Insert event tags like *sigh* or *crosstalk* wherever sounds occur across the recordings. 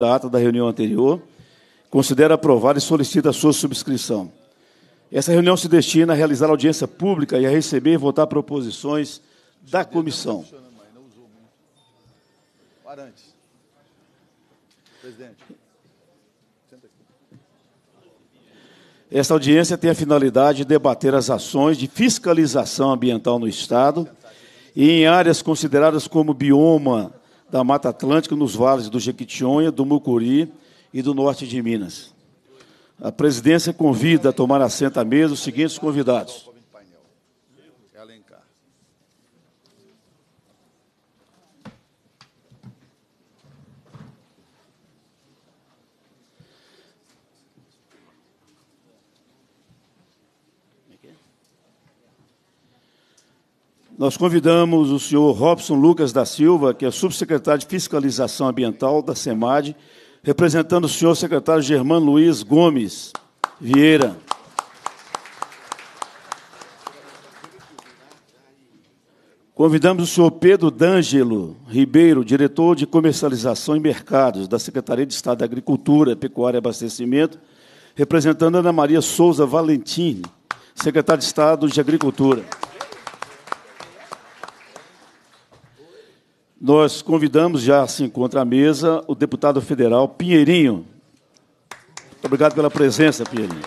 da ata da reunião anterior, considera aprovada e solicita a sua subscrição. Essa reunião se destina a realizar audiência pública e a receber e votar proposições da comissão. Esta audiência tem a finalidade de debater as ações de fiscalização ambiental no Estado e em áreas consideradas como bioma da Mata Atlântica nos vales do Jequitinhonha, do Mucuri e do norte de Minas. A presidência convida a tomar assento à mesa os seguintes convidados: Nós convidamos o senhor Robson Lucas da Silva, que é subsecretário de Fiscalização Ambiental da SEMAD, representando o senhor secretário Germano Luiz Gomes Vieira. Convidamos o senhor Pedro D'Angelo Ribeiro, diretor de comercialização e mercados da Secretaria de Estado da Agricultura, Pecuária e Abastecimento, representando Ana Maria Souza Valentim, secretária de Estado de Agricultura. Nós convidamos, já se assim, encontra à mesa, o deputado federal Pinheirinho. Muito obrigado pela presença, Pinheirinho.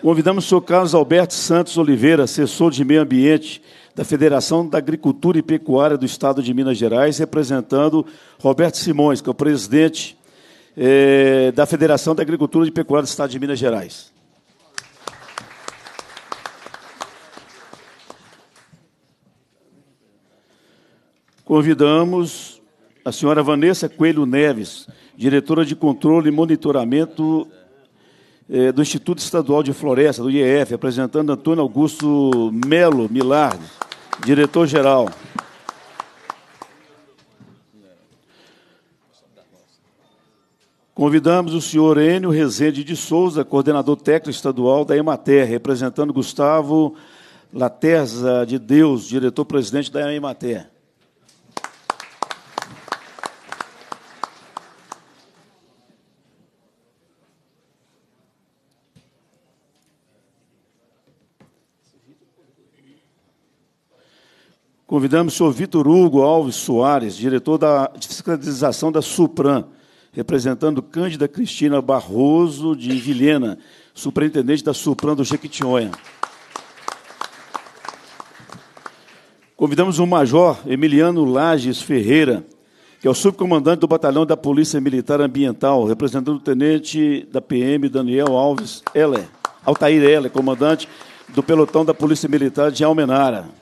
Convidamos o senhor Carlos Alberto Santos Oliveira, assessor de meio ambiente da Federação da Agricultura e Pecuária do Estado de Minas Gerais, representando Roberto Simões, que é o presidente eh, da Federação da Agricultura e Pecuária do Estado de Minas Gerais. Convidamos a senhora Vanessa Coelho Neves, diretora de Controle e Monitoramento eh, do Instituto Estadual de Floresta, do IEF, apresentando Antônio Augusto Melo Milard, diretor-geral. Convidamos o senhor Enio Rezende de Souza, coordenador técnico estadual da Emater, representando Gustavo Laterza de Deus, diretor-presidente da Emater. Convidamos o senhor Vitor Hugo Alves Soares, diretor da fiscalização da Supran, representando Cândida Cristina Barroso de Vilhena, superintendente da Supran do Jequitinhonha. Convidamos o Major Emiliano Lages Ferreira, que é o subcomandante do Batalhão da Polícia Militar Ambiental, representando o Tenente da PM Daniel Alves Heller, Altair Heller, comandante do pelotão da Polícia Militar de Almenara.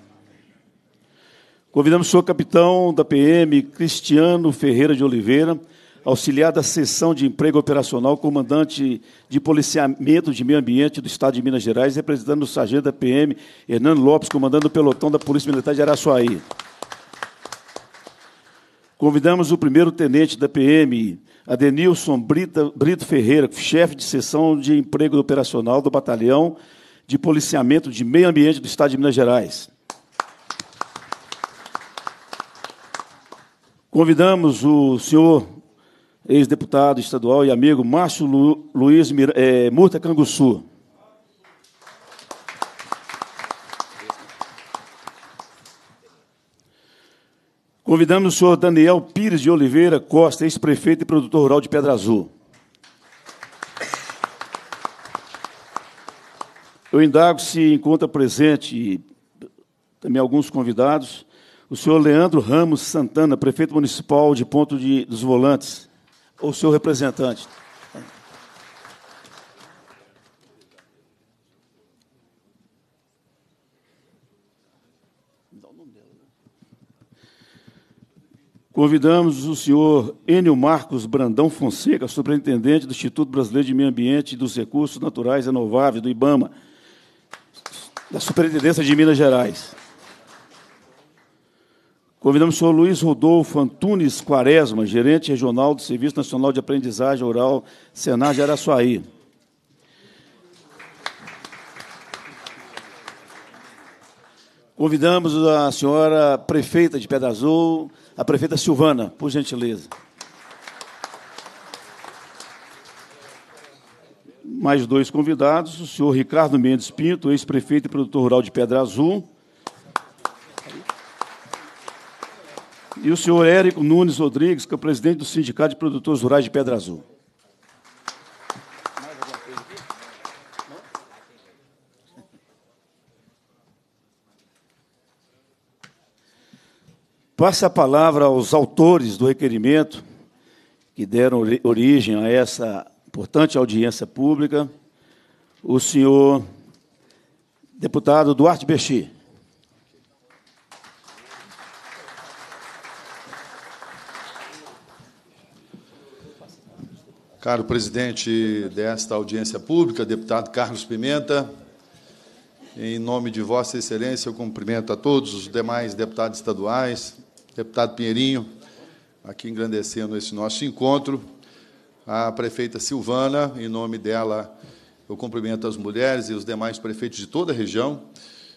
Convidamos o senhor capitão da PM, Cristiano Ferreira de Oliveira, auxiliar da seção de emprego operacional, comandante de policiamento de meio ambiente do Estado de Minas Gerais, representando o sargento da PM, Hernando Lopes, comandando o pelotão da Polícia Militar de Araçuaí. Convidamos o primeiro tenente da PM, Adenilson Brita, Brito Ferreira, chefe de seção de emprego operacional do Batalhão de Policiamento de Meio Ambiente do Estado de Minas Gerais. Convidamos o senhor ex-deputado estadual e amigo Márcio Lu, Luiz Mir, é, Murta Canguçu. Convidamos o senhor Daniel Pires de Oliveira Costa, ex-prefeito e produtor rural de Pedra Azul. Eu indago se encontra presente também alguns convidados o senhor Leandro Ramos Santana, prefeito municipal de Ponto de, dos Volantes, ou seu representante. Convidamos o senhor Enio Marcos Brandão Fonseca, superintendente do Instituto Brasileiro de Meio Ambiente e dos Recursos Naturais Renováveis, do IBAMA, da Superintendência de Minas Gerais. Convidamos o senhor Luiz Rodolfo Antunes Quaresma, gerente regional do Serviço Nacional de Aprendizagem Oral, Senar de Araçuaí. Convidamos a senhora prefeita de Pedra Azul, a prefeita Silvana, por gentileza. Mais dois convidados, o senhor Ricardo Mendes Pinto, ex-prefeito e produtor rural de Pedra Azul, e o senhor Érico Nunes Rodrigues, que é o presidente do Sindicato de Produtores Rurais de Pedra Azul. Passo a palavra aos autores do requerimento que deram origem a essa importante audiência pública, o senhor deputado Duarte Besti. Caro presidente desta audiência pública, deputado Carlos Pimenta, em nome de Vossa Excelência, eu cumprimento a todos os demais deputados estaduais, deputado Pinheirinho, aqui engrandecendo esse nosso encontro, a prefeita Silvana, em nome dela, eu cumprimento as mulheres e os demais prefeitos de toda a região.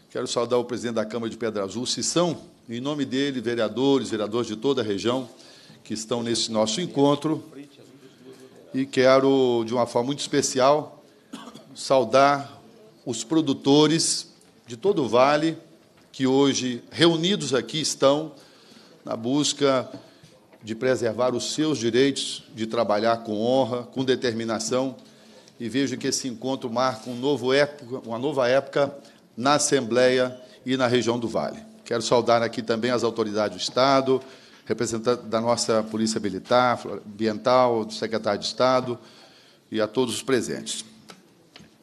Quero saudar o presidente da Câmara de Pedra Azul, Sissão, em nome dele, vereadores, vereadores de toda a região que estão nesse nosso encontro e quero, de uma forma muito especial, saudar os produtores de todo o vale que hoje, reunidos aqui, estão na busca de preservar os seus direitos, de trabalhar com honra, com determinação. E vejo que esse encontro marca um novo época, uma nova época na Assembleia e na região do Vale. Quero saudar aqui também as autoridades do Estado, representante da nossa Polícia Militar, Ambiental, do Secretário de Estado e a todos os presentes.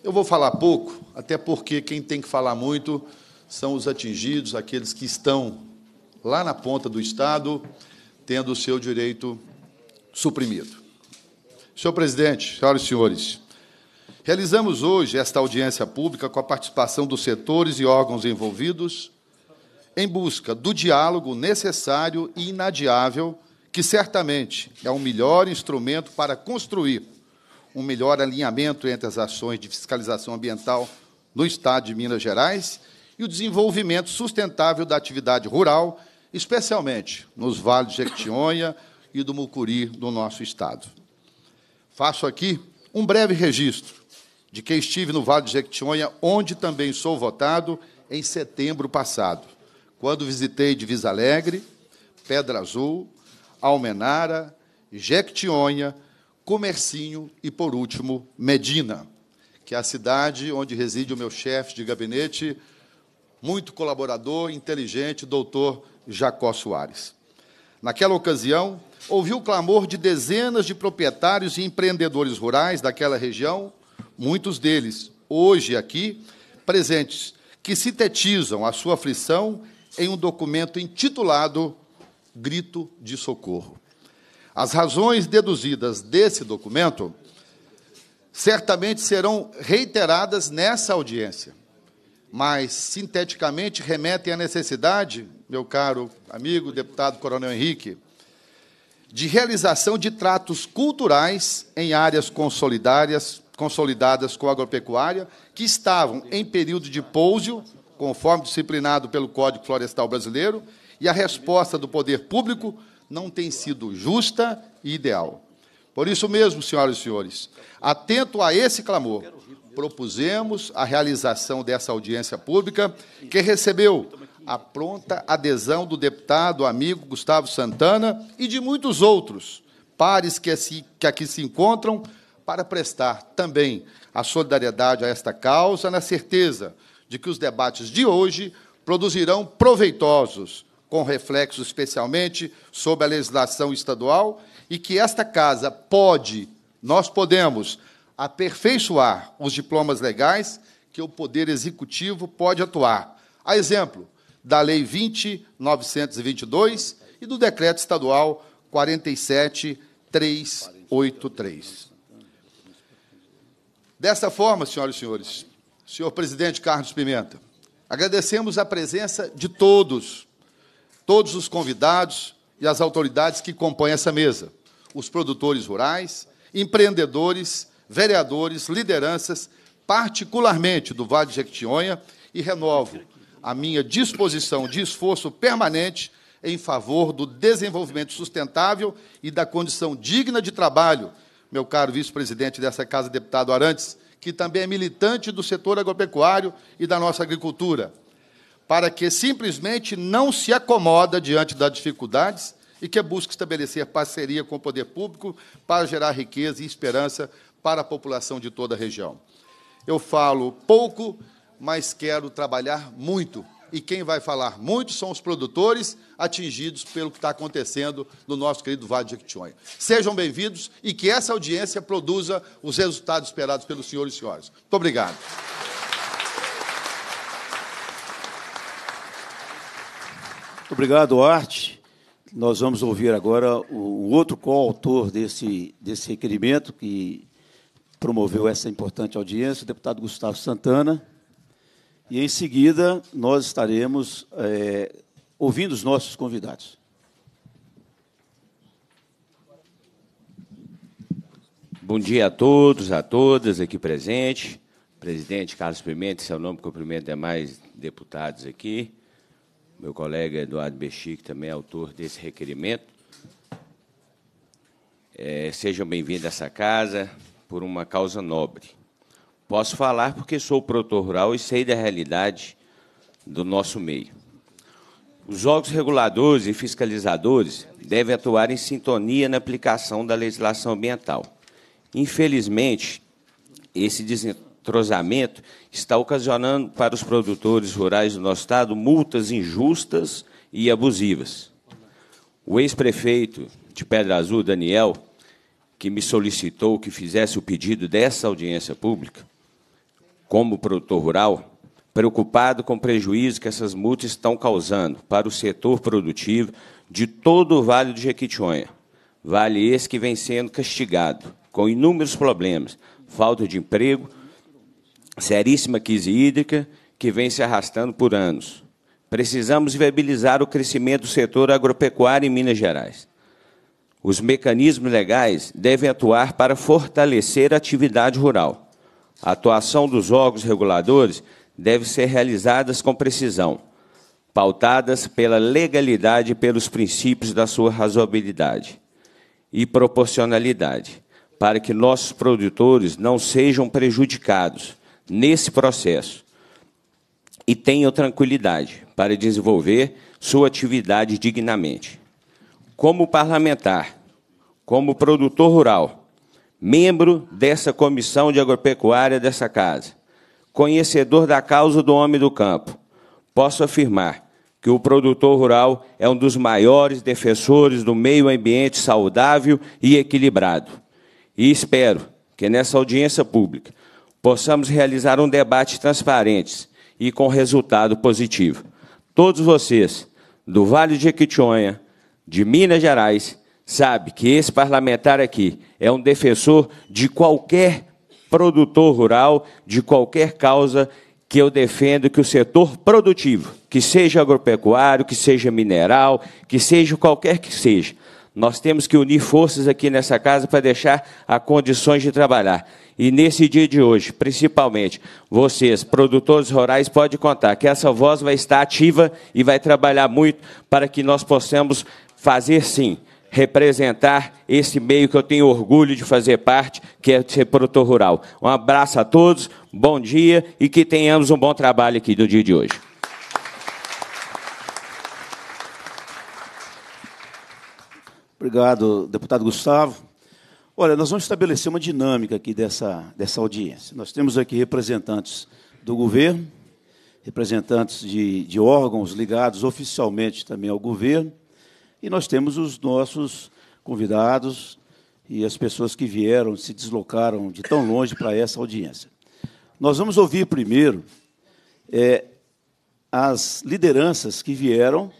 Eu vou falar pouco, até porque quem tem que falar muito são os atingidos, aqueles que estão lá na ponta do Estado, tendo o seu direito suprimido. Senhor presidente, senhoras e senhores, realizamos hoje esta audiência pública com a participação dos setores e órgãos envolvidos em busca do diálogo necessário e inadiável, que certamente é o melhor instrumento para construir um melhor alinhamento entre as ações de fiscalização ambiental no Estado de Minas Gerais e o desenvolvimento sustentável da atividade rural, especialmente nos vales de Jequitinhonha e do Mucuri do nosso Estado. Faço aqui um breve registro de quem estive no Vale de Jequitinhonha, onde também sou votado, em setembro passado quando visitei Divisa Alegre, Pedra Azul, Almenara, Jequitinhonha, Comercinho e, por último, Medina, que é a cidade onde reside o meu chefe de gabinete, muito colaborador, inteligente, doutor Jacó Soares. Naquela ocasião, ouvi o clamor de dezenas de proprietários e empreendedores rurais daquela região, muitos deles hoje aqui presentes, que sintetizam a sua aflição em um documento intitulado Grito de Socorro. As razões deduzidas desse documento certamente serão reiteradas nessa audiência, mas sinteticamente remetem à necessidade, meu caro amigo deputado Coronel Henrique, de realização de tratos culturais em áreas consolidadas com a agropecuária que estavam em período de pouso conforme disciplinado pelo Código Florestal Brasileiro, e a resposta do poder público não tem sido justa e ideal. Por isso mesmo, senhoras e senhores, atento a esse clamor, propusemos a realização dessa audiência pública, que recebeu a pronta adesão do deputado amigo Gustavo Santana e de muitos outros pares que, aqui se encontram para prestar também a solidariedade a esta causa, na certeza de que os debates de hoje produzirão proveitosos, com reflexo especialmente sobre a legislação estadual, e que esta casa pode, nós podemos, aperfeiçoar os diplomas legais que o Poder Executivo pode atuar. A exemplo da Lei 20.922 e do Decreto Estadual 47383. Dessa forma, senhoras e senhores, senhor presidente Carlos Pimenta. Agradecemos a presença de todos, todos os convidados e as autoridades que compõem essa mesa, os produtores rurais, empreendedores, vereadores, lideranças, particularmente do Vale de Jequitinhonha, e renovo a minha disposição de esforço permanente em favor do desenvolvimento sustentável e da condição digna de trabalho, meu caro vice-presidente dessa casa, deputado Arantes, que também é militante do setor agropecuário e da nossa agricultura, para que simplesmente não se acomoda diante das dificuldades e que busque estabelecer parceria com o poder público para gerar riqueza e esperança para a população de toda a região. Eu falo pouco, mas quero trabalhar muito e quem vai falar muito são os produtores atingidos pelo que está acontecendo no nosso querido Vale de Jequitinhonha. Sejam bem-vindos e que essa audiência produza os resultados esperados pelos senhores e senhoras. Muito obrigado. Muito obrigado, Arte. Nós vamos ouvir agora o outro coautor desse, desse requerimento que promoveu essa importante audiência, o deputado Gustavo Santana. E em seguida nós estaremos é, ouvindo os nossos convidados. Bom dia a todos, a todas aqui presentes. Presidente Carlos Pimenta, seu nome cumprimento demais é deputados aqui. Meu colega Eduardo Bexi, também é autor desse requerimento. É, sejam bem-vindos a essa casa por uma causa nobre. Posso falar porque sou produtor rural e sei da realidade do nosso meio. Os órgãos reguladores e fiscalizadores devem atuar em sintonia na aplicação da legislação ambiental. Infelizmente, esse desentrosamento está ocasionando para os produtores rurais do nosso Estado multas injustas e abusivas. O ex-prefeito de Pedra Azul, Daniel, que me solicitou que fizesse o pedido dessa audiência pública, como produtor rural, preocupado com o prejuízo que essas multas estão causando para o setor produtivo de todo o Vale do Jequitinhonha. Vale esse que vem sendo castigado com inúmeros problemas, falta de emprego, seríssima crise hídrica que vem se arrastando por anos. Precisamos viabilizar o crescimento do setor agropecuário em Minas Gerais. Os mecanismos legais devem atuar para fortalecer a atividade rural a atuação dos órgãos reguladores deve ser realizada com precisão, pautadas pela legalidade e pelos princípios da sua razoabilidade e proporcionalidade, para que nossos produtores não sejam prejudicados nesse processo e tenham tranquilidade para desenvolver sua atividade dignamente. Como parlamentar, como produtor rural, membro dessa comissão de agropecuária dessa casa, conhecedor da causa do homem do campo, posso afirmar que o produtor rural é um dos maiores defensores do meio ambiente saudável e equilibrado. E espero que nessa audiência pública possamos realizar um debate transparente e com resultado positivo. Todos vocês, do Vale de Equitionha, de Minas Gerais, sabe que esse parlamentar aqui é um defensor de qualquer produtor rural, de qualquer causa que eu defendo que o setor produtivo, que seja agropecuário, que seja mineral, que seja qualquer que seja, nós temos que unir forças aqui nessa casa para deixar as condições de trabalhar. E nesse dia de hoje, principalmente, vocês, produtores rurais, podem contar que essa voz vai estar ativa e vai trabalhar muito para que nós possamos fazer sim representar esse meio que eu tenho orgulho de fazer parte, que é ser produtor rural. Um abraço a todos, bom dia e que tenhamos um bom trabalho aqui no dia de hoje. Obrigado, deputado Gustavo. Olha, nós vamos estabelecer uma dinâmica aqui dessa, dessa audiência. Nós temos aqui representantes do governo, representantes de, de órgãos ligados oficialmente também ao governo, e nós temos os nossos convidados e as pessoas que vieram, se deslocaram de tão longe para essa audiência. Nós vamos ouvir primeiro é, as lideranças que vieram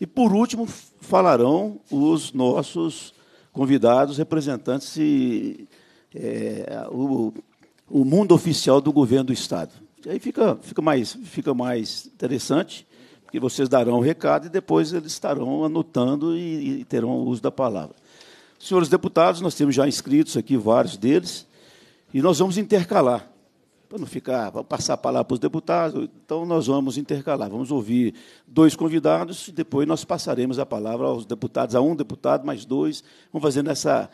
e, por último, falarão os nossos convidados, representantes e é, o, o mundo oficial do governo do Estado. Aí fica, fica, mais, fica mais interessante que vocês darão o recado e depois eles estarão anotando e, e terão o uso da palavra. Senhores deputados, nós temos já inscritos aqui vários deles, e nós vamos intercalar, para não ficar, para passar a palavra para os deputados, então nós vamos intercalar, vamos ouvir dois convidados e depois nós passaremos a palavra aos deputados, a um deputado, mais dois, vamos fazendo essa,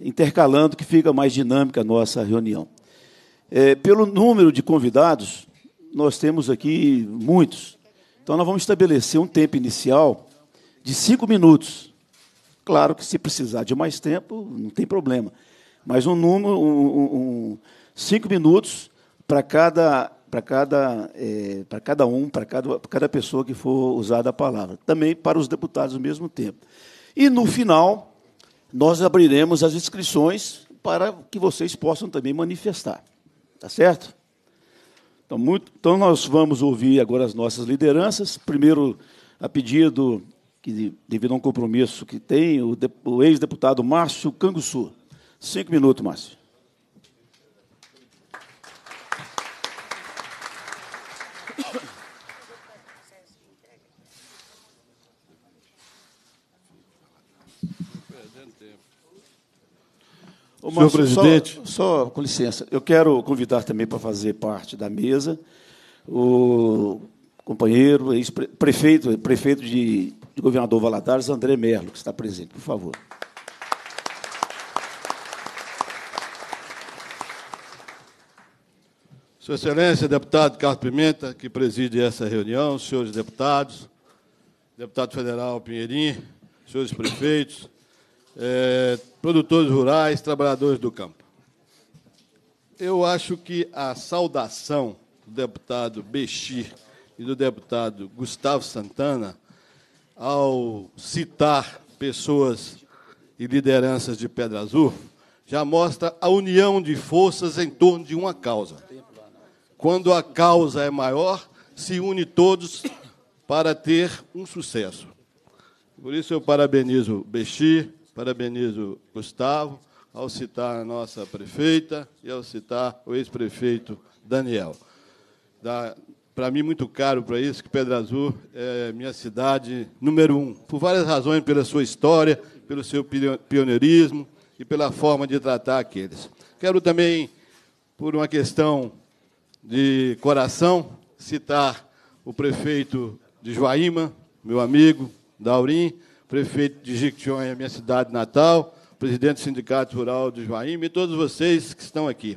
intercalando, que fica mais dinâmica a nossa reunião. É, pelo número de convidados, nós temos aqui muitos, então, nós vamos estabelecer um tempo inicial de cinco minutos. Claro que se precisar de mais tempo, não tem problema. Mas um número, um, um, cinco minutos para cada para cada, é, para cada um, para cada, para cada pessoa que for usada a palavra. Também para os deputados ao mesmo tempo. E no final, nós abriremos as inscrições para que vocês possam também manifestar. Tá certo? Então, muito, então, nós vamos ouvir agora as nossas lideranças. Primeiro, a pedido, que, devido a um compromisso que tem, o, o ex-deputado Márcio Canguçu. Cinco minutos, Márcio. Ô, Senhor presidente. Só, só, com licença, eu quero convidar também para fazer parte da mesa o companheiro, ex-prefeito, prefeito de, de governador Valadares, André Merlo, que está presente, por favor. Sua Excelência, deputado Carlos Pimenta, que preside essa reunião, senhores deputados, deputado federal Pinheirinho, senhores prefeitos, é, produtores rurais, trabalhadores do campo. Eu acho que a saudação do deputado Bechir e do deputado Gustavo Santana ao citar pessoas e lideranças de Pedra Azul já mostra a união de forças em torno de uma causa. Quando a causa é maior, se une todos para ter um sucesso. Por isso eu parabenizo Bechir, Parabenizo Gustavo, ao citar a nossa prefeita e ao citar o ex-prefeito Daniel. Da, para mim, muito caro para isso, que Pedra Azul é minha cidade número um, por várias razões, pela sua história, pelo seu pioneirismo e pela forma de tratar aqueles. Quero também, por uma questão de coração, citar o prefeito de Joaíma, meu amigo, Daurim, prefeito de Jequitinhonha, minha cidade natal, presidente do Sindicato Rural de Joaíma e todos vocês que estão aqui.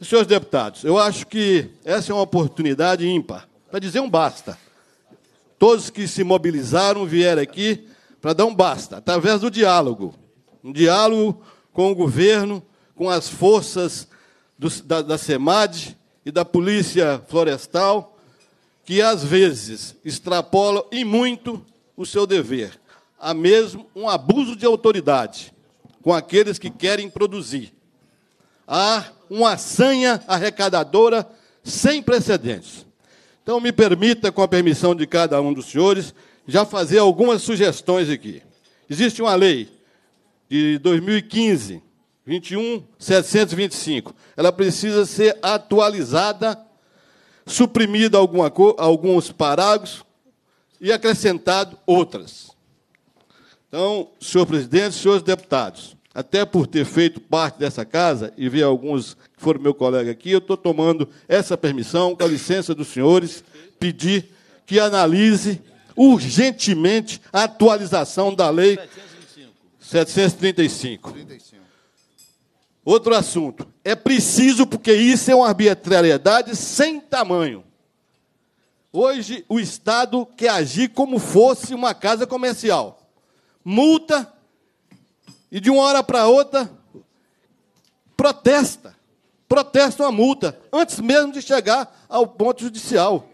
Senhores deputados, eu acho que essa é uma oportunidade ímpar para dizer um basta. Todos que se mobilizaram vieram aqui para dar um basta, através do diálogo. Um diálogo com o governo, com as forças do, da, da SEMAD e da Polícia Florestal, que às vezes extrapolam e muito o seu dever há mesmo um abuso de autoridade com aqueles que querem produzir. Há uma sanha arrecadadora sem precedentes. Então, me permita, com a permissão de cada um dos senhores, já fazer algumas sugestões aqui. Existe uma lei de 2015, 21.725. Ela precisa ser atualizada, suprimida alguma, alguns parágrafos e acrescentado outras. Então, senhor presidente, senhores deputados, até por ter feito parte dessa casa e ver alguns que foram meu colega aqui, eu estou tomando essa permissão, com a licença dos senhores, pedir que analise urgentemente a atualização da lei 735. Outro assunto. É preciso, porque isso é uma arbitrariedade sem tamanho. Hoje, o Estado quer agir como fosse uma casa comercial multa, e de uma hora para outra protesta. Protesta uma multa, antes mesmo de chegar ao ponto judicial.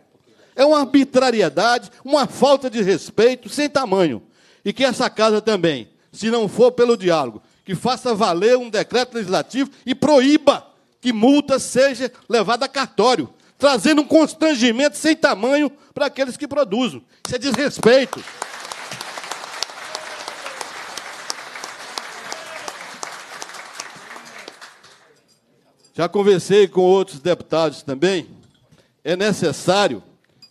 É uma arbitrariedade, uma falta de respeito sem tamanho. E que essa casa também, se não for pelo diálogo, que faça valer um decreto legislativo e proíba que multa seja levada a cartório, trazendo um constrangimento sem tamanho para aqueles que produzem. Isso é desrespeito. Já conversei com outros deputados também. É necessário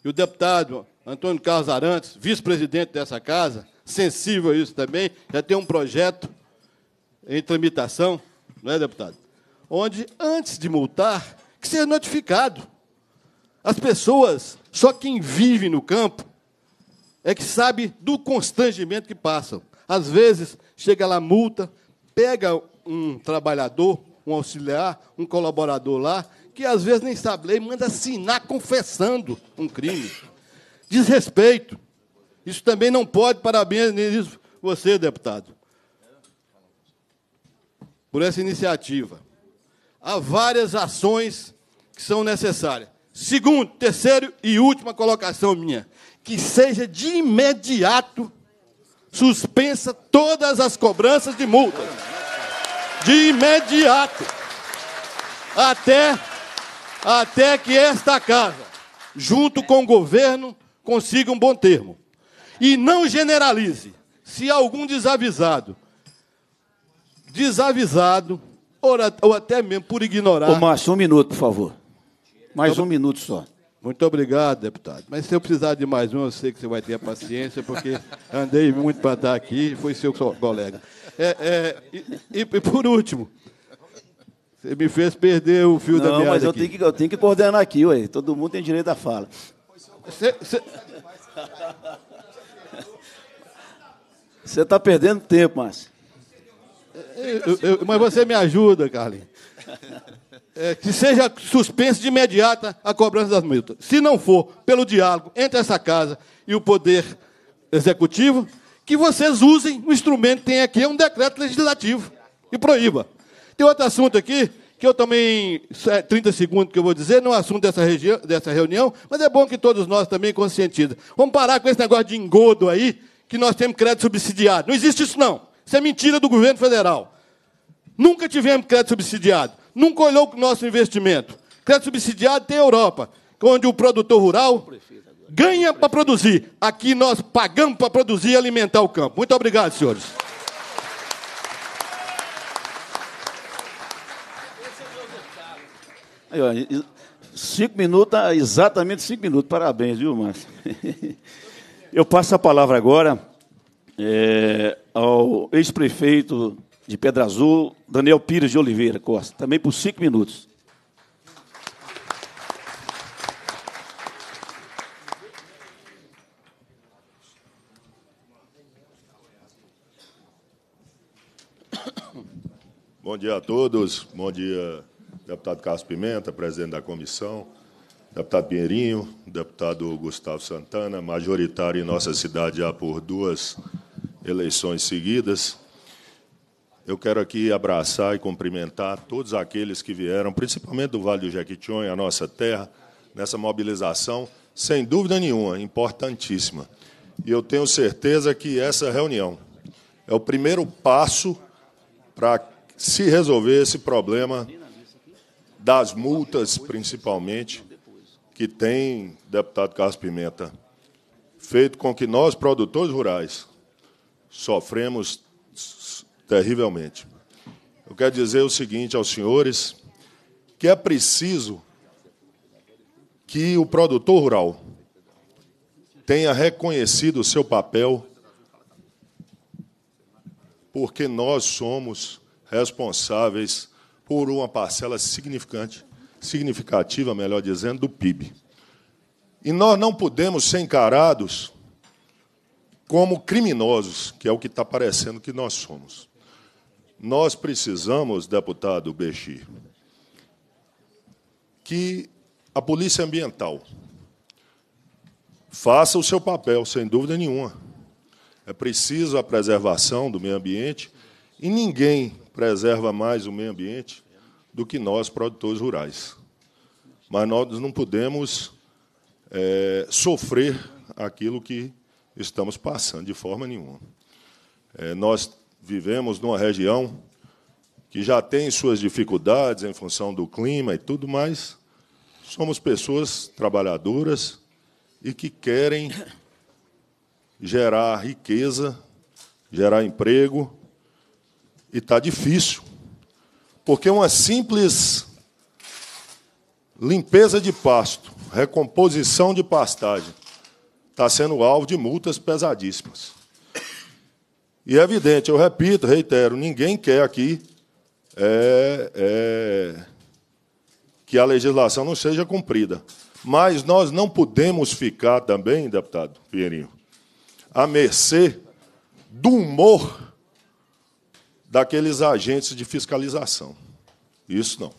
e o deputado Antônio Carlos Arantes, vice-presidente dessa casa, sensível a isso também, já tem um projeto em tramitação, não é, deputado? Onde, antes de multar, que seja notificado. As pessoas, só quem vive no campo, é que sabe do constrangimento que passam. Às vezes, chega lá a multa, pega um trabalhador, um auxiliar, um colaborador lá, que às vezes nem sabe ler, manda assinar confessando um crime. Desrespeito. Isso também não pode, parabéns você, deputado, por essa iniciativa. Há várias ações que são necessárias. Segundo, terceiro e última colocação minha, que seja de imediato suspensa todas as cobranças de multas de imediato. Até, até que esta casa, junto com o governo, consiga um bom termo. E não generalize. Se algum desavisado, desavisado, ou até mesmo por ignorar. Ô, Márcio, um minuto, por favor. Mais então, um minuto só. Muito obrigado, deputado. Mas se eu precisar de mais um, eu sei que você vai ter a paciência, porque andei muito para estar aqui e foi seu colega. É, é e, e, por último, você me fez perder o fio Não, da minha. Não, mas eu aqui. tenho, que, eu tenho que coordenar aqui, ué. todo mundo tem direito à fala. Você está perdendo tempo, Márcio. Eu, eu, mas você me ajuda, Carlinhos. É, que seja suspenso de imediata a cobrança das multas. Se não for pelo diálogo entre essa casa e o Poder Executivo, que vocês usem o instrumento que tem aqui, é um decreto legislativo, e proíba. Tem outro assunto aqui, que eu também, 30 é, segundos que eu vou dizer, não é assunto dessa, dessa reunião, mas é bom que todos nós também conscientizem. Vamos parar com esse negócio de engodo aí, que nós temos crédito subsidiado. Não existe isso, não. Isso é mentira do governo federal. Nunca tivemos crédito subsidiado. Nunca olhou o nosso investimento. Crédito subsidiado tem a Europa, onde o produtor rural ganha para produzir. Aqui nós pagamos para produzir e alimentar o campo. Muito obrigado, senhores. Cinco minutos, tá exatamente cinco minutos. Parabéns, viu, Márcio? *laughs* Eu passo a palavra agora é, ao ex-prefeito de Pedra Azul, Daniel Pires de Oliveira Costa, também por cinco minutos. Bom dia a todos. Bom dia, deputado Carlos Pimenta, presidente da comissão, deputado Pinheirinho, deputado Gustavo Santana, majoritário em nossa cidade já por duas eleições seguidas. Eu quero aqui abraçar e cumprimentar todos aqueles que vieram, principalmente do Vale do Jequitinhonha, a nossa terra, nessa mobilização, sem dúvida nenhuma, importantíssima. E eu tenho certeza que essa reunião é o primeiro passo para se resolver esse problema das multas, principalmente, que tem, deputado Carlos Pimenta, feito com que nós, produtores rurais, sofremos terrivelmente. Eu quero dizer o seguinte aos senhores, que é preciso que o produtor rural tenha reconhecido o seu papel, porque nós somos responsáveis por uma parcela significante, significativa, melhor dizendo, do PIB. E nós não podemos ser encarados como criminosos, que é o que está parecendo que nós somos. Nós precisamos, deputado Bexi, que a Polícia Ambiental faça o seu papel, sem dúvida nenhuma. É preciso a preservação do meio ambiente e ninguém preserva mais o meio ambiente do que nós, produtores rurais. Mas nós não podemos é, sofrer aquilo que estamos passando de forma nenhuma. É, nós vivemos numa região que já tem suas dificuldades em função do clima e tudo mais. Somos pessoas trabalhadoras e que querem gerar riqueza, gerar emprego e está difícil. Porque uma simples limpeza de pasto, recomposição de pastagem, está sendo alvo de multas pesadíssimas. E é evidente, eu repito, reitero, ninguém quer aqui é, é, que a legislação não seja cumprida. Mas nós não podemos ficar também, deputado Pinheirinho, à mercê do humor daqueles agentes de fiscalização. Isso não.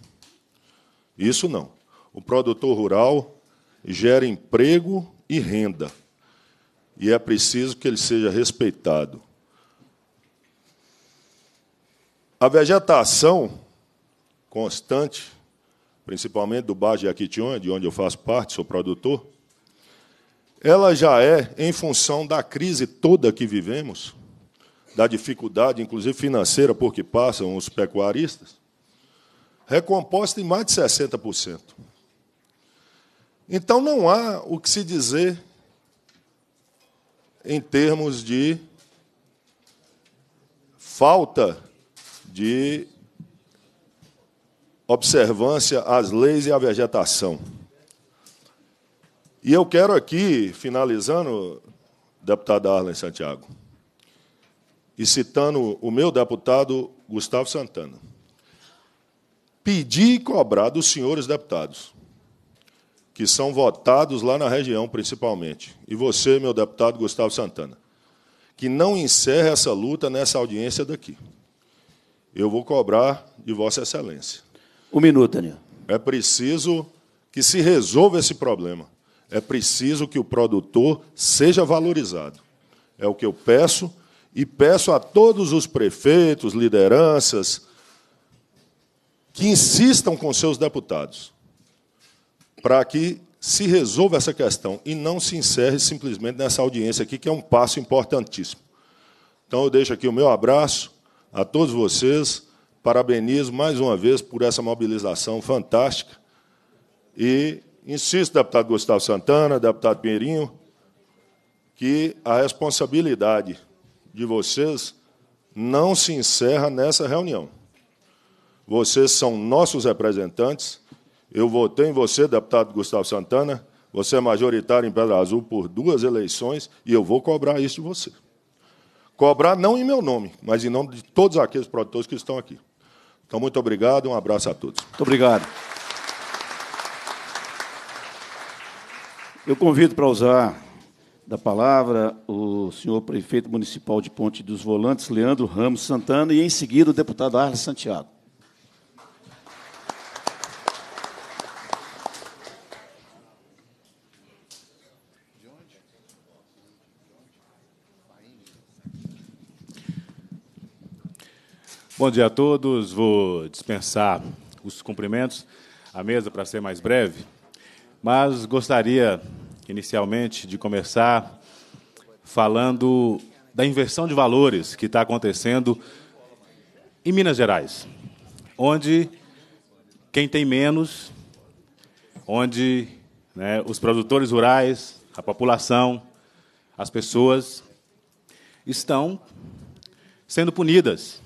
Isso não. O produtor rural gera emprego e renda. E é preciso que ele seja respeitado. A vegetação constante, principalmente do Baixo de Aquitione, de onde eu faço parte, sou produtor, ela já é, em função da crise toda que vivemos, da dificuldade, inclusive financeira, por que passam os pecuaristas, recomposta em mais de 60%. Então não há o que se dizer em termos de falta de observância às leis e à vegetação. E eu quero aqui, finalizando, deputado Arlen Santiago, e citando o meu deputado Gustavo Santana. Pedi e cobrar dos senhores deputados, que são votados lá na região principalmente, e você, meu deputado Gustavo Santana, que não encerre essa luta nessa audiência daqui. Eu vou cobrar de Vossa Excelência. Um minuto, Daniel. É preciso que se resolva esse problema. É preciso que o produtor seja valorizado. É o que eu peço e peço a todos os prefeitos, lideranças, que insistam com seus deputados para que se resolva essa questão e não se encerre simplesmente nessa audiência aqui, que é um passo importantíssimo. Então, eu deixo aqui o meu abraço a todos vocês, parabenizo mais uma vez por essa mobilização fantástica e insisto, deputado Gustavo Santana, deputado Pinheirinho, que a responsabilidade de vocês não se encerra nessa reunião. Vocês são nossos representantes. Eu votei em você, deputado Gustavo Santana. Você é majoritário em Pedra Azul por duas eleições e eu vou cobrar isso de você. Cobrar não em meu nome, mas em nome de todos aqueles produtores que estão aqui. Então, muito obrigado, um abraço a todos. Muito obrigado. Eu convido para usar da palavra o senhor prefeito municipal de Ponte dos Volantes, Leandro Ramos Santana, e em seguida o deputado Arles Santiago. Bom dia a todos. Vou dispensar os cumprimentos. A mesa para ser mais breve, mas gostaria inicialmente, de começar falando da inversão de valores que está acontecendo em Minas Gerais, onde quem tem menos, onde né, os produtores rurais, a população, as pessoas estão sendo punidas.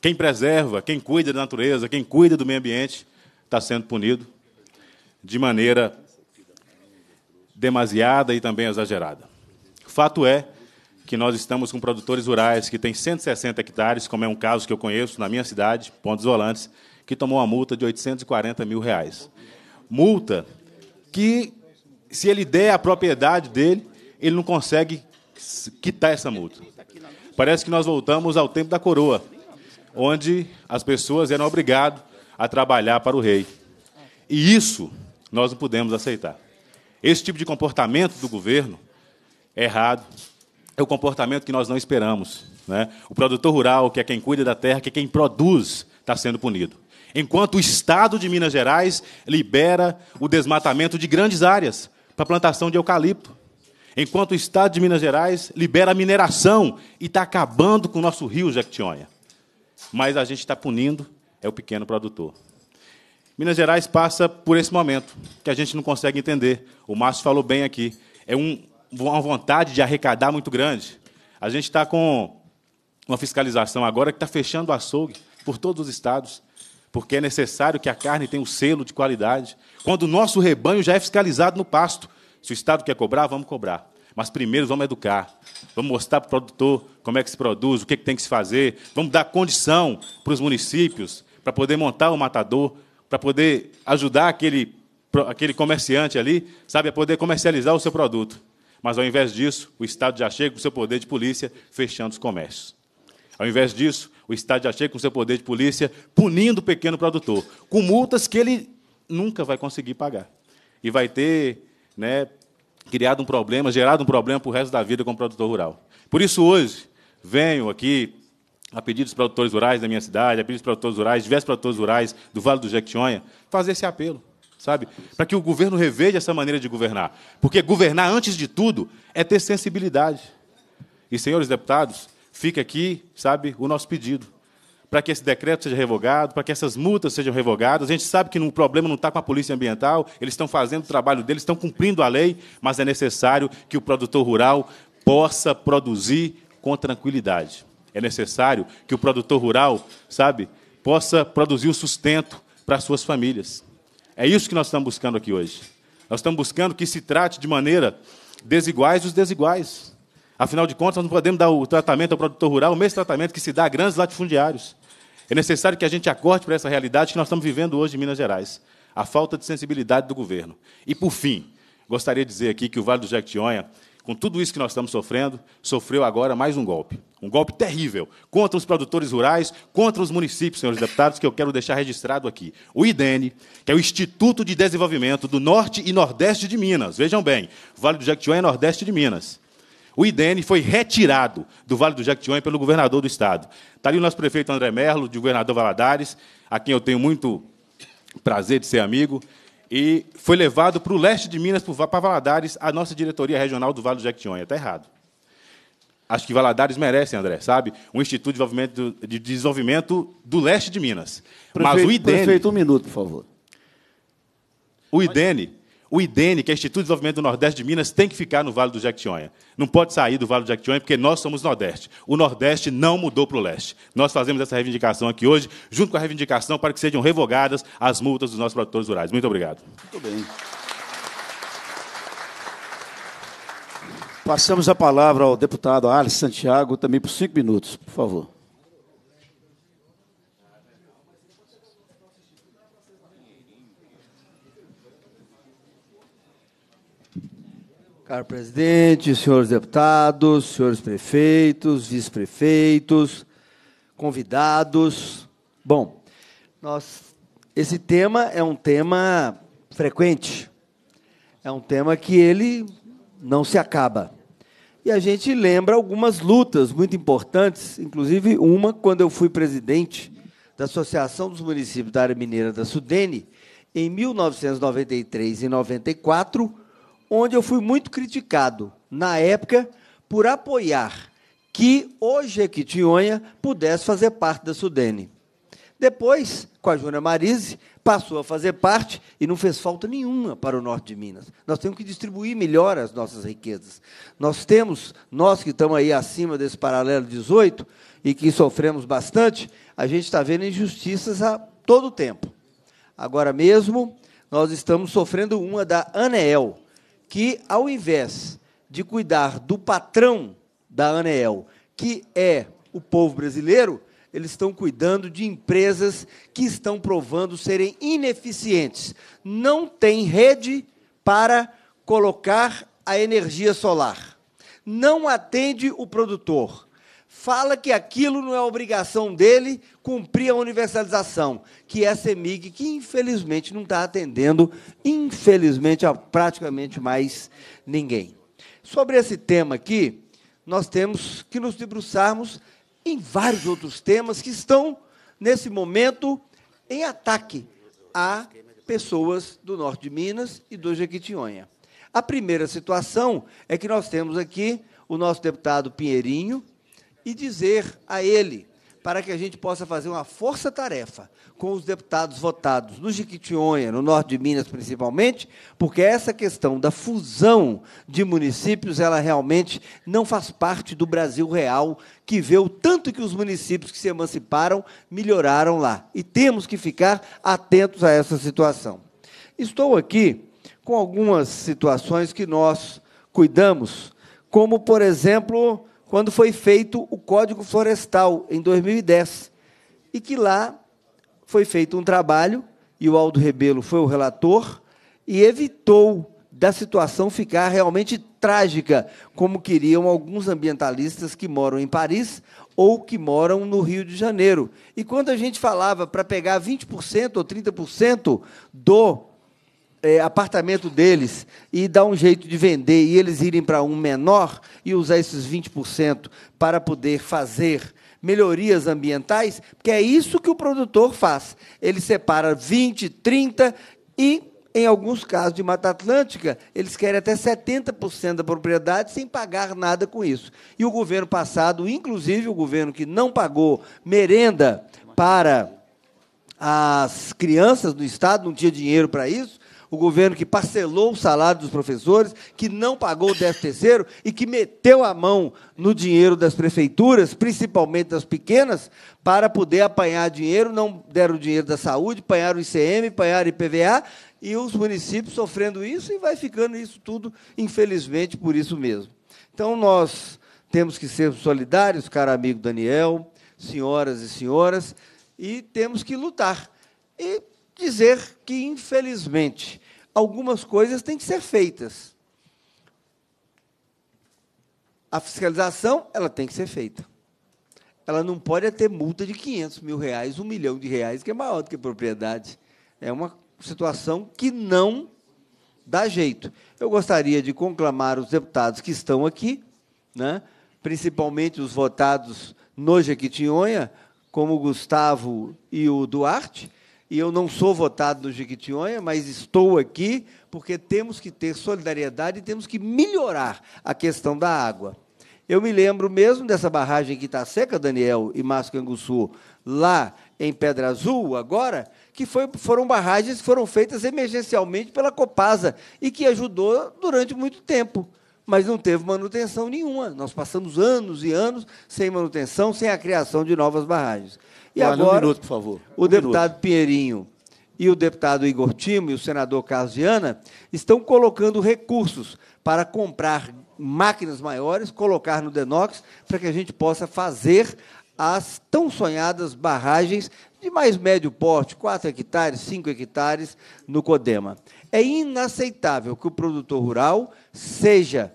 Quem preserva, quem cuida da natureza, quem cuida do meio ambiente está sendo punido de maneira demasiada e também exagerada. Fato é que nós estamos com produtores rurais que têm 160 hectares, como é um caso que eu conheço na minha cidade, Pontos Volantes, que tomou uma multa de 840 mil reais. Multa que, se ele der a propriedade dele, ele não consegue quitar essa multa. Parece que nós voltamos ao tempo da coroa, onde as pessoas eram obrigadas a trabalhar para o rei. E isso nós não podemos aceitar. Esse tipo de comportamento do governo é errado. É o comportamento que nós não esperamos. Né? O produtor rural, que é quem cuida da terra, que é quem produz, está sendo punido. Enquanto o Estado de Minas Gerais libera o desmatamento de grandes áreas para plantação de eucalipto. Enquanto o Estado de Minas Gerais libera a mineração e está acabando com o nosso rio Jequitinhonha. Mas a gente está punindo é o pequeno produtor. Minas Gerais passa por esse momento que a gente não consegue entender. O Márcio falou bem aqui. É um, uma vontade de arrecadar muito grande. A gente está com uma fiscalização agora que está fechando o açougue por todos os estados, porque é necessário que a carne tenha o um selo de qualidade. Quando o nosso rebanho já é fiscalizado no pasto. Se o Estado quer cobrar, vamos cobrar. Mas primeiro vamos educar. Vamos mostrar para o produtor como é que se produz, o que, é que tem que se fazer. Vamos dar condição para os municípios para poder montar o matador para poder ajudar aquele, aquele comerciante ali, sabe, a poder comercializar o seu produto. Mas ao invés disso, o Estado já chega com o seu poder de polícia fechando os comércios. Ao invés disso, o Estado já chega com o seu poder de polícia punindo o pequeno produtor, com multas que ele nunca vai conseguir pagar. E vai ter né, criado um problema, gerado um problema para o resto da vida como produtor rural. Por isso, hoje, venho aqui a pedidos dos produtores rurais da minha cidade, a pedidos dos produtores rurais, diversos produtores rurais do Vale do Jequitinhonha, fazer esse apelo, sabe? Para que o governo reveja essa maneira de governar. Porque governar, antes de tudo, é ter sensibilidade. E, senhores deputados, fica aqui, sabe, o nosso pedido. Para que esse decreto seja revogado, para que essas multas sejam revogadas. A gente sabe que o problema não está com a polícia ambiental, eles estão fazendo o trabalho deles, estão cumprindo a lei, mas é necessário que o produtor rural possa produzir com tranquilidade. É necessário que o produtor rural, sabe, possa produzir o sustento para suas famílias. É isso que nós estamos buscando aqui hoje. Nós estamos buscando que se trate de maneira desiguais os desiguais. Afinal de contas, nós não podemos dar o tratamento ao produtor rural, o mesmo tratamento que se dá a grandes latifundiários. É necessário que a gente acorde para essa realidade que nós estamos vivendo hoje em Minas Gerais, a falta de sensibilidade do governo. E, por fim, gostaria de dizer aqui que o Vale do Jequitinhonha com tudo isso que nós estamos sofrendo, sofreu agora mais um golpe. Um golpe terrível contra os produtores rurais, contra os municípios, senhores deputados, que eu quero deixar registrado aqui. O IDENE, que é o Instituto de Desenvolvimento do Norte e Nordeste de Minas. Vejam bem, Vale do Jequitinhonha é Nordeste de Minas. O IDN foi retirado do Vale do Jequitinhonha pelo governador do estado. Está ali o nosso prefeito André Merlo, de governador Valadares, a quem eu tenho muito prazer de ser amigo e foi levado para o leste de Minas, para Valadares, a nossa diretoria regional do Vale do Jequitinhonha. Está errado. Acho que Valadares merece, André, sabe? Um Instituto de Desenvolvimento, de Desenvolvimento do Leste de Minas. Prefeito, Mas o IDENE... Prefeito, um minuto, por favor. O IDENE o IDENE, que é o Instituto de Desenvolvimento do Nordeste de Minas, tem que ficar no Vale do Jequitinhonha. Não pode sair do Vale do Jequitinhonha, porque nós somos Nordeste. O Nordeste não mudou para o Leste. Nós fazemos essa reivindicação aqui hoje, junto com a reivindicação para que sejam revogadas as multas dos nossos produtores rurais. Muito obrigado. Muito bem. Passamos a palavra ao deputado Alex Santiago, também por cinco minutos, por favor. Caro presidente, senhores deputados, senhores prefeitos, vice-prefeitos, convidados. Bom, nós, esse tema é um tema frequente. É um tema que ele não se acaba. E a gente lembra algumas lutas muito importantes, inclusive uma quando eu fui presidente da Associação dos Municípios da Área Mineira da Sudene, em 1993 e 94, onde eu fui muito criticado, na época, por apoiar que o Jequitinhonha pudesse fazer parte da Sudene. Depois, com a Júlia Marise, passou a fazer parte e não fez falta nenhuma para o norte de Minas. Nós temos que distribuir melhor as nossas riquezas. Nós temos, nós que estamos aí acima desse paralelo 18 e que sofremos bastante, a gente está vendo injustiças a todo tempo. Agora mesmo, nós estamos sofrendo uma da ANEEL, que, ao invés de cuidar do patrão da Anel, que é o povo brasileiro, eles estão cuidando de empresas que estão provando serem ineficientes. Não tem rede para colocar a energia solar. Não atende o produtor fala que aquilo não é obrigação dele cumprir a universalização, que é a CEMIG, que infelizmente não está atendendo, infelizmente, a praticamente mais ninguém. Sobre esse tema aqui, nós temos que nos debruçarmos em vários outros temas que estão, nesse momento, em ataque a pessoas do norte de Minas e do Jequitinhonha. A primeira situação é que nós temos aqui o nosso deputado Pinheirinho, e dizer a ele, para que a gente possa fazer uma força-tarefa com os deputados votados no Jequitinhonha, no norte de Minas principalmente, porque essa questão da fusão de municípios, ela realmente não faz parte do Brasil real, que vê o tanto que os municípios que se emanciparam melhoraram lá. E temos que ficar atentos a essa situação. Estou aqui com algumas situações que nós cuidamos, como, por exemplo, quando foi feito o Código Florestal, em 2010, e que lá foi feito um trabalho, e o Aldo Rebelo foi o relator, e evitou da situação ficar realmente trágica, como queriam alguns ambientalistas que moram em Paris ou que moram no Rio de Janeiro. E quando a gente falava para pegar 20% ou 30% do é, apartamento deles e dar um jeito de vender e eles irem para um menor e usar esses 20% para poder fazer melhorias ambientais, porque é isso que o produtor faz. Ele separa 20, 30 e em alguns casos de Mata Atlântica, eles querem até 70% da propriedade sem pagar nada com isso. E o governo passado, inclusive o governo que não pagou merenda para as crianças do Estado, não tinha dinheiro para isso, o governo que parcelou o salário dos professores, que não pagou o déficit terceiro e que meteu a mão no dinheiro das prefeituras, principalmente das pequenas, para poder apanhar dinheiro, não deram o dinheiro da saúde, apanharam o ICM, apanharam o IPVA, e os municípios sofrendo isso e vai ficando isso tudo, infelizmente, por isso mesmo. Então, nós temos que ser solidários, caro amigo Daniel, senhoras e senhoras, e temos que lutar. E dizer que, infelizmente, algumas coisas têm que ser feitas. A fiscalização ela tem que ser feita. Ela não pode é ter multa de 500 mil reais, um milhão de reais, que é maior do que propriedade. É uma situação que não dá jeito. Eu gostaria de conclamar os deputados que estão aqui, né, principalmente os votados no Jequitinhonha, como o Gustavo e o Duarte, e eu não sou votado no Jequitinhonha, mas estou aqui porque temos que ter solidariedade e temos que melhorar a questão da água. Eu me lembro mesmo dessa barragem que está seca, Daniel e Márcio Canguçu, lá em Pedra Azul, agora, que foi, foram barragens que foram feitas emergencialmente pela Copasa e que ajudou durante muito tempo, mas não teve manutenção nenhuma. Nós passamos anos e anos sem manutenção, sem a criação de novas barragens. E agora, um minuto, por favor. o um deputado minuto. Pinheirinho e o deputado Igor Timo e o senador Casiana estão colocando recursos para comprar máquinas maiores, colocar no Denox, para que a gente possa fazer as tão sonhadas barragens de mais médio porte, 4 hectares, 5 hectares, no Codema. É inaceitável que o produtor rural seja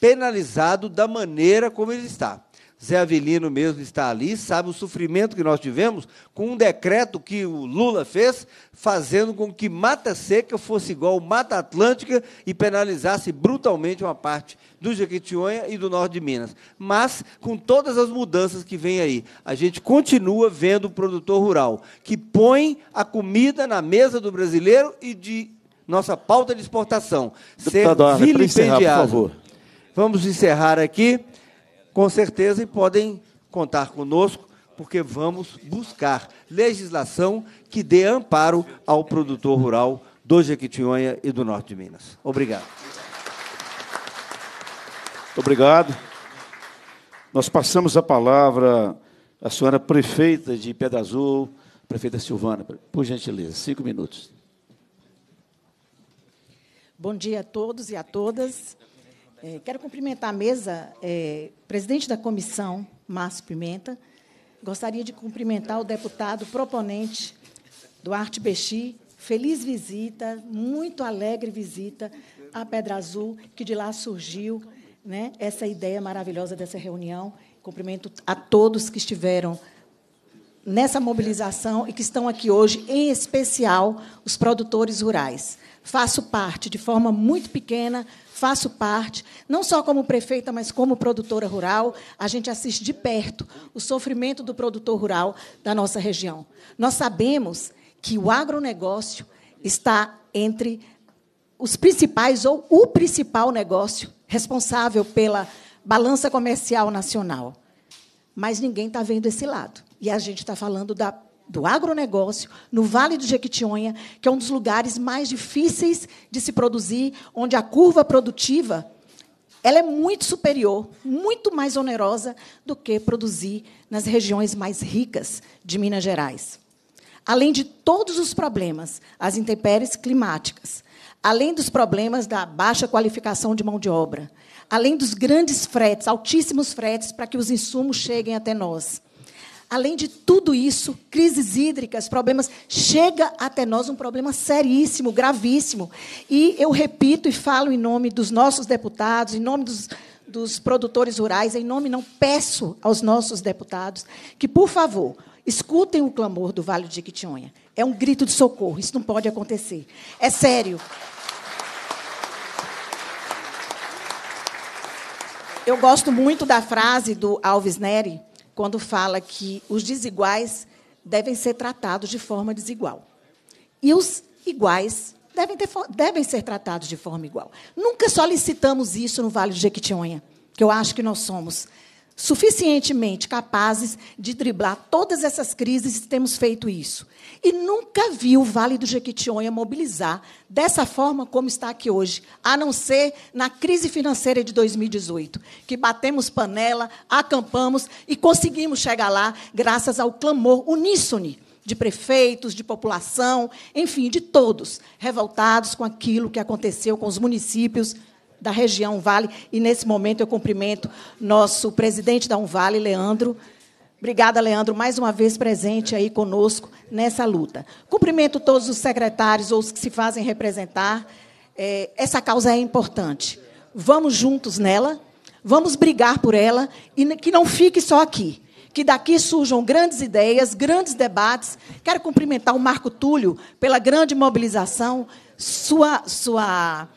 penalizado da maneira como ele está. Zé Avelino mesmo está ali, sabe o sofrimento que nós tivemos com um decreto que o Lula fez, fazendo com que Mata Seca fosse igual Mata Atlântica e penalizasse brutalmente uma parte do Jequitinhonha e do norte de Minas. Mas, com todas as mudanças que vem aí, a gente continua vendo o produtor rural, que põe a comida na mesa do brasileiro e de nossa pauta de exportação. Deputado, ser vilipendiado. Encerrar, por favor. Vamos encerrar aqui com certeza, e podem contar conosco, porque vamos buscar legislação que dê amparo ao produtor rural do Jequitinhonha e do Norte de Minas. Obrigado. Muito obrigado. Nós passamos a palavra à senhora prefeita de Pedra Azul, prefeita Silvana, por gentileza, cinco minutos. Bom dia a todos e a todas. É, quero cumprimentar a mesa, é, presidente da comissão, Márcio Pimenta. Gostaria de cumprimentar o deputado proponente Duarte Bexi. Feliz visita, muito alegre visita à Pedra Azul, que de lá surgiu né, essa ideia maravilhosa dessa reunião. Cumprimento a todos que estiveram nessa mobilização e que estão aqui hoje, em especial os produtores rurais. Faço parte, de forma muito pequena, faço parte, não só como prefeita, mas como produtora rural. A gente assiste de perto o sofrimento do produtor rural da nossa região. Nós sabemos que o agronegócio está entre os principais ou o principal negócio responsável pela balança comercial nacional. Mas ninguém está vendo esse lado. E a gente está falando da do agronegócio no Vale do Jequitinhonha, que é um dos lugares mais difíceis de se produzir, onde a curva produtiva ela é muito superior, muito mais onerosa do que produzir nas regiões mais ricas de Minas Gerais. Além de todos os problemas, as intempéries climáticas, além dos problemas da baixa qualificação de mão de obra, além dos grandes fretes, altíssimos fretes para que os insumos cheguem até nós, Além de tudo isso, crises hídricas, problemas, chega até nós um problema seríssimo, gravíssimo. E eu repito e falo em nome dos nossos deputados, em nome dos, dos produtores rurais, em nome não peço aos nossos deputados que, por favor, escutem o clamor do Vale de Jequitinhonha. É um grito de socorro, isso não pode acontecer. É sério. Eu gosto muito da frase do Alves Neri, quando fala que os desiguais devem ser tratados de forma desigual. E os iguais devem, ter, devem ser tratados de forma igual. Nunca solicitamos isso no Vale do Jequitinhonha, que eu acho que nós somos suficientemente capazes de driblar todas essas crises e temos feito isso. E nunca vi o Vale do Jequitinhonha mobilizar dessa forma como está aqui hoje, a não ser na crise financeira de 2018, que batemos panela, acampamos e conseguimos chegar lá graças ao clamor uníssone de prefeitos, de população, enfim, de todos, revoltados com aquilo que aconteceu com os municípios da região Vale. E, nesse momento, eu cumprimento nosso presidente da Unvale, Leandro. Obrigada, Leandro, mais uma vez presente aí conosco nessa luta. Cumprimento todos os secretários ou os que se fazem representar. É, essa causa é importante. Vamos juntos nela, vamos brigar por ela e que não fique só aqui. Que daqui surjam grandes ideias, grandes debates. Quero cumprimentar o Marco Túlio pela grande mobilização, sua, sua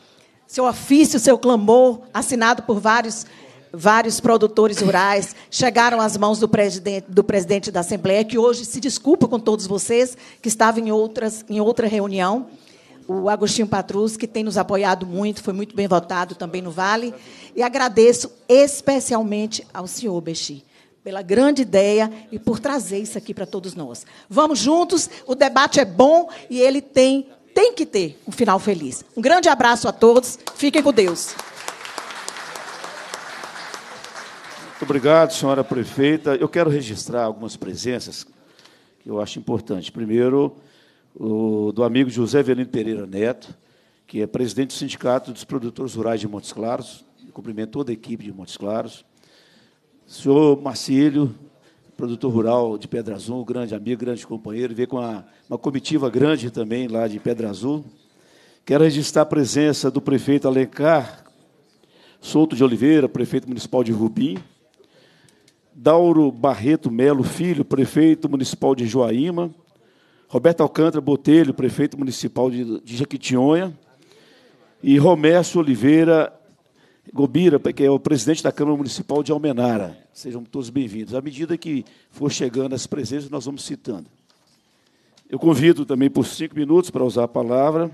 seu ofício, seu clamor, assinado por vários, vários produtores rurais, chegaram às mãos do presidente, do presidente da Assembleia, que hoje se desculpa com todos vocês, que estava em, outras, em outra reunião. O Agostinho Patrus, que tem nos apoiado muito, foi muito bem votado também no Vale. E agradeço especialmente ao senhor Bexi pela grande ideia e por trazer isso aqui para todos nós. Vamos juntos, o debate é bom e ele tem tem que ter um final feliz. Um grande abraço a todos. Fiquem com Deus. Muito obrigado, senhora prefeita. Eu quero registrar algumas presenças que eu acho importantes. Primeiro, o do amigo José Velino Pereira Neto, que é presidente do Sindicato dos Produtores Rurais de Montes Claros. cumprimento toda a equipe de Montes Claros. senhor Marcílio, produtor rural de Pedra Azul, grande amigo, grande companheiro, veio com uma, uma comitiva grande também lá de Pedra Azul. Quero registrar a presença do prefeito Alencar Souto de Oliveira, prefeito municipal de Rubim, Dauro Barreto Melo Filho, prefeito municipal de Joaíma, Roberto Alcântara Botelho, prefeito municipal de, de Jaquitinhonha, e Romércio Oliveira Gobira, que é o presidente da Câmara Municipal de Almenara. Sejam todos bem-vindos. À medida que for chegando as presenças, nós vamos citando. Eu convido também por cinco minutos para usar a palavra.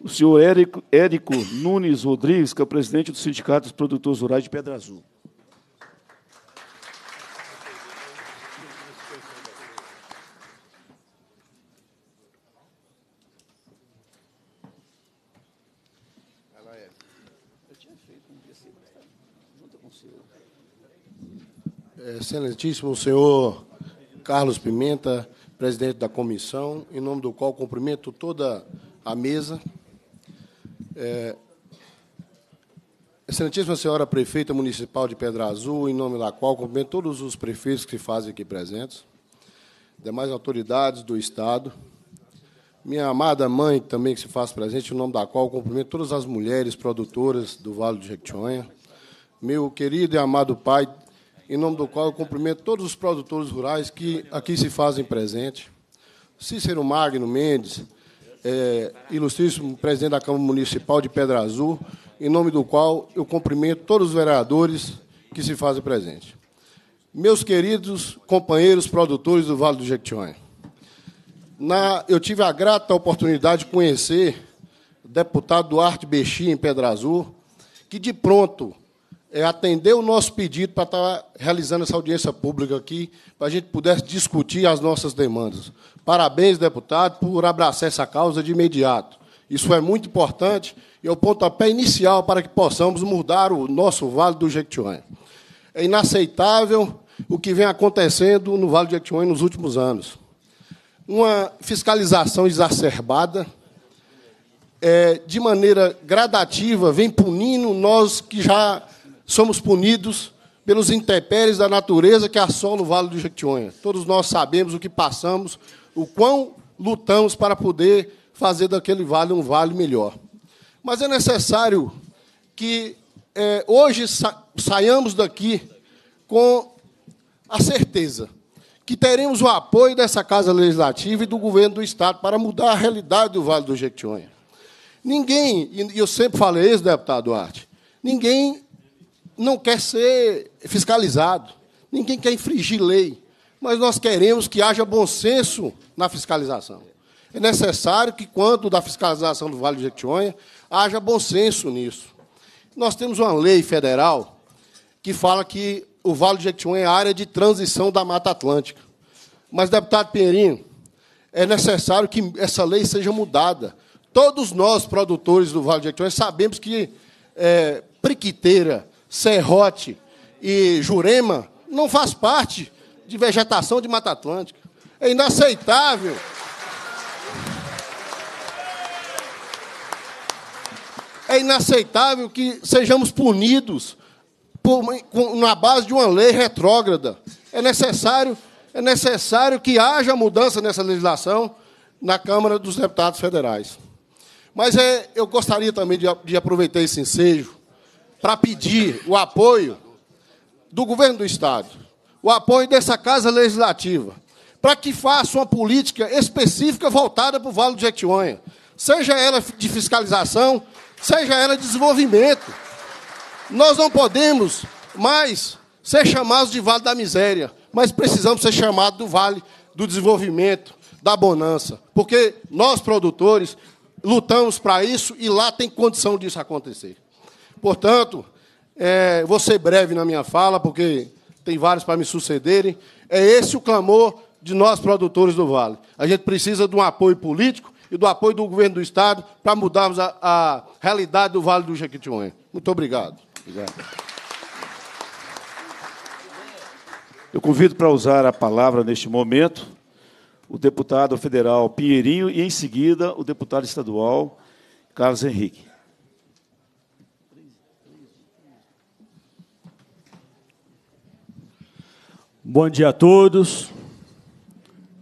O senhor Érico, Érico Nunes Rodrigues, que é o presidente do Sindicato dos Produtores Rurais de Pedra Azul. Excelentíssimo senhor Carlos Pimenta, presidente da comissão, em nome do qual cumprimento toda a mesa. É, Excelentíssima senhora prefeita municipal de Pedra Azul, em nome da qual cumprimento todos os prefeitos que se fazem aqui presentes, demais autoridades do Estado, minha amada mãe também que se faz presente, em nome da qual cumprimento todas as mulheres produtoras do Vale do Jequitinhonha, meu querido e amado pai em nome do qual eu cumprimento todos os produtores rurais que aqui se fazem presente. Cícero Magno Mendes, é, ilustríssimo presidente da Câmara Municipal de Pedra Azul, em nome do qual eu cumprimento todos os vereadores que se fazem presente. Meus queridos companheiros produtores do Vale do Jequitinhonha, na, eu tive a grata oportunidade de conhecer o deputado Duarte Bexi, em Pedra Azul, que de pronto é, atender o nosso pedido para estar realizando essa audiência pública aqui, para a gente pudesse discutir as nossas demandas. Parabéns, deputado, por abraçar essa causa de imediato. Isso é muito importante e é o pontapé inicial para que possamos mudar o nosso Vale do Jequitinhonha. É inaceitável o que vem acontecendo no Vale do Jequitinhonha nos últimos anos. Uma fiscalização exacerbada, é, de maneira gradativa, vem punindo nós que já somos punidos pelos intempéries da natureza que assola o Vale do Jequitinhonha. Todos nós sabemos o que passamos, o quão lutamos para poder fazer daquele vale um vale melhor. Mas é necessário que é, hoje sa saiamos daqui com a certeza que teremos o apoio dessa Casa Legislativa e do governo do Estado para mudar a realidade do Vale do Jequitinhonha. Ninguém, e eu sempre falei isso, deputado Duarte, ninguém não quer ser fiscalizado, ninguém quer infringir lei, mas nós queremos que haja bom senso na fiscalização. É necessário que, quanto da fiscalização do Vale do Jequitinhonha, haja bom senso nisso. Nós temos uma lei federal que fala que o Vale do Jequitinhonha é área de transição da Mata Atlântica. Mas, deputado Pinheirinho, é necessário que essa lei seja mudada. Todos nós, produtores do Vale do Jequitinhonha, sabemos que é, priquiteira, Serrote e Jurema não faz parte de vegetação de Mata Atlântica. É inaceitável. É inaceitável que sejamos punidos por, na base de uma lei retrógrada. É necessário, é necessário que haja mudança nessa legislação na Câmara dos Deputados Federais. Mas é, eu gostaria também de, de aproveitar esse ensejo para pedir o apoio do governo do Estado, o apoio dessa Casa Legislativa, para que faça uma política específica voltada para o Vale do Jequitinhonha, seja ela de fiscalização, seja ela de desenvolvimento. Nós não podemos mais ser chamados de Vale da Miséria, mas precisamos ser chamados do Vale do Desenvolvimento, da Bonança, porque nós, produtores, lutamos para isso e lá tem condição disso acontecer. Portanto, é, vou ser breve na minha fala, porque tem vários para me sucederem. É esse o clamor de nós, produtores do Vale. A gente precisa de um apoio político e do apoio do governo do Estado para mudarmos a, a realidade do Vale do Jequitinhonha. Muito obrigado. obrigado. Eu convido para usar a palavra neste momento o deputado federal Pinheirinho e, em seguida, o deputado estadual Carlos Henrique. Bom dia a todos.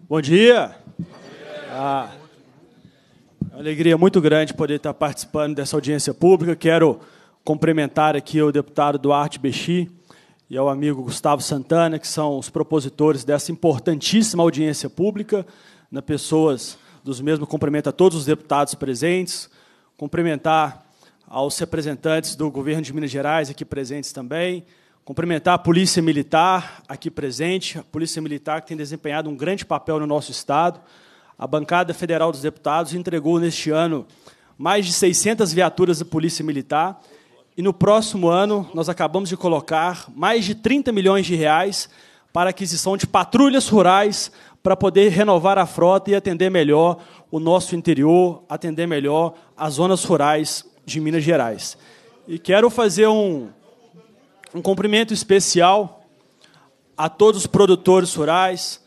Bom dia. Ah, é uma alegria muito grande poder estar participando dessa audiência pública. Quero cumprimentar aqui o deputado Duarte Bexi e ao amigo Gustavo Santana, que são os propositores dessa importantíssima audiência pública, na né, pessoas dos mesmos cumprimento a todos os deputados presentes, cumprimentar aos representantes do governo de Minas Gerais aqui presentes também, Cumprimentar a Polícia Militar aqui presente, a Polícia Militar que tem desempenhado um grande papel no nosso Estado. A Bancada Federal dos Deputados entregou neste ano mais de 600 viaturas da Polícia Militar. E no próximo ano, nós acabamos de colocar mais de 30 milhões de reais para aquisição de patrulhas rurais para poder renovar a frota e atender melhor o nosso interior, atender melhor as zonas rurais de Minas Gerais. E quero fazer um, um cumprimento especial a todos os produtores rurais,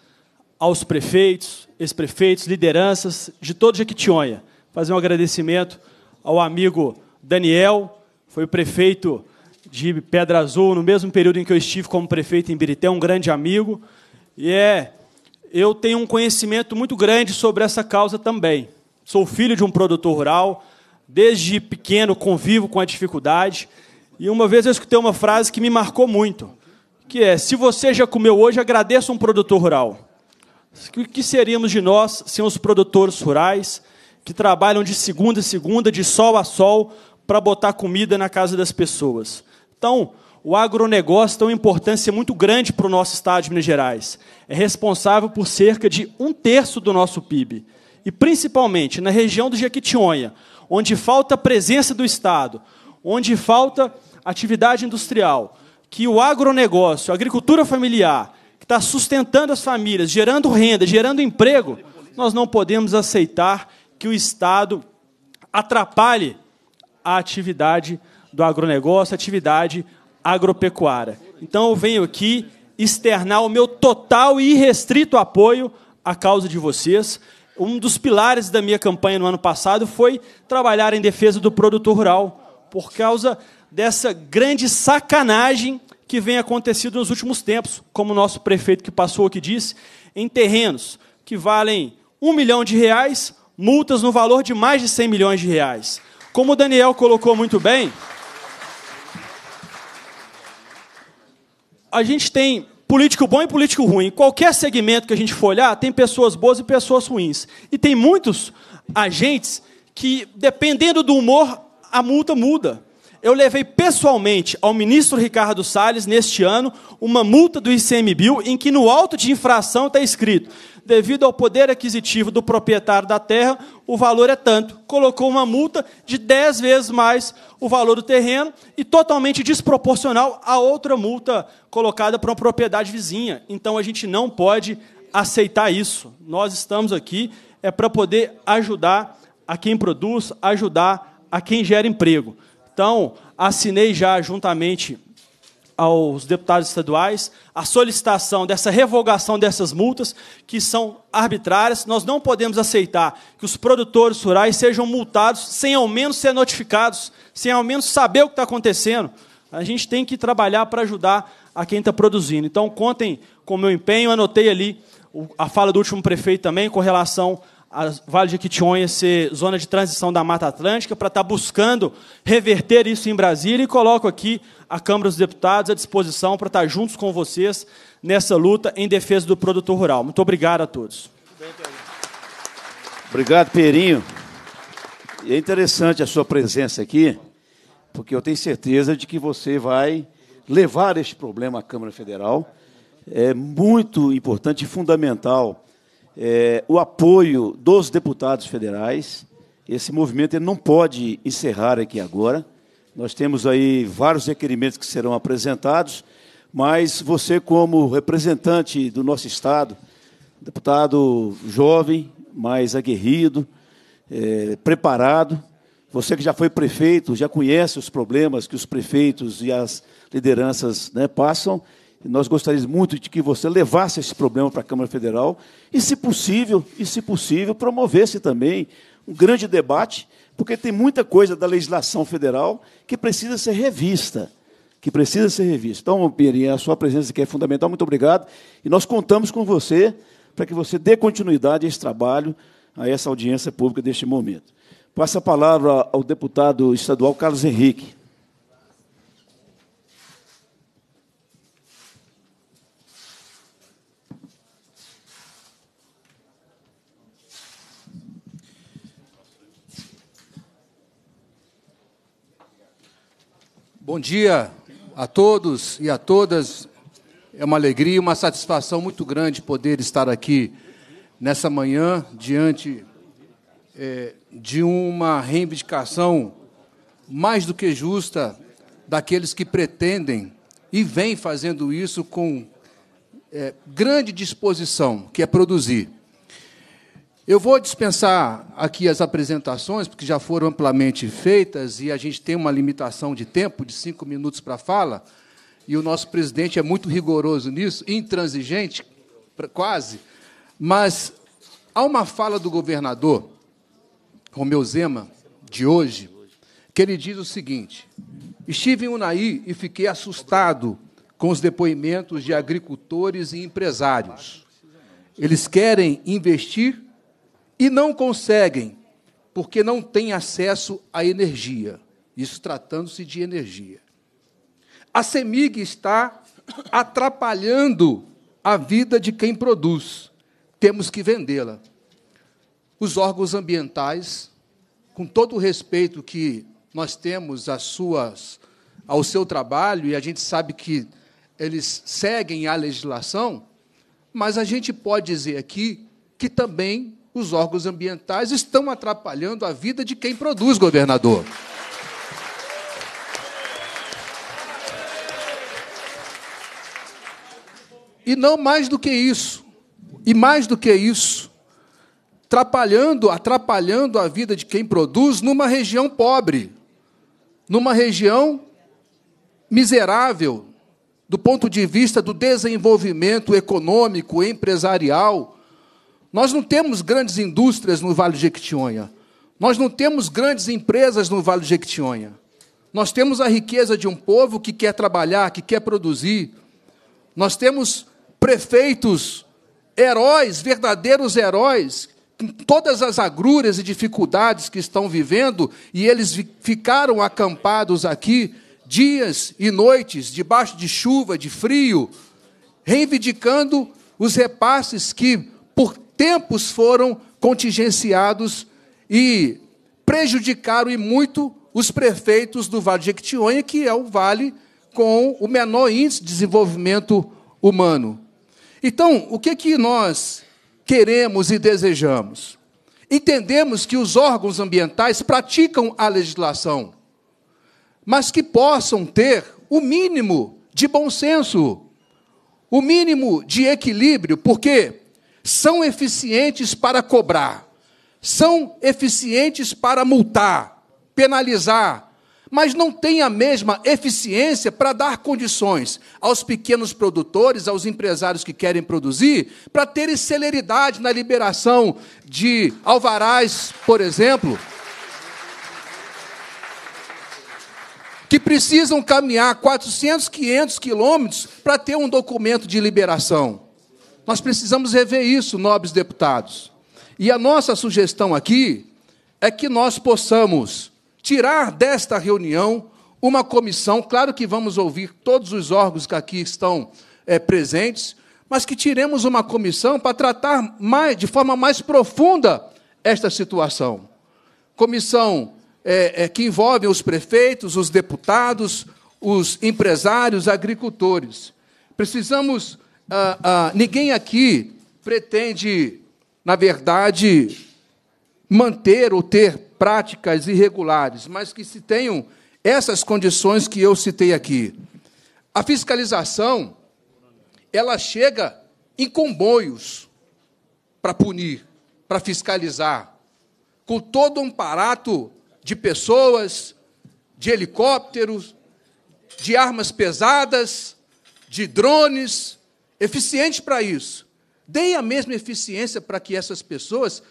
aos prefeitos, ex-prefeitos, lideranças de todo Jequitinhonha. Fazer um agradecimento ao amigo Daniel, foi o prefeito de Pedra Azul no mesmo período em que eu estive como prefeito em Birité, um grande amigo. E é, eu tenho um conhecimento muito grande sobre essa causa também. Sou filho de um produtor rural, desde pequeno convivo com a dificuldade e uma vez eu escutei uma frase que me marcou muito, que é: se você já comeu hoje, agradeça um produtor rural. O que seríamos de nós sem os produtores rurais que trabalham de segunda a segunda, de sol a sol, para botar comida na casa das pessoas? Então, o agronegócio tem uma importância muito grande para o nosso estado de Minas Gerais. É responsável por cerca de um terço do nosso PIB. E principalmente na região do Jequitinhonha, onde falta a presença do Estado, onde falta atividade industrial, que o agronegócio, a agricultura familiar, que está sustentando as famílias, gerando renda, gerando emprego, nós não podemos aceitar que o Estado atrapalhe a atividade do agronegócio, a atividade agropecuária. Então eu venho aqui externar o meu total e irrestrito apoio à causa de vocês. Um dos pilares da minha campanha no ano passado foi trabalhar em defesa do produtor rural, por causa dessa grande sacanagem que vem acontecendo nos últimos tempos, como o nosso prefeito que passou aqui disse, em terrenos que valem um milhão de reais, multas no valor de mais de 100 milhões de reais. Como o Daniel colocou muito bem, a gente tem político bom e político ruim. Qualquer segmento que a gente for olhar, tem pessoas boas e pessoas ruins. E tem muitos agentes que, dependendo do humor, a multa muda eu levei pessoalmente ao ministro Ricardo Salles, neste ano, uma multa do ICMBio, em que no auto de infração está escrito: devido ao poder aquisitivo do proprietário da terra, o valor é tanto. Colocou uma multa de 10 vezes mais o valor do terreno e totalmente desproporcional à outra multa colocada para uma propriedade vizinha. Então a gente não pode aceitar isso. Nós estamos aqui é para poder ajudar a quem produz, ajudar a quem gera emprego. Então, assinei já juntamente aos deputados estaduais a solicitação dessa revogação dessas multas, que são arbitrárias. Nós não podemos aceitar que os produtores rurais sejam multados sem ao menos ser notificados, sem ao menos saber o que está acontecendo. A gente tem que trabalhar para ajudar a quem está produzindo. Então, contem com o meu empenho. Anotei ali a fala do último prefeito também com relação a Vale de Quitionha ser zona de transição da Mata Atlântica, para estar tá buscando reverter isso em Brasília, e coloco aqui a Câmara dos Deputados à disposição para estar tá juntos com vocês nessa luta em defesa do produtor rural. Muito obrigado a todos. Obrigado, Perinho. é interessante a sua presença aqui, porque eu tenho certeza de que você vai levar este problema à Câmara Federal. É muito importante e fundamental é, o apoio dos deputados federais. Esse movimento ele não pode encerrar aqui agora. Nós temos aí vários requerimentos que serão apresentados, mas você, como representante do nosso Estado, deputado jovem, mais aguerrido, é, preparado, você que já foi prefeito, já conhece os problemas que os prefeitos e as lideranças né, passam, nós gostaríamos muito de que você levasse esse problema para a Câmara Federal e, se possível, e se possível, promovesse também um grande debate, porque tem muita coisa da legislação federal que precisa ser revista, que precisa ser revista. Então, Pirinha, a sua presença aqui é fundamental, muito obrigado. E nós contamos com você para que você dê continuidade a esse trabalho, a essa audiência pública deste momento. Passa a palavra ao deputado estadual Carlos Henrique. Bom dia a todos e a todas. É uma alegria e uma satisfação muito grande poder estar aqui nessa manhã, diante é, de uma reivindicação mais do que justa daqueles que pretendem e vêm fazendo isso com é, grande disposição, que é produzir. Eu vou dispensar aqui as apresentações, porque já foram amplamente feitas e a gente tem uma limitação de tempo de cinco minutos para fala, e o nosso presidente é muito rigoroso nisso, intransigente, quase, mas há uma fala do governador, Romeu Zema, de hoje, que ele diz o seguinte: Estive em Unai e fiquei assustado com os depoimentos de agricultores e empresários. Eles querem investir e não conseguem, porque não têm acesso à energia. Isso tratando-se de energia. A CEMIG está atrapalhando a vida de quem produz. Temos que vendê-la. Os órgãos ambientais, com todo o respeito que nós temos às suas, ao seu trabalho, e a gente sabe que eles seguem a legislação, mas a gente pode dizer aqui que também os órgãos ambientais estão atrapalhando a vida de quem produz, governador. E não mais do que isso. E mais do que isso, atrapalhando, atrapalhando a vida de quem produz numa região pobre, numa região miserável do ponto de vista do desenvolvimento econômico, empresarial, nós não temos grandes indústrias no Vale de Jequitinhonha. Nós não temos grandes empresas no Vale de Jequitinhonha. Nós temos a riqueza de um povo que quer trabalhar, que quer produzir. Nós temos prefeitos, heróis, verdadeiros heróis, com todas as agruras e dificuldades que estão vivendo, e eles ficaram acampados aqui dias e noites, debaixo de chuva, de frio, reivindicando os repasses que tempos foram contingenciados e prejudicaram e muito os prefeitos do Vale de Jequitinhonha, que é o vale com o menor índice de desenvolvimento humano. Então, o que, que nós queremos e desejamos? Entendemos que os órgãos ambientais praticam a legislação, mas que possam ter o mínimo de bom senso, o mínimo de equilíbrio, porque são eficientes para cobrar, são eficientes para multar, penalizar, mas não têm a mesma eficiência para dar condições aos pequenos produtores, aos empresários que querem produzir, para terem celeridade na liberação de alvarás, por exemplo. que precisam caminhar 400, 500 quilômetros para ter um documento de liberação. Nós precisamos rever isso, nobres deputados. E a nossa sugestão aqui é que nós possamos tirar desta reunião uma comissão, claro que vamos ouvir todos os órgãos que aqui estão é, presentes, mas que tiremos uma comissão para tratar mais, de forma mais profunda esta situação. Comissão é, é, que envolve os prefeitos, os deputados, os empresários, agricultores. Precisamos ah, ah, ninguém aqui pretende, na verdade, manter ou ter práticas irregulares, mas que se tenham essas condições que eu citei aqui. A fiscalização, ela chega em comboios para punir, para fiscalizar, com todo um aparato de pessoas, de helicópteros, de armas pesadas, de drones, eficiente para isso. Deem a mesma eficiência para que essas pessoas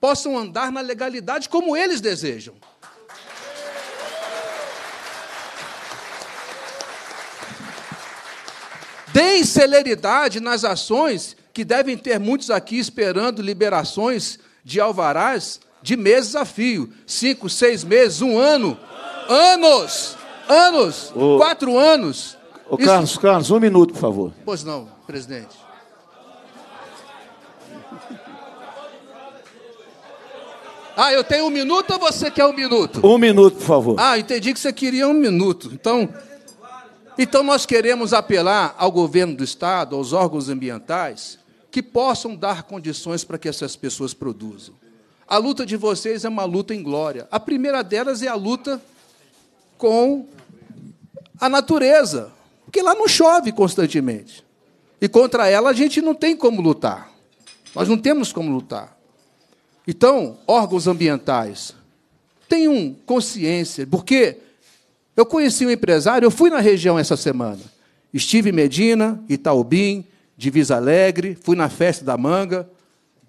possam andar na legalidade como eles desejam. Deem celeridade nas ações que devem ter muitos aqui esperando liberações de alvarás de meses a fio cinco, seis meses, um ano. Anos! Anos! Ô, quatro anos! Ô, Carlos, Isso... Carlos, um minuto, por favor. Pois não presidente. Ah, eu tenho um minuto ou você quer um minuto? Um minuto, por favor. Ah, entendi que você queria um minuto. Então, então nós queremos apelar ao governo do estado, aos órgãos ambientais, que possam dar condições para que essas pessoas produzam. A luta de vocês é uma luta em glória. A primeira delas é a luta com a natureza, porque lá não chove constantemente. E contra ela a gente não tem como lutar. Nós não temos como lutar. Então, órgãos ambientais, tenham consciência, porque eu conheci um empresário, eu fui na região essa semana. Estive em Medina, Itaubim, Divisa Alegre, fui na festa da manga,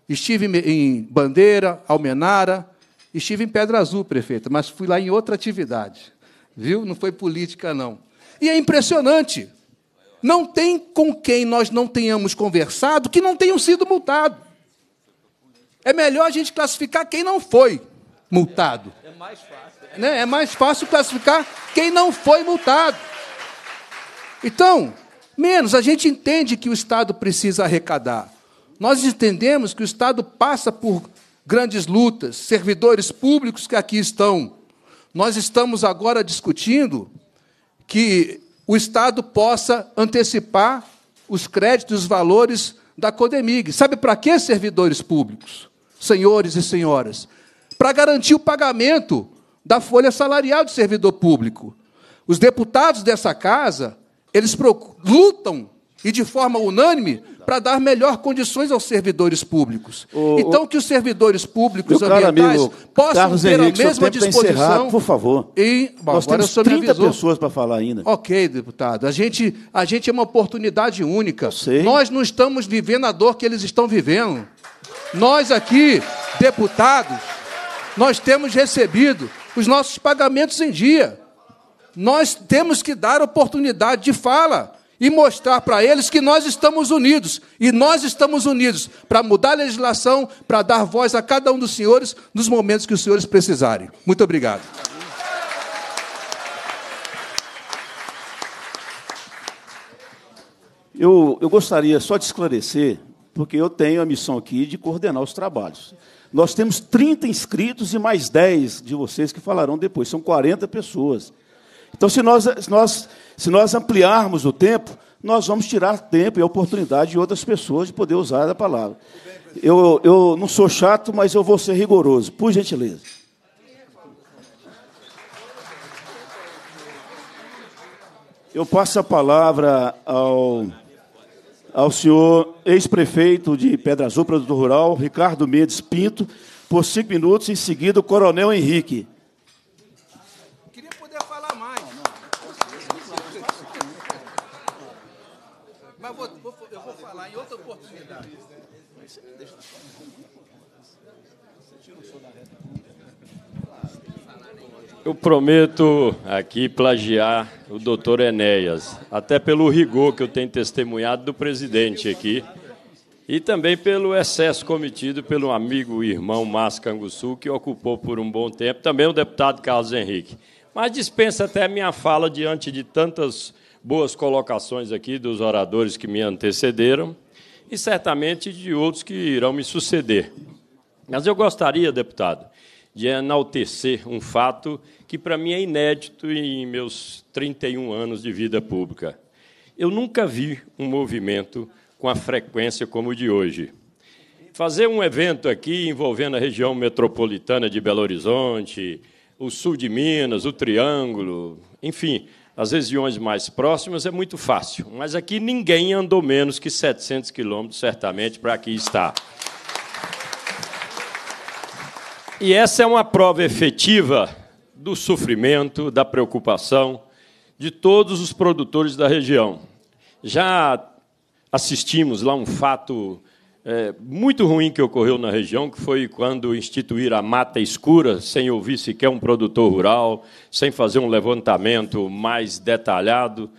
estive em Bandeira, Almenara, estive em Pedra Azul, prefeito, mas fui lá em outra atividade. Viu? Não foi política, não. E é impressionante. Não tem com quem nós não tenhamos conversado que não tenham sido multado. É melhor a gente classificar quem não foi multado. É, é mais fácil. Né? É mais fácil classificar quem não foi multado. Então, menos, a gente entende que o Estado precisa arrecadar. Nós entendemos que o Estado passa por grandes lutas, servidores públicos que aqui estão. Nós estamos agora discutindo que o Estado possa antecipar os créditos, os valores da Codemig. Sabe para que servidores públicos, senhores e senhoras? Para garantir o pagamento da folha salarial de servidor público. Os deputados dessa casa, eles lutam e de forma unânime para dar melhor condições aos servidores públicos. O, então, que os servidores públicos ambientais amigo, possam Carlos ter Henrique, a mesma tá disposição. Encerrar, por favor. E, bom, Nós agora temos 30 pessoas para falar ainda. Ok, deputado. A gente, a gente é uma oportunidade única. Nós não estamos vivendo a dor que eles estão vivendo. Nós aqui, deputados, nós temos recebido os nossos pagamentos em dia. Nós temos que dar oportunidade de fala e mostrar para eles que nós estamos unidos. E nós estamos unidos para mudar a legislação, para dar voz a cada um dos senhores nos momentos que os senhores precisarem. Muito obrigado. Eu, eu gostaria só de esclarecer, porque eu tenho a missão aqui de coordenar os trabalhos. Nós temos 30 inscritos e mais 10 de vocês que falarão depois, são 40 pessoas. Então, se nós, se nós, se nós ampliarmos o tempo, nós vamos tirar tempo e oportunidade de outras pessoas de poder usar a palavra. Eu, eu não sou chato, mas eu vou ser rigoroso, por gentileza. Eu passo a palavra ao, ao senhor ex-prefeito de Pedras Azul, produtor rural, Ricardo Mendes Pinto, por cinco minutos, em seguida o coronel Henrique. Eu prometo aqui plagiar o doutor Enéas, até pelo rigor que eu tenho testemunhado do presidente aqui e também pelo excesso cometido pelo amigo e irmão Márcio Canguçu, que ocupou por um bom tempo, também o deputado Carlos Henrique. Mas dispensa até a minha fala diante de tantas boas colocações aqui dos oradores que me antecederam e certamente de outros que irão me suceder. Mas eu gostaria, deputado, de enaltecer um fato que, para mim, é inédito em meus 31 anos de vida pública. Eu nunca vi um movimento com a frequência como o de hoje. Fazer um evento aqui envolvendo a região metropolitana de Belo Horizonte, o sul de Minas, o Triângulo, enfim, as regiões mais próximas é muito fácil. Mas aqui ninguém andou menos que 700 quilômetros, certamente, para aqui estar. E essa é uma prova efetiva do sofrimento, da preocupação de todos os produtores da região. Já assistimos lá um fato é, muito ruim que ocorreu na região, que foi quando instituíram a mata escura, sem ouvir sequer um produtor rural, sem fazer um levantamento mais detalhado,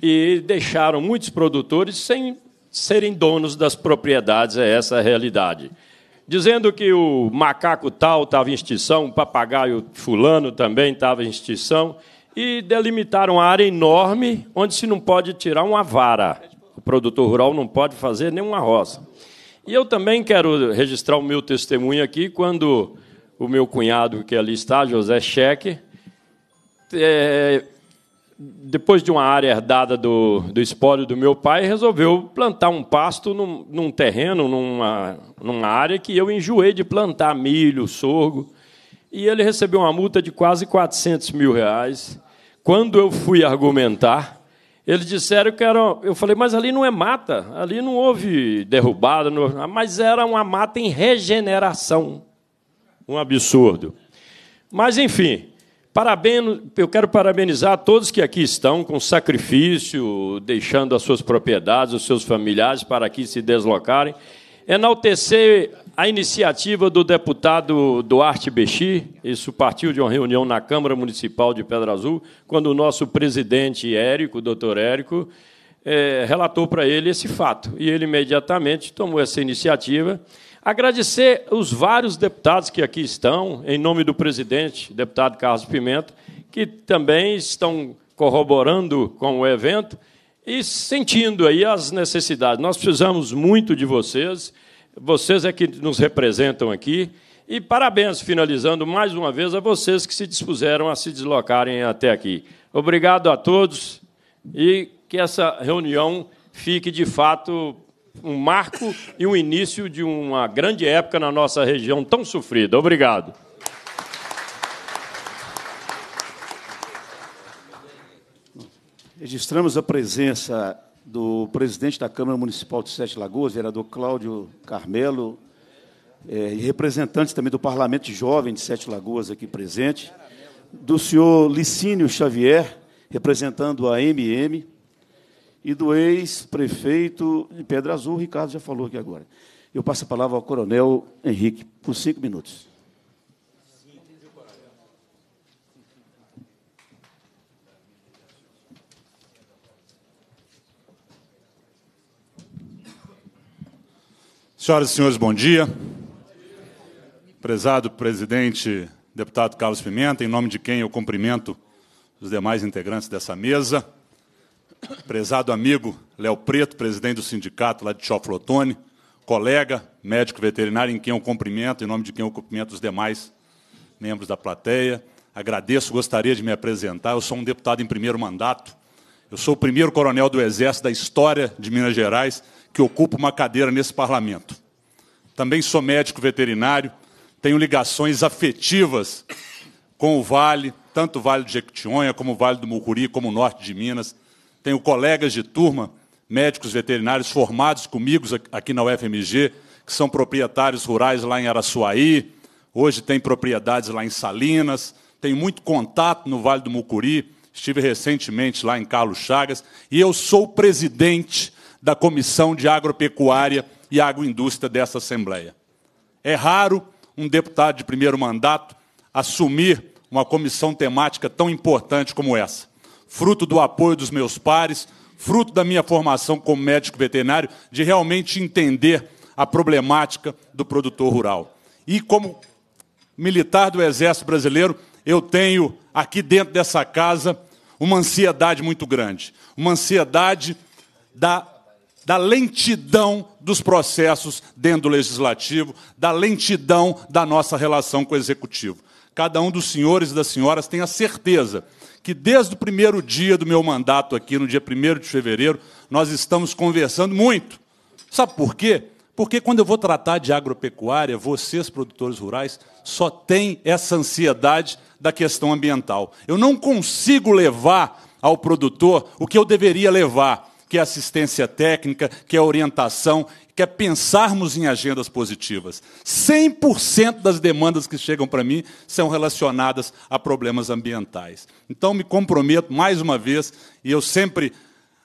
e deixaram muitos produtores sem serem donos das propriedades, é essa a realidade dizendo que o macaco tal estava em extinção, o papagaio fulano também estava em extinção, e delimitaram uma área enorme onde se não pode tirar uma vara. O produtor rural não pode fazer nenhuma roça. E eu também quero registrar o meu testemunho aqui quando o meu cunhado que ali está, José Cheque, é, depois de uma área herdada do, do espólio do meu pai, resolveu plantar um pasto num, num terreno, numa, numa área que eu enjoei de plantar milho, sorgo. E ele recebeu uma multa de quase 400 mil reais. Quando eu fui argumentar, eles disseram que era. Eu falei, mas ali não é mata, ali não houve derrubada, não... mas era uma mata em regeneração. Um absurdo. Mas, enfim, Parabeno, eu quero parabenizar todos que aqui estão com sacrifício, deixando as suas propriedades, os seus familiares para aqui se deslocarem. Enaltecer a iniciativa do deputado Duarte Bexi, isso partiu de uma reunião na Câmara Municipal de Pedra Azul, quando o nosso presidente Érico, doutor Érico, é, relatou para ele esse fato. E ele imediatamente tomou essa iniciativa Agradecer os vários deputados que aqui estão, em nome do presidente, deputado Carlos Pimenta, que também estão corroborando com o evento e sentindo aí as necessidades. Nós precisamos muito de vocês, vocês é que nos representam aqui. E parabéns, finalizando mais uma vez, a vocês que se dispuseram a se deslocarem até aqui. Obrigado a todos e que essa reunião fique de fato um marco e um início de uma grande época na nossa região tão sofrida. Obrigado. Registramos a presença do presidente da Câmara Municipal de Sete Lagoas, vereador Cláudio Carmelo, é, e representantes também do Parlamento Jovem de Sete Lagoas aqui presente, do senhor Licínio Xavier, representando a MM, e do ex-prefeito de Pedra Azul, o Ricardo já falou aqui agora. Eu passo a palavra ao coronel Henrique, por cinco minutos. Senhoras e senhores, bom dia. Prezado presidente, deputado Carlos Pimenta, em nome de quem eu cumprimento os demais integrantes dessa mesa prezado amigo Léo Preto, presidente do sindicato lá de Choflotone, colega, médico veterinário, em quem eu cumprimento, em nome de quem eu cumprimento os demais membros da plateia. Agradeço, gostaria de me apresentar. Eu sou um deputado em primeiro mandato. Eu sou o primeiro coronel do Exército da história de Minas Gerais que ocupa uma cadeira nesse parlamento. Também sou médico veterinário, tenho ligações afetivas com o Vale, tanto o Vale de Jequitinhonha, como o Vale do Mucuri, como o norte de Minas tenho colegas de turma, médicos veterinários formados comigo aqui na UFMG, que são proprietários rurais lá em Araçuaí, hoje tem propriedades lá em Salinas, tem muito contato no Vale do Mucuri, estive recentemente lá em Carlos Chagas, e eu sou presidente da Comissão de Agropecuária e Agroindústria dessa Assembleia. É raro um deputado de primeiro mandato assumir uma comissão temática tão importante como essa fruto do apoio dos meus pares, fruto da minha formação como médico veterinário, de realmente entender a problemática do produtor rural. E como militar do Exército Brasileiro, eu tenho aqui dentro dessa casa uma ansiedade muito grande, uma ansiedade da, da lentidão dos processos dentro do legislativo, da lentidão da nossa relação com o executivo. Cada um dos senhores e das senhoras tem a certeza que desde o primeiro dia do meu mandato aqui, no dia 1 de fevereiro, nós estamos conversando muito. Sabe por quê? Porque quando eu vou tratar de agropecuária, vocês, produtores rurais, só têm essa ansiedade da questão ambiental. Eu não consigo levar ao produtor o que eu deveria levar, que é assistência técnica, que é orientação que é pensarmos em agendas positivas. 100% das demandas que chegam para mim são relacionadas a problemas ambientais. Então, me comprometo mais uma vez, e eu sempre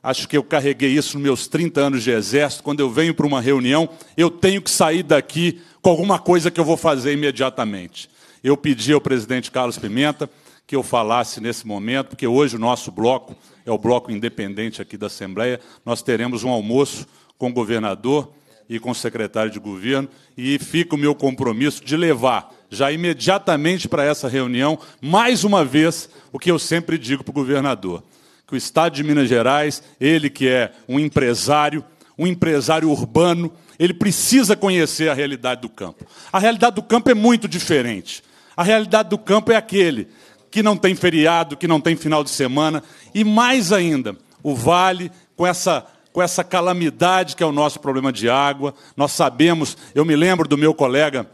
acho que eu carreguei isso nos meus 30 anos de exército, quando eu venho para uma reunião, eu tenho que sair daqui com alguma coisa que eu vou fazer imediatamente. Eu pedi ao presidente Carlos Pimenta que eu falasse nesse momento, porque hoje o nosso bloco é o bloco independente aqui da Assembleia, nós teremos um almoço com o governador e com o secretário de governo, e fica o meu compromisso de levar já imediatamente para essa reunião, mais uma vez, o que eu sempre digo para o governador: que o Estado de Minas Gerais, ele que é um empresário, um empresário urbano, ele precisa conhecer a realidade do campo. A realidade do campo é muito diferente. A realidade do campo é aquele que não tem feriado, que não tem final de semana, e mais ainda, o Vale, com essa com essa calamidade que é o nosso problema de água. Nós sabemos, eu me lembro do meu colega,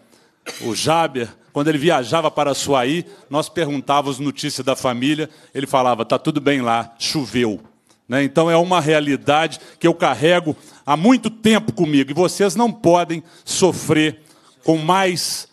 o Jaber, quando ele viajava para Suaí, nós perguntávamos notícias da família, ele falava: está tudo bem lá, choveu. Né? Então é uma realidade que eu carrego há muito tempo comigo, e vocês não podem sofrer com mais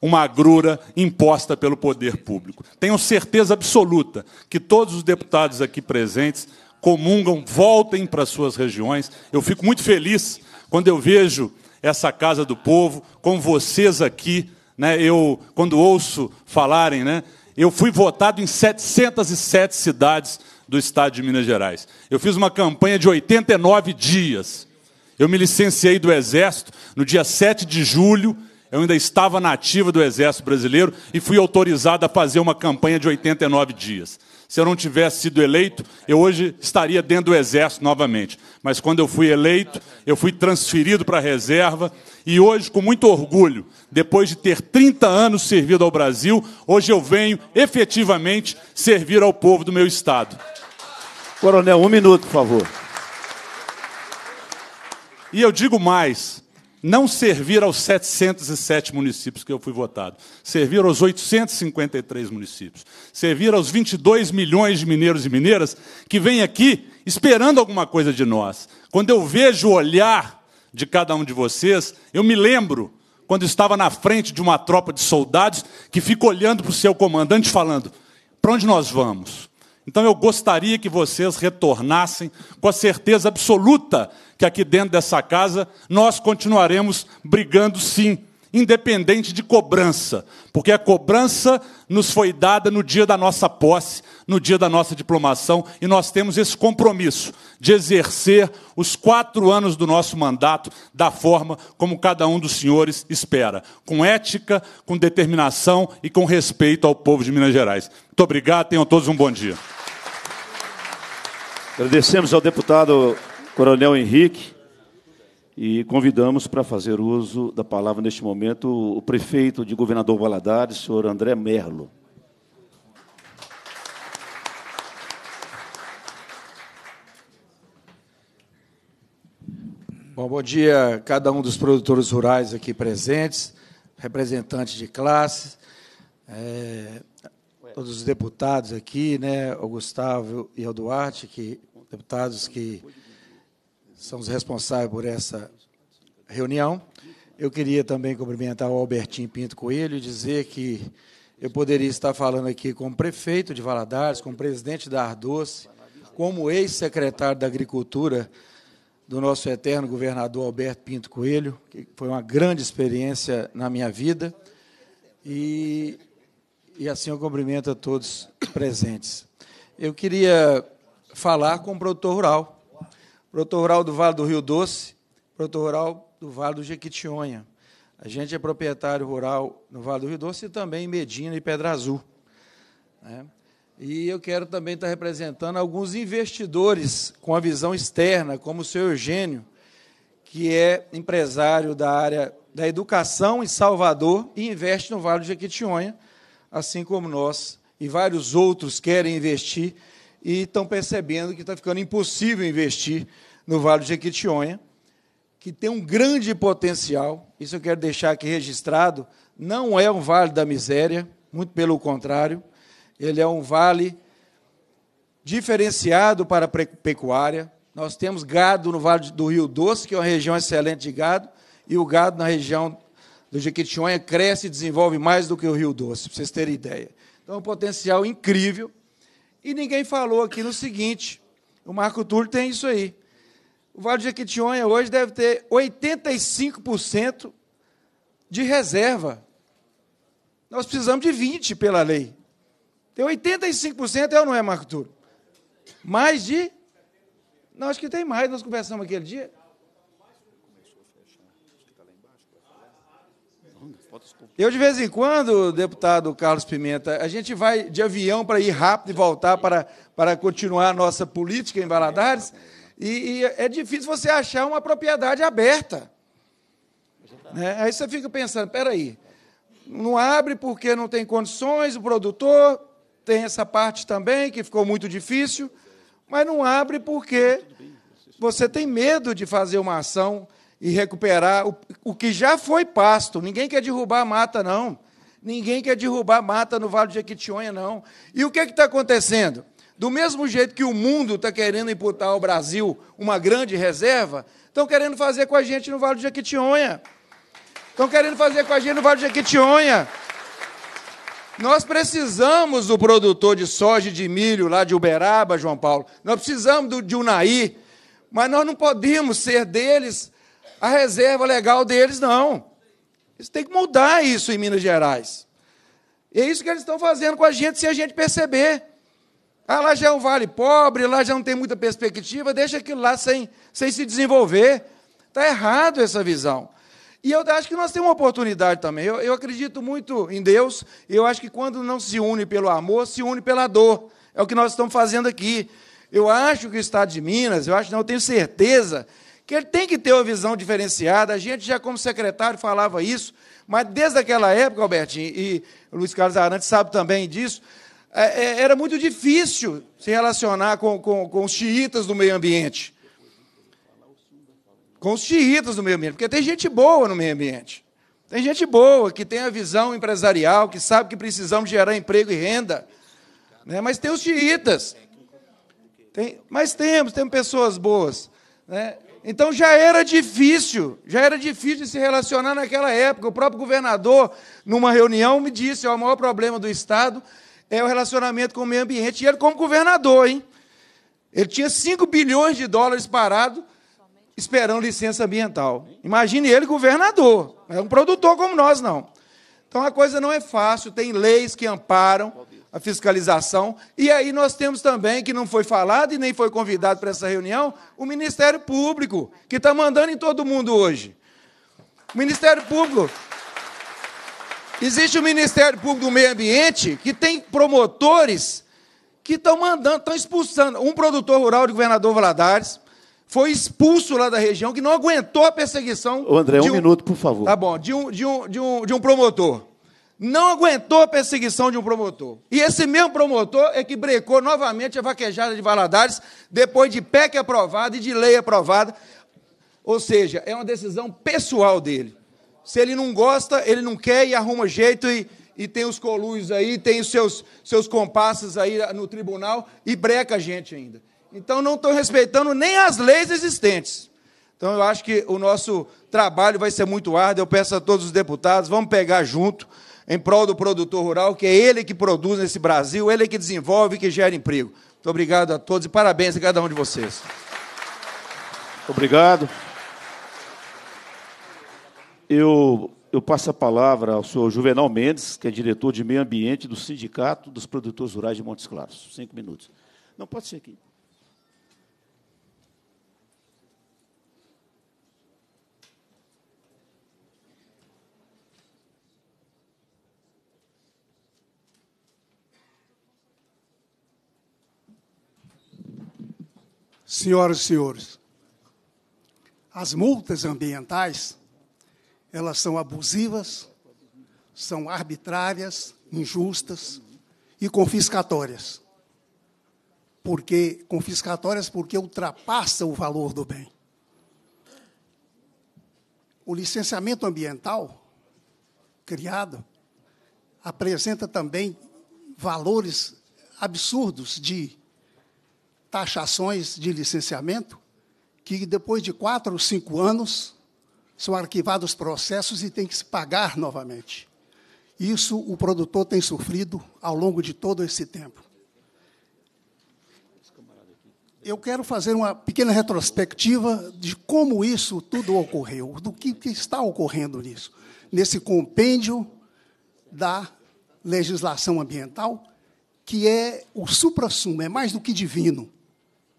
uma agrura imposta pelo poder público. Tenho certeza absoluta que todos os deputados aqui presentes comungam, voltem para suas regiões. Eu fico muito feliz quando eu vejo essa casa do povo, com vocês aqui, né? Eu quando ouço falarem, né? Eu fui votado em 707 cidades do estado de Minas Gerais. Eu fiz uma campanha de 89 dias. Eu me licenciei do Exército no dia 7 de julho. Eu ainda estava na ativa do Exército Brasileiro e fui autorizado a fazer uma campanha de 89 dias. Se eu não tivesse sido eleito, eu hoje estaria dentro do Exército novamente. Mas quando eu fui eleito, eu fui transferido para a reserva. E hoje, com muito orgulho, depois de ter 30 anos servido ao Brasil, hoje eu venho efetivamente servir ao povo do meu Estado. Coronel, um minuto, por favor. E eu digo mais: não servir aos 707 municípios que eu fui votado, servir aos 853 municípios, servir aos 22 milhões de mineiros e mineiras que vêm aqui esperando alguma coisa de nós. Quando eu vejo o olhar de cada um de vocês, eu me lembro quando estava na frente de uma tropa de soldados que fica olhando para o seu comandante falando: para onde nós vamos? Então eu gostaria que vocês retornassem com a certeza absoluta que aqui dentro dessa casa nós continuaremos brigando sim independente de cobrança, porque a cobrança nos foi dada no dia da nossa posse, no dia da nossa diplomação, e nós temos esse compromisso de exercer os quatro anos do nosso mandato da forma como cada um dos senhores espera, com ética, com determinação e com respeito ao povo de Minas Gerais. Muito obrigado, tenham todos um bom dia. Agradecemos ao deputado Coronel Henrique. E convidamos para fazer uso da palavra neste momento o prefeito de Governador Valadares, senhor André Merlo. Bom, bom dia a cada um dos produtores rurais aqui presentes, representantes de classes, é, todos os deputados aqui, né, ao Gustavo e o Duarte, que, deputados que são os responsáveis por essa reunião. Eu queria também cumprimentar o Albertinho Pinto Coelho e dizer que eu poderia estar falando aqui como prefeito de Valadares, como presidente da Ardoce, como ex-secretário da Agricultura do nosso eterno governador Alberto Pinto Coelho, que foi uma grande experiência na minha vida. E, e assim eu cumprimento a todos presentes. Eu queria falar com o produtor rural. Produtor rural do Vale do Rio Doce, produtor rural do Vale do Jequitinhonha. A gente é proprietário rural no Vale do Rio Doce e também em Medina e Pedra Azul. Né? E eu quero também estar representando alguns investidores com a visão externa, como o Senhor Eugênio, que é empresário da área da educação em Salvador e investe no Vale do Jequitinhonha, assim como nós e vários outros querem investir e estão percebendo que está ficando impossível investir no Vale do Jequitinhonha, que tem um grande potencial, isso eu quero deixar aqui registrado, não é um vale da miséria, muito pelo contrário, ele é um vale diferenciado para a pecuária. Nós temos gado no Vale do Rio Doce, que é uma região excelente de gado, e o gado na região do Jequitinhonha cresce e desenvolve mais do que o Rio Doce, para vocês terem ideia. Então, é um potencial incrível e ninguém falou aqui no seguinte: o Marco Túlio tem isso aí. O Vale de Jequitinhonha hoje deve ter 85% de reserva. Nós precisamos de 20% pela lei. Tem 85%, é ou não é, Marco Túlio? Mais de. Não, acho que tem mais, nós conversamos aquele dia. Eu, de vez em quando, deputado Carlos Pimenta, a gente vai de avião para ir rápido e voltar para, para continuar a nossa política em Valadares, e, e é difícil você achar uma propriedade aberta. Né? Aí você fica pensando, espera aí, não abre porque não tem condições, o produtor tem essa parte também, que ficou muito difícil, mas não abre porque você tem medo de fazer uma ação e recuperar o, o que já foi pasto. Ninguém quer derrubar a mata, não. Ninguém quer derrubar a mata no Vale de Jequitinhonha, não. E o que é está acontecendo? Do mesmo jeito que o mundo está querendo imputar ao Brasil uma grande reserva, estão querendo fazer com a gente no Vale de Jequitinhonha. Estão querendo fazer com a gente no Vale de Jequitinhonha. Nós precisamos do produtor de soja e de milho lá de Uberaba, João Paulo. Nós precisamos do, de Unaí. Mas nós não podemos ser deles a reserva legal deles, não. Eles têm que mudar isso em Minas Gerais. E é isso que eles estão fazendo com a gente, se a gente perceber. Ah, lá já é um vale pobre, lá já não tem muita perspectiva, deixa aquilo lá sem, sem se desenvolver. Está errado essa visão. E eu acho que nós temos uma oportunidade também. Eu, eu acredito muito em Deus, e eu acho que quando não se une pelo amor, se une pela dor. É o que nós estamos fazendo aqui. Eu acho que o Estado de Minas, eu acho, não, eu tenho certeza que ele tem que ter uma visão diferenciada. A gente já, como secretário, falava isso, mas desde aquela época, Albertinho, e Luiz Carlos Arantes sabe também disso, é, é, era muito difícil se relacionar com, com, com os chiitas do meio ambiente. Com os chiitas do meio ambiente, porque tem gente boa no meio ambiente. Tem gente boa que tem a visão empresarial, que sabe que precisamos gerar emprego e renda. Né? Mas tem os chiitas. Tem, mas temos, temos pessoas boas. Né? Então já era difícil, já era difícil se relacionar naquela época. O próprio governador, numa reunião, me disse: o maior problema do Estado é o relacionamento com o meio ambiente. E ele, como governador, hein? Ele tinha 5 bilhões de dólares parado esperando licença ambiental. Imagine ele governador, é um produtor como nós não. Então a coisa não é fácil, tem leis que amparam, a fiscalização. E aí nós temos também, que não foi falado e nem foi convidado para essa reunião, o Ministério Público, que está mandando em todo mundo hoje. O Ministério Público. Existe o Ministério Público do Meio Ambiente, que tem promotores que estão mandando, estão expulsando. Um produtor rural de governador Valadares foi expulso lá da região, que não aguentou a perseguição. Ô André, um, um, minuto, por favor. Tá bom, de um, de um, de um, de um promotor não aguentou a perseguição de um promotor. E esse mesmo promotor é que brecou novamente a vaquejada de Valadares, depois de PEC aprovada e de lei aprovada. Ou seja, é uma decisão pessoal dele. Se ele não gosta, ele não quer e arruma jeito e, e tem os colúios aí, tem os seus, seus compassos aí no tribunal e breca a gente ainda. Então não estão respeitando nem as leis existentes. Então eu acho que o nosso trabalho vai ser muito árduo. Eu peço a todos os deputados, vamos pegar junto em prol do produtor rural, que é ele que produz nesse Brasil, ele que desenvolve e que gera emprego. Muito obrigado a todos e parabéns a cada um de vocês. Obrigado. Eu, eu passo a palavra ao senhor Juvenal Mendes, que é diretor de meio ambiente do Sindicato dos Produtores Rurais de Montes Claros. Cinco minutos. Não, pode ser aqui. Senhoras e senhores, as multas ambientais, elas são abusivas, são arbitrárias, injustas e confiscatórias. Porque confiscatórias porque ultrapassa o valor do bem. O licenciamento ambiental criado apresenta também valores absurdos de taxações de licenciamento, que depois de quatro ou cinco anos são arquivados processos e tem que se pagar novamente. Isso o produtor tem sofrido ao longo de todo esse tempo. Eu quero fazer uma pequena retrospectiva de como isso tudo ocorreu, do que, que está ocorrendo nisso, nesse compêndio da legislação ambiental, que é o supra sumo é mais do que divino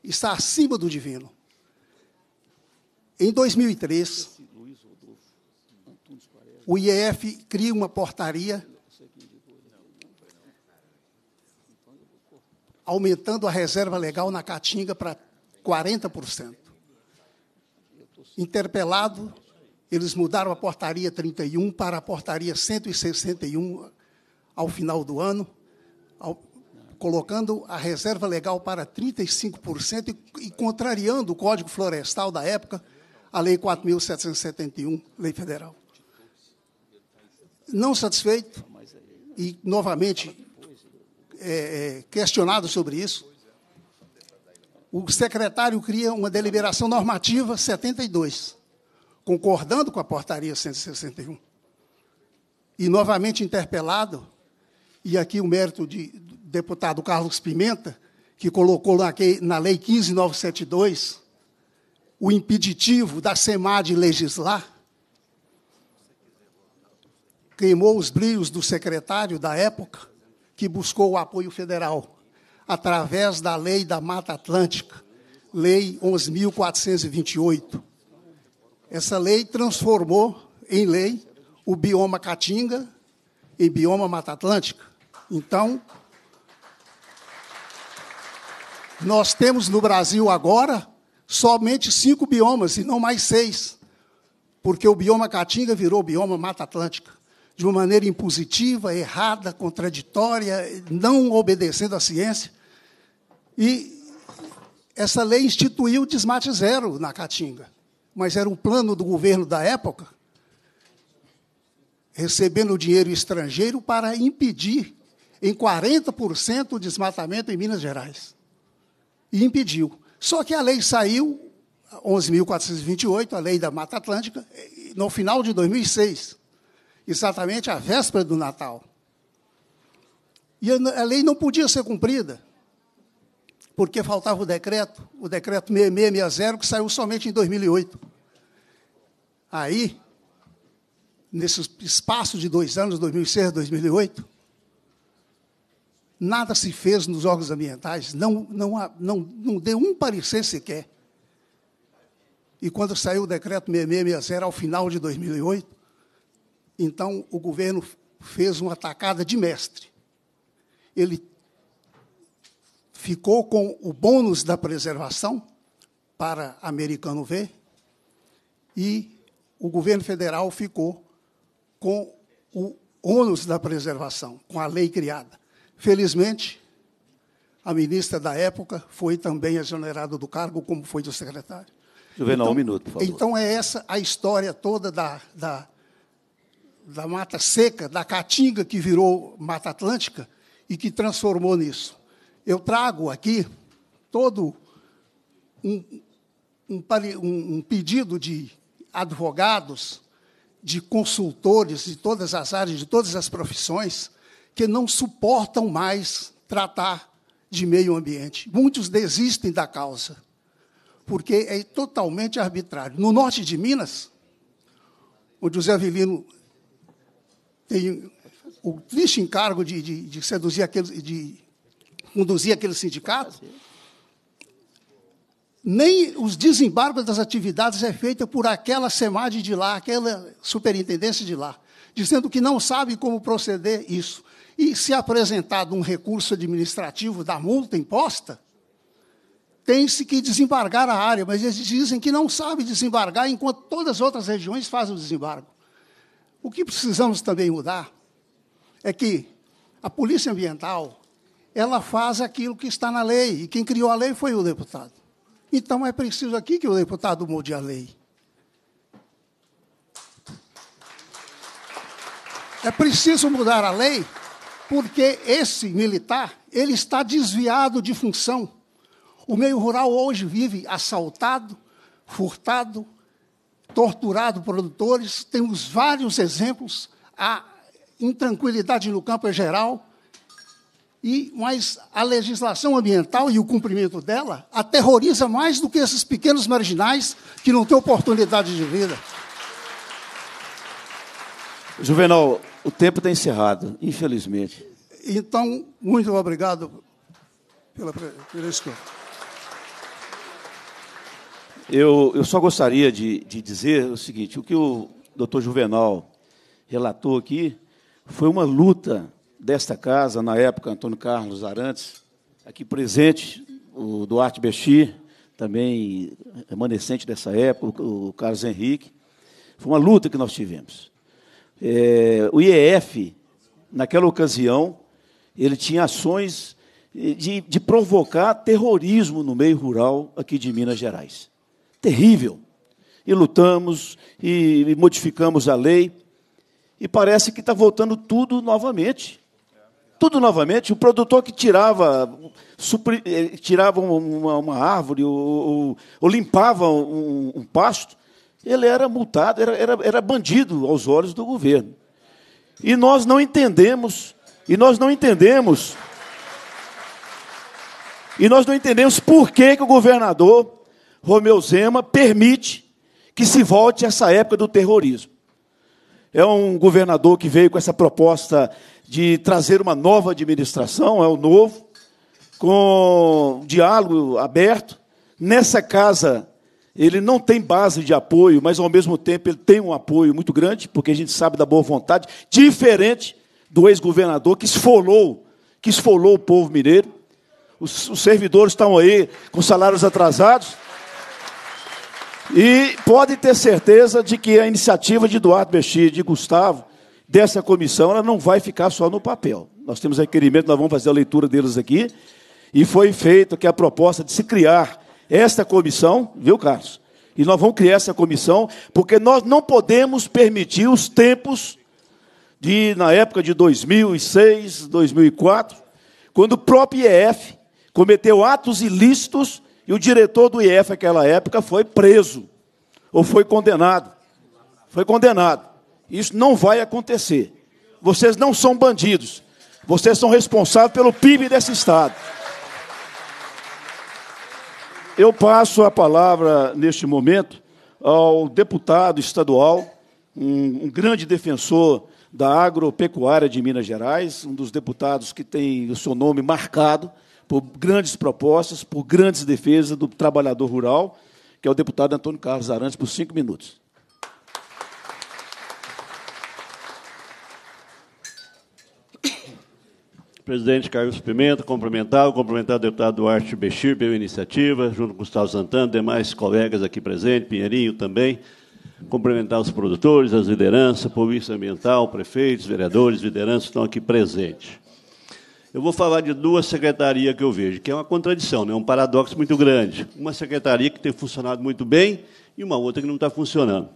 está acima do divino. Em 2003, o IEF cria uma portaria aumentando a reserva legal na Caatinga para 40%. Interpelado, eles mudaram a portaria 31 para a portaria 161 ao final do ano colocando a reserva legal para 35% e, e contrariando o Código Florestal da época, a Lei 4.771, Lei Federal. Não satisfeito e, novamente, é, é, questionado sobre isso, o secretário cria uma deliberação normativa 72, concordando com a portaria 161. E novamente interpelado, e aqui o mérito de, deputado Carlos Pimenta, que colocou na Lei 15972 o impeditivo da SEMAD legislar, queimou os brios do secretário da época, que buscou o apoio federal, através da Lei da Mata Atlântica, Lei 11.428. Essa lei transformou em lei o bioma Caatinga em bioma Mata Atlântica. Então, nós temos no Brasil agora somente cinco biomas e não mais seis, porque o bioma Caatinga virou bioma Mata Atlântica, de uma maneira impositiva, errada, contraditória, não obedecendo à ciência. E essa lei instituiu o desmate zero na Caatinga, mas era um plano do governo da época, recebendo dinheiro estrangeiro para impedir em 40% o desmatamento em Minas Gerais e impediu. Só que a lei saiu, 11.428, a lei da Mata Atlântica, no final de 2006, exatamente à véspera do Natal. E a lei não podia ser cumprida, porque faltava o decreto, o decreto 6660, que saiu somente em 2008. Aí, nesse espaço de dois anos, 2006 2008, Nada se fez nos órgãos ambientais, não, não, não, não deu um parecer sequer. E quando saiu o decreto 6660, ao final de 2008, então o governo fez uma atacada de mestre. Ele ficou com o bônus da preservação para americano ver e o governo federal ficou com o ônus da preservação, com a lei criada. Felizmente, a ministra da época foi também exonerada do cargo, como foi do secretário. Juvenal, então, um minuto, por favor. Então, é essa a história toda da, da, da Mata Seca, da Caatinga, que virou Mata Atlântica e que transformou nisso. Eu trago aqui todo um, um, um pedido de advogados, de consultores de todas as áreas, de todas as profissões, que não suportam mais tratar de meio ambiente. Muitos desistem da causa, porque é totalmente arbitrário. No norte de Minas, o José Avelino tem o triste encargo de, de, de seduzir aquele, de conduzir aquele sindicato, nem os desembargos das atividades é feita por aquela SEMAD de lá, aquela superintendência de lá, dizendo que não sabe como proceder isso e se apresentado um recurso administrativo da multa imposta, tem-se que desembargar a área, mas eles dizem que não sabe desembargar enquanto todas as outras regiões fazem o desembargo. O que precisamos também mudar é que a polícia ambiental ela faz aquilo que está na lei e quem criou a lei foi o deputado. Então é preciso aqui que o deputado mude a lei. É preciso mudar a lei porque esse militar, ele está desviado de função. O meio rural hoje vive assaltado, furtado, torturado produtores. Temos vários exemplos. A intranquilidade no campo é geral. E, mas a legislação ambiental e o cumprimento dela aterroriza mais do que esses pequenos marginais que não têm oportunidade de vida. Juvenal, o tempo está encerrado, infelizmente. Então, muito obrigado pela, pela escuta. Eu, eu só gostaria de, de dizer o seguinte: o que o doutor Juvenal relatou aqui foi uma luta desta casa, na época, Antônio Carlos Arantes, aqui presente, o Duarte Bechir, também remanescente dessa época, o Carlos Henrique. Foi uma luta que nós tivemos. É, o IEF, naquela ocasião, ele tinha ações de, de provocar terrorismo no meio rural aqui de Minas Gerais. Terrível. E lutamos, e, e modificamos a lei, e parece que está voltando tudo novamente tudo novamente. O produtor que tirava, supri, eh, tirava uma, uma árvore ou, ou, ou limpava um, um, pasto, ele era multado, era, era, era bandido aos olhos do governo. E nós não entendemos, e nós não entendemos, e nós não entendemos por que, que o governador Romeu Zema permite que se volte a essa época do terrorismo. É um governador que veio com essa proposta de trazer uma nova administração, é o novo, com diálogo aberto. Nessa casa ele não tem base de apoio, mas ao mesmo tempo ele tem um apoio muito grande, porque a gente sabe da boa vontade, diferente do ex-governador que esfolou, que esfolou o povo mineiro. Os, os servidores estão aí com salários atrasados. E pode ter certeza de que a iniciativa de Eduardo Mexia e de Gustavo, dessa comissão, ela não vai ficar só no papel. Nós temos requerimento, nós vamos fazer a leitura deles aqui, e foi feita que é a proposta de se criar esta comissão, viu, Carlos? E nós vamos criar essa comissão, porque nós não podemos permitir os tempos de, na época de 2006, 2004, quando o próprio IEF cometeu atos ilícitos e o diretor do IEF naquela época foi preso ou foi condenado. Foi condenado. Isso não vai acontecer. Vocês não são bandidos. Vocês são responsáveis pelo PIB desse estado. Eu passo a palavra, neste momento, ao deputado estadual, um, um, grande defensor da agropecuária de Minas Gerais, um dos deputados que tem o seu nome marcado por grandes propostas, por grandes defesas do trabalhador rural, que é o deputado Antônio Carlos Arantes, por cinco minutos. Presidente Carlos Pimenta, cumprimentar, cumprimentar o deputado Duarte Bechir pela iniciativa, junto com o Gustavo Santana, demais colegas aqui presentes, Pinheirinho também. Cumprimentar os produtores, as lideranças, polícia ambiental, prefeitos, vereadores, lideranças que estão aqui presentes. Eu vou falar de duas secretarias que eu vejo, que é uma contradição, né? um paradoxo muito grande. Uma secretaria que tem funcionado muito bem e uma outra que não está funcionando.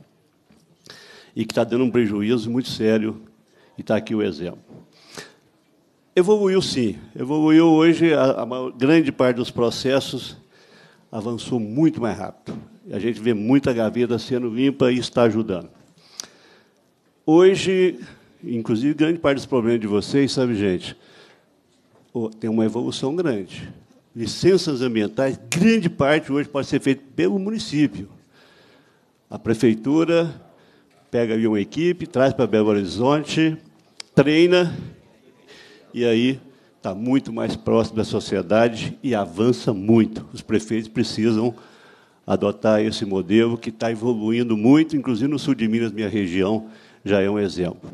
E que está dando um prejuízo muito sério, e está aqui o exemplo. Evoluiu sim, evoluiu hoje, a, a grande parte dos processos avançou muito mais rápido. A gente vê muita gaveta sendo limpa e está ajudando. Hoje, inclusive, grande parte dos problemas de vocês, sabe, gente, tem uma evolução grande. Licenças ambientais, grande parte hoje pode ser feita pelo município. A prefeitura pega ali uma equipe, traz para Belo Horizonte, treina e aí está muito mais próximo da sociedade e avança muito. Os prefeitos precisam adotar esse modelo que está evoluindo muito, inclusive no sul de Minas, minha região, já é um exemplo.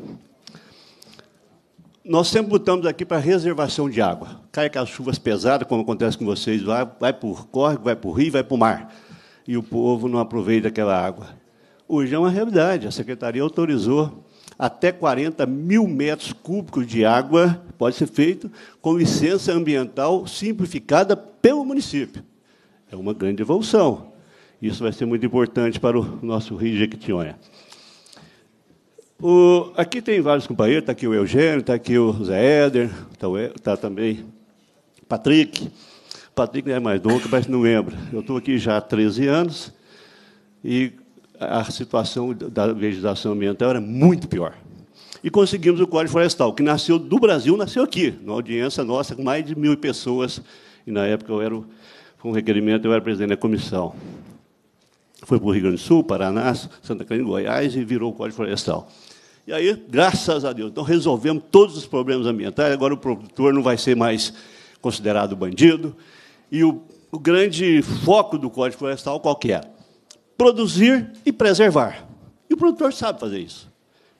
Nós sempre lutamos aqui para reservação de água. Cai com as chuvas pesadas, como acontece com vocês lá, vai por córrego, vai por rio, vai para o mar. E o povo não aproveita aquela água. Hoje é uma realidade. A Secretaria autorizou até 40 mil metros cúbicos de água pode ser feito com licença ambiental simplificada pelo município. É uma grande evolução. Isso vai ser muito importante para o nosso Rio de Jequitinhonha. O, aqui tem vários companheiros, está aqui o Eugênio, está aqui o Zé Éder, está tá também Patrick. Patrick não é mais novo, mas não lembra. Eu estou aqui já há 13 anos e a situação da legislação ambiental era muito pior e conseguimos o Código Florestal, que nasceu do Brasil, nasceu aqui, numa audiência nossa, com mais de mil pessoas, e na época eu era, com um requerimento, eu era presidente da comissão. Foi para o Rio Grande do Sul, Paraná, Santa Catarina, Goiás, e virou o Código Florestal. E aí, graças a Deus, então resolvemos todos os problemas ambientais, agora o produtor não vai ser mais considerado bandido, e o, o grande foco do Código Florestal qual que é? Produzir e preservar. E o produtor sabe fazer isso.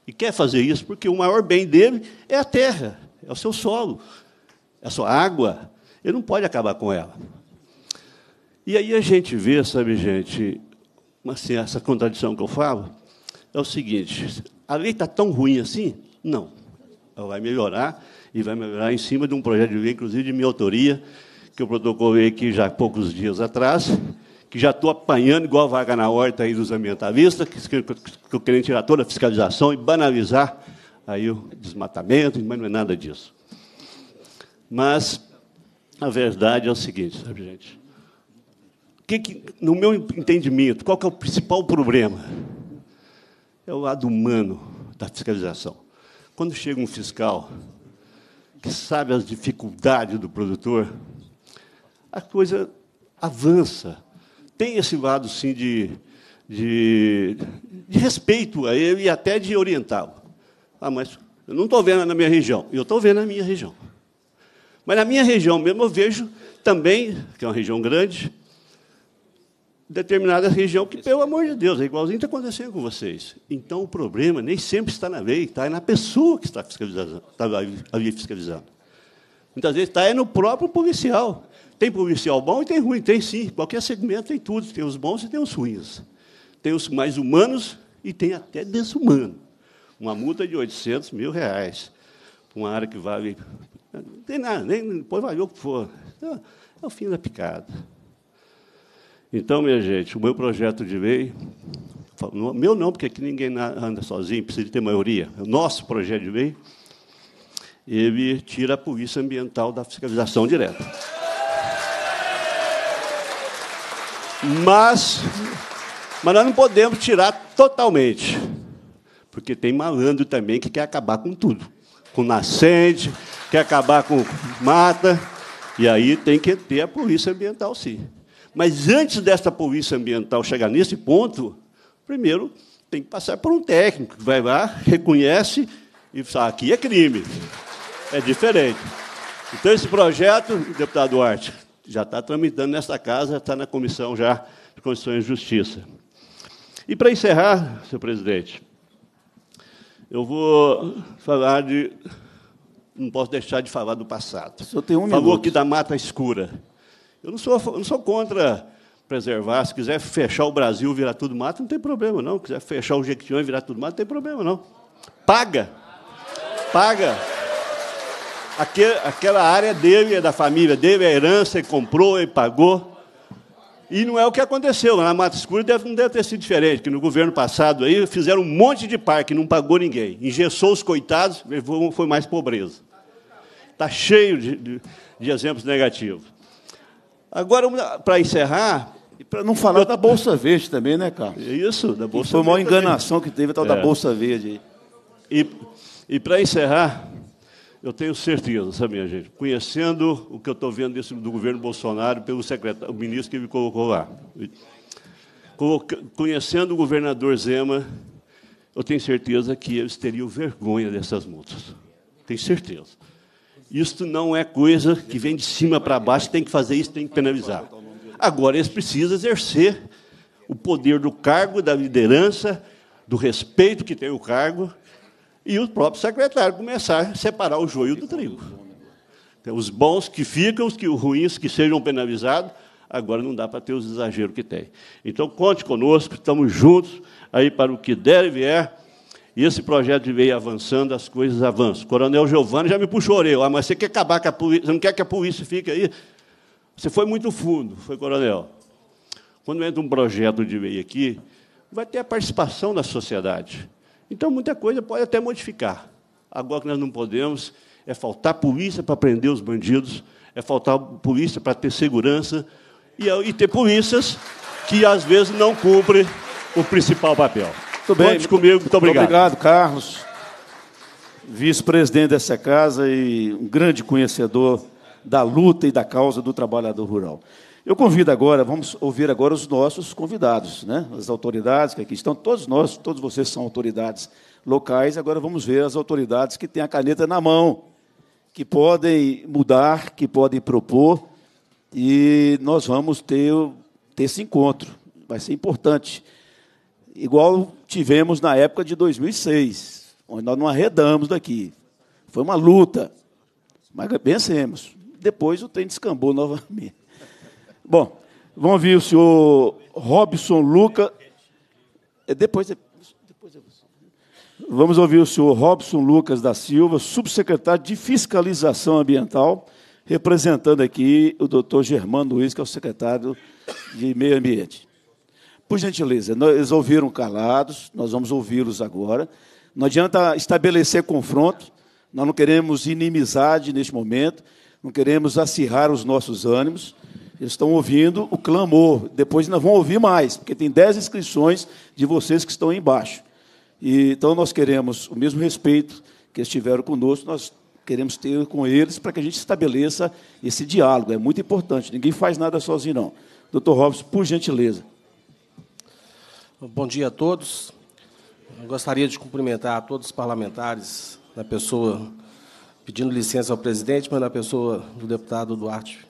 E quer fazer isso porque o maior bem dele é a terra, é o seu solo, é a sua água. Ele não pode acabar com ela. E aí a gente vê, sabe, gente, assim, essa contradição que eu falo, é o seguinte, a lei está tão ruim assim? Não. Ela vai melhorar, e vai melhorar em cima de um projeto de lei, inclusive de minha autoria, que eu protocolei aqui já há poucos dias atrás, que já estou apanhando igual a vaga na horta aí dos ambientalistas, que estou querendo tirar toda a fiscalização e banalizar aí o desmatamento, mas não é nada disso. Mas a verdade é o seguinte, sabe, gente? Que que, no meu entendimento, qual é o principal problema? É o lado humano da fiscalização. Quando chega um fiscal que sabe as dificuldades do produtor, a coisa avança, tem esse lado, sim, de, de, de respeito a ele e até de orientá-lo. Ah, mas eu não estou vendo na minha região. Eu estou vendo na minha região. Mas na minha região mesmo eu vejo também, que é uma região grande, determinada região que, pelo amor de Deus, é igualzinho está acontecendo com vocês. Então, o problema nem sempre está na lei, está na pessoa que está fiscalizando, está ali fiscalizando. Muitas vezes está no próprio policial. Tem policial bom e tem ruim, tem sim. Qualquer segmento tem tudo, tem os bons e tem os ruins. Tem os mais humanos e tem até desumano. Uma multa de 800 mil reais para uma área que vale... Não tem nada, nem, pode valer o que for. Então, é o fim da picada. Então, minha gente, o meu projeto de lei, meu não, porque aqui ninguém anda sozinho, precisa ter maioria. O nosso projeto de lei, ele tira a polícia ambiental da fiscalização direta. Mas, mas nós não podemos tirar totalmente, porque tem malandro também que quer acabar com tudo, com nascente, quer acabar com mata, e aí tem que ter a polícia ambiental, sim. Mas antes dessa polícia ambiental chegar nesse ponto, primeiro tem que passar por um técnico que vai lá, reconhece e fala: aqui é crime. É diferente. Então, esse projeto, deputado Duarte, já está tramitando nesta casa, está na comissão já de Constituições de Justiça. E para encerrar, senhor presidente, eu vou falar de. Não posso deixar de falar do passado. O senhor tem um Falou minuto. aqui da mata escura. Eu não sou, não sou contra preservar. Se quiser fechar o Brasil e virar tudo mato, não tem problema, não. Se quiser fechar o Jequitinhonha e virar tudo mato, não tem problema, não. Paga! Paga! Aquele, aquela área dele, é da família dele, é herança, ele comprou, ele pagou. E não é o que aconteceu. Na Mata Escura deve, não deve ter sido diferente, que no governo passado aí fizeram um monte de parque, não pagou ninguém. Engessou os coitados, foi mais pobreza. Está cheio de, de, de exemplos negativos. Agora, para encerrar, e para não falar eu... da Bolsa Verde também, né, Carlos? É isso, da Bolsa Verde. Foi uma enganação também. que teve a tal é. da Bolsa Verde. E, e para encerrar, eu tenho certeza, sabe, minha gente, conhecendo o que eu estou vendo desse, do governo Bolsonaro pelo secretário, o ministro que me colocou lá, conhecendo o governador Zema, eu tenho certeza que eles teriam vergonha dessas multas. Tenho certeza. Isto não é coisa que vem de cima para baixo, tem que fazer isso, tem que penalizar. Agora, eles precisam exercer o poder do cargo, da liderança, do respeito que tem o cargo, e o próprio secretário começar a separar o joio do trigo. Então, os bons que ficam, os que os ruins que sejam penalizados, agora não dá para ter os exageros que tem. Então, conte conosco, estamos juntos aí para o que der e vier. E esse projeto de lei avançando, as coisas avançam. coronel Giovanni já me puxou a orelha. Ah, mas você quer acabar com a polícia, não quer que a polícia fique aí? Você foi muito fundo, foi, coronel. Quando entra um projeto de lei aqui, vai ter a participação da sociedade. Então, muita coisa pode até modificar. Agora que nós não podemos é faltar polícia para prender os bandidos, é faltar polícia para ter segurança e, e ter polícias que às vezes não cumprem o principal papel. Muito bem. Conte comigo, muito obrigado. Muito obrigado, Carlos, vice-presidente dessa casa e um grande conhecedor da luta e da causa do trabalhador rural. Eu convido agora, vamos ouvir agora os nossos convidados, né? as autoridades que aqui estão, todos nós, todos vocês são autoridades locais, agora vamos ver as autoridades que têm a caneta na mão, que podem mudar, que podem propor, e nós vamos ter, ter esse encontro, vai ser importante. Igual tivemos na época de 2006, onde nós não arredamos daqui. Foi uma luta, mas vencemos. Depois o trem descambou *laughs* novamente. Bom, vamos ouvir o senhor Robson Luca. É, depois, é, depois é você. Vamos ouvir o senhor Robson Lucas da Silva, subsecretário de Fiscalização Ambiental, representando aqui o doutor Germano Luiz, que é o secretário de Meio Ambiente. Por gentileza, nós, eles ouviram calados, nós vamos ouvi-los agora. Não adianta estabelecer confronto, nós não queremos inimizade neste momento, não queremos acirrar os nossos ânimos. Eles estão ouvindo o clamor. Depois ainda vão ouvir mais, porque tem dez inscrições de vocês que estão aí embaixo. E, então nós queremos o mesmo respeito que eles tiveram conosco, nós queremos ter com eles para que a gente estabeleça esse diálogo. É muito importante, ninguém faz nada sozinho, não. Doutor Robson, por gentileza. Bom dia a todos. Eu gostaria de cumprimentar a todos os parlamentares, na pessoa, pedindo licença ao presidente, mas na pessoa do deputado Duarte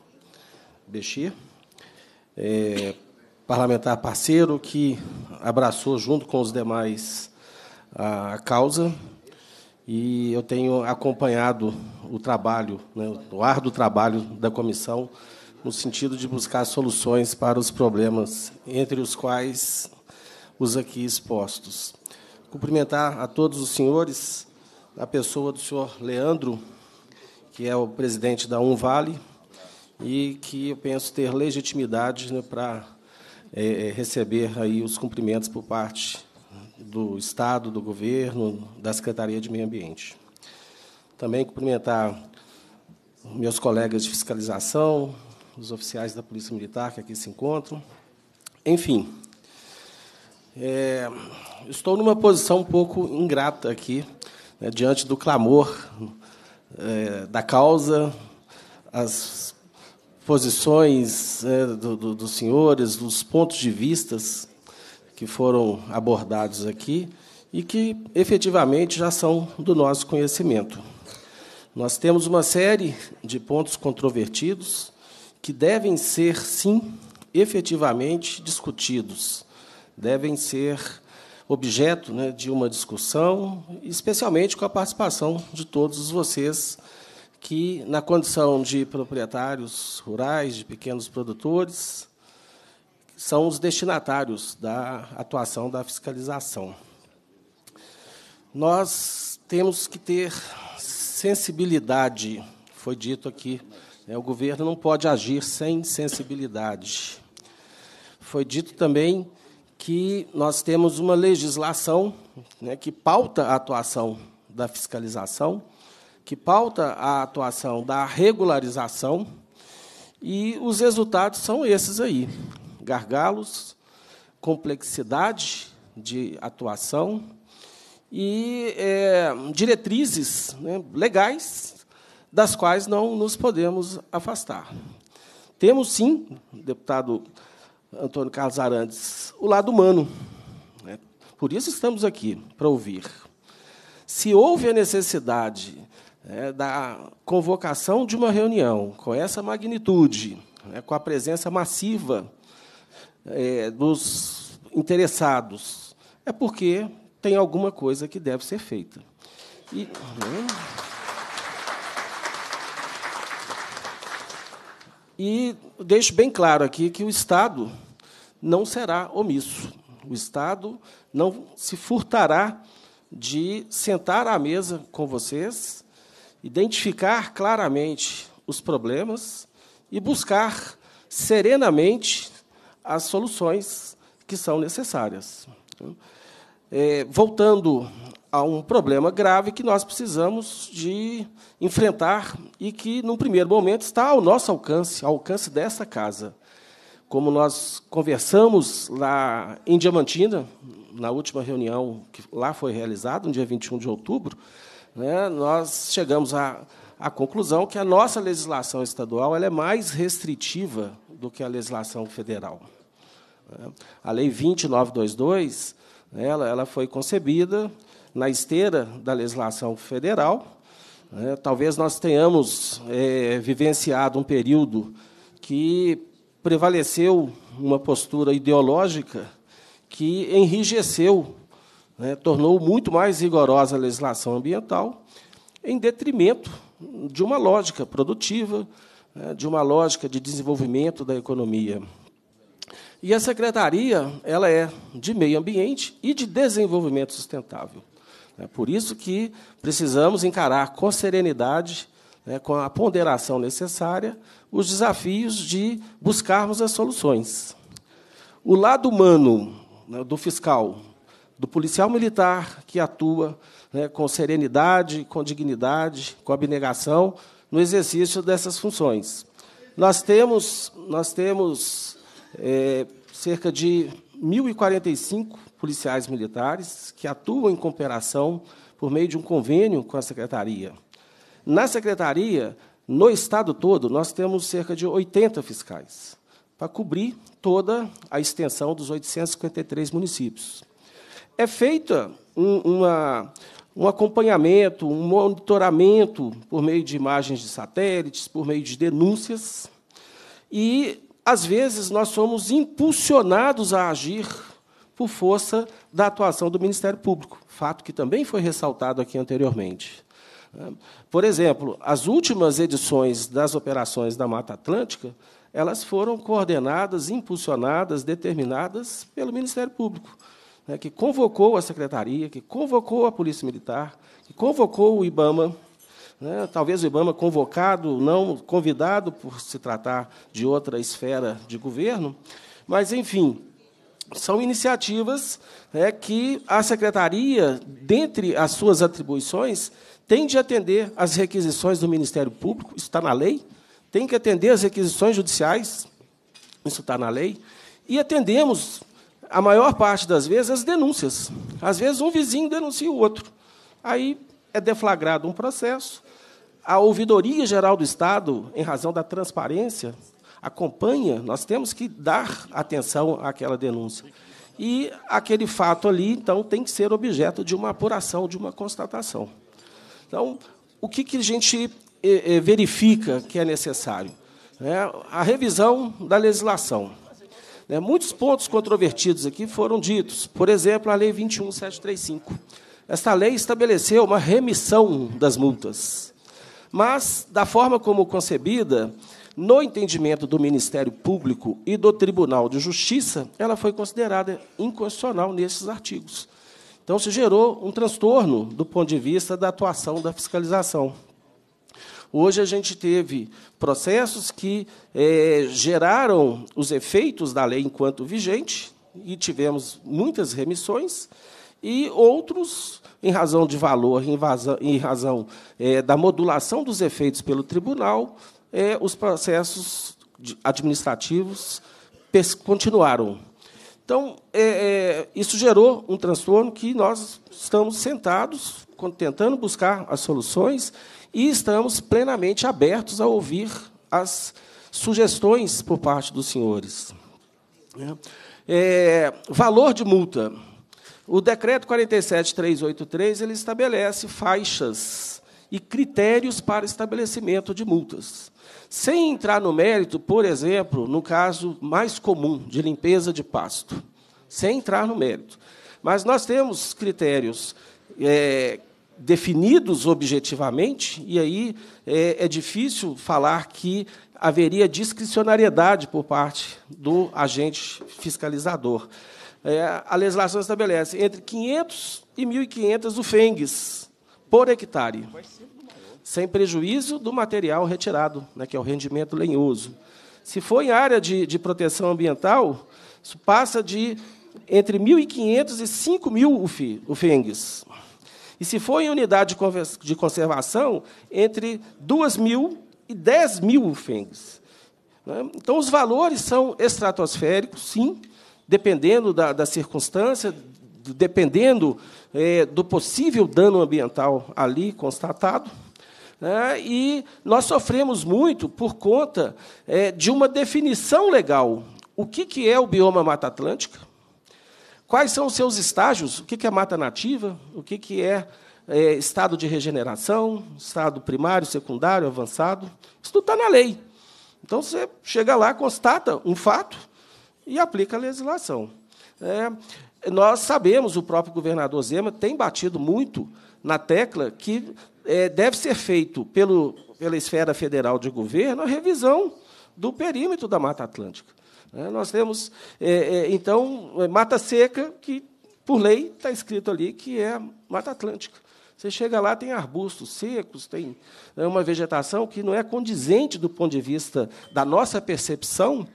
Bexir, é, parlamentar parceiro que abraçou junto com os demais a causa e eu tenho acompanhado o trabalho, né, o árduo trabalho da comissão no sentido de buscar soluções para os problemas, entre os quais os aqui expostos. Cumprimentar a todos os senhores, a pessoa do senhor Leandro, que é o presidente da Um Vale, e que eu penso ter legitimidade né, para é, é, receber aí os cumprimentos por parte do Estado, do governo, da Secretaria de Meio Ambiente. Também cumprimentar meus colegas de fiscalização, os oficiais da Polícia Militar que aqui se encontram. Enfim, é, estou numa posição um pouco ingrata aqui, né, diante do clamor é, da causa, as posições é, do, do, dos senhores, dos pontos de vistas que foram abordados aqui e que efetivamente já são do nosso conhecimento. Nós temos uma série de pontos controvertidos que devem ser, sim, efetivamente discutidos, devem ser objeto né, de uma discussão, especialmente com a participação de todos vocês que, na condição de proprietários rurais, de pequenos produtores, são os destinatários da atuação da fiscalização. Nós temos que ter sensibilidade, foi dito aqui. Né? O governo não pode agir sem sensibilidade. Foi dito também que nós temos uma legislação né, que pauta a atuação da fiscalização que pauta a atuação da regularização, e os resultados são esses aí: gargalos, complexidade de atuação e é, diretrizes né, legais das quais não nos podemos afastar. Temos sim, deputado Antônio Carlos Arantes, o lado humano. Né? Por isso estamos aqui, para ouvir. Se houve a necessidade é, da convocação de uma reunião com essa magnitude, né, com a presença massiva é, dos interessados, é porque tem alguma coisa que deve ser feita. E, e deixo bem claro aqui que o Estado não será omisso. O Estado não se furtará de sentar à mesa com vocês identificar claramente os problemas e buscar serenamente as soluções que são necessárias. É, voltando a um problema grave que nós precisamos de enfrentar e que, num primeiro momento, está ao nosso alcance, ao alcance dessa casa. Como nós conversamos lá em Diamantina, na última reunião que lá foi realizada, no dia 21 de outubro, né, nós chegamos à, à conclusão que a nossa legislação estadual ela é mais restritiva do que a legislação federal. A Lei 2922 né, ela, ela foi concebida na esteira da legislação federal. Né. talvez nós tenhamos é, vivenciado um período que prevaleceu uma postura ideológica que enrijeceu né, tornou muito mais rigorosa a legislação ambiental, em detrimento de uma lógica produtiva, né, de uma lógica de desenvolvimento da economia. E a secretaria ela é de meio ambiente e de desenvolvimento sustentável. É por isso que precisamos encarar com serenidade, né, com a ponderação necessária, os desafios de buscarmos as soluções. O lado humano né, do fiscal do policial militar que atua né, com serenidade, com dignidade, com abnegação no exercício dessas funções. Nós temos, nós temos é, cerca de 1.045 policiais militares que atuam em cooperação por meio de um convênio com a secretaria. Na secretaria, no estado todo, nós temos cerca de 80 fiscais para cobrir toda a extensão dos 853 municípios é feita um, uma, um acompanhamento, um monitoramento por meio de imagens de satélites, por meio de denúncias, e às vezes nós somos impulsionados a agir por força da atuação do Ministério Público, fato que também foi ressaltado aqui anteriormente. Por exemplo, as últimas edições das operações da Mata Atlântica, elas foram coordenadas, impulsionadas, determinadas pelo Ministério Público né, que convocou a secretaria, que convocou a Polícia Militar, que convocou o IBAMA, né, talvez o IBAMA convocado, não convidado por se tratar de outra esfera de governo, mas, enfim, são iniciativas né, que a secretaria, dentre as suas atribuições, tem de atender às requisições do Ministério Público, isso está na lei, tem que atender às requisições judiciais, isso está na lei, e atendemos a maior parte das vezes, as denúncias. Às vezes, um vizinho denuncia o outro. Aí é deflagrado um processo. A Ouvidoria Geral do Estado, em razão da transparência, acompanha, nós temos que dar atenção àquela denúncia. E aquele fato ali, então, tem que ser objeto de uma apuração, de uma constatação. Então, o que, que a gente eh, eh, verifica que é necessário? Né, a revisão da legislação. Né? Muitos pontos controvertidos aqui foram ditos. Por exemplo, a Lei 21735. Esta lei estabeleceu uma remissão das multas. Mas, da forma como concebida, no entendimento do Ministério Público e do Tribunal de Justiça, ela foi considerada inconstitucional nesses artigos. Então, se gerou um transtorno do ponto de vista da atuação da fiscalização. Hoje a gente teve processos que é, geraram os efeitos da lei enquanto vigente, e tivemos muitas remissões, e outros, em razão de valor, em, vazão, em razão é, da modulação dos efeitos pelo tribunal, é, os processos administrativos continuaram. Então, é, isso gerou um transtorno que nós estamos sentados, tentando buscar as soluções e estamos plenamente abertos a ouvir as sugestões por parte dos senhores. Né? É, valor de multa. O decreto 47383 ele estabelece faixas e critérios para estabelecimento de multas. Sem entrar no mérito, por exemplo, no caso mais comum de limpeza de pasto, sem entrar no mérito. Mas nós temos critérios é, definidos objetivamente, e aí é, é difícil falar que haveria discricionariedade por parte do agente fiscalizador. É, a legislação estabelece entre 500 e 1.500 ufengues por hectare, sem prejuízo do material retirado, né, que é o rendimento lenhoso. Se for em área de, de proteção ambiental, isso passa de entre 1.500 e 5.000 ufengues. E se for em unidade de conservação, entre 2 mil e 10 mil fengs. Né? Então, os valores são estratosféricos, sim, dependendo da, da circunstância, dependendo é, do possível dano ambiental ali constatado. Né? E nós sofremos muito por conta é, de uma definição legal. O que, que é o bioma Mata Atlântica? Quais são os seus estágios? O que é mata nativa? O que é, é estado de regeneração? Estado primário, secundário, avançado? Isso tudo está na lei. Então, você chega lá, constata um fato e aplica a legislação. É, nós sabemos, o próprio governador Zema tem batido muito na tecla que é, deve ser feito pelo, pela esfera federal de governo a revisão do perímetro da Mata Atlântica. É, nós temos, é, é, então, é, Mata Seca, que, por lei, está escrito ali que é Mata Atlântica. Você chega lá, tem arbustos secos, tem é, uma vegetação que não é condizente do ponto de vista da nossa percepção,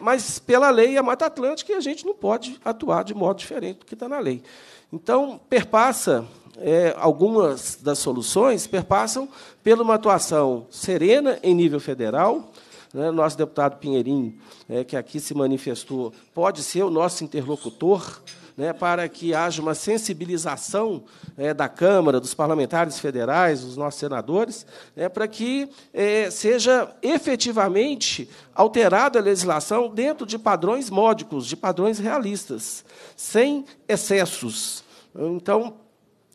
mas pela lei é Mata Atlântica e a gente não pode atuar de modo diferente do que está na lei. Então, perpassa é, algumas das soluções perpassam pela uma atuação serena em nível federal, né? Nosso deputado Pinheirinho, é, que aqui se manifestou, pode ser o nosso interlocutor né, para que haja uma sensibilização é, da Câmara, dos parlamentares federais, dos nossos senadores, né, para que é, seja efetivamente alterada a legislação dentro de padrões módicos, de padrões realistas, sem excessos. Então,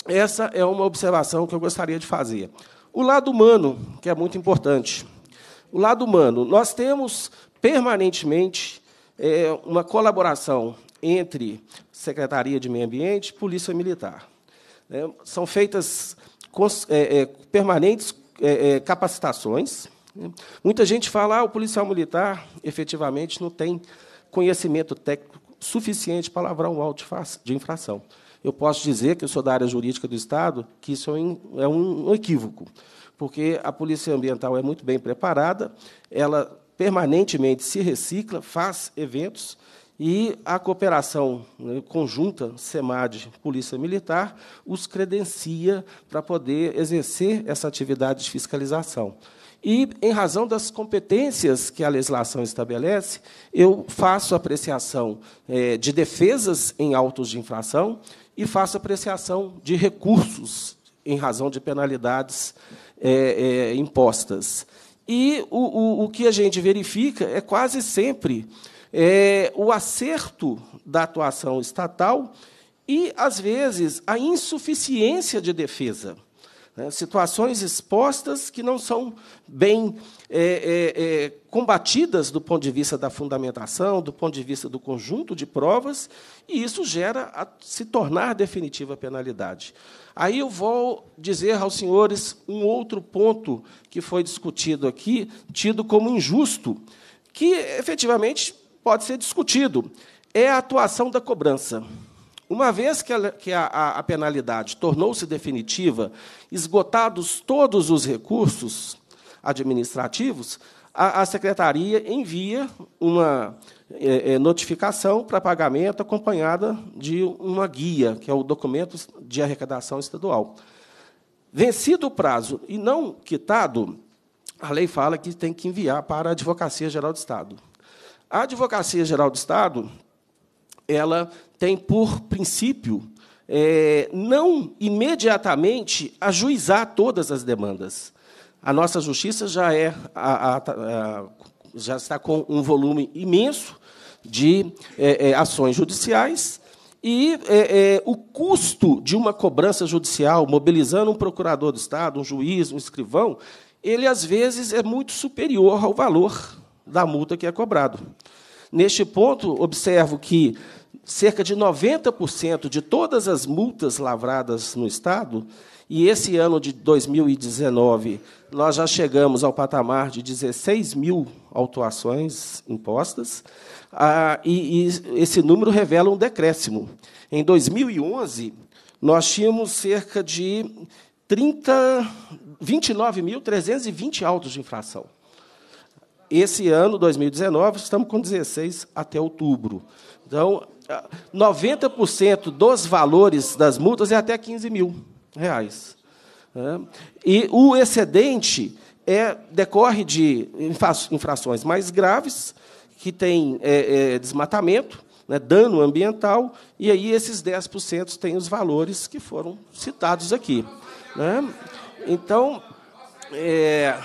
essa é uma observação que eu gostaria de fazer. O lado humano, que é muito importante o lado humano. Nós temos permanentemente é, uma colaboração entre Secretaria de Meio Ambiente e Polícia Militar. É, são feitas é, é, permanentes é, é, capacitações. Né? Muita gente fala ah, o policial militar efetivamente não tem conhecimento técnico suficiente para lavrar um auto de infração. Eu posso dizer que eu sou da área jurídica do Estado, que isso é um equívoco porque a polícia ambiental é muito bem preparada, ela permanentemente se recicla, faz eventos, e a cooperação né, conjunta SEMAD Polícia Militar os credencia para poder exercer essa atividade de fiscalização. E, em razão das competências que a legislação estabelece, eu faço apreciação é, de defesas em autos de infração e faço apreciação de recursos em razão de penalidades é, é, impostas. E o, o, o, que a gente verifica é quase sempre é, o acerto da atuação estatal e, às vezes, a insuficiência de defesa. Né? Situações expostas que não são bem é, é, é, combatidas do ponto de vista da fundamentação, do ponto de vista do conjunto de provas, e isso gera a se tornar definitiva a penalidade. Aí eu vou dizer aos senhores um outro ponto que foi discutido aqui, tido como injusto, que efetivamente pode ser discutido, é a atuação da cobrança. Uma vez que a, que a, a penalidade tornou-se definitiva, esgotados todos os recursos administrativos, a, a secretaria envia uma é, é, notificação para pagamento acompanhada de uma guia, que é o documento de arrecadação estadual. Vencido o prazo e não quitado, a lei fala que tem que enviar para a Advocacia Geral do Estado. A Advocacia Geral do Estado ela tem por princípio é, não imediatamente ajuizar todas as demandas. A nossa justiça já é a, a, a, já está com um volume imenso de é, é, ações judiciais e é, é, o custo de uma cobrança judicial, mobilizando um procurador do Estado, um juiz, um escrivão, ele às vezes é muito superior ao valor da multa que é cobrado. Neste ponto, observo que cerca de 90% de todas as multas lavradas no Estado, e esse ano de 2019 nós já chegamos ao patamar de 16 mil autuações impostas, ah, e, e esse número revela um decréscimo. Em 2011, nós tínhamos cerca de 29.320 autos de infração. Esse ano, 2019, estamos com 16 até outubro. Então, 90% dos valores das multas é até 15 mil reais. Né? E o excedente é, decorre de infrações mais graves, que tem é, é, desmatamento, né, dano ambiental, e aí esses 10% têm os valores que foram citados aqui. Né? Então, é,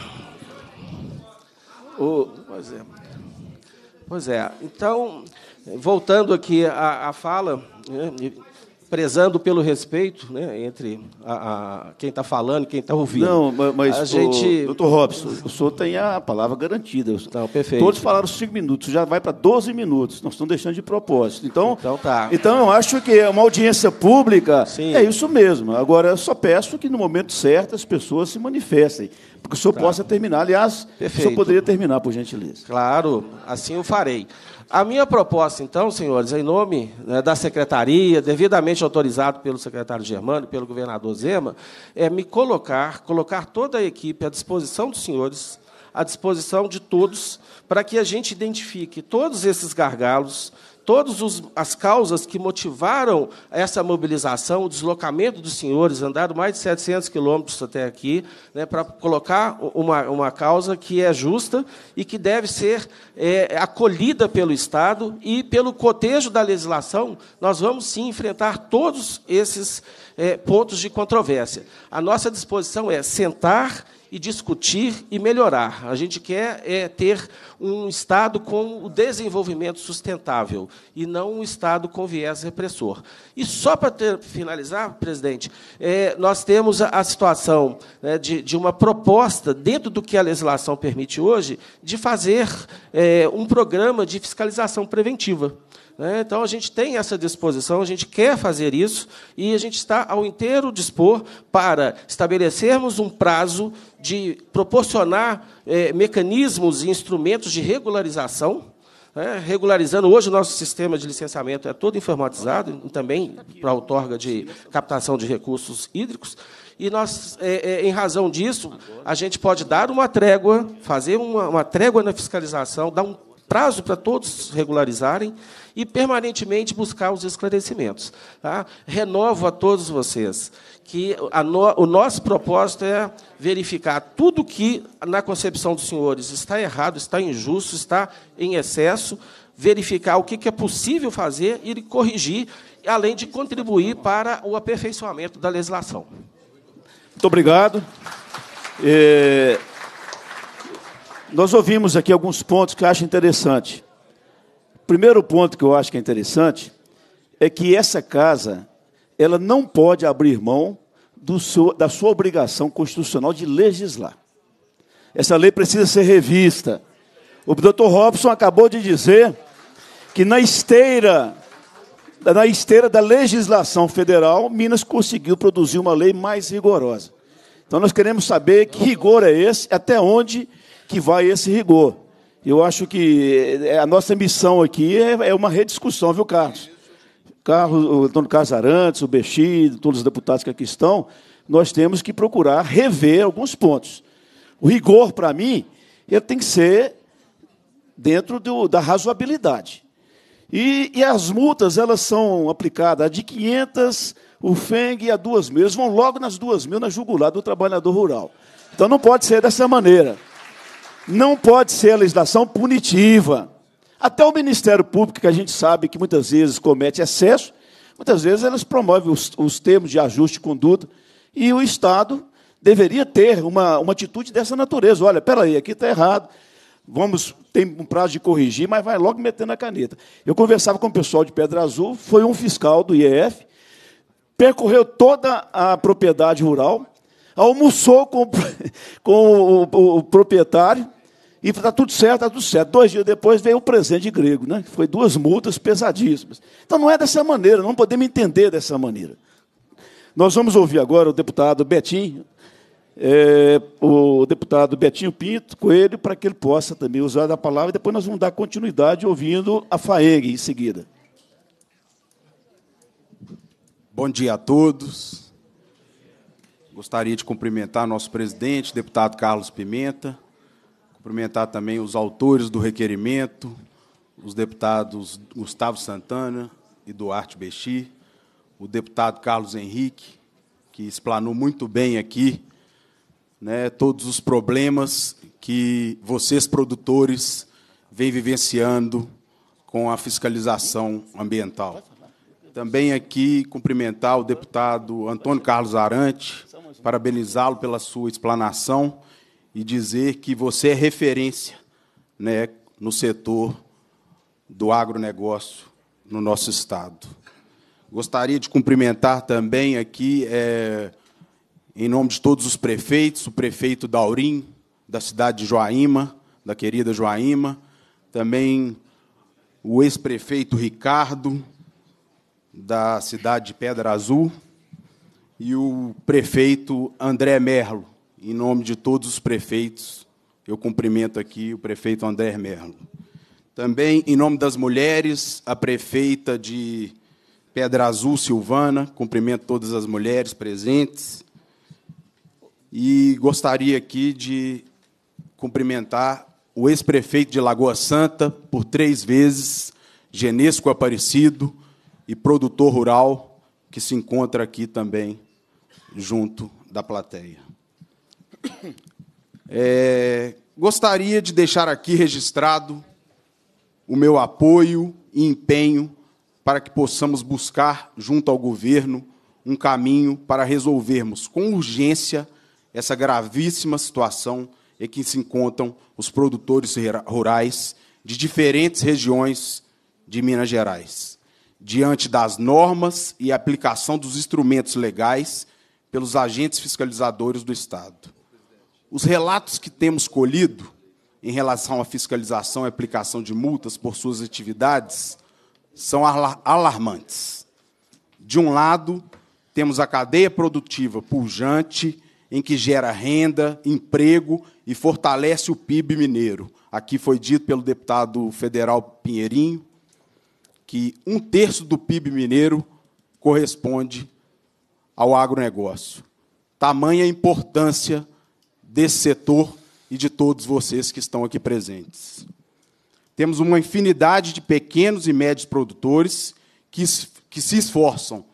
o, pois é. Pois é, então Voltando aqui à, à fala, né, prezando pelo respeito né, entre a, a quem está falando e quem está ouvindo. Não, mas, a o, gente... doutor Robson, o senhor tem a palavra garantida. Não, perfeito. Todos falaram cinco minutos, já vai para 12 minutos. Nós estamos deixando de propósito. Então, então, tá. então eu acho que é uma audiência pública Sim. é isso mesmo. Agora, eu só peço que no momento certo as pessoas se manifestem, porque o senhor tá. possa terminar. Aliás, perfeito. o senhor poderia terminar, por gentileza. Claro, assim eu farei. A minha proposta, então, senhores, em nome né, da secretaria, devidamente autorizado pelo secretário Germano e pelo governador Zema, é me colocar, colocar toda a equipe à disposição dos senhores, à disposição de todos, para que a gente identifique todos esses gargalos, todas as causas que motivaram essa mobilização, o deslocamento dos senhores, andaram mais de 700 quilômetros até aqui, né, para colocar uma, uma causa que é justa e que deve ser é, acolhida pelo Estado e pelo cotejo da legislação, nós vamos sim enfrentar todos esses é, pontos de controvérsia. A nossa disposição é sentar e discutir e melhorar. A gente quer é, ter um Estado com o desenvolvimento sustentável e não um Estado com viés repressor. E só para ter, finalizar, presidente, é, nós temos a, a situação né, de, de, uma proposta, dentro do que a legislação permite hoje, de fazer é, um programa de fiscalização preventiva. Né? Então a gente tem essa disposição, a gente quer fazer isso e a gente está ao inteiro dispor para estabelecermos um prazo de proporcionar eh, mecanismos e instrumentos de regularização. É, regularizando. Hoje, o nosso sistema de licenciamento é todo informatizado, também para a outorga de captação de recursos hídricos. E nós, é, é, em razão disso, a gente pode dar uma trégua, fazer uma, uma trégua na fiscalização, dar um prazo para todos regularizarem e permanentemente buscar os esclarecimentos. Tá? Renovo a todos vocês que no, o nosso propósito é verificar tudo que, na concepção dos senhores, está errado, está injusto, está em excesso, verificar o que, que é possível fazer e corrigir, além de contribuir para o aperfeiçoamento da legislação. Muito obrigado. É... Nós ouvimos aqui alguns pontos que eu acho interessante. O primeiro ponto que eu acho que é interessante é que essa casa ela não pode abrir mão seu, da sua obrigação constitucional de legislar. Essa lei precisa ser revista. O Dr. Robson acabou de dizer que na esteira na esteira da legislação federal, Minas conseguiu produzir uma lei mais rigorosa. Então nós queremos saber que rigor é esse, até onde que vai esse rigor. Eu acho que eh, a nossa missão aqui é, é uma rediscussão, viu, Carlos? Carlos o Antônio Carlos Arantes, o Bexi, todos os deputados que aqui estão, nós temos que procurar rever alguns pontos. O rigor, para mim, ele tem que ser dentro do, da razoabilidade. E, e, as multas, elas são aplicadas a de 500, o FENG e a duas mil. Eles vão logo nas duas mil, na jugular do trabalhador rural. Então, não pode ser dessa maneira. Não pode ser a legislação punitiva. Até o Ministério Público, que a gente sabe que muitas vezes comete excesso, muitas vezes elas promovem os, os termos de ajuste de conduta, e o Estado deveria ter uma, uma atitude dessa natureza. Olha, espera aí, aqui está errado, vamos, tem um prazo de corrigir, mas vai logo metendo a caneta. Eu conversava com o pessoal de Pedra Azul, foi um fiscal do IEF, percorreu toda a propriedade rural, almoçou com, *laughs* com o, o, o proprietário, e está tudo certo, está tudo certo. Dois dias depois veio o presente grego, né? Foi duas multas pesadíssimas. Então não é dessa maneira, não podemos entender dessa maneira. Nós vamos ouvir agora o deputado Betinho, é, o deputado Betinho Pinto ele para que ele possa também usar a palavra e depois nós vamos dar continuidade ouvindo a FAEG em seguida. Bom dia a todos. Gostaria de cumprimentar nosso presidente, deputado Carlos Pimenta, Cumprimentar também os autores do requerimento, os deputados Gustavo Santana e Duarte Bexi, o deputado Carlos Henrique, que explanou muito bem aqui né, todos os problemas que vocês, produtores, vêm vivenciando com a fiscalização ambiental. Também aqui cumprimentar o deputado Antônio Carlos Arante, parabenizá-lo pela sua explanação e dizer que você é referência né, no setor do agronegócio no nosso Estado. Gostaria de cumprimentar também aqui, é, em nome de todos os prefeitos, o prefeito Daurim, da cidade de Joaíma, da querida Joaíma, também o ex-prefeito Ricardo, da cidade de Pedra Azul, e o prefeito André Merlo, em nome de todos os prefeitos, eu cumprimento aqui o prefeito André Merlo. Também, em nome das mulheres, a prefeita de Pedra Azul, Silvana, cumprimento todas as mulheres presentes. E gostaria aqui de cumprimentar o ex-prefeito de Lagoa Santa, por três vezes, Genesco Aparecido, e produtor rural, que se encontra aqui também, junto da plateia. *coughs* É, gostaria de deixar aqui registrado o meu apoio e empenho para que possamos buscar, junto ao governo, um caminho para resolvermos com urgência essa gravíssima situação em que se encontram os produtores rurais de diferentes regiões de Minas Gerais, diante das normas e aplicação dos instrumentos legais pelos agentes fiscalizadores do Estado. Os relatos que temos colhido em relação à fiscalização e aplicação de multas por suas atividades são alarmantes. De um lado, temos a cadeia produtiva pujante, em que gera renda, emprego e fortalece o PIB mineiro. Aqui foi dito pelo deputado federal Pinheirinho que um terço do PIB mineiro corresponde ao agronegócio. Tamanha importância desse setor e de todos vocês que estão aqui presentes. Temos uma infinidade de pequenos e médios produtores que, que se esforçam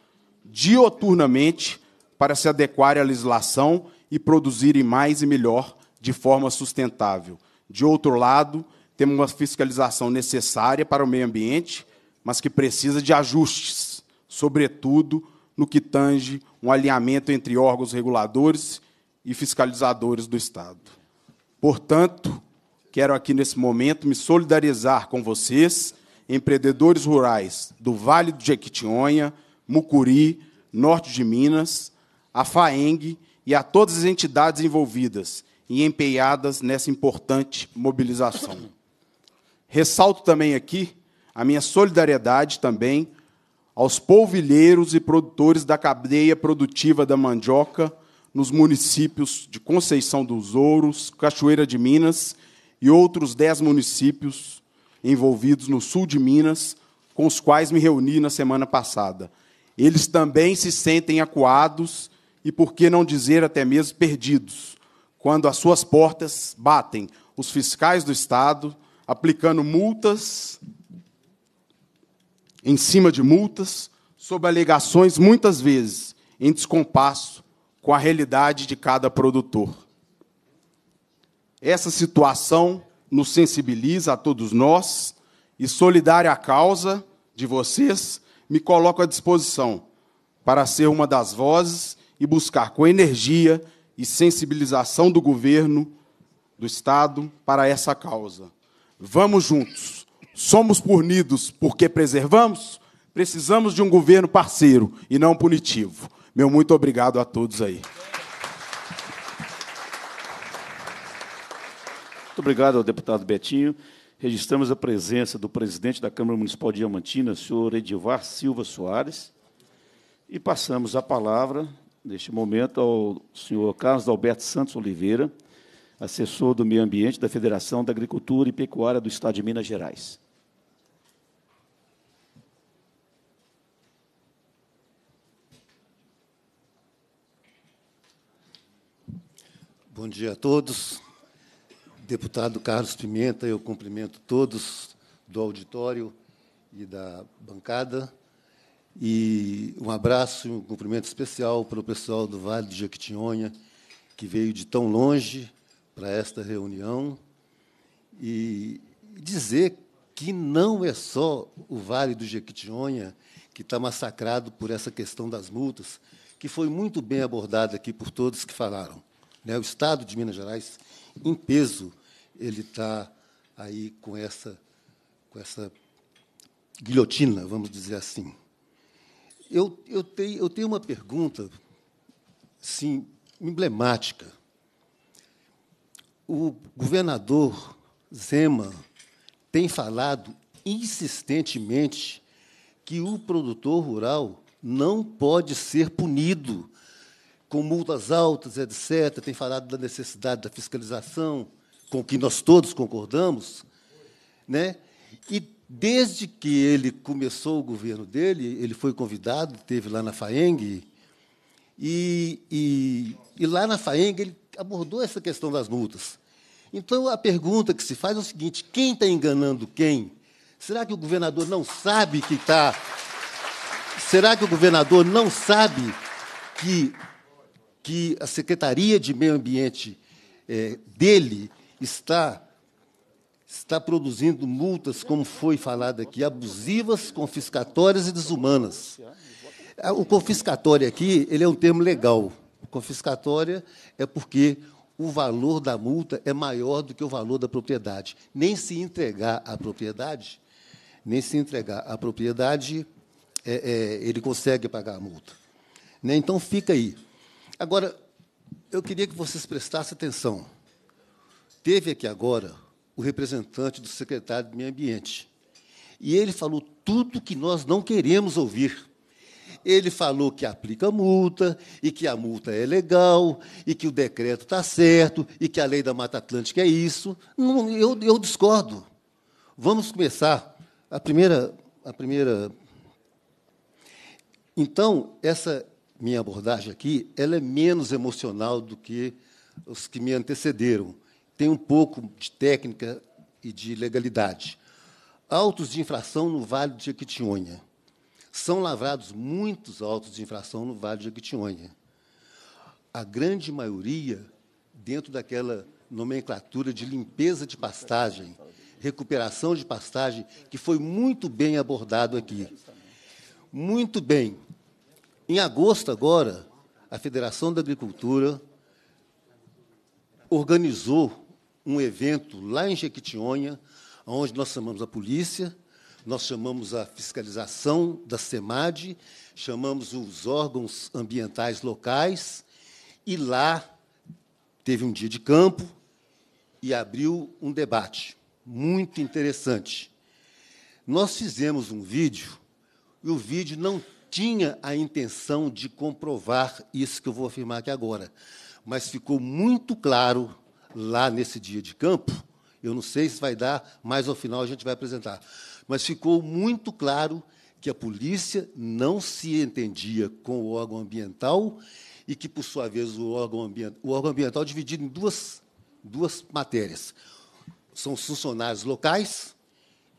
dioturnamente para se adequar à legislação e produzirem mais e melhor de forma sustentável. De outro lado, temos uma fiscalização necessária para o meio ambiente, mas que precisa de ajustes, sobretudo no que tange um alinhamento entre órgãos reguladores e fiscalizadores do Estado. Portanto, quero aqui nesse momento me solidarizar com vocês, empreendedores rurais do Vale do Jequitinhonha, Mucuri, Norte de Minas, a FAENG e a todas as entidades envolvidas e empenhadas nessa importante mobilização. Ressalto também aqui a minha solidariedade também aos polvilheiros e produtores da cadeia produtiva da mandioca nos municípios de Conceição dos Ouros, Cachoeira de Minas e outros dez municípios envolvidos no sul de Minas, com os quais me reuni na semana passada. Eles também se sentem acuados e, por que não dizer, até mesmo perdidos, quando às suas portas batem os fiscais do Estado aplicando multas em cima de multas, sob alegações, muitas vezes, em descompasso com a realidade de cada produtor. Essa situação nos sensibiliza a todos nós e solidária à causa de vocês, me coloco à disposição para ser uma das vozes e buscar com energia e sensibilização do governo do Estado para essa causa. Vamos juntos. Somos punidos porque preservamos? Precisamos de um governo parceiro e não punitivo. Meu muito obrigado a todos aí. Muito obrigado ao deputado Betinho. Registramos a presença do presidente da Câmara Municipal de Diamantina, senhor Edivar Silva Soares, e passamos a palavra, neste momento, ao senhor Carlos Alberto Santos Oliveira, assessor do Meio Ambiente da Federação da Agricultura e Pecuária do Estado de Minas Gerais. Bom dia a todos. Deputado Carlos Pimenta, eu cumprimento todos do auditório e da bancada. E um abraço e um cumprimento especial para o pessoal do Vale do Jequitinhonha, que veio de tão longe para esta reunião. E dizer que não é só o Vale do Jequitinhonha que está massacrado por essa questão das multas, que foi muito bem abordada aqui por todos que falaram. Né? O Estado de Minas Gerais, em peso, ele está aí com essa, com essa guilhotina, vamos dizer assim. Eu, eu, tenho, eu tenho uma pergunta sim, emblemática. O governador Zema tem falado insistentemente que o produtor rural não pode ser punido com multas altas, etc., tem falado da necessidade da fiscalização, com que nós todos concordamos, né? E desde que ele começou o governo dele, ele foi convidado, teve lá na Faeng, e, e, e lá na Faeng ele abordou essa questão das multas. Então a pergunta que se faz é o seguinte: quem está enganando quem? Será que o governador não sabe que está? Será que o governador não sabe que que a Secretaria de Meio Ambiente é, dele está está produzindo multas, como foi falado aqui, abusivas, confiscatórias e desumanas. Ah, o confiscatório aqui, ele é um termo legal. confiscatória é porque o valor da multa é maior do que o valor da propriedade. Nem se entregar a propriedade, nem se entregar a propriedade, é, é, ele consegue pagar a multa. Né? Então fica aí. Agora, eu queria que vocês prestassem atenção. Teve aqui agora o representante do secretário do Meio Ambiente. E ele falou tudo que nós não queremos ouvir. Ele falou que aplica multa, e que a multa é legal, e que o decreto está certo, e que a lei da Mata Atlântica é isso. Não, eu, eu discordo. Vamos começar. A primeira. A primeira... Então, essa minha abordagem aqui, ela é menos emocional do que os que me antecederam. Tem um pouco de técnica e de legalidade. Autos de infração no Vale de Jequitinhonha. São lavrados muitos autos de infração no Vale de Jequitinhonha. A grande maioria dentro daquela nomenclatura de limpeza de pastagem, recuperação de pastagem, que foi muito bem abordado aqui. Muito bem, em agosto, agora, a Federação da Agricultura organizou um evento lá em Jequitinhonha, onde nós chamamos a polícia, nós chamamos a fiscalização da SEMAD, chamamos os órgãos ambientais locais, e lá teve um dia de campo e abriu um debate muito interessante. Nós fizemos um vídeo, e o vídeo não tinha a intenção de comprovar isso que eu vou afirmar aqui agora, mas ficou muito claro lá nesse dia de campo. Eu não sei se vai dar, mas ao final a gente vai apresentar. Mas ficou muito claro que a polícia não se entendia com o órgão ambiental e que, por sua vez, o órgão, ambiental, o órgão ambiental é dividido em duas, duas matérias. São os funcionários locais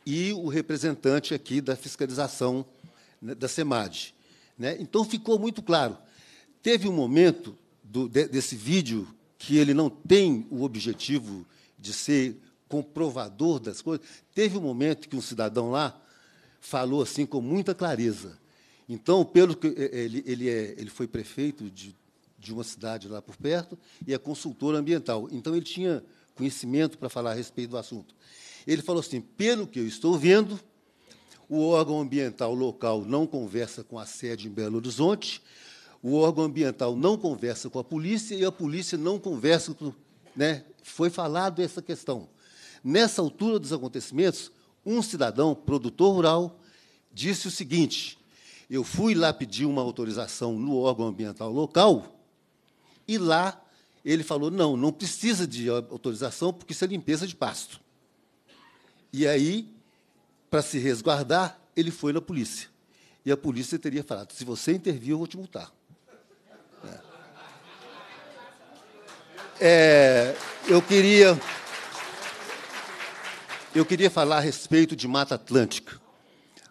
e o representante aqui da fiscalização ambiental né, da SEMAD. Né? Então, ficou muito claro. Teve um momento do, de, desse vídeo que ele não tem o objetivo de ser comprovador das coisas. Teve um momento que um cidadão lá falou assim com muita clareza. Então, pelo que eh, eh, ele, ele, é, ele foi prefeito de, de uma cidade lá por perto e é consultor ambiental. Então, ele tinha conhecimento para falar a respeito do assunto. Ele falou assim: pelo que eu estou vendo, o órgão ambiental local não conversa com a sede em Belo Horizonte, o órgão ambiental não conversa com a polícia e a polícia não conversa com. Né? Foi falado essa questão. Nessa altura dos acontecimentos, um cidadão, produtor rural, disse o seguinte: eu fui lá pedir uma autorização no órgão ambiental local e lá ele falou: não, não precisa de autorização porque isso é limpeza de pasto. E aí para se resguardar, ele foi na polícia. E a polícia teria falado: se você intervir, eu vou te multar. É, é eu queria eu queria falar a respeito de Mata Atlântica.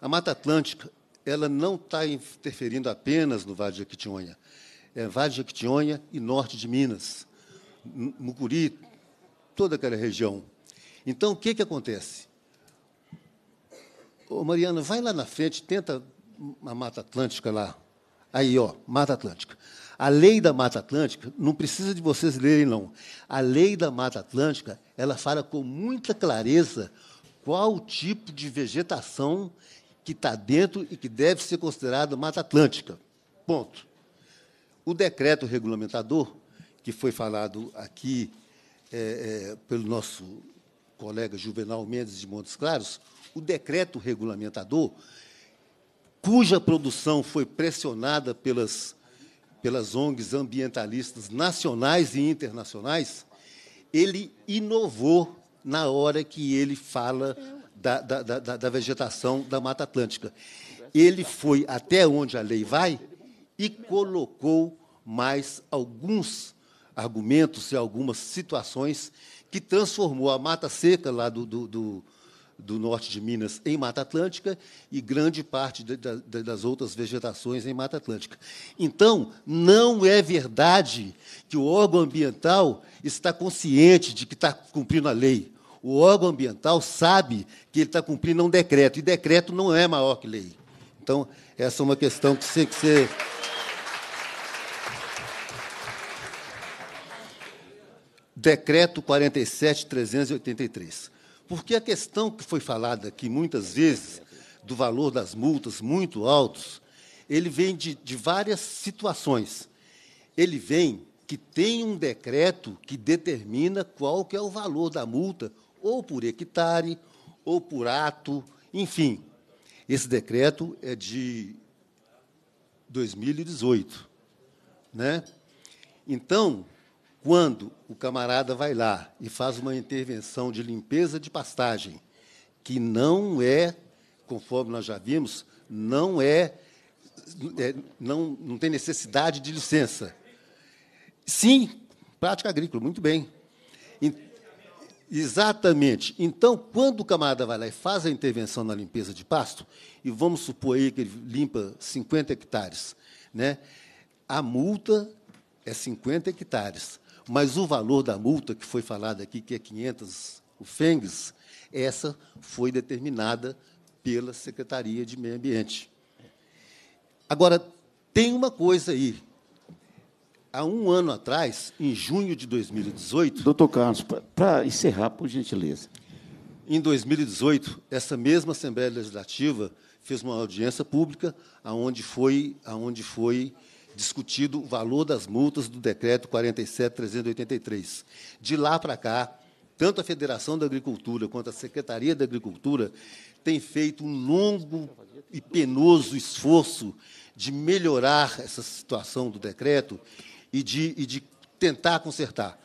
A Mata Atlântica ela não está interferindo apenas no Vale de Jequitinhonha. É Vale de Jequitinhonha e norte de Minas, Mucuri, toda aquela região. Então, o que, que acontece? Ô, Mariana, vai lá na frente, tenta a Mata Atlântica lá. Aí, ó, Mata Atlântica. A lei da Mata Atlântica, não precisa de vocês lerem, não. A lei da Mata Atlântica, ela fala com muita clareza qual o tipo de vegetação que está dentro e que deve ser considerada Mata Atlântica. Ponto. O decreto regulamentador, que foi falado aqui é, é, pelo nosso colega Juvenal Mendes de Montes Claros, o decreto regulamentador, cuja produção foi pressionada pelas, pelas ONGs ambientalistas nacionais e internacionais, ele inovou na hora que ele fala da, da, da, da vegetação da Mata Atlântica. Ele foi até onde a lei vai e colocou mais alguns argumentos e algumas situações que transformou a mata seca lá do, do, do do norte de Minas em Mata Atlântica e grande parte de, de, das outras vegetações em Mata Atlântica. Então, não é verdade que o órgão ambiental está consciente de que está cumprindo a lei. O órgão ambiental sabe que ele está cumprindo um decreto, e decreto não é maior que lei. Então, essa é uma questão que você. Que ser. Decreto 47383. Porque a questão que foi falada aqui muitas vezes do valor das multas muito altos, ele vem de, de várias situações. Ele vem que tem um decreto que determina qual que é o valor da multa, ou por hectare, ou por ato, enfim. Esse decreto é de 2018. Né? Então, quando o camarada vai lá e faz uma intervenção de limpeza de pastagem, que não é, conforme nós já vimos, não é, é não, não tem necessidade de licença. Sim, prática agrícola, muito bem. Exatamente. Então, quando o camarada vai lá e faz a intervenção na limpeza de pasto, e vamos supor aí que ele limpa 50 hectares, né? a multa é 50 hectares. Mas o valor da multa que foi falada aqui, que é 500 UFENGs, essa foi determinada pela Secretaria de Meio Ambiente. Agora, tem uma coisa aí. Há um ano atrás, em junho de 2018. Doutor Carlos, para encerrar, por gentileza. Em 2018, essa mesma Assembleia Legislativa fez uma audiência pública, aonde foi, aonde foi discutido o valor das multas do decreto 47383. De lá para cá, tanto a Federação da Agricultura quanto a Secretaria da Agricultura têm feito um longo e penoso esforço de melhorar essa situação do decreto e de, e de tentar consertar.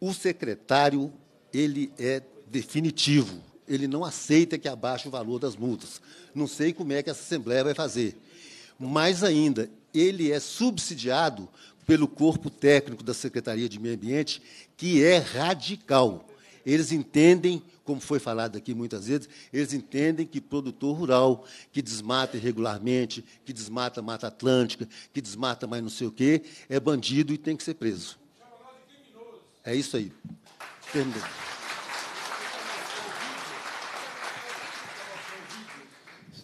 O secretário ele é definitivo. Ele não aceita que abaixe o valor das multas. Não sei como é que essa Assembleia vai fazer. Mais ainda, ele é subsidiado pelo corpo técnico da Secretaria de Meio Ambiente, que é radical. Eles entendem, como foi falado aqui muitas vezes, eles entendem que produtor rural, que desmata irregularmente, que desmata Mata Atlântica, que desmata mais não sei o quê, é bandido e tem que ser preso. É isso aí. Terminei.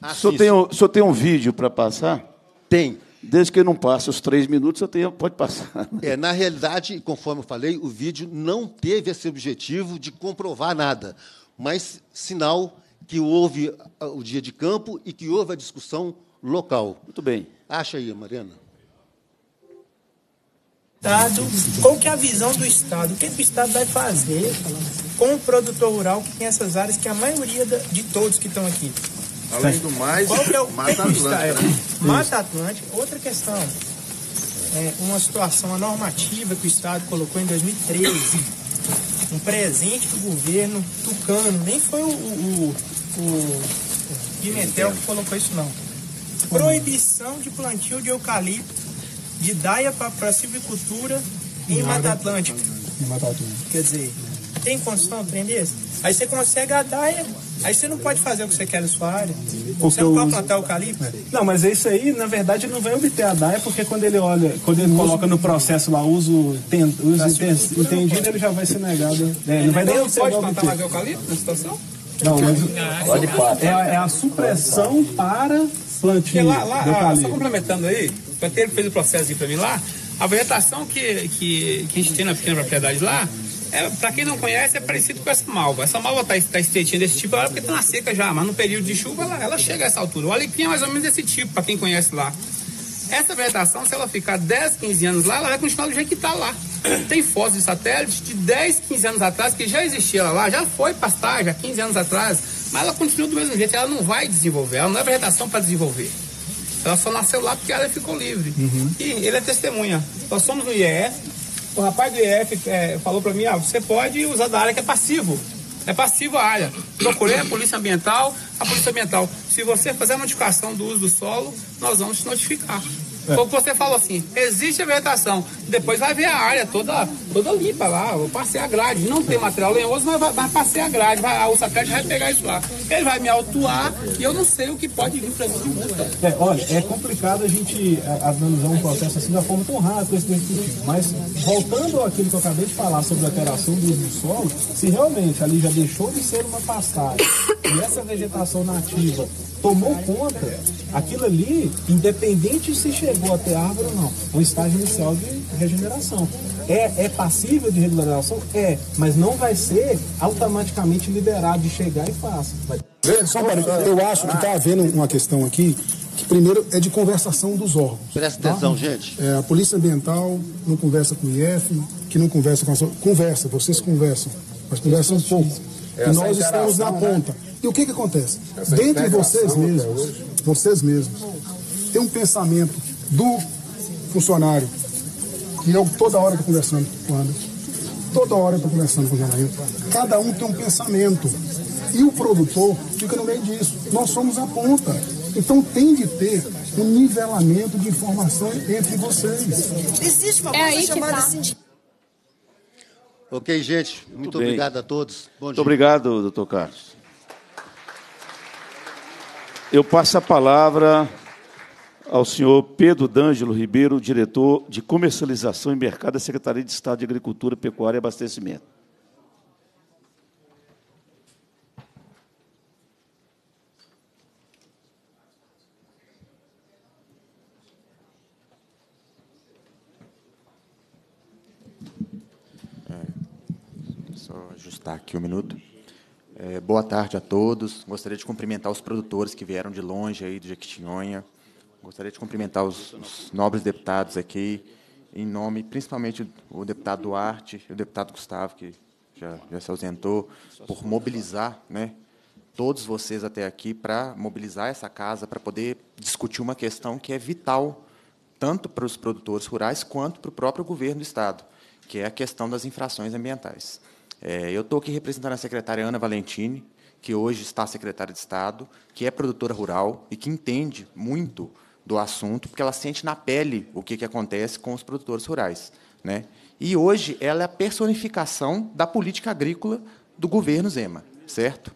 Assista. Só tem, um, só tem um vídeo para passar? Tem. Desde que não passe os três minutos, eu tenho, pode passar. É, na realidade, conforme eu falei, o vídeo não teve esse objetivo de comprovar nada, mas sinal que houve ah, o dia de campo e que houve a discussão local. Muito bem. Acha aí, Mariana. Estado, qual que é a visão do Estado? O que, é que o Estado vai fazer com o produtor rural que tem essas áreas que a maioria de todos que estão aqui Além do mais, Qual é o Mata Atlântica. Né? Mata Atlântica, outra questão. É uma situação, normativa que o Estado colocou em 2013. Um presente que o governo tucano, nem foi o, o, o, o Pimentel que colocou isso não. Proibição de plantio de eucalipto de daia para silvicultura em Mata Atlântica. Em Mata Atlântica. Quer dizer, tem condição de aprender Aí você consegue a daia. Aí você não pode fazer o que você quer na sua área. Porque você é não pode plantar eucalipto. Não, mas isso aí, na verdade, ele não vai obter a DAE, porque quando ele olha, quando ele coloca no processo lá uso, ten, uso tá, intenso, entendido, ele já vai ser negado. É, não vai nem você pode plantar mais eucalipto na situação? Não, mas ah, é, é a supressão para plantio. Porque lá, lá ah, só complementando aí, o planteiro fez o processo aqui para mim lá, a vegetação que, que, que a gente tem na pequena propriedade lá, é, para quem não conhece, é parecido com essa malva. Essa malva tá, tá estreitinha desse tipo, ela é porque tá na seca já, mas no período de chuva ela, ela chega a essa altura. O alecrim é mais ou menos desse tipo, para quem conhece lá. Essa vegetação, se ela ficar 10, 15 anos lá, ela vai continuar do jeito que está lá. *coughs* Tem fotos de satélite de 10, 15 anos atrás, que já existia ela lá, já foi pastagem há 15 anos atrás, mas ela continua do mesmo jeito, ela não vai desenvolver, ela não é vegetação para desenvolver. Ela só nasceu lá porque ela ficou livre. Uhum. E ele é testemunha. Nós somos no IEF, o rapaz do IF é, falou para mim, ah, você pode usar da área que é passivo. É passivo a área. Procurei a polícia ambiental, a polícia ambiental. Se você fizer a notificação do uso do solo, nós vamos te notificar como é. você falou assim, existe a vegetação, depois vai ver a área toda, toda limpa lá, eu passei a grade, não tem material lenhoso, mas vai, vai passei a grade, vai, o satélite vai pegar isso lá. Ele vai me autuar e eu não sei o que pode vir para mim de multa. É, olha, é complicado a gente é, analisar um processo assim da forma tão rápida esse executivo, mas voltando àquilo que eu acabei de falar sobre a alteração do uso do solo, se realmente ali já deixou de ser uma pastagem e essa vegetação nativa tomou conta, aquilo ali, independente se chegar chegou até ter árvore ou não. É um estágio inicial de regeneração. É, é passível de regularização? É, mas não vai ser automaticamente liberado de chegar e fácil. Só para, eu acho que está havendo uma questão aqui que primeiro é de conversação dos órgãos. Presta tá? atenção, gente. É, a Polícia Ambiental não conversa com o IF, que não conversa com a... Conversa, vocês conversam, mas conversam um pouco. e nós estamos na né? ponta. Né? E o que que acontece? Essa Dentro de vocês mesmos, vocês mesmos, tem um pensamento do funcionário. E eu toda hora estou conversando com o Anderson. Toda hora estou conversando com o Janaíno. Cada um tem um pensamento. E o produtor fica no meio disso. Nós somos a ponta. Então tem de ter um nivelamento de informação entre vocês. Existe uma é coisa chamada tá. Ok, gente. Muito, Muito obrigado a todos. Bom Muito dia. obrigado, doutor Carlos. Eu passo a palavra ao senhor Pedro D'Angelo Ribeiro, diretor de Comercialização e Mercado da Secretaria de Estado de Agricultura, Pecuária e Abastecimento. É, só ajustar aqui um minuto. É, boa tarde a todos. Gostaria de cumprimentar os produtores que vieram de longe aí do Jequitinhonha. Gostaria de cumprimentar os, os, nobres deputados aqui, em nome principalmente o deputado Duarte e o deputado Gustavo, que já, já se ausentou, por mobilizar né, todos vocês até aqui para mobilizar essa casa, para poder discutir uma questão que é vital tanto para os produtores rurais quanto para o próprio governo do Estado, que é a questão das infrações ambientais. É, eu estou aqui representando a secretária Ana Valentini, que hoje está secretária de Estado, que é produtora rural e que entende muito do assunto, porque ela sente na pele o que, que acontece com os produtores rurais. Né? E hoje ela é a personificação da política agrícola do governo Zema, certo?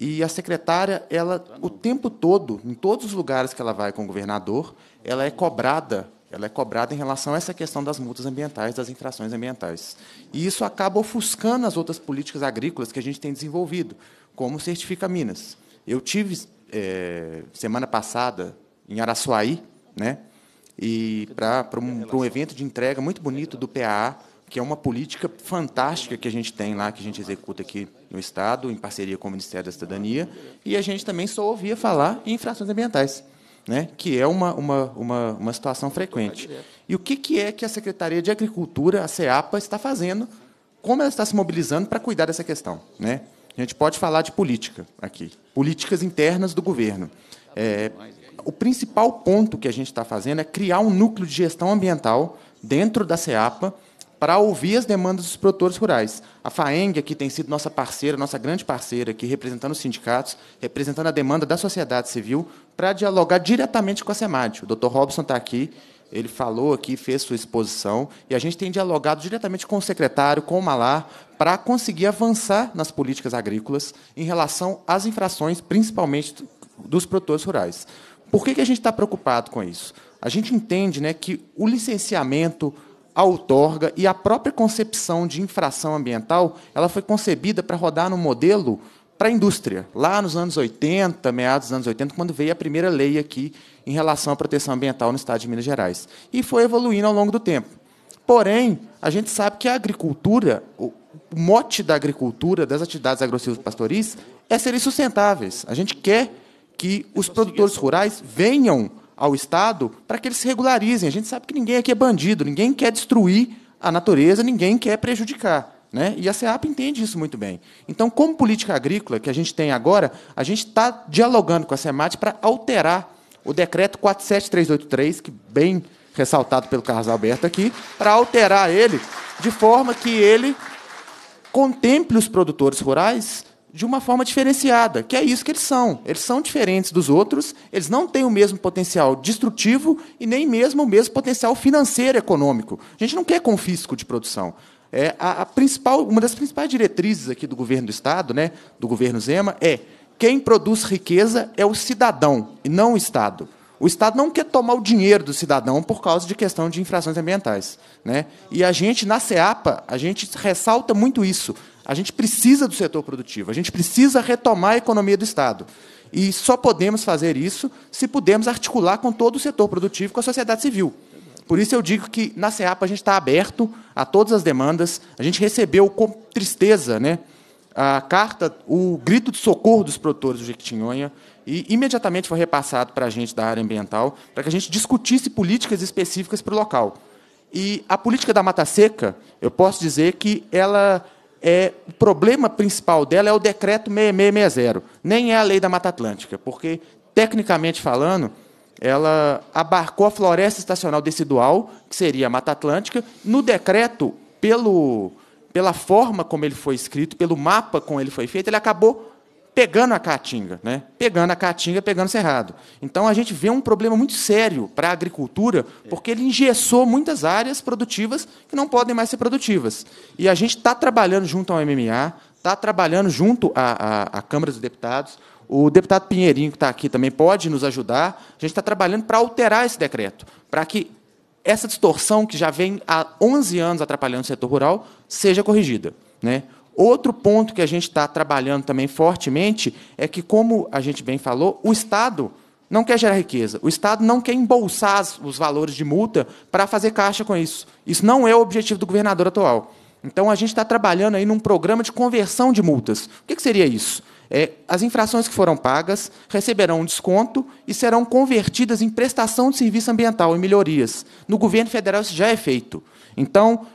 E a secretária, ela o tempo todo, em todos os lugares que ela vai com o governador, ela é cobrada, ela é cobrada em relação a essa questão das multas ambientais, das infrações ambientais. E isso acaba ofuscando as outras políticas agrícolas que a gente tem desenvolvido, como o Certifica Minas. Eu tive é, semana passada em Araçuaí, né? E para um, um evento de entrega muito bonito do PAA, que é uma política fantástica que a gente tem lá, que a gente executa aqui no Estado, em parceria com o Ministério da Cidadania, e a gente também só ouvia falar em infrações ambientais, né? que é uma, uma, uma, uma situação frequente. E o que, que é que a Secretaria de Agricultura, a SEAPA, está fazendo, como ela está se mobilizando para cuidar dessa questão? Né? A gente pode falar de política aqui, políticas internas do governo. É, o principal ponto que a gente está fazendo é criar um núcleo de gestão ambiental dentro da SEAPA para ouvir as demandas dos produtores rurais. A FAENG aqui tem sido nossa parceira, nossa grande parceira aqui, representando os sindicatos, representando a demanda da sociedade civil, para dialogar diretamente com a SEMAD. O doutor Robson está aqui, ele falou aqui, fez sua exposição, e a gente tem dialogado diretamente com o secretário, com o Malar, para conseguir avançar nas políticas agrícolas em relação às infrações, principalmente dos produtores rurais. Por que, que a gente está preocupado com isso? A gente entende né, que o licenciamento, a outorga e a própria concepção de infração ambiental, ela foi concebida para rodar no modelo para a indústria, lá nos anos 80, meados dos anos 80, quando veio a primeira lei aqui em relação à proteção ambiental no estado de Minas Gerais. E foi evoluindo ao longo do tempo. Porém, a gente sabe que a agricultura, o mote da agricultura, das atividades agrossivo-pastoris, é serem sustentáveis. A gente quer que os produtores rurais venham ao Estado para que eles se regularizem. A gente sabe que ninguém aqui é bandido, ninguém quer destruir a natureza, ninguém quer prejudicar. Né? E a SEAP entende isso muito bem. Então, como política agrícola que a gente tem agora, a gente está dialogando com a SEMAT para alterar o decreto 47383, que bem ressaltado pelo Carlos Alberto aqui, para alterar ele de forma que ele contemple os produtores rurais de uma forma diferenciada, que é isso que eles são. Eles são diferentes dos outros, eles não têm o mesmo potencial destrutivo e nem mesmo o mesmo potencial financeiro e econômico. A gente não quer confisco de produção. É a, a principal, uma das principais diretrizes aqui do governo do Estado, né, do governo Zema, é quem produz riqueza é o cidadão e não o Estado. O Estado não quer tomar o dinheiro do cidadão por causa de questão de infrações ambientais. Né? E a gente, na SEAPA, a gente ressalta muito isso. A gente precisa do setor produtivo, a gente precisa retomar a economia do Estado. E só podemos fazer isso se pudermos articular com todo o setor produtivo, com a sociedade civil. Por isso eu digo que na SEAPA a gente está aberto a todas as demandas. A gente recebeu com tristeza né, a carta, o grito de socorro dos produtores do Jequitinhonha, e imediatamente foi repassado para a gente da área ambiental, para que a gente discutisse políticas específicas para o local. E a política da mata seca, eu posso dizer que ela é, o problema principal dela é o decreto 6660, nem é a lei da Mata Atlântica, porque, tecnicamente falando, ela abarcou a floresta estacional decidual, que seria a Mata Atlântica. No decreto, pelo, pela forma como ele foi escrito, pelo mapa como ele foi feito, ele acabou pegando a caatinga, né? pegando a caatinga, pegando cerrado. Então a gente vê um problema muito sério para a agricultura, porque ele engessou muitas áreas produtivas que não podem mais ser produtivas. E a gente está trabalhando junto ao MMA, está trabalhando junto à, à, à Câmara dos Deputados, o deputado Pinheirinho, que está aqui também, pode nos ajudar. A gente está trabalhando para alterar esse decreto, para que essa distorção que já vem há 11 anos atrapalhando o setor rural seja corrigida. Né? Outro ponto que a gente está trabalhando também fortemente é que, como a gente bem falou, o Estado não quer gerar riqueza. O Estado não quer embolsar os valores de multa para fazer caixa com isso. Isso não é o objetivo do governador atual. Então, a gente está trabalhando aí num programa de conversão de multas. O que, que seria isso? É, as infrações que foram pagas receberão um desconto e serão convertidas em prestação de serviço ambiental e melhorias. No governo federal isso já é feito. Então,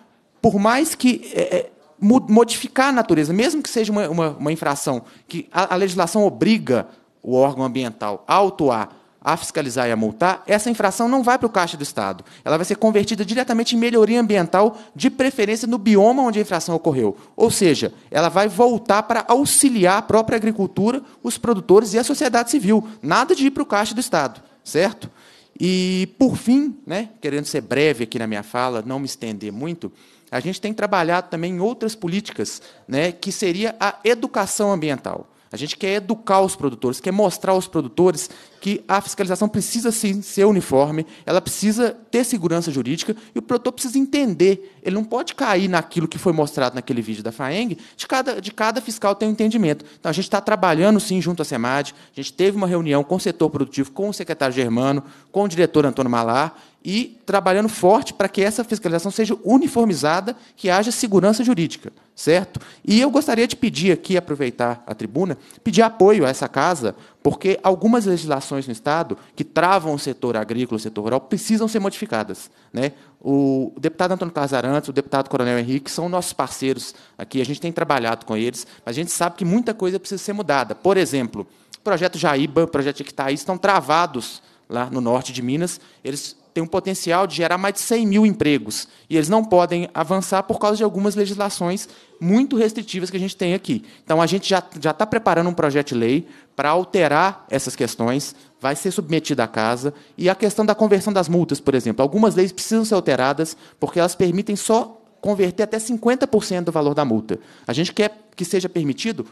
por mais que é, é modificar a natureza, mesmo que seja uma, uma, uma infração, que a, a, legislação obriga o órgão ambiental a autuar, a fiscalizar e a multar, essa infração não vai para o caixa do Estado. Ela vai ser convertida diretamente em melhoria ambiental, de preferência no bioma onde a infração ocorreu. Ou seja, ela vai voltar para auxiliar a própria agricultura, os produtores e a sociedade civil. Nada de ir para o caixa do Estado, certo? E, por fim, né, querendo ser breve aqui na minha fala, não me estender muito, a gente tem trabalhado também em outras políticas, né, que seria a educação ambiental. A gente quer educar os produtores, quer mostrar aos produtores que a fiscalização precisa sim, ser uniforme, ela precisa ter segurança jurídica e o produtor precisa entender. Ele não pode cair naquilo que foi mostrado naquele vídeo da FAENG, de cada, de cada fiscal tem um entendimento. Então, a gente está trabalhando sim junto à SEMAD, a gente teve uma reunião com o setor produtivo, com o secretário Germano, com o diretor Antônio Malar, e trabalhando forte para que essa fiscalização seja uniformizada, que haja segurança jurídica, certo? E eu gostaria de pedir aqui, aproveitar a tribuna, pedir apoio a essa casa, porque algumas legislações no Estado que travam o setor agrícola, o setor rural, precisam ser modificadas. Né? O deputado Antônio Casarantes, o deputado Coronel Henrique, são nossos parceiros aqui, a gente tem trabalhado com eles, mas a gente sabe que muita coisa precisa ser mudada. Por exemplo, o projeto Jaíba, o projeto Ictaí estão travados lá no norte de Minas, eles tem um potencial de gerar mais de 100 mil empregos. E eles não podem avançar por causa de algumas legislações muito restritivas que a gente tem aqui. Então, a gente já, já está preparando um projeto de lei para alterar essas questões, vai ser submetido à casa. E a questão da conversão das multas, por exemplo. Algumas leis precisam ser alteradas, porque elas permitem só converter até 50% do valor da multa. A gente quer que seja permitido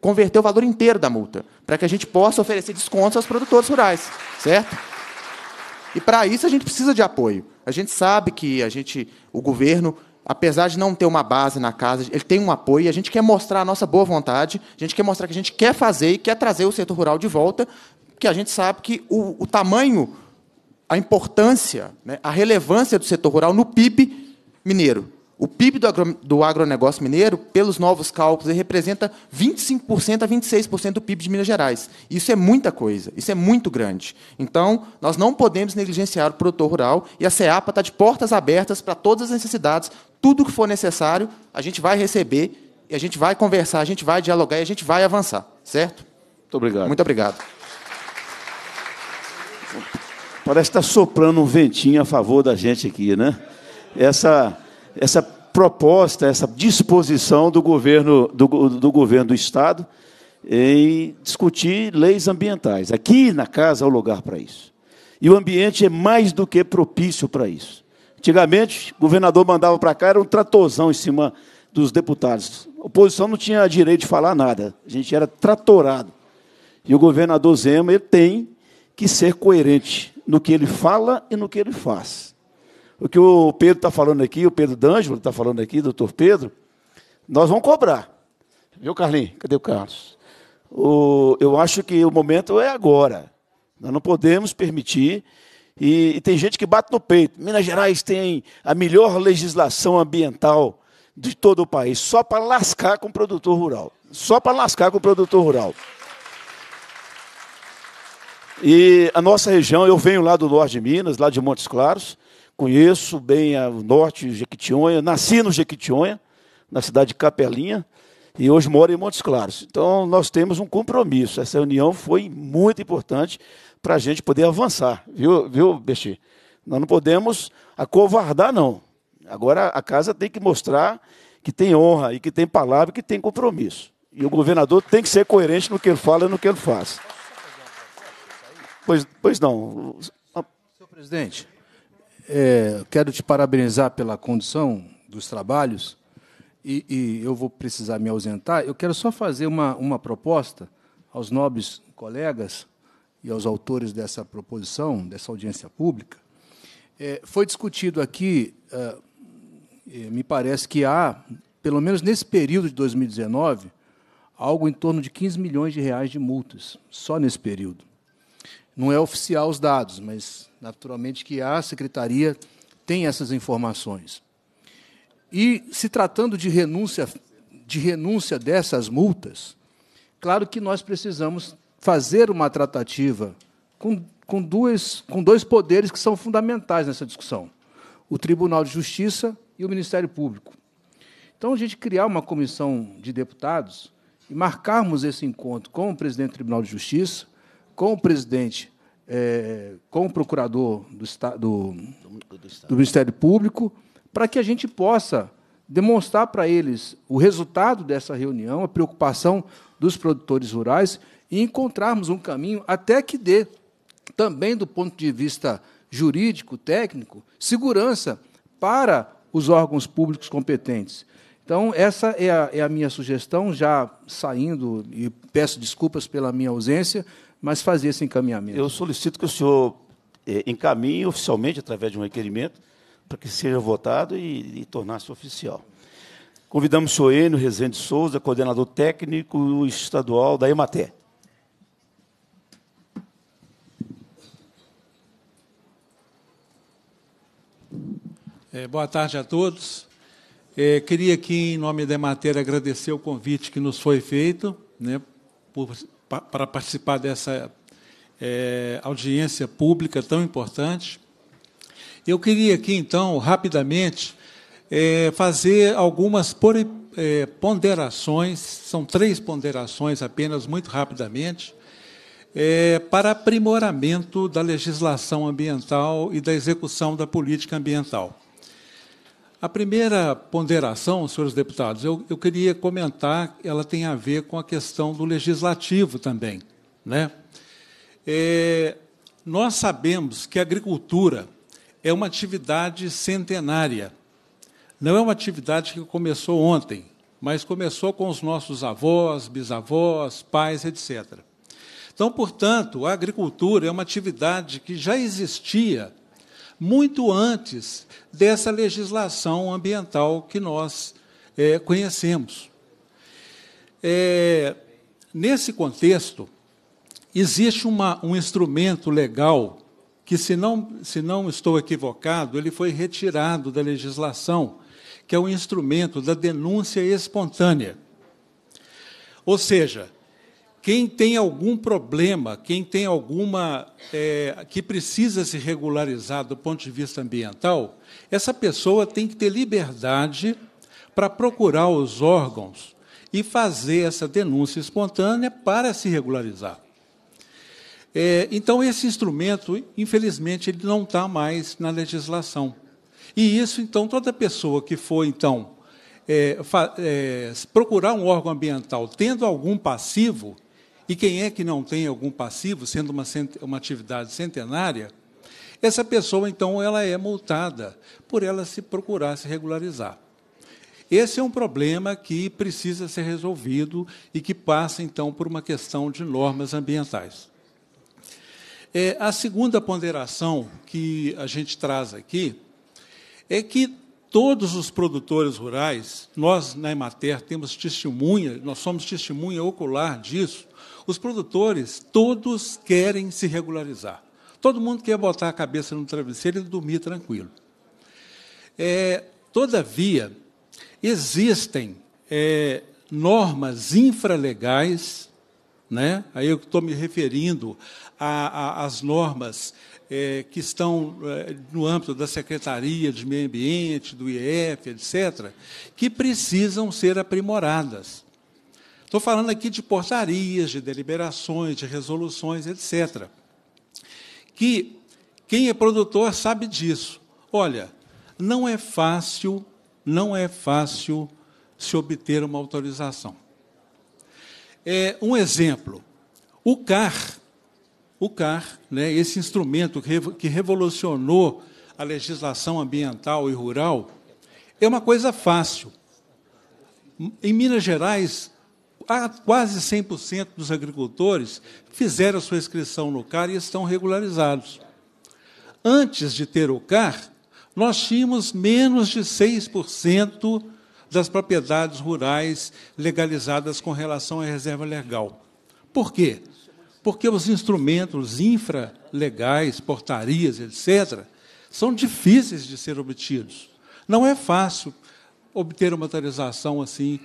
converter o valor inteiro da multa, para que a gente possa oferecer descontos aos produtores rurais, certo? E para isso a gente precisa de apoio. A gente sabe que a gente, o governo, apesar de não ter uma base na casa, ele tem um apoio e a gente quer mostrar a nossa boa vontade, a gente quer mostrar que a gente quer fazer e quer trazer o setor rural de volta, que a gente sabe que o, o tamanho, a importância, né, a relevância do setor rural no PIB mineiro. O PIB do, agro, do agronegócio mineiro, pelos novos cálculos, representa 25% a 26% do PIB de Minas Gerais. Isso é muita coisa, isso é muito grande. Então, nós não podemos negligenciar o produtor rural e a CEAPA está de portas abertas para todas as necessidades, tudo que for necessário, a gente vai receber, a gente vai conversar, a gente vai dialogar e a gente vai avançar, certo? Muito obrigado. Muito obrigado. Parece que está soprando um ventinho a favor da gente aqui, né? Essa essa proposta, essa disposição do governo do, do governo do estado em discutir leis ambientais. Aqui na casa é o lugar para isso. E o ambiente é mais do que propício para isso. Antigamente, o governador mandava para cá, era um tratorzão em cima dos deputados. A oposição não tinha direito de falar nada, a gente era tratorado. E o governador Zema ele tem que ser coerente no que ele fala e no que ele faz o que o Pedro está falando aqui, o Pedro D'Angelo está falando aqui, doutor Pedro, nós vamos cobrar. Viu, Carlinhos? Cadê o Carlos? O, eu acho que o momento é agora. Nós não podemos permitir. E, e tem gente que bate no peito. Minas Gerais tem a melhor legislação ambiental de todo o país, só para lascar com o produtor rural. Só para lascar com o produtor rural. E a nossa região, eu venho lá do norte de Minas, lá de Montes Claros, conheço bem o norte, de Jequitinhonha, nasci no Jequitinhonha, na cidade de Capelinha, e hoje moro em Montes Claros. Então, nós temos um compromisso. Essa reunião foi muito importante para a gente poder avançar, viu, viu Bexi? Nós não podemos acovardar, não. Agora, a casa tem que mostrar que tem honra e que tem palavra e que tem compromisso. E o governador tem que ser coerente no que ele fala e no que ele faz. Pois, pois não. Senhor presidente, é, quero te parabenizar pela condução dos trabalhos e, e, eu vou precisar me ausentar. Eu quero só fazer uma, uma proposta aos nobres colegas e aos autores dessa proposição, dessa audiência pública. É, foi discutido aqui, é, é me parece que há, pelo menos nesse período de 2019, algo em torno de 15 milhões de reais de multas, só nesse período. Não é oficial os dados, mas Naturalmente que a secretaria tem essas informações. E se tratando de renúncia, de renúncia dessas multas, claro que nós precisamos fazer uma tratativa com, com, duas, com dois poderes que são fundamentais nessa discussão: o Tribunal de Justiça e o Ministério Público. Então, a gente criar uma comissão de deputados e marcarmos esse encontro com o presidente do Tribunal de Justiça, com o presidente é, com o procurador do, do, do Ministério Público, para que a gente possa demonstrar para eles o resultado dessa reunião, a preocupação dos produtores rurais e encontrarmos um caminho até que dê, também do ponto de vista jurídico, técnico, segurança para os órgãos públicos competentes. Então, essa é a, é a minha sugestão, já saindo, e peço desculpas pela minha ausência, mas fazer esse encaminhamento. Eu solicito que o senhor eh, encaminhe oficialmente, através de um requerimento, para que seja votado e, e tornar-se oficial. Convidamos o senhor Enio Rezende Souza, coordenador técnico estadual da EMATER. É, boa tarde a todos. É, queria aqui, em nome da Emater, agradecer o convite que nos foi feito, né, por para participar dessa é, audiência pública tão importante. Eu queria aqui, então, rapidamente, é, fazer algumas por, é, ponderações, são três ponderações apenas, muito rapidamente, é, para aprimoramento da legislação ambiental e da execução da política ambiental. A primeira ponderação, senhores deputados, eu, eu queria comentar, ela tem a ver com a questão do legislativo também. Né? É, nós sabemos que a agricultura é uma atividade centenária. Não é uma atividade que começou ontem, mas começou com os nossos avós, bisavós, pais, etc. Então, portanto, a agricultura é uma atividade que já existia muito antes dessa legislação ambiental que nós é, conhecemos. É, nesse contexto, existe uma, um instrumento legal que, se não, se não estou equivocado, ele foi retirado da legislação, que é o instrumento da denúncia espontânea. Ou seja, quem tem algum problema, quem tem alguma é, que precisa se regularizar do ponto de vista ambiental, essa pessoa tem que ter liberdade para procurar os órgãos e fazer essa denúncia espontânea para se regularizar. É, então, esse instrumento, infelizmente, ele não está mais na legislação. E isso, então, toda pessoa que for, então, é, é, procurar um órgão ambiental tendo algum passivo, e quem é que não tem algum passivo, sendo uma, uma atividade centenária, essa pessoa, então, ela é multada por ela se procurar se regularizar. Esse é um problema que precisa ser resolvido e que passa, então, por uma questão de normas ambientais. É, a segunda ponderação que a gente traz aqui é que todos os produtores rurais, nós na Emater temos testemunha, nós somos testemunha ocular disso, os produtores, todos querem se regularizar. Todo mundo quer botar a cabeça no travesseiro e dormir tranquilo. É, todavia, existem é, normas infralegais, né? aí eu estou me referindo às normas é, que estão é, no âmbito da Secretaria de Meio Ambiente, do IEF, etc., que precisam ser aprimoradas. Estou falando aqui de portarias, de deliberações, de resoluções, etc. Que quem é produtor sabe disso. Olha, não é fácil, não é fácil se obter uma autorização. É um exemplo. O CAR, o CAR, né, esse instrumento que revolucionou a legislação ambiental e rural, é uma coisa fácil. Em Minas Gerais, quase 100% dos agricultores fizeram a sua inscrição no CAR e estão regularizados. Antes de ter o CAR, nós tínhamos menos de 6% das propriedades rurais legalizadas com relação à reserva legal. Por quê? Porque os instrumentos infralegais, portarias, etc., são difíceis de ser obtidos. Não é fácil obter uma autorização assim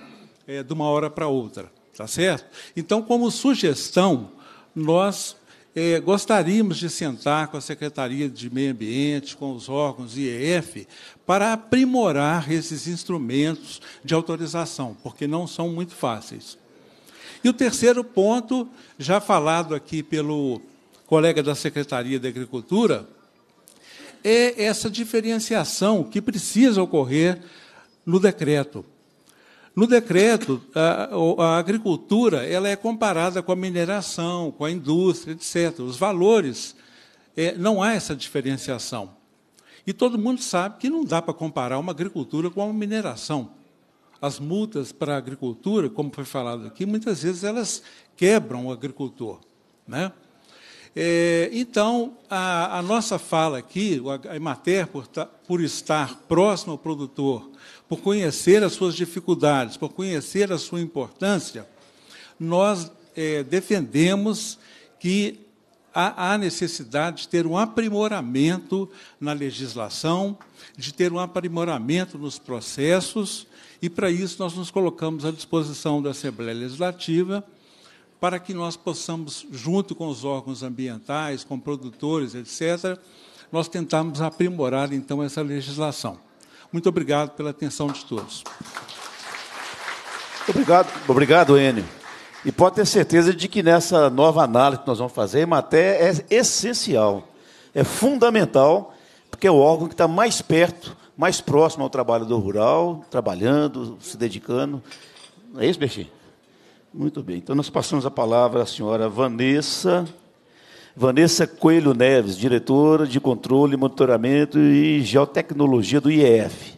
é, de uma hora para outra, tá certo? Então, como sugestão, nós é, gostaríamos de sentar com a Secretaria de Meio Ambiente, com os órgãos IEF, para aprimorar esses instrumentos de autorização, porque não são muito fáceis. E o terceiro ponto, já falado aqui pelo colega da Secretaria de Agricultura, é essa diferenciação que precisa ocorrer no decreto. No decreto, a, a, agricultura ela é comparada com a mineração, com a indústria, etc. Os valores, é, não há essa diferenciação. E todo mundo sabe que não dá para comparar uma agricultura com uma mineração. As multas para a agricultura, como foi falado aqui, muitas vezes elas quebram o agricultor. Né? É, então, a, a, nossa fala aqui, a Emater, por, por estar próximo ao produtor por conhecer as suas dificuldades, por conhecer a sua importância, nós é, defendemos que há, há necessidade de ter um aprimoramento na legislação, de ter um aprimoramento nos processos, e para isso nós nos colocamos à disposição da Assembleia Legislativa para que nós possamos, junto com os órgãos ambientais, com produtores, etc., nós tentarmos aprimorar, então, essa legislação. Muito obrigado pela atenção de todos. Obrigado, obrigado Enio. E pode ter certeza de que nessa nova análise que nós vamos fazer, a matéria é essencial, é fundamental, porque é o órgão que está mais perto, mais próximo ao trabalhador rural, trabalhando, se dedicando. É isso, Bertinho? Muito bem. Então, nós passamos a palavra à senhora Vanessa Vanessa Coelho Neves, diretora de Controle, Monitoramento e Geotecnologia do IEF.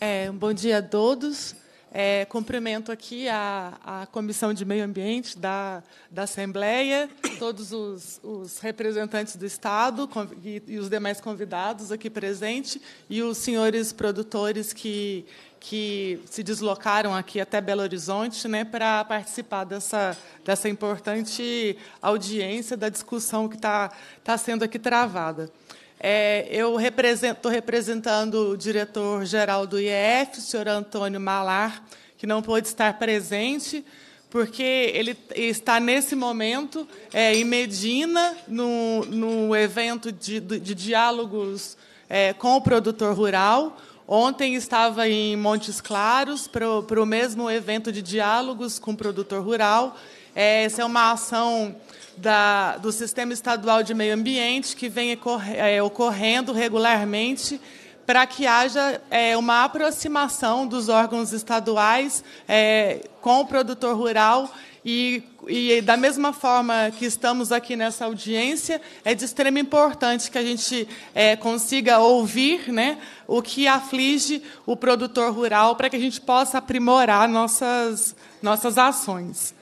É, bom dia a todos. É, cumprimento aqui a, a Comissão de Meio Ambiente da, da Assembleia, todos os, os representantes do Estado e, e, os demais convidados aqui presentes, e os senhores produtores que, que se deslocaram aqui até Belo Horizonte né, para participar dessa, dessa importante audiência, da discussão que está tá sendo aqui travada. É, eu estou represento, representando o diretor-geral do IEF, o senhor Antônio Malar, que não pôde estar presente, porque ele está nesse momento é, em Medina, no, no evento de, de diálogos é, com o produtor rural, Ontem estava em Montes Claros para o mesmo evento de diálogos com o produtor rural. É, essa é uma ação da, do Sistema Estadual de Meio Ambiente que vem é, ocorrendo regularmente para que haja é, uma aproximação dos órgãos estaduais é, com o produtor rural e e da mesma forma que estamos aqui nessa audiência, é de extrema importância que a gente é, consiga ouvir né, o que aflige o produtor rural para que a gente possa aprimorar nossas, nossas ações.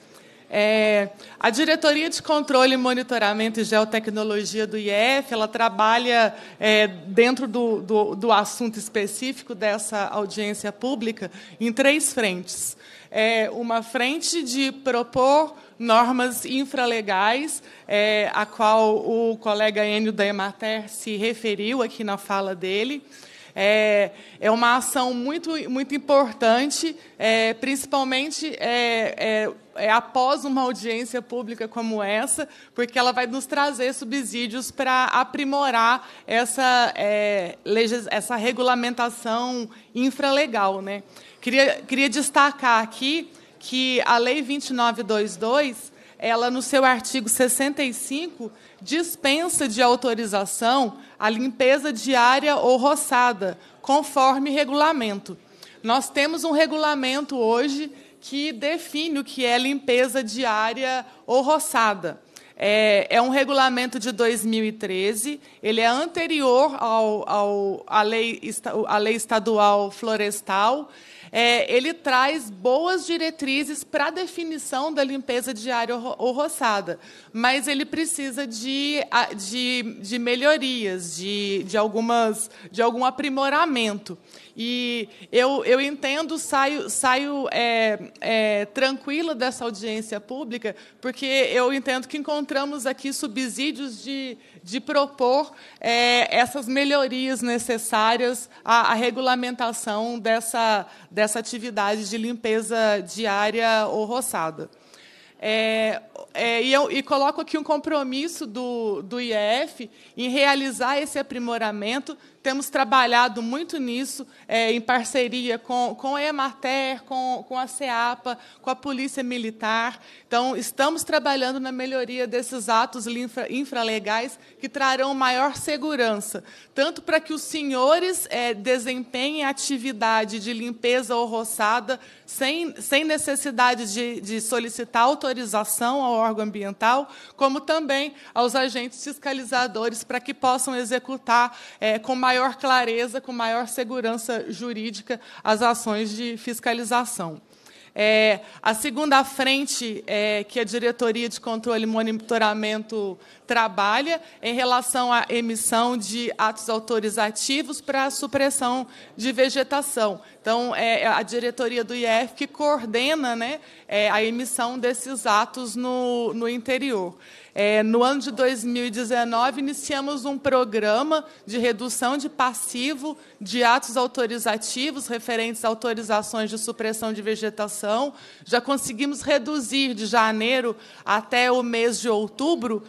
É, a Diretoria de Controle, Monitoramento e Geotecnologia do IEF, ela trabalha é, dentro do, do, do assunto específico dessa audiência pública em três frentes. É uma frente de propor normas infralegais, é, a qual o colega Enio da Emater se referiu aqui na fala dele. É, é uma ação muito, muito importante, é, principalmente é, é, é após uma audiência pública como essa, porque ela vai nos trazer subsídios para aprimorar essa, é, essa regulamentação infralegal. Né? Queria, queria destacar aqui que a Lei 2922, ela no seu artigo 65 dispensa de autorização a limpeza diária ou roçada, conforme regulamento. Nós temos um regulamento hoje que define o que é limpeza diária ou roçada. É, é um regulamento de 2013, ele é anterior ao, ao, lei, à lei estadual florestal é, ele traz boas diretrizes para a definição da limpeza diária ou roçada, mas ele precisa de, de, de melhorias, de, de, algumas, de algum aprimoramento. E eu, eu entendo, saio, saio é, é, tranquila dessa audiência pública, porque eu entendo que encontramos aqui subsídios de, de propor é, essas melhorias necessárias à, à, regulamentação dessa, dessa atividade de limpeza diária ou roçada. É, é e, eu, e, coloco aqui um compromisso do, do IEF em realizar esse aprimoramento temos trabalhado muito nisso, é, em parceria com, com a EMATER, com, com a SEAPA, com a Polícia Militar. Então, estamos trabalhando na melhoria desses atos infra, infralegais que trarão maior segurança, tanto para que os senhores é, desempenhem atividade de limpeza ou roçada sem, sem necessidade de, de solicitar autorização ao órgão ambiental, como também aos agentes fiscalizadores para que possam executar é, com maior maior clareza, com maior segurança jurídica, as ações de fiscalização. É, a segunda frente é, que a Diretoria de Controle e Monitoramento trabalha em relação à emissão de atos autorizativos para a supressão de vegetação. Então, é, é a diretoria do IEF que coordena né, é, a emissão desses atos no, no interior. É, no ano de 2019, iniciamos um programa de redução de passivo de atos autorizativos referentes a autorizações de supressão de vegetação. Já conseguimos reduzir, de janeiro até o mês de outubro,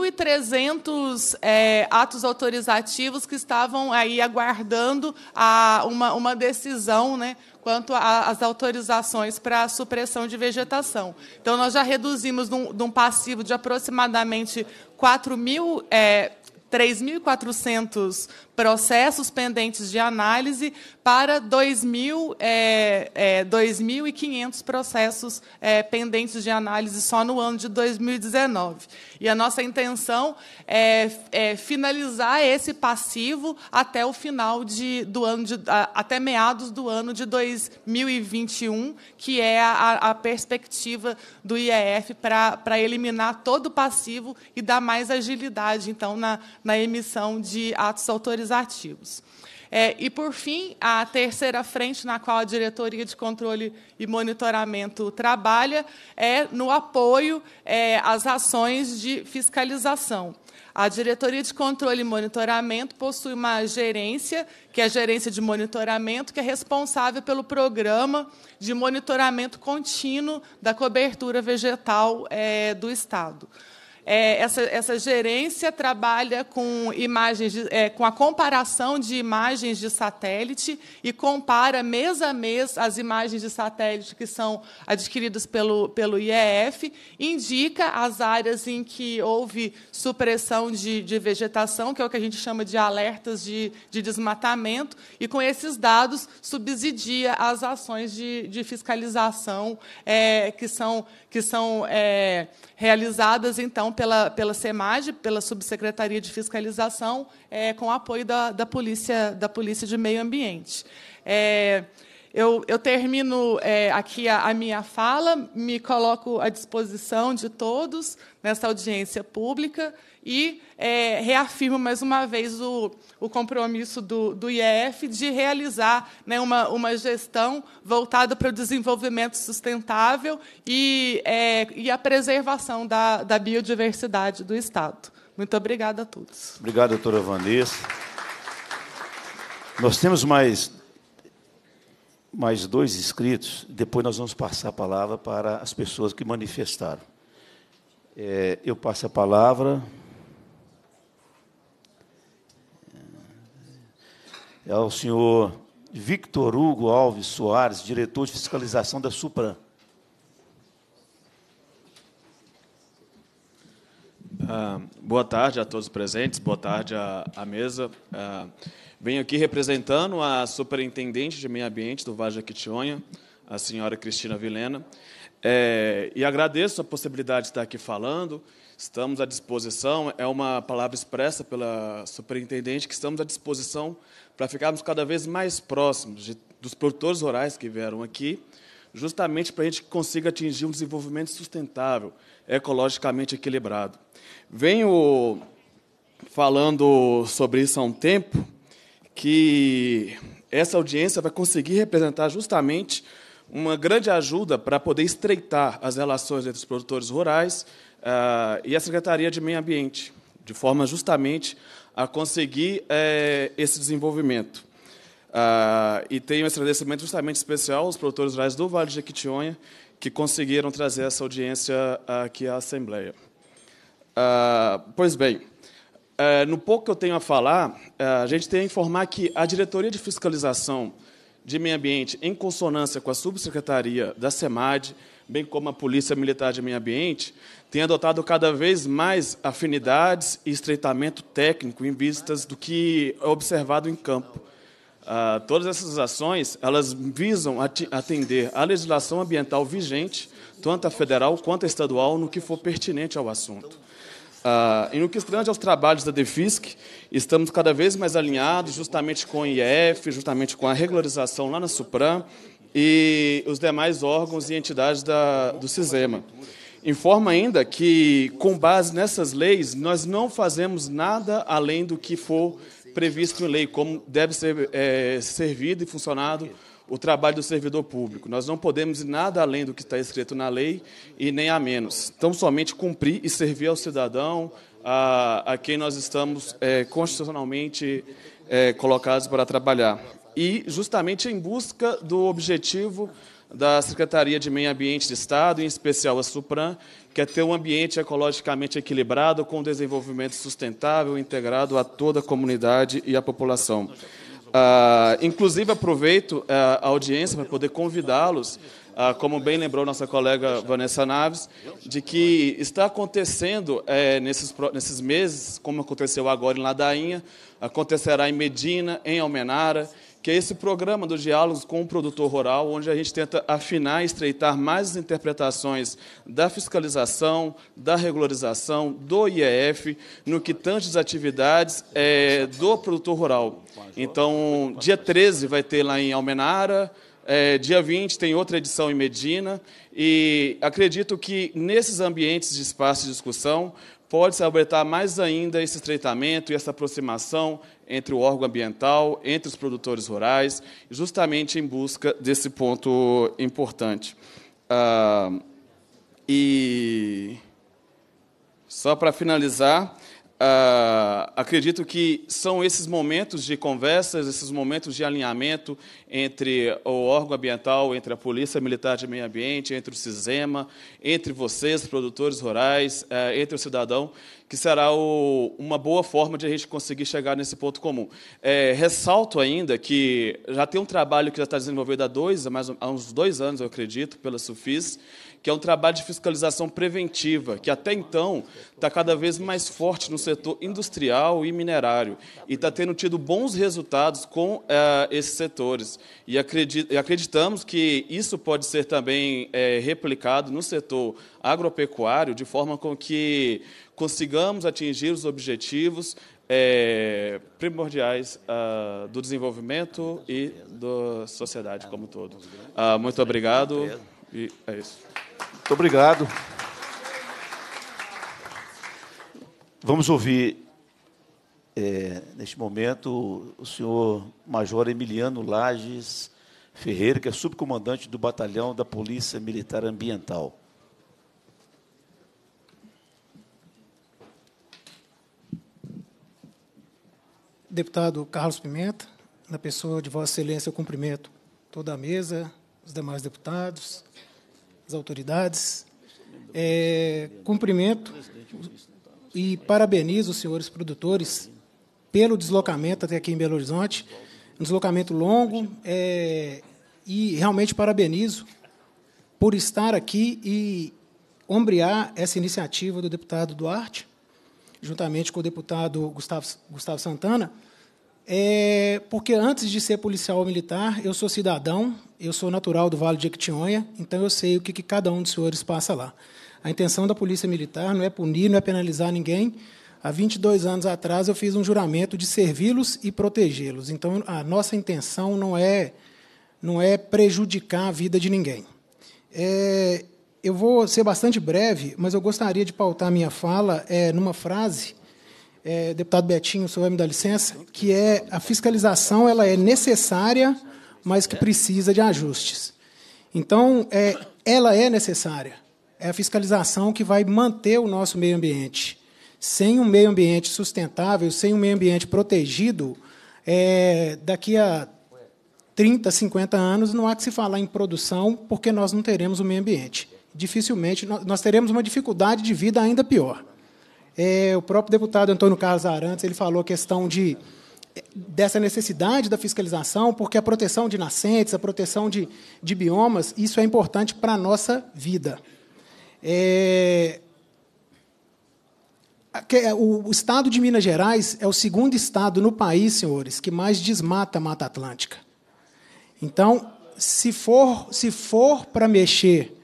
1.300 é, atos autorizativos que estavam aí aguardando a, uma, uma decisão né, quanto às autorizações para a supressão de vegetação. Então, nós já reduzimos de um, passivo de aproximadamente 4 mil, é, 3.400 processos pendentes de análise para 2.000, é, é, 2.500 processos é, pendentes de análise só no ano de 2019. E a nossa intenção é, é finalizar esse passivo até o final de, do ano de, até meados do ano de 2021, que é a, a perspectiva do IEF para eliminar todo o passivo e dar mais agilidade, então, na, na emissão de atos autorizados ativos. É, e, por fim, a terceira frente na qual a Diretoria de Controle e Monitoramento trabalha é no apoio é, às ações de fiscalização. A Diretoria de Controle e Monitoramento possui uma gerência, que é a gerência de monitoramento, que é responsável pelo programa de monitoramento contínuo da cobertura vegetal é, do Estado é, essa, essa gerência trabalha com imagens, de, é, com a comparação de imagens de satélite e compara mês a mês as imagens de satélite que são adquiridas pelo, pelo IEF, indica as áreas em que houve supressão de, de vegetação, que é o que a gente chama de alertas de, de desmatamento, e com esses dados subsidia as ações de, de fiscalização é, que são que são é, realizadas, então, pela, pela SEMAD, pela Subsecretaria de Fiscalização, é, com apoio da, da, polícia, da Polícia de Meio Ambiente. É, eu, eu termino é, aqui a, a minha fala, me coloco à disposição de todos nessa audiência pública e é, reafirmo mais uma vez o, o compromisso do, do, IEF de realizar né, uma, uma, gestão voltada para o desenvolvimento sustentável e, é, e a preservação da, da, biodiversidade do Estado. Muito obrigada a todos. Obrigado, doutora Vanessa. Nós temos mais mais dois inscritos, depois nós vamos passar a palavra para as pessoas que manifestaram. É, eu passo a palavra. Ao é, é senhor Victor Hugo Alves Soares, diretor de fiscalização da Supran. Ah, boa tarde a todos presentes, boa tarde à, à mesa. Ah, Venho aqui representando a superintendente de meio ambiente do Vale de a senhora Cristina Vilena, é, e agradeço a possibilidade de estar aqui falando. Estamos à disposição, é uma palavra expressa pela superintendente, que estamos à disposição para ficarmos cada vez mais próximos de, dos produtores rurais que vieram aqui, justamente para a gente consiga atingir um desenvolvimento sustentável, ecologicamente equilibrado. Venho falando sobre isso há um tempo, que essa audiência vai conseguir representar justamente uma grande ajuda para poder estreitar as relações entre os produtores rurais ah, e a Secretaria de Meio Ambiente, de forma justamente a conseguir eh, esse desenvolvimento. Ah, e tenho um agradecimento justamente especial aos produtores rurais do Vale de Jequitinhonha, que conseguiram trazer essa audiência aqui à Assembleia. Ah, pois bem, eh, no pouco que eu tenho a falar, eh, a gente tem a informar que a Diretoria de Fiscalização de Meio Ambiente, em consonância com a subsecretaria da SEMAD, bem como a Polícia Militar de Meio Ambiente, tem adotado cada vez mais afinidades e estreitamento técnico em vistas do que é observado em campo. Ah, todas essas ações elas visam atender à legislação ambiental vigente, tanto a federal quanto a estadual, no que for pertinente ao assunto. Ah, e no que estrange aos trabalhos da DEFISC, estamos cada vez mais alinhados justamente com o IEF, justamente com a regularização lá na Supram e os demais órgãos e entidades da, do SISEMA. Informa ainda que, com base nessas leis, nós não fazemos nada além do que for previsto em lei, como deve ser é, servido e funcionado o trabalho do servidor público. Nós não podemos ir nada além do que está escrito na lei e nem a menos. Então, somente cumprir e servir ao cidadão, a, a quem nós estamos é, constitucionalmente é, colocados para trabalhar. E justamente em busca do objetivo da Secretaria de Meio Ambiente de Estado, em especial a SUPRAM, que é ter um ambiente ecologicamente equilibrado, com desenvolvimento sustentável, integrado a toda a comunidade e a população. Ah, inclusive, aproveito ah, a audiência para poder convidá-los, ah, como bem lembrou nossa colega Vanessa Naves, de que está acontecendo é, nesses, nesses meses, como aconteceu agora em Ladainha, acontecerá em Medina, em Almenara, que é esse programa do Diálogos com o Produtor Rural, onde a gente tenta afinar e estreitar mais as interpretações da fiscalização, da regularização, do IEF, no que tange as atividades é, do produtor rural. Então, dia 13 vai ter lá em Almenara, é, dia 20 tem outra edição em Medina, e acredito que nesses ambientes de espaço de discussão pode se abertar mais ainda esse estreitamento e essa aproximação entre o órgão ambiental, entre os produtores rurais, justamente em busca desse ponto importante. Ah, e só para finalizar, Uh, acredito que são esses momentos de conversas, esses momentos de alinhamento entre o órgão ambiental, entre a Polícia Militar de Meio Ambiente, entre o SISEMA, entre vocês, produtores rurais, uh, entre o cidadão, que será o, uma boa forma de a gente conseguir chegar nesse ponto comum. É, ressalto ainda que já tem um trabalho que já está desenvolvido há, dois, mais, há uns dois anos, eu acredito, pela SUFIS, que é um trabalho de fiscalização preventiva, que até então está cada vez mais forte no setor industrial e minerário, e está tendo tido bons resultados com eh, esses setores. E acreditamos que isso pode ser também eh, replicado no setor agropecuário, de forma com que consigamos atingir os objetivos eh, primordiais ah, do desenvolvimento e da sociedade é, como um todo. Ah, muito obrigado. E é isso. Muito obrigado. Vamos ouvir, é, neste momento, o senhor Major Emiliano Lages Ferreira, que é subcomandante do Batalhão da Polícia Militar Ambiental. Deputado Carlos Pimenta, na pessoa de Vossa Excelência, eu cumprimento toda a mesa, os demais deputados, as autoridades. É, cumprimento e parabenizo os senhores produtores pelo deslocamento até aqui em Belo Horizonte, um deslocamento longo, é, e realmente parabenizo por estar aqui e ombrear essa iniciativa do deputado Duarte, juntamente com o deputado Gustavo, Gustavo Santana, é, porque antes de ser policial ou militar, eu sou cidadão, eu sou natural do Vale de Equitinhonha, então eu sei o que, que cada um dos senhores passa lá. A intenção da Polícia Militar não é punir, não é penalizar ninguém. Há 22 anos atrás eu fiz um juramento de servi-los e protegê-los. Então a nossa intenção não é não é prejudicar a vida de ninguém. É, eu vou ser bastante breve, mas eu gostaria de pautar minha fala é, numa frase, é, deputado Betinho, o senhor vai me dar licença, que é a fiscalização ela é necessária mas que precisa de ajustes. Então, é, ela é necessária. É a fiscalização que vai manter o nosso meio ambiente. Sem um meio ambiente sustentável, sem um meio ambiente protegido, é, daqui a 30, 50 anos não há que se falar em produção, porque nós não teremos o um meio ambiente. Dificilmente, nós teremos uma dificuldade de vida ainda pior. É, o próprio deputado Antônio Carlos Arantes ele falou a questão de dessa necessidade da fiscalização, porque a proteção de nascentes, a proteção de, de biomas, isso é importante para a nossa vida. É... é o estado de Minas Gerais é o segundo estado no país, senhores, que mais desmata a Mata Atlântica. Então, se for, se for para mexer,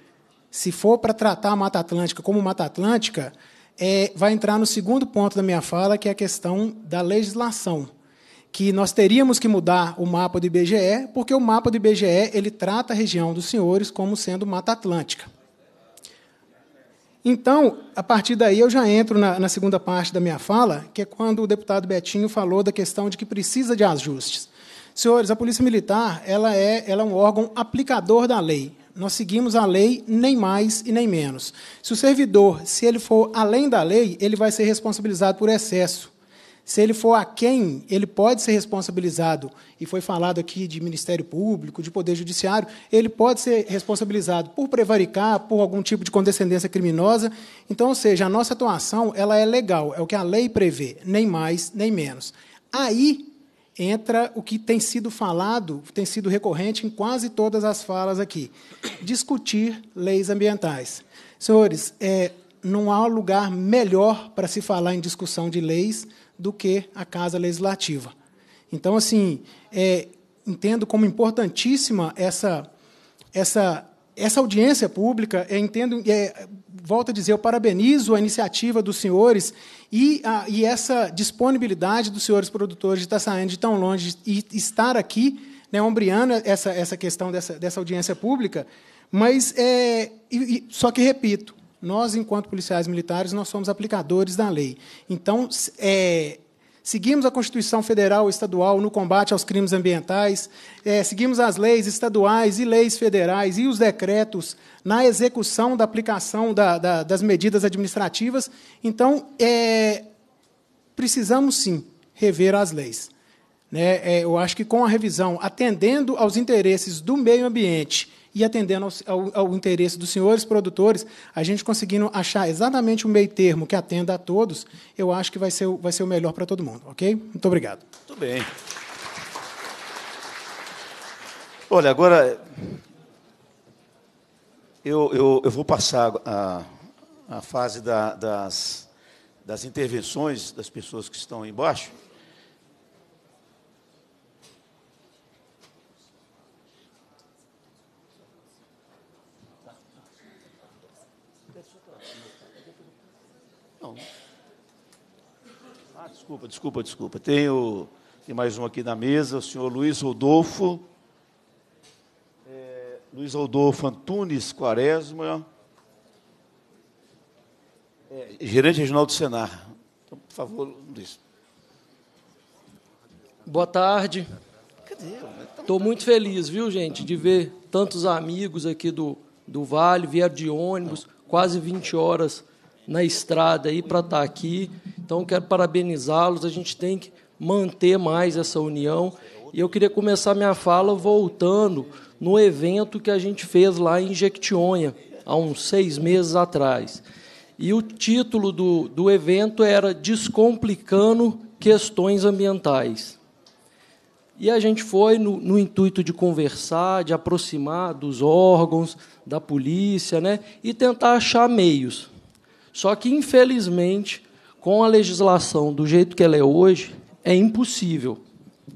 se for para tratar a Mata Atlântica como Mata Atlântica, é, vai entrar no segundo ponto da minha fala, que é a questão da legislação que nós teríamos que mudar o mapa do IBGE, porque o mapa do IBGE ele trata a região dos senhores como sendo Mata Atlântica. Então, a partir daí eu já entro na, na, segunda parte da minha fala, que é quando o deputado Betinho falou da questão de que precisa de ajustes. Senhores, a Polícia Militar ela é, ela é um órgão aplicador da lei. Nós seguimos a lei nem mais e nem menos. Se o servidor, se ele for além da lei, ele vai ser responsabilizado por excesso se ele for a quem, ele pode ser responsabilizado, e foi falado aqui de Ministério Público, de Poder Judiciário, ele pode ser responsabilizado por prevaricar, por algum tipo de condescendência criminosa. Então, ou seja, a nossa atuação ela é legal, é o que a lei prevê, nem mais, nem menos. Aí entra o que tem sido falado, tem sido recorrente em quase todas as falas aqui: discutir leis ambientais. Senhores, é, não há lugar melhor para se falar em discussão de leis do que a Casa Legislativa. Então, assim, é, entendo como importantíssima essa, essa, essa audiência pública. É, entendo, é, volto a dizer, eu parabenizo a iniciativa dos senhores e, a, e essa disponibilidade dos senhores produtores de estar saindo de tão longe e estar aqui, né, essa, essa questão dessa, dessa audiência pública. Mas, é, e, só que, repito, nós, enquanto policiais militares, nós somos aplicadores da lei. Então, é, seguimos a Constituição Federal e Estadual no combate aos crimes ambientais, é, seguimos as leis estaduais e leis federais e os decretos na execução da aplicação da, da, das medidas administrativas. Então, é, precisamos, sim, rever as leis. Né? É, eu acho que, com a revisão, atendendo aos interesses do meio ambiente e atendendo ao, ao, ao, interesse dos senhores produtores, a gente conseguindo achar exatamente um meio termo que atenda a todos, eu acho que vai ser, vai ser o melhor para todo mundo, ok? Muito obrigado. Muito bem. Olha, agora eu, eu, eu vou passar a, a fase da, das, das intervenções das pessoas que estão embaixo. desculpa, desculpa, desculpa. Tenho, tem mais um aqui na mesa, o senhor Luiz Rodolfo. É, Luiz Rodolfo Antunes Quaresma. É, gerente regional do Senar. Então, por favor, Luiz. Boa tarde. Estou muito feliz, viu, gente, de ver tantos amigos aqui do, do Vale, vieram de ônibus, quase 20 horas na estrada aí para estar tá aqui. Então, quero parabenizá-los. A gente tem que manter mais essa união. E eu queria começar minha fala voltando no evento que a gente fez lá em Jequitinhonha, há uns seis meses atrás. E o título do, do evento era Descomplicando Questões Ambientais. E a gente foi no, no, intuito de conversar, de aproximar dos órgãos, da polícia, né, e tentar achar meios. Só que, infelizmente, com a legislação do jeito que ela é hoje, é impossível.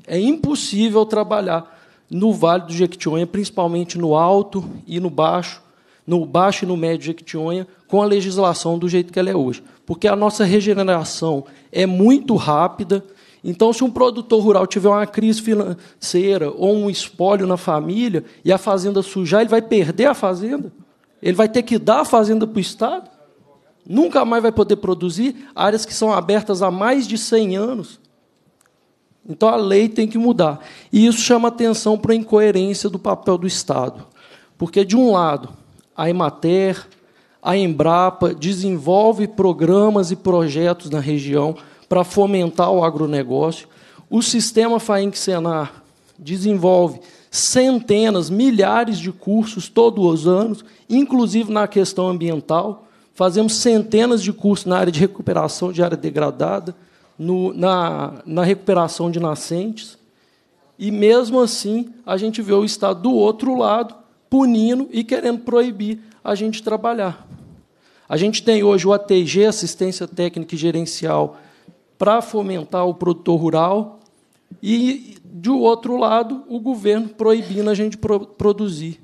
É impossível trabalhar no Vale do Jequitinhonha, principalmente no alto e no baixo, no baixo e no médio Jequitinhonha, com a legislação do jeito que ela é hoje. Porque a nossa regeneração é muito rápida. Então, se um produtor rural tiver uma crise financeira ou um espólio na família e a fazenda sujar, ele vai perder a fazenda? Ele vai ter que dar a fazenda para o Estado? nunca mais vai poder produzir, áreas que são abertas há mais de 100 anos. Então a lei tem que mudar. E isso chama atenção para a incoerência do papel do Estado. Porque, de um lado, a Emater, a Embrapa desenvolve programas e projetos na região para fomentar o agronegócio. O sistema FAENC Senar desenvolve centenas, milhares de cursos todos os anos, inclusive na questão ambiental. Fazemos centenas de cursos na área de recuperação de área degradada, no, na, na recuperação de nascentes. E mesmo assim, a gente vê o Estado do outro lado punindo e querendo proibir a gente trabalhar. A gente tem hoje o ATG, Assistência Técnica e Gerencial, para fomentar o produtor rural, e, do outro lado, o governo proibindo a gente produzir.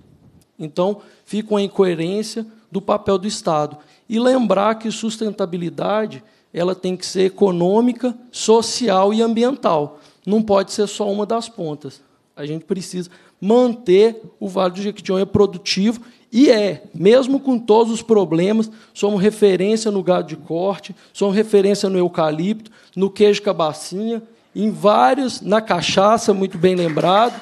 Então, fica uma incoerência do papel do Estado e lembrar que sustentabilidade ela tem que ser econômica, social e ambiental. Não pode ser só uma das pontas. A gente precisa manter o Vale do Jequitinhonha produtivo e é, mesmo com todos os problemas, somos referência no gado de corte, somos referência no eucalipto, no queijo cabacinha, em vários, na cachaça, muito bem lembrado.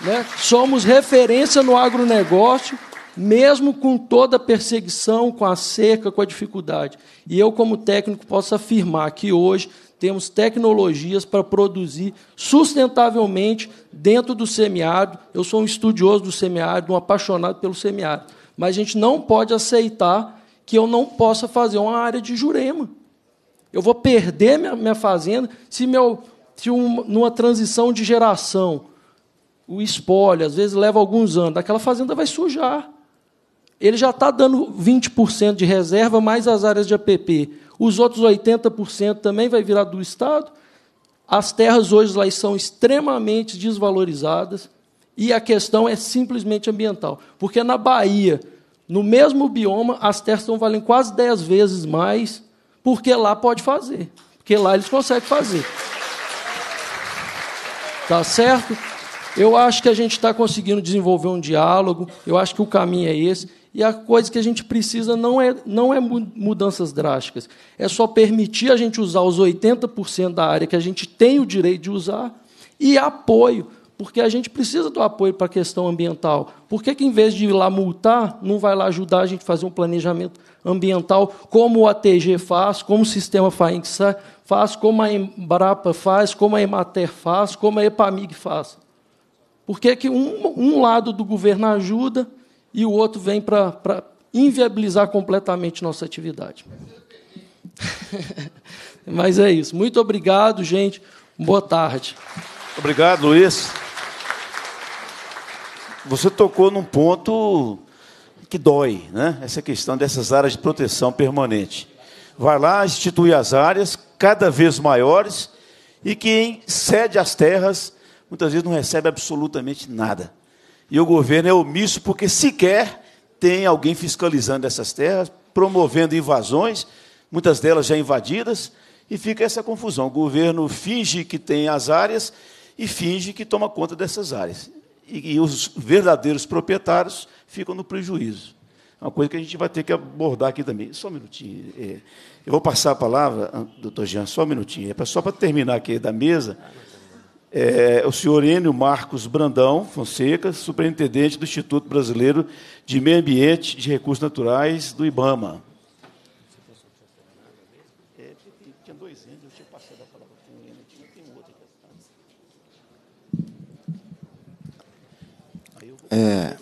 Né? Somos referência no agronegócio mesmo com toda a perseguição, com a cerca, com a dificuldade. E eu, como técnico, posso afirmar que hoje temos tecnologias para produzir sustentavelmente dentro do semiárido. Eu sou um estudioso do semiárido, um apaixonado pelo semiárido. Mas a gente não pode aceitar que eu não possa fazer uma área de jurema. Eu vou perder minha, minha fazenda se, meu, se um, numa transição de geração o espólio, às vezes leva alguns anos, aquela fazenda vai sujar ele já está dando 20% de reserva, mais as áreas de APP. Os outros 80% também vai virar do Estado. As terras hoje lá são extremamente desvalorizadas e a questão é simplesmente ambiental. Porque na Bahia, no mesmo bioma, as terras estão valendo quase 10 vezes mais, porque lá pode fazer. Porque lá eles conseguem fazer. Tá certo? Eu acho que a gente está conseguindo desenvolver um diálogo, eu acho que o caminho é esse. E a coisa que a gente precisa não é, não é mudanças drásticas, é só permitir a gente usar os 80% da área que a gente tem o direito de usar e apoio, porque a gente precisa do apoio para a questão ambiental. Por que, que, em vez de ir lá multar, não vai lá ajudar a gente a fazer um planejamento ambiental, como o ATG faz, como o Sistema FAENX faz, como a Embrapa faz, como a Emater faz, como a Epamig faz? Por que, que um, um lado do governo ajuda e o outro vem para inviabilizar completamente nossa atividade. *laughs* Mas é isso. Muito obrigado, gente. Boa tarde. Obrigado, Luiz. Você tocou num ponto que dói, né? Essa questão dessas áreas de proteção permanente. Vai lá, institui as áreas cada vez maiores e quem cede as terras muitas vezes não recebe absolutamente nada e o governo é omisso porque sequer tem alguém fiscalizando essas terras, promovendo invasões, muitas delas já invadidas, e fica essa confusão. O governo finge que tem as áreas e finge que toma conta dessas áreas. E, e os verdadeiros proprietários ficam no prejuízo. É uma coisa que a gente vai ter que abordar aqui também. Só um minutinho. É, eu vou passar a palavra, ah, doutor Jean, só um minutinho. É só para terminar aqui da mesa é, o senhor Enio Marcos Brandão Fonseca, superintendente do Instituto Brasileiro de Meio Ambiente e de Recursos Naturais do IBAMA. É,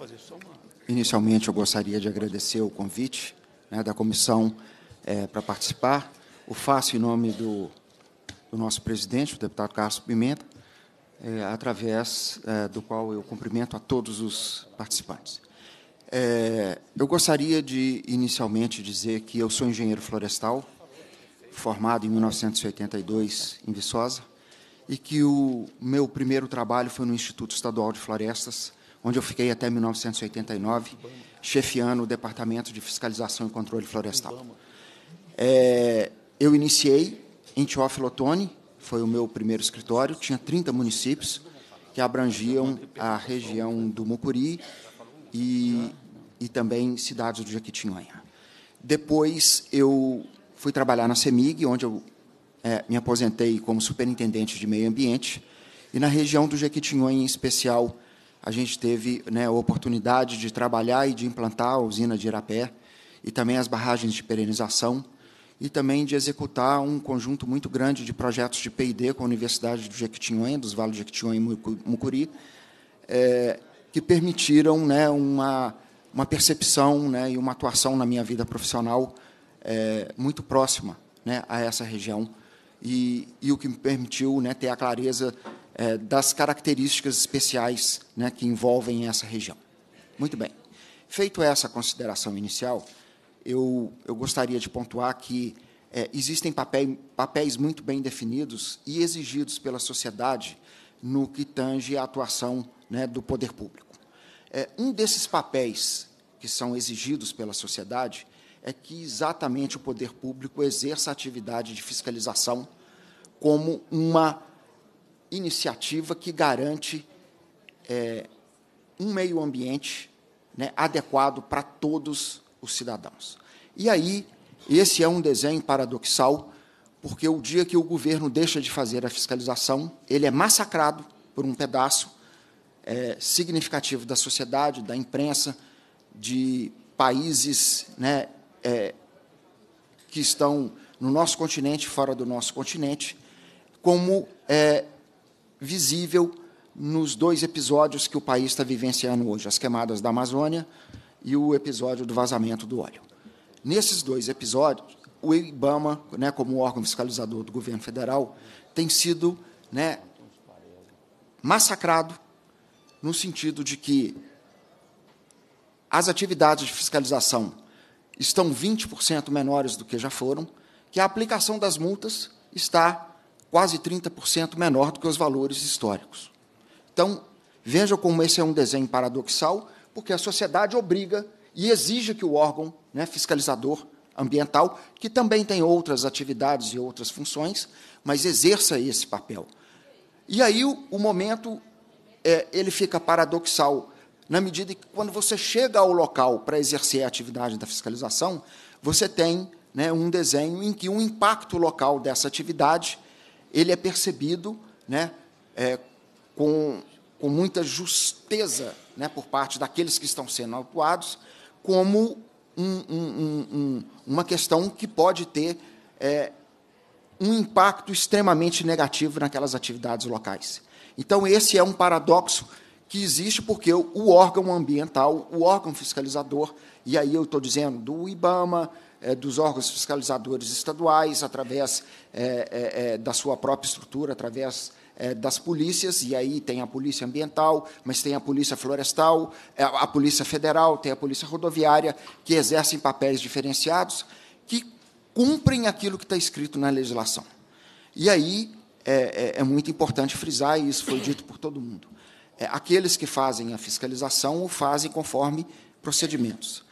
inicialmente, eu gostaria de agradecer o convite né, da comissão é, para participar. O faço em nome do, do nosso presidente, o deputado Carlos Pimenta, é, através é, do qual eu cumprimento a todos os participantes. É, eu gostaria de, inicialmente, dizer que eu sou engenheiro florestal, formado em 1982 em Viçosa, e que o meu primeiro trabalho foi no Instituto Estadual de Florestas, onde eu fiquei até 1989, chefiando o Departamento de Fiscalização e Controle Florestal. É, eu iniciei em Teófilo Otoni, foi o meu primeiro escritório, tinha 30 municípios que abrangiam a região do Mucuri e, e também cidades do Jequitinhonha. Depois eu fui trabalhar na CEMIG, onde eu é, me aposentei como superintendente de meio ambiente, e na região do Jequitinhonha em especial, a gente teve né, a oportunidade de trabalhar e de implantar a usina de Irapé e também as barragens de perenização, e também de executar um conjunto muito grande de projetos de P&D com a Universidade do Jequitinhonha, dos Vales do Jequitinhonha e Mucuri, é, que permitiram né, uma, uma percepção né, e uma atuação na minha vida profissional é, muito próxima né, a essa região e, e o que me permitiu né, ter a clareza é, das características especiais né, que envolvem essa região. Muito bem. Feito essa consideração inicial, eu, eu gostaria de pontuar que é, existem papéis, papéis muito bem definidos e exigidos pela sociedade no que tange à atuação né, do poder público. É, um desses papéis que são exigidos pela sociedade é que exatamente o poder público exerça a atividade de fiscalização como uma iniciativa que garante é, um meio ambiente né, adequado para todos os cidadãos. E aí, esse é um desenho paradoxal, porque o dia que o governo deixa de fazer a fiscalização, ele é massacrado por um pedaço é, significativo da sociedade, da imprensa, de países né, é, que estão no nosso continente, fora do nosso continente, como é visível nos dois episódios que o país está vivenciando hoje: as queimadas da Amazônia e o episódio do vazamento do óleo. Nesses dois episódios, o IBAMA, né, como órgão fiscalizador do governo federal, tem sido né, massacrado no sentido de que as atividades de fiscalização estão 20% menores do que já foram, que a aplicação das multas está quase 30% menor do que os valores históricos. Então, veja como esse é um desenho paradoxal porque a sociedade obriga e exige que o órgão né, fiscalizador ambiental, que também tem outras atividades e outras funções, mas exerça esse papel. E aí o, o momento é, ele fica paradoxal, na medida que quando você chega ao local para exercer a atividade da fiscalização, você tem né, um desenho em que o um impacto local dessa atividade ele é percebido né, é, com com muita justeza né, por parte daqueles que estão sendo autuados, como um, um, um, uma questão que pode ter é, um impacto extremamente negativo naquelas atividades locais. Então, esse é um paradoxo que existe porque o órgão ambiental, o órgão fiscalizador, e aí eu estou dizendo do IBAMA, é, dos órgãos fiscalizadores estaduais, através é, é, é da sua própria estrutura, através é, das polícias, e aí tem a polícia ambiental, mas tem a polícia florestal, eh, a polícia federal, tem a polícia rodoviária, que exercem papéis diferenciados, que cumprem aquilo que está escrito na legislação. E aí é, é, muito importante frisar, e isso foi dito por todo mundo: é, aqueles que fazem a fiscalização o fazem conforme procedimentos.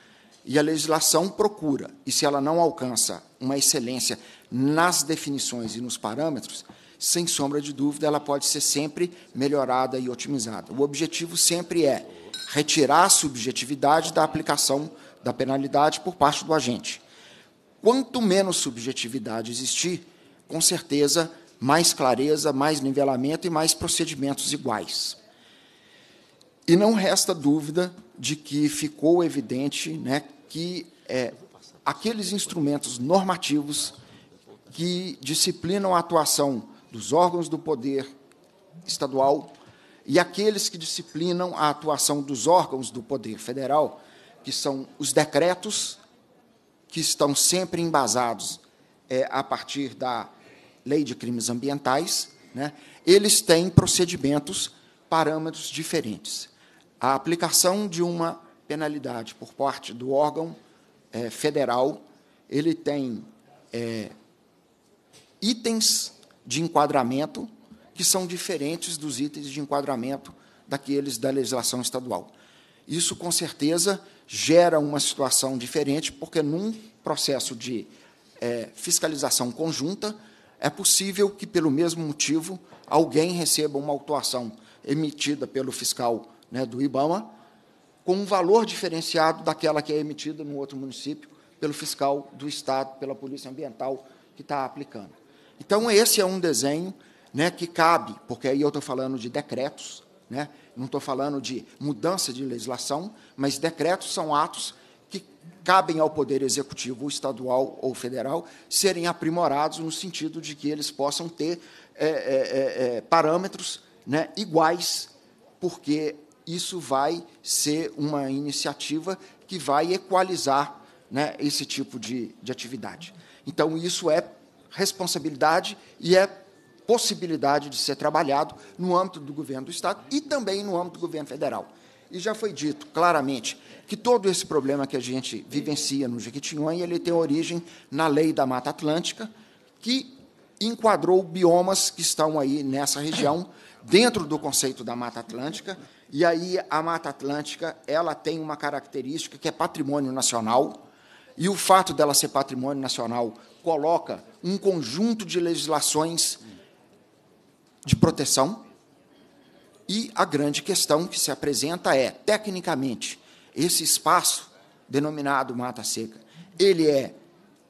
E a legislação procura, e se ela não alcança uma excelência nas definições e nos parâmetros, sem sombra de dúvida, ela pode ser sempre melhorada e otimizada. O objetivo sempre é retirar a subjetividade da aplicação da penalidade por parte do agente. Quanto menos subjetividade existir, com certeza, mais clareza, mais nivelamento e mais procedimentos iguais. E não resta dúvida de que ficou evidente né, que é, aqueles instrumentos normativos que disciplinam a atuação dos órgãos do poder estadual e aqueles que disciplinam a atuação dos órgãos do poder federal, que são os decretos que estão sempre embasados é, a partir da lei de crimes ambientais, né, eles têm procedimentos, parâmetros diferentes. A aplicação de uma penalidade por parte do órgão é, federal, ele tem é, itens de enquadramento que são diferentes dos itens de enquadramento daqueles da legislação estadual. Isso, com certeza, gera uma situação diferente, porque num processo de é, fiscalização conjunta, é possível que, pelo mesmo motivo, alguém receba uma autuação emitida pelo fiscal né, do IBAMA com um valor diferenciado daquela que é emitida no outro município pelo fiscal do Estado, pela Polícia Ambiental que está aplicando. Então, esse é um desenho né, que cabe, porque aí eu estou falando de decretos, né, não estou falando de mudança de legislação, mas decretos são atos que cabem ao Poder Executivo estadual ou federal serem aprimorados no sentido de que eles possam ter é, é, é, é parâmetros né, iguais, porque isso vai ser uma iniciativa que vai equalizar né, esse tipo de, de atividade. Então, isso é responsabilidade e é possibilidade de ser trabalhado no âmbito do governo do Estado e também no âmbito do governo federal. E já foi dito claramente que todo esse problema que a gente vivencia no Jequitinhonha, ele tem origem na lei da Mata Atlântica, que enquadrou biomas que estão aí nessa região dentro do conceito da Mata Atlântica, e aí a Mata Atlântica, ela tem uma característica que é patrimônio nacional, e o fato dela ser patrimônio nacional coloca um conjunto de legislações de proteção. E a grande questão que se apresenta é, tecnicamente, esse espaço denominado Mata Seca, ele é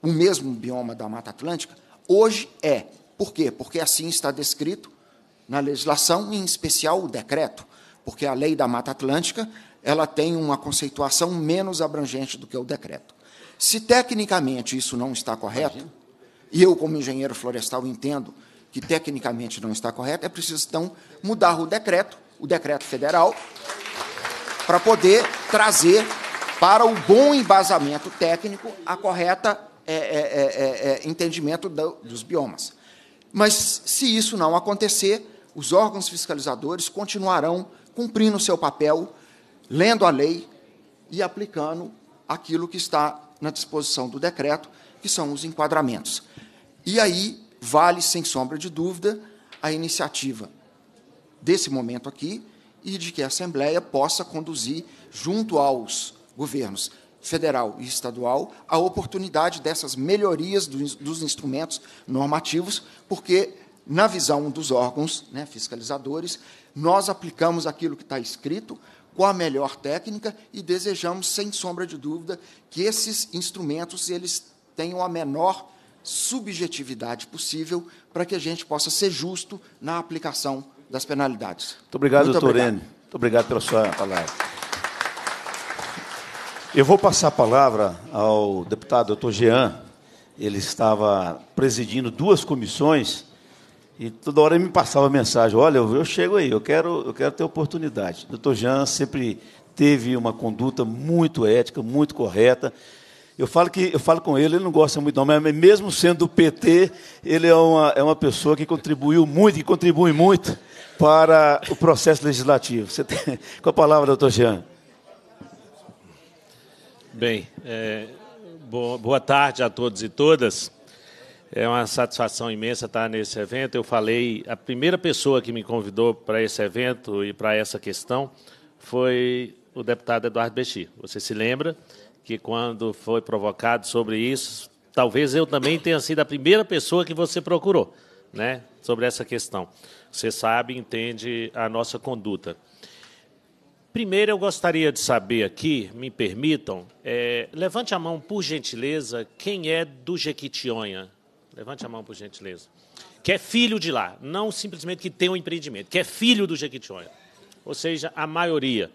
o mesmo bioma da Mata Atlântica? Hoje é. Por quê? Porque assim está descrito na legislação, em especial o decreto, porque a lei da Mata Atlântica ela tem uma conceituação menos abrangente do que o decreto. Se tecnicamente isso não está correto, Imagina e eu, como engenheiro florestal, entendo que tecnicamente não está correto, é preciso, então, mudar o decreto, o decreto federal, para poder trazer para o bom embasamento técnico a correta é é, é, é, é, entendimento do, dos biomas. Mas, se isso não acontecer, os órgãos fiscalizadores continuarão cumprindo o seu papel, lendo a lei e aplicando aquilo que está na disposição do decreto, que são os enquadramentos. E aí vale, sem sombra de dúvida, a iniciativa desse momento aqui e de que a Assembleia possa conduzir, junto aos governos federal e estadual, a oportunidade dessas melhorias dos instrumentos normativos, porque, na visão dos órgãos né, fiscalizadores, nós aplicamos aquilo que está escrito com a melhor técnica e desejamos, sem sombra de dúvida, que esses instrumentos eles tenham a menor subjetividade possível para que a gente possa ser justo na aplicação das penalidades. Muito obrigado, Muito doutor N. Muito obrigado pela sua palavra. Eu vou passar a palavra ao deputado doutor Jean. Ele estava presidindo duas comissões e toda hora ele me passava mensagem: olha, eu chego aí, eu quero, eu quero ter oportunidade. doutor Jean sempre teve uma conduta muito ética, muito correta. Eu falo, que, eu falo com ele, ele não gosta muito, não, mas mesmo sendo do PT, ele é uma, é uma pessoa que contribuiu muito, e contribui muito para o processo legislativo. Você tem, *laughs* com a palavra, doutor Jean. Bem, é, boa, boa tarde a todos e todas. É uma satisfação imensa estar nesse evento. Eu falei, a primeira pessoa que me convidou para esse evento e para essa questão foi o deputado Eduardo Bexi. Você se lembra? que quando foi provocado sobre isso, talvez eu também tenha sido a primeira pessoa que você procurou, né? Sobre essa questão. Você sabe, entende a nossa conduta. Primeiro, eu gostaria de saber aqui, me permitam, é, levante a mão, por gentileza, quem é do Jequitinhonha? Levante a mão, por gentileza. Que é filho de lá, não simplesmente que tem um empreendimento, que é filho do Jequitinhonha. Ou seja, a maioria.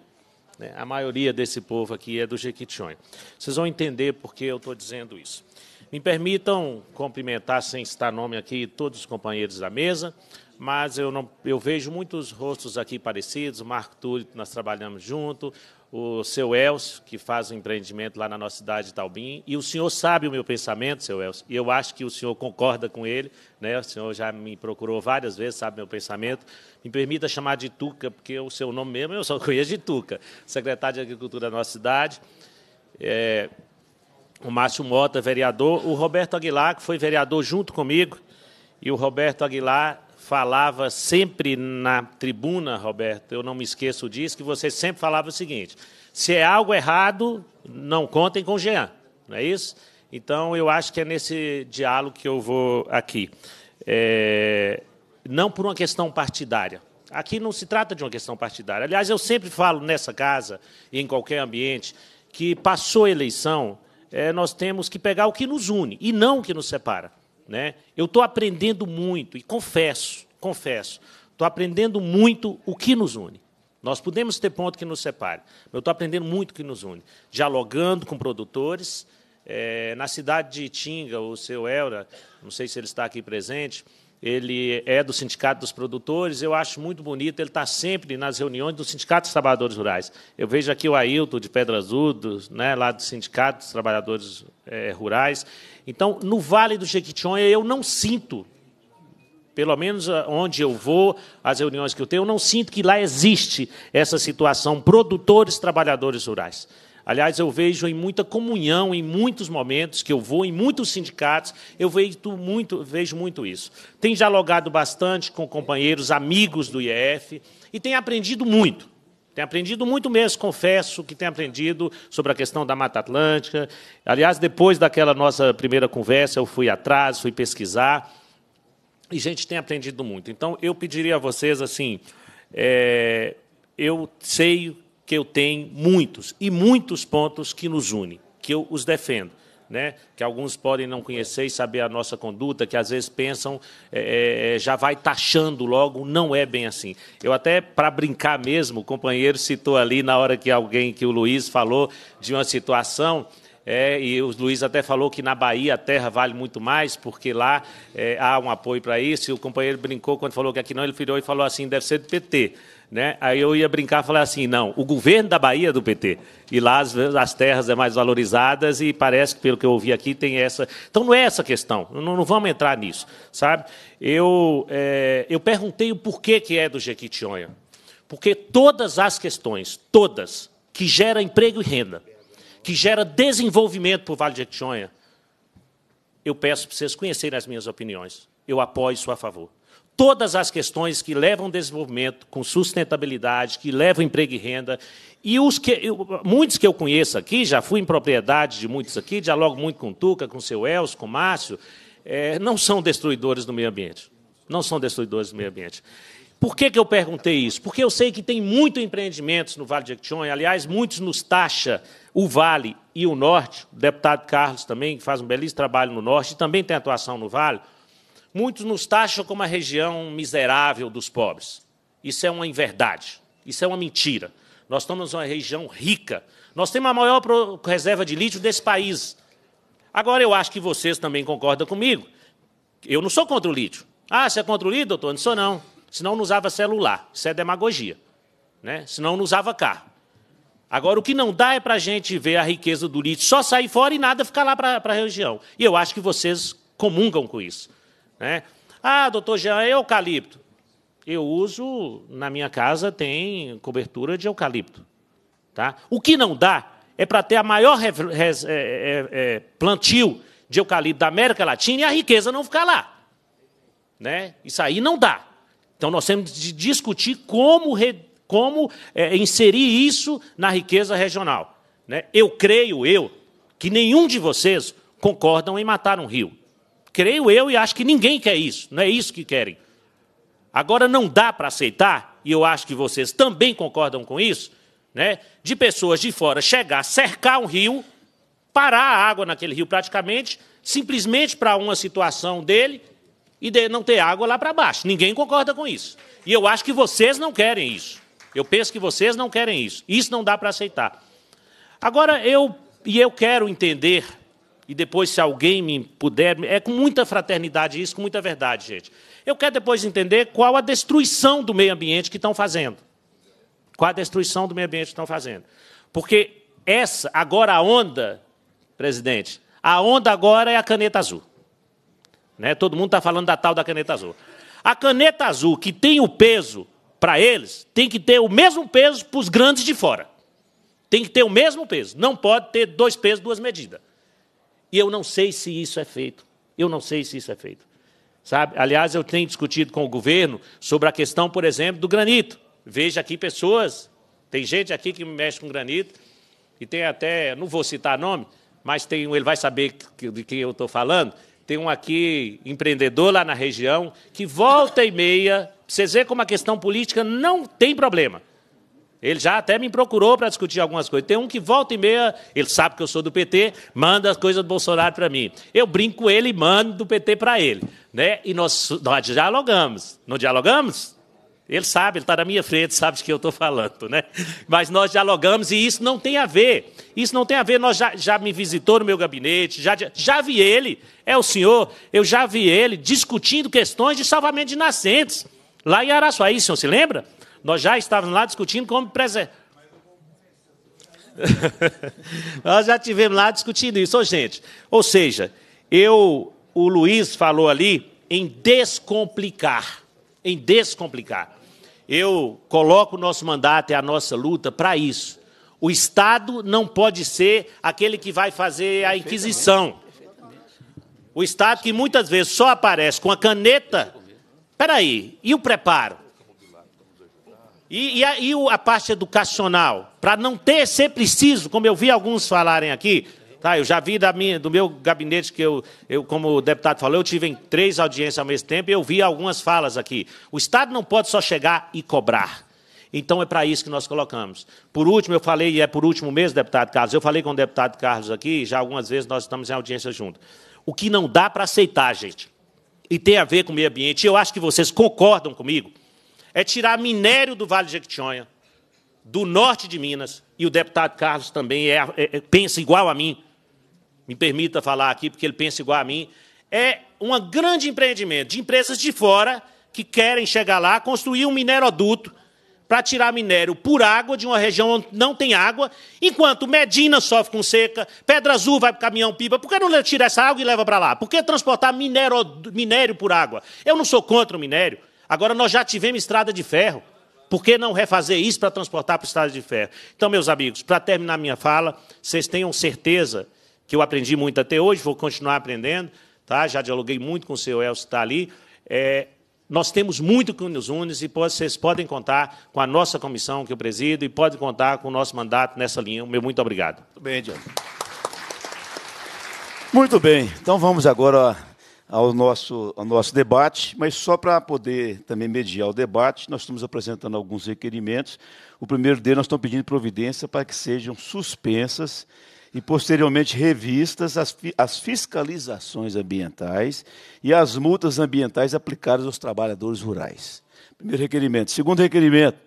Né? A maioria desse povo aqui é do Jequitinhonha. Vocês vão entender por que eu estou dizendo isso. Me permitam cumprimentar, sem citar nome aqui, todos os companheiros da mesa, mas eu, não, eu vejo muitos rostos aqui parecidos, Marco Túlio, nós trabalhamos junto, o seu Elcio, que faz o um empreendimento lá na nossa cidade de Taubim, e o senhor sabe o meu pensamento, seu Elcio, e eu acho que o senhor concorda com ele, né? o senhor já me procurou várias vezes, sabe meu pensamento, me permita chamar de Tuca, porque o seu nome mesmo eu só *laughs* conheço de Tuca, secretário de Agricultura da nossa cidade, é, o Márcio Mota, vereador, o Roberto Aguilar, que foi vereador junto comigo, e o Roberto Aguilar falava sempre na tribuna, Roberto, eu não me esqueço disso, que você sempre falava o seguinte: se é algo errado, não contem com o Jean, não é isso? Então, eu acho que é nesse diálogo que eu vou aqui. É, não por uma questão partidária. Aqui não se trata de uma questão partidária. Aliás, eu sempre falo nessa casa e em qualquer ambiente que passou a eleição, é, nós temos que pegar o que nos une e não o que nos separa. Né? Eu estou aprendendo muito, e confesso, confesso, estou aprendendo muito o que nos une. Nós podemos ter ponto que nos separe, mas eu estou aprendendo muito o que nos une. Dialogando com produtores, é, na cidade de Tinga, o seu Elra, não sei se ele está aqui presente, ele é do Sindicato dos Produtores, eu acho muito bonito, ele está sempre nas reuniões do Sindicato dos Trabalhadores Rurais. Eu vejo aqui o Ailton de Pedra Azul, do, né, lá do Sindicato dos Trabalhadores é, Rurais, então, no Vale do Jequitinhonha, eu não sinto, pelo menos ah, onde eu vou, as reuniões que eu tenho, eu não sinto que lá existe essa situação, produtores, trabalhadores rurais. Aliás, eu vejo em muita comunhão, em muitos momentos que eu vou, em muitos sindicatos, eu vejo muito, vejo muito isso. Tenho dialogado bastante com companheiros, amigos do IEF, e tenho aprendido muito. Tenho aprendido muito mesmo, confesso que tenho aprendido sobre a questão da Mata Atlântica. Aliás, depois daquela nossa primeira conversa, eu fui atrás, fui pesquisar. E, gente, tem aprendido muito. Então, eu pediria a vocês assim: é, eu sei que eu tenho muitos e muitos pontos que nos unem, que eu os defendo né? que alguns podem não conhecer e saber a nossa conduta, que às vezes pensam, é, é, é já vai taxando logo, não é bem assim. Eu até, para brincar mesmo, o companheiro citou ali, na hora que alguém, que o Luiz falou, de uma situação é, e o Luiz até falou que na Bahia a terra vale muito mais, porque lá é, há um apoio para isso. E o companheiro brincou quando falou que aqui não, ele virou e falou assim: deve ser do PT. Né? Aí eu ia brincar e falar assim: não, o governo da Bahia é do PT. E lá as, as terras é mais valorizadas e parece que, pelo que eu ouvi aqui, tem essa. Então não é essa questão, não, não vamos entrar nisso, sabe? Eu, é, eu perguntei o porquê que é do Jequitinhonha. Porque todas as questões, todas, que geram emprego e renda, que gera desenvolvimento para o Vale de Jequitinhonha, eu peço para vocês conhecerem as minhas opiniões. Eu apoio isso a favor. Todas as questões que levam desenvolvimento com sustentabilidade, que levam emprego e renda, e os que, eu, muitos que eu conheço aqui, já fui em propriedade de muitos aqui, dialogo muito com o Tuca, com o seu Elcio, com o Márcio, é, não são destruidores do meio ambiente. Não são destruidores do meio ambiente. Por que, que eu perguntei isso? Porque eu sei que tem muito empreendimentos no Vale de Jequitinhonha, aliás, muitos nos taxa o Vale e o Norte, o deputado Carlos também, que faz um belíssimo trabalho no Norte, e também tem atuação no Vale, muitos nos taxam como a região miserável dos pobres. Isso é uma inverdade, isso é uma mentira. Nós estamos uma região rica. Nós temos a maior reserva de lítio desse país. Agora, eu acho que vocês também concordam comigo. Eu não sou contra o lítio. Ah, você é contra o lítio, doutor? Não sou, não. Senão não usava celular. Isso é demagogia. Né? Senão não usava carro. Agora, o que não dá é para a gente ver a riqueza do lítio só sair fora e nada ficar lá para a região. E eu acho que vocês comungam com isso. Né? Ah, doutor Jean, é eucalipto. Eu uso, na minha casa, tem cobertura de eucalipto. Tá? O que não dá é para ter a maior é, é, é, plantio de eucalipto da América Latina e a riqueza não ficar lá. Né? Isso aí não dá. Então, nós temos de discutir como re como é, inserir isso na riqueza regional. Né? Eu creio, eu, que nenhum de vocês concordam em matar um rio. Creio eu e acho que ninguém quer isso, não é isso que querem. Agora, não dá para aceitar, e eu acho que vocês também concordam com isso, né, de pessoas de fora chegar, cercar um rio, parar a água naquele rio praticamente, simplesmente para uma situação dele e de não ter água lá para baixo. Ninguém concorda com isso. E eu acho que vocês não querem isso. Eu penso que vocês não querem isso. Isso não dá para aceitar. Agora, eu e eu quero entender, e depois, se alguém me puder, é com muita fraternidade isso, com muita verdade, gente. Eu quero depois entender qual a destruição do meio ambiente que estão fazendo. Qual a destruição do meio ambiente que estão fazendo. Porque essa, agora a onda, presidente, a onda agora é a caneta azul. Né? Todo mundo está falando da tal da caneta azul. A caneta azul, que tem o peso para eles tem que ter o mesmo peso para os grandes de fora. Tem que ter o mesmo peso. Não pode ter dois pesos, duas medidas. E eu não sei se isso é feito. Eu não sei se isso é feito. Sabe? Aliás, eu tenho discutido com o governo sobre a questão, por exemplo, do granito. Veja aqui pessoas, tem gente aqui que mexe com granito, e tem até, não vou citar nome, mas tem um, ele vai saber de quem eu estou falando. Tem um aqui, empreendedor lá na região, que volta e meia vocês vê como a questão política não tem problema. Ele já até me procurou para discutir algumas coisas. Tem um que volta e meia, ele sabe que eu sou do PT, manda as coisas do Bolsonaro para mim. Eu brinco com ele e mando do PT para ele. Né? E nós, nós dialogamos. Não dialogamos? Ele sabe, ele está na minha frente, sabe de que eu estou falando. Né? Mas nós dialogamos e isso não tem a ver. Isso não tem a ver. Nós já, já me visitou no meu gabinete, já, já vi ele, é o senhor, eu já vi ele discutindo questões de salvamento de nascentes. Lá em Araçuaí, senhor se lembra? Nós já estávamos lá discutindo como preservar. *laughs* Nós já tivemos lá discutindo isso, gente. Ou seja, eu, o Luiz falou ali em descomplicar, em descomplicar. Eu coloco o nosso mandato e a nossa luta para isso. O Estado não pode ser aquele que vai fazer a Inquisição. O Estado que muitas vezes só aparece com a caneta Espera aí, e o preparo? E, e, a, e a parte educacional? Para não ter, ser preciso, como eu vi alguns falarem aqui, Tá, eu já vi da minha, do meu gabinete que eu, eu, como o deputado falou, eu tive em três audiências ao mesmo tempo e eu vi algumas falas aqui. O Estado não pode só chegar e cobrar. Então é para isso que nós colocamos. Por último, eu falei, e é por último mesmo, deputado Carlos, eu falei com o deputado Carlos aqui, já algumas vezes nós estamos em audiência junto. O que não dá para aceitar, gente, e tem a ver com o meio ambiente, eu acho que vocês concordam comigo, é tirar minério do Vale de Jequitinhonha, do norte de Minas, e o deputado Carlos também é, é, é, pensa igual a mim, me permita falar aqui, porque ele pensa igual a mim, é um grande empreendimento de empresas de fora que querem chegar lá, construir um mineroduto para tirar minério por água de uma região onde não tem água, enquanto Medina sofre com seca, Pedra Azul vai para caminhão-pipa, por que não tira essa água e leva para lá? Por que transportar minério, minério por água? Eu não sou contra o minério. Agora nós já tivemos estrada de ferro. Por que não refazer isso para transportar para o estado de ferro? Então, meus amigos, para terminar minha fala, vocês tenham certeza que eu aprendi muito até hoje, vou continuar aprendendo, tá? já dialoguei muito com o senhor Elcio que está ali. É, nós temos muito que nos une e vocês podem contar com a nossa comissão que eu presido e podem contar com o nosso mandato nessa linha. Meu muito obrigado. Muito bem, Muito bem. Então vamos agora ao nosso, ao nosso debate, mas só para poder também mediar o debate, nós estamos apresentando alguns requerimentos. O primeiro deles, nós estamos pedindo providência para que sejam suspensas e posteriormente revistas as, as fiscalizações ambientais e as multas ambientais aplicadas aos trabalhadores rurais. Primeiro requerimento. Segundo requerimento,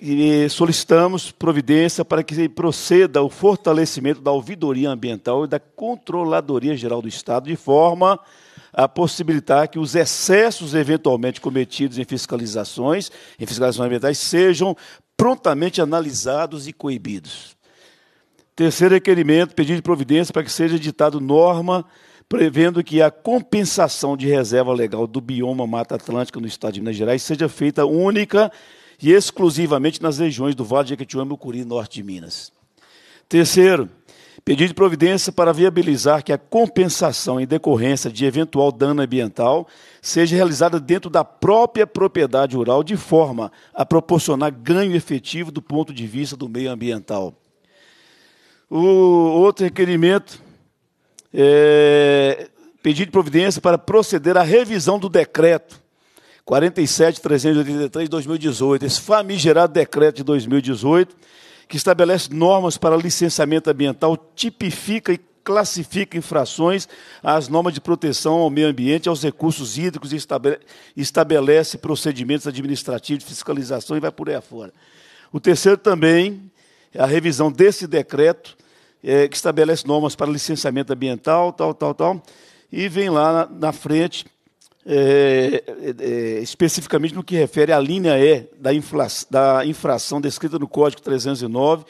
eh, solicitamos providência para que proceda ao fortalecimento da ouvidoria ambiental e da controladoria geral do Estado, de forma a possibilitar que os excessos eventualmente cometidos em fiscalizações, em fiscalizações ambientais, sejam prontamente analisados e coibidos. Terceiro requerimento, pedido de providência para que seja editado norma prevendo que a compensação de reserva legal do bioma Mata Atlântica no estado de Minas Gerais seja feita única e exclusivamente nas regiões do Vale de Jequitinhonha, Mucuri, norte de Minas. Terceiro, pedido de providência para viabilizar que a compensação em decorrência de eventual dano ambiental seja realizada dentro da própria propriedade rural de forma a proporcionar ganho efetivo do ponto de vista do meio ambiental. O outro requerimento é pedido de providência para proceder à revisão do decreto 47.383/2018, esse famigerado decreto de 2018 que estabelece normas para licenciamento ambiental, tipifica e classifica infrações às normas de proteção ao meio ambiente, aos recursos hídricos e estabelece procedimentos administrativos de fiscalização e vai por aí afora. O terceiro também é a revisão desse decreto é, que estabelece normas para licenciamento ambiental, tal, tal, tal, e vem lá na, na frente, é, é, é especificamente no que refere à linha E da, infla, da infração descrita no Código 309,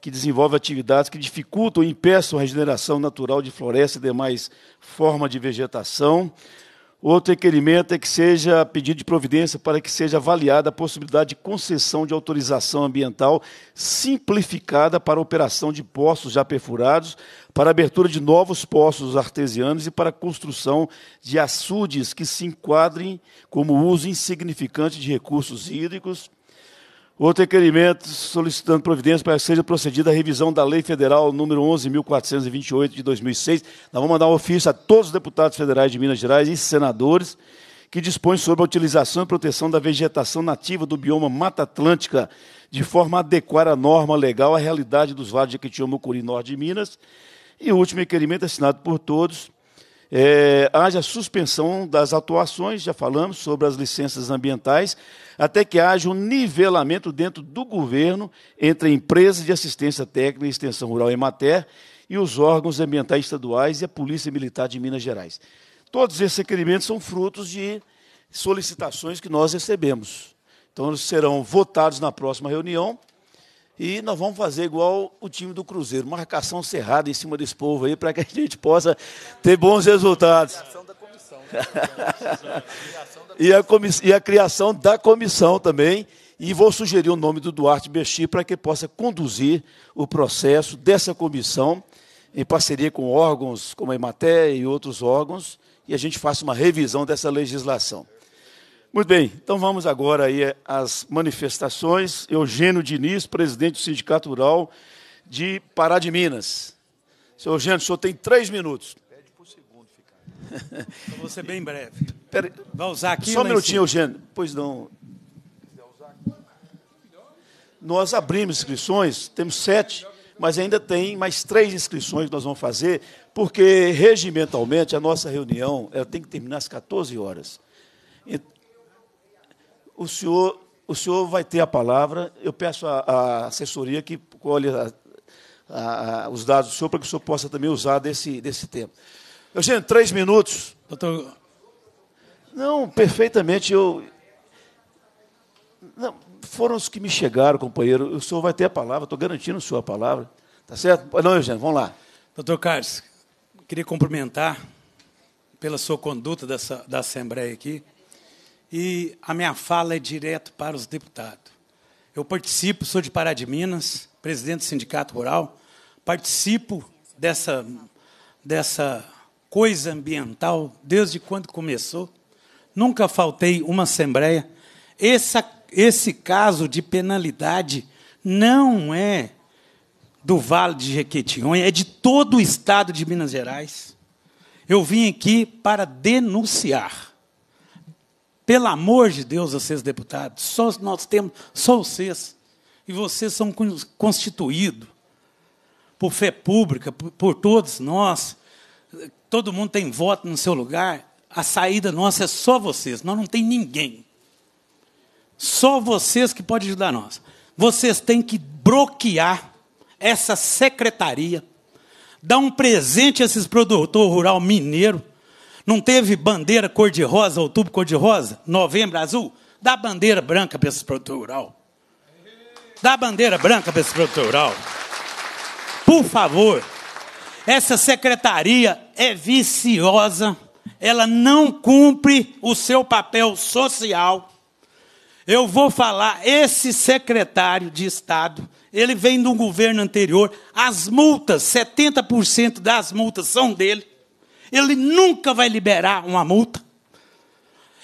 que desenvolve atividades que dificultam ou impeçam a regeneração natural de florestas e demais formas de vegetação. Outro requerimento é que seja pedido de providência para que seja avaliada a possibilidade de concessão de autorização ambiental simplificada para a operação de poços já perfurados, para a abertura de novos poços artesianos e para a construção de açudes que se enquadrem como uso insignificante de recursos hídricos Outro requerimento solicitando providência para que seja procedida a revisão da Lei Federal número 11.428 de 2006. Nós vamos mandar um ofício a todos os deputados federais de Minas Gerais e senadores que dispõe sobre a utilização e proteção da vegetação nativa do bioma Mata Atlântica de forma a adequar a norma legal à realidade dos vales de Jequitinhonha, Mucuri, Norte de Minas. E o último requerimento é assinado por todos, é, haja suspensão das atuações, já falamos sobre as licenças ambientais, até que haja um nivelamento dentro do governo entre a empresa de assistência técnica e extensão rural Emater e os órgãos ambientais estaduais e a Polícia Militar de Minas Gerais. Todos esses requerimentos são frutos de solicitações que nós recebemos. Então, eles serão votados na próxima reunião. E nós vamos fazer igual o time do Cruzeiro, marcação cerrada em cima desse povo aí, para que a gente possa ter bons resultados. e, a e a criação da comissão também. E vou sugerir o nome do Duarte Bexi para que possa conduzir o processo dessa comissão, em parceria com órgãos como a Ematé e outros órgãos, e a gente faça uma revisão dessa legislação. Muito bem, então vamos agora aí às manifestações. Eugênio Diniz, presidente do Sindicato Rural de Pará de Minas. Seu Eugênio, o senhor tem três minutos. Pede por segundo ficar. Então vou ser bem breve. Pera, Vai usar aqui Só um minutinho, Eugênio. Pois não. Nós abrimos inscrições, temos sete, mas ainda tem mais três inscrições que nós vamos fazer, porque regimentalmente a nossa reunião ela tem que terminar às 14 horas. Então, o senhor, o senhor vai ter a palavra. Eu peço à assessoria que colhe a, a, os dados do senhor para que o senhor possa também usar desse, desse tempo. Eugênio, três minutos. Doutor... Não, perfeitamente. Eu... Não, foram os que me chegaram, companheiro. O senhor vai ter a palavra, estou garantindo a sua palavra. Tá certo? Não, Eugênio, vamos lá. Doutor Carlos, queria cumprimentar pela sua conduta dessa, da Assembleia aqui e a minha fala é direto para os deputados. Eu participo, sou de Pará de Minas, presidente do Sindicato Rural, participo dessa, dessa coisa ambiental desde quando começou. Nunca faltei uma assembleia. Essa, esse caso de penalidade não é do Vale de Jequitinhonha, é de todo o estado de Minas Gerais. Eu vim aqui para denunciar pelo amor de Deus, vocês deputados, só nós temos, só vocês. E vocês são constituídos por fé pública, por, por todos nós. Todo mundo tem voto no seu lugar. A saída nossa é só vocês, nós não tem ninguém. Só vocês que podem ajudar nós. Vocês têm que bloquear essa secretaria, dar um presente a esses produtores rural mineiro não teve bandeira cor-de-rosa, outubro cor-de-rosa, novembro azul? Dá bandeira branca para esse produtor rural. Dá bandeira branca para esse produtor rural. Por favor. Essa secretaria é viciosa, ela não cumpre o seu papel social. Eu vou falar, esse secretário de Estado, ele vem do governo anterior, as multas, 70% das multas são dele ele nunca vai liberar uma multa.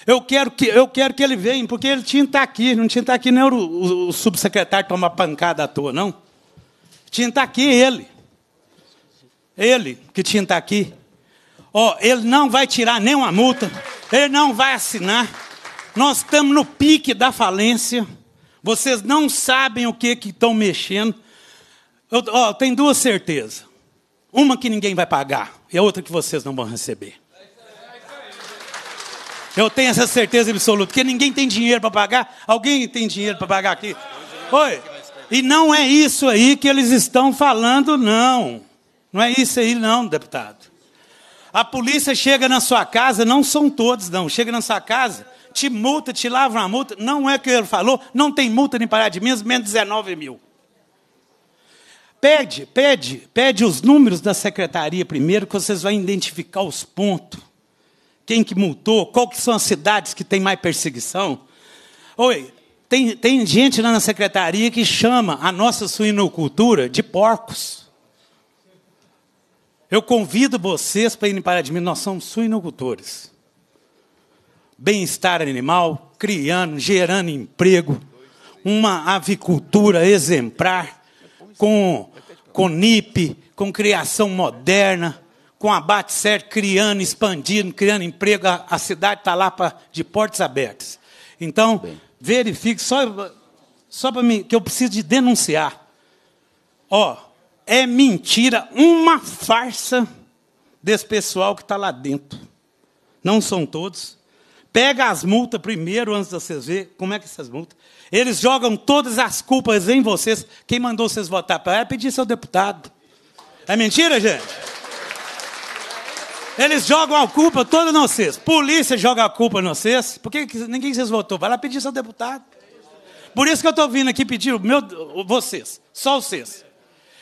Eu quero que, eu quero que ele venha, porque ele tinha que estar aqui. Não tinha que estar aqui nem o, o, o subsecretário tomar pancada à toa, não. Tinha que estar aqui ele. Ele que tinha que estar aqui. Oh, ele não vai tirar nenhuma multa, ele não vai assinar. Nós estamos no pique da falência. Vocês não sabem o que, que estão mexendo. Eu, oh, tenho duas certezas. Uma que ninguém vai pagar e a outra que vocês não vão receber. Eu tenho essa certeza absoluta, porque ninguém tem dinheiro para pagar. Alguém tem dinheiro para pagar aqui? Oi. E não é isso aí que eles estão falando, não. Não é isso aí, não, deputado. A polícia chega na sua casa, não são todos, não. Chega na sua casa, te multa, te lava uma multa. Não é o que ele falou, não tem multa nem parar de menos, menos 19 mil. Pede, pede, pede os números da secretaria primeiro, que vocês vão identificar os pontos. Quem que multou, qual que são as cidades que tem mais perseguição. Oi, tem, tem gente lá na secretaria que chama a nossa suinocultura de porcos. Eu convido vocês para irem parar de mim, nós somos suinocultores. Bem-estar animal, criando, gerando emprego, uma avicultura exemplar com com NIP, com criação moderna, com abate certo, criando, expandindo, criando emprego. A, a cidade está lá pra, de portas abertas. Então, Bem. verifique, só, só para mim, que eu preciso de denunciar. Ó, é mentira, uma farsa desse pessoal que está lá dentro. Não são todos. Pega as multas primeiro, antes de vocês verem como é que essas multas. Eles jogam todas as culpas em vocês. Quem mandou vocês votar para é pedir seu deputado. É mentira, gente? Eles jogam a culpa toda em vocês. Polícia joga a culpa em vocês. Por que ninguém vocês votou? Vai lá pedir seu deputado. Por isso que eu estou vindo aqui pedir meu, vocês, só vocês.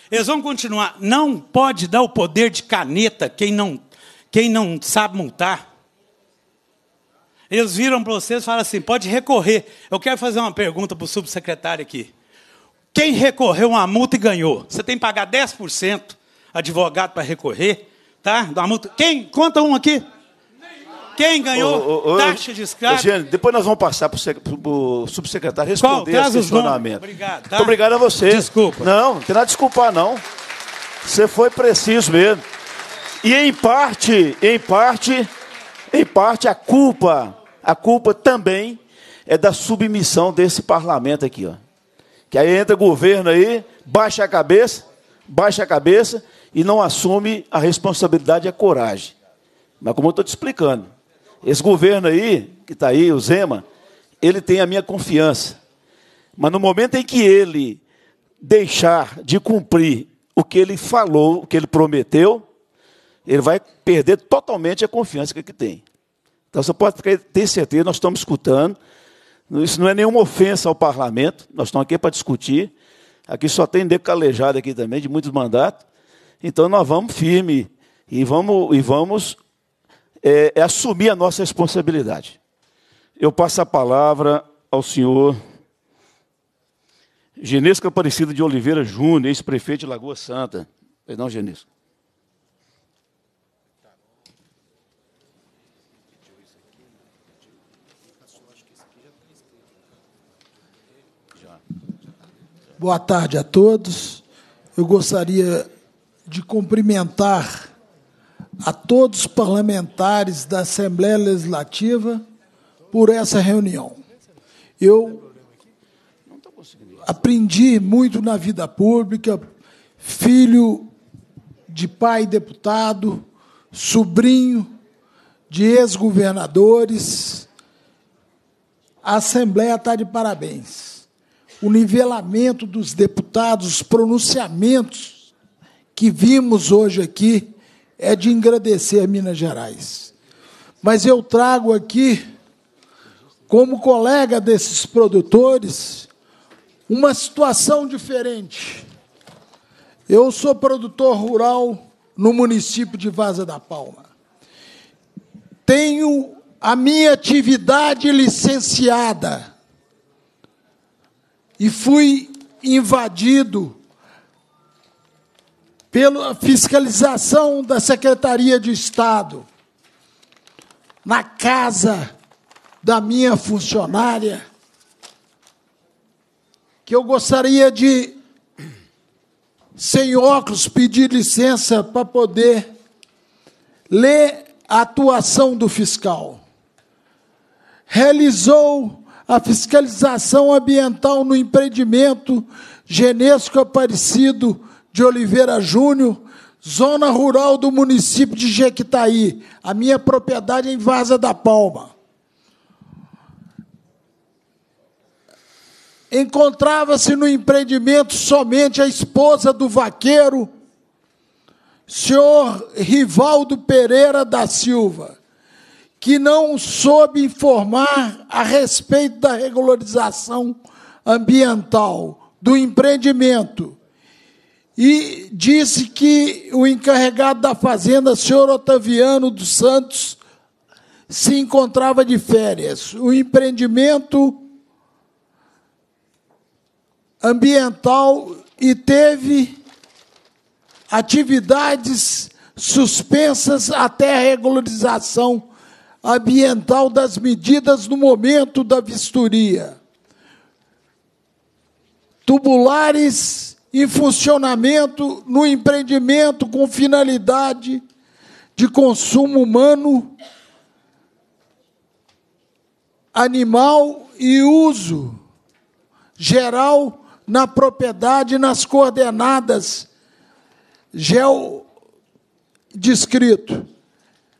Eles vão continuar. Não pode dar o poder de caneta quem não, quem não sabe montar. Eles viram para vocês e falaram assim: pode recorrer. Eu quero fazer uma pergunta para o subsecretário aqui. Quem recorreu uma multa e ganhou? Você tem que pagar 10% advogado para recorrer, tá? Da multa. Quem? Conta um aqui. Quem ganhou ô, ô, ô, taxa de escravo? Eugênio, depois nós vamos passar para o subsecretário responder esse questionamento. Obrigado. Tá? Muito obrigado a você. Desculpa. Não, não tem nada a desculpar, não. Você foi preciso mesmo. E em parte, em parte, em parte, a culpa a culpa também é da submissão desse parlamento aqui, ó. Que aí entra governo aí, baixa a cabeça, baixa a cabeça e não assume a responsabilidade e a coragem. Mas como eu estou te explicando, esse governo aí, que está aí, o Zema, ele tem a minha confiança. Mas no momento em que ele deixar de cumprir o que ele falou, o que ele prometeu, ele vai perder totalmente a confiança que ele tem. Então você pode ter certeza, nós estamos escutando. Isso não é nenhuma ofensa ao parlamento, nós estamos aqui para discutir. Aqui só tem decalejado calejado aqui também, de muitos mandatos. Então nós vamos firme e vamos, e vamos é, é assumir a nossa responsabilidade. Eu passo a palavra ao senhor Genesco Aparecido de Oliveira Júnior, ex-prefeito de Lagoa Santa. Perdão, Genesco. Boa tarde a todos. Eu gostaria de cumprimentar a todos os parlamentares da Assembleia Legislativa por essa reunião. Eu aprendi muito na vida pública, filho de pai deputado, sobrinho de ex-governadores. A Assembleia está de parabéns o nivelamento dos deputados, os pronunciamentos que vimos hoje aqui, é de a Minas Gerais. Mas eu trago aqui, como colega desses produtores, uma situação diferente. Eu sou produtor rural no município de Vaza da Palma. Tenho a minha atividade licenciada e fui invadido pela fiscalização da Secretaria de Estado na casa da minha funcionária, que eu gostaria de, sem óculos, pedir licença para poder ler a atuação do fiscal. Realizou a fiscalização ambiental no empreendimento Genesco Aparecido de Oliveira Júnior, zona rural do município de Jequitaí, a minha propriedade é em Vaza da Palma. Encontrava-se no empreendimento somente a esposa do vaqueiro, senhor Rivaldo Pereira da Silva que não soube informar a respeito da regularização ambiental do empreendimento e disse que o encarregado da fazenda, senhor Otaviano dos Santos, se encontrava de férias. O empreendimento ambiental e teve atividades suspensas até a regularização ambiental das medidas no momento da vistoria. Tubulares em funcionamento no empreendimento com finalidade de consumo humano, animal e uso geral na propriedade nas coordenadas geodescrito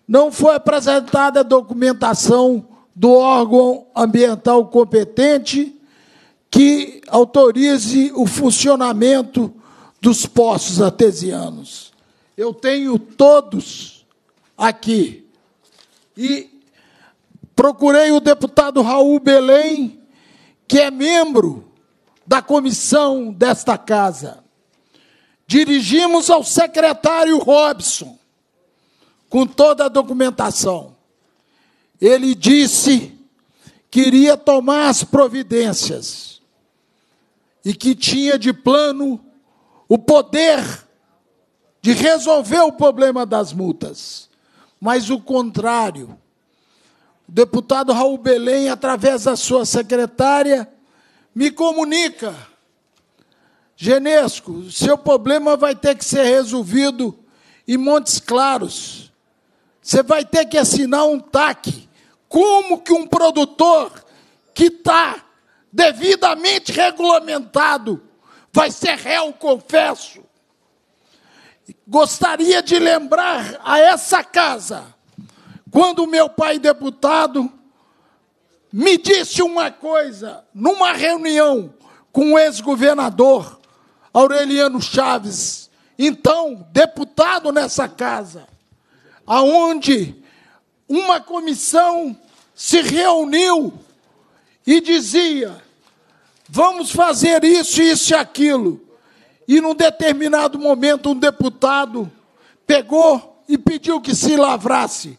não foi apresentada documentação do órgão ambiental competente que autorize o funcionamento dos poços artesianos. Eu tenho todos aqui. E procurei o deputado Raul Belém, que é membro da comissão desta casa. Dirigimos ao secretário Robson com toda a documentação. Ele disse que iria tomar as providências e que tinha de plano o poder de resolver o problema das multas. Mas o contrário. O deputado Raul Belém, através da sua secretária, me comunica. Genesco, seu problema vai ter que ser resolvido em Montes Claros. Você vai ter que assinar um TAC. Como que um produtor que está devidamente regulamentado vai ser réu, confesso? Gostaria de lembrar a essa casa, quando meu pai deputado me disse uma coisa numa reunião com o ex-governador Aureliano Chaves, então deputado nessa casa aonde uma comissão se reuniu e dizia: vamos fazer isso, isso e aquilo. E num determinado momento, um deputado pegou e pediu que se lavrasse.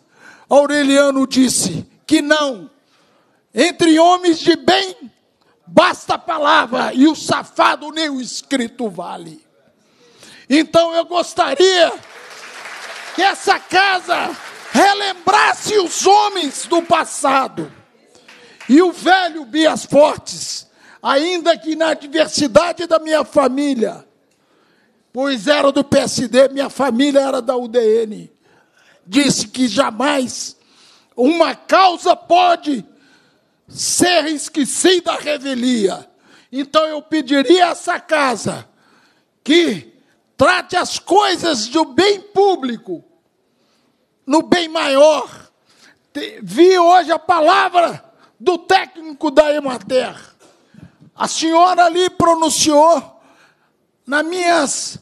Aureliano disse que não. Entre homens de bem, basta a palavra, e o safado nem o escrito vale. Então eu gostaria que essa casa relembrasse os homens do passado e o velho Bias Fortes, ainda que na adversidade da minha família, pois era do PSD, minha família era da UDN, disse que jamais uma causa pode ser esquecida a revelia. Então eu pediria a essa casa que Trate as coisas do bem público, no bem maior. Vi hoje a palavra do técnico da Emater. A senhora ali pronunciou nas minhas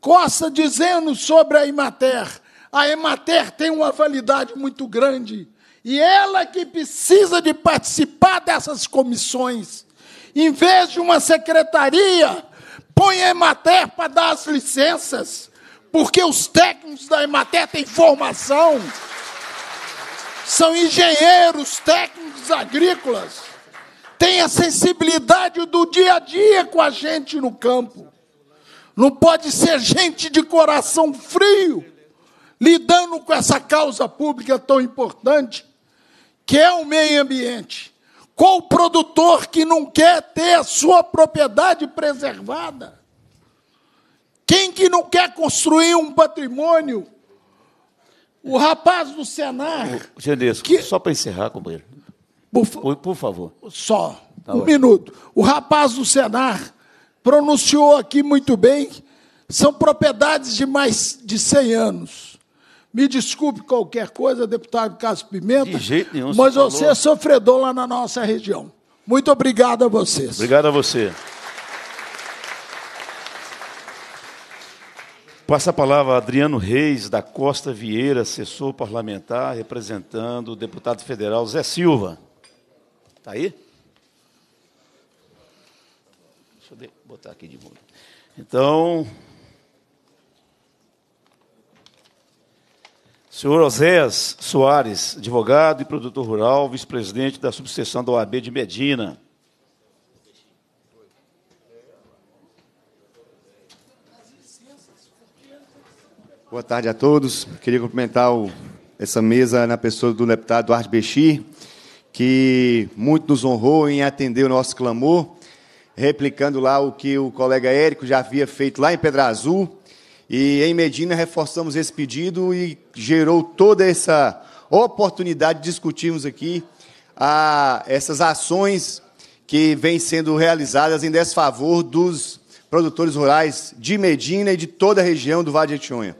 costas dizendo sobre a Emater. A Emater tem uma validade muito grande e ela que precisa de participar dessas comissões. Em vez de uma secretaria Põe a Emater para dar as licenças, porque os técnicos da Emater têm formação. São engenheiros, técnicos agrícolas. Têm a sensibilidade do dia a dia com a gente no campo. Não pode ser gente de coração frio lidando com essa causa pública tão importante, que é o meio ambiente. Qual produtor que não quer ter a sua propriedade preservada? Quem que não quer construir um patrimônio? O rapaz do Senar. Genesco, que... só para encerrar, companheiro. Por, por, por favor. Só, tá um minuto. O rapaz do Senar pronunciou aqui muito bem, são propriedades de mais de 100 anos. Me desculpe qualquer coisa, deputado Cássio Pimenta. De jeito nenhum. Mas você, é falou. sofredor lá na nossa região. Muito obrigado a vocês. Obrigado a você. Passa a palavra a Adriano Reis da Costa Vieira, assessor parlamentar, representando o deputado federal Zé Silva. Está aí? Deixa eu botar aqui de volta. Então, Senhor Oséias Soares, advogado e produtor rural, vice-presidente da subseção da OAB de Medina. Boa tarde a todos. Queria cumprimentar o, essa mesa na pessoa do deputado Duarte Bexi, que muito nos honrou em atender o nosso clamor, replicando lá o que o colega Érico já havia feito lá em Pedra Azul, e em Medina reforçamos esse pedido e gerou toda essa oportunidade de discutirmos aqui a, essas ações que vêm sendo realizadas em desfavor dos produtores rurais de Medina e de toda a região do Vale de Etionha.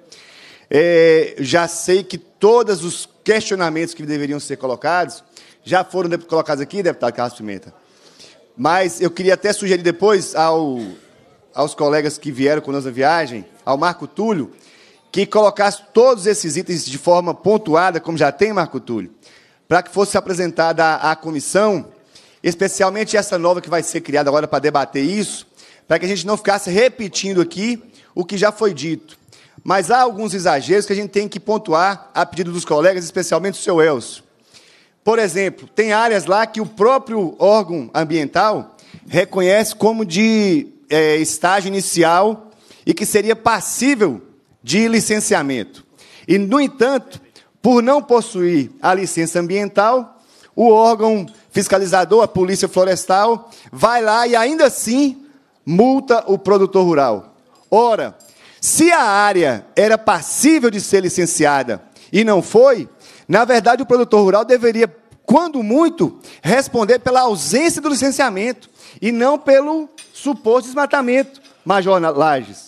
É, já sei que todos os questionamentos que deveriam ser colocados já foram colocados aqui, deputado Carlos Pimenta. Mas eu queria até sugerir depois ao, aos colegas que vieram conosco na viagem ao Marco Túlio que colocasse todos esses itens de forma pontuada, como já tem Marco Túlio, para que fosse apresentada à, comissão, especialmente essa nova que vai ser criada agora para debater isso, para que a gente não ficasse repetindo aqui o que já foi dito. Mas há alguns exageros que a gente tem que pontuar a pedido dos colegas, especialmente o seu Elcio. Por exemplo, tem áreas lá que o próprio órgão ambiental reconhece como de é, estágio inicial e que seria passível de licenciamento. E, no entanto, por não possuir a licença ambiental, o órgão fiscalizador, a Polícia Florestal, vai lá e ainda assim multa o produtor rural. Ora, se a área era passível de ser licenciada e não foi, na verdade o produtor rural deveria, quando muito, responder pela ausência do licenciamento e não pelo suposto desmatamento, Major Lages.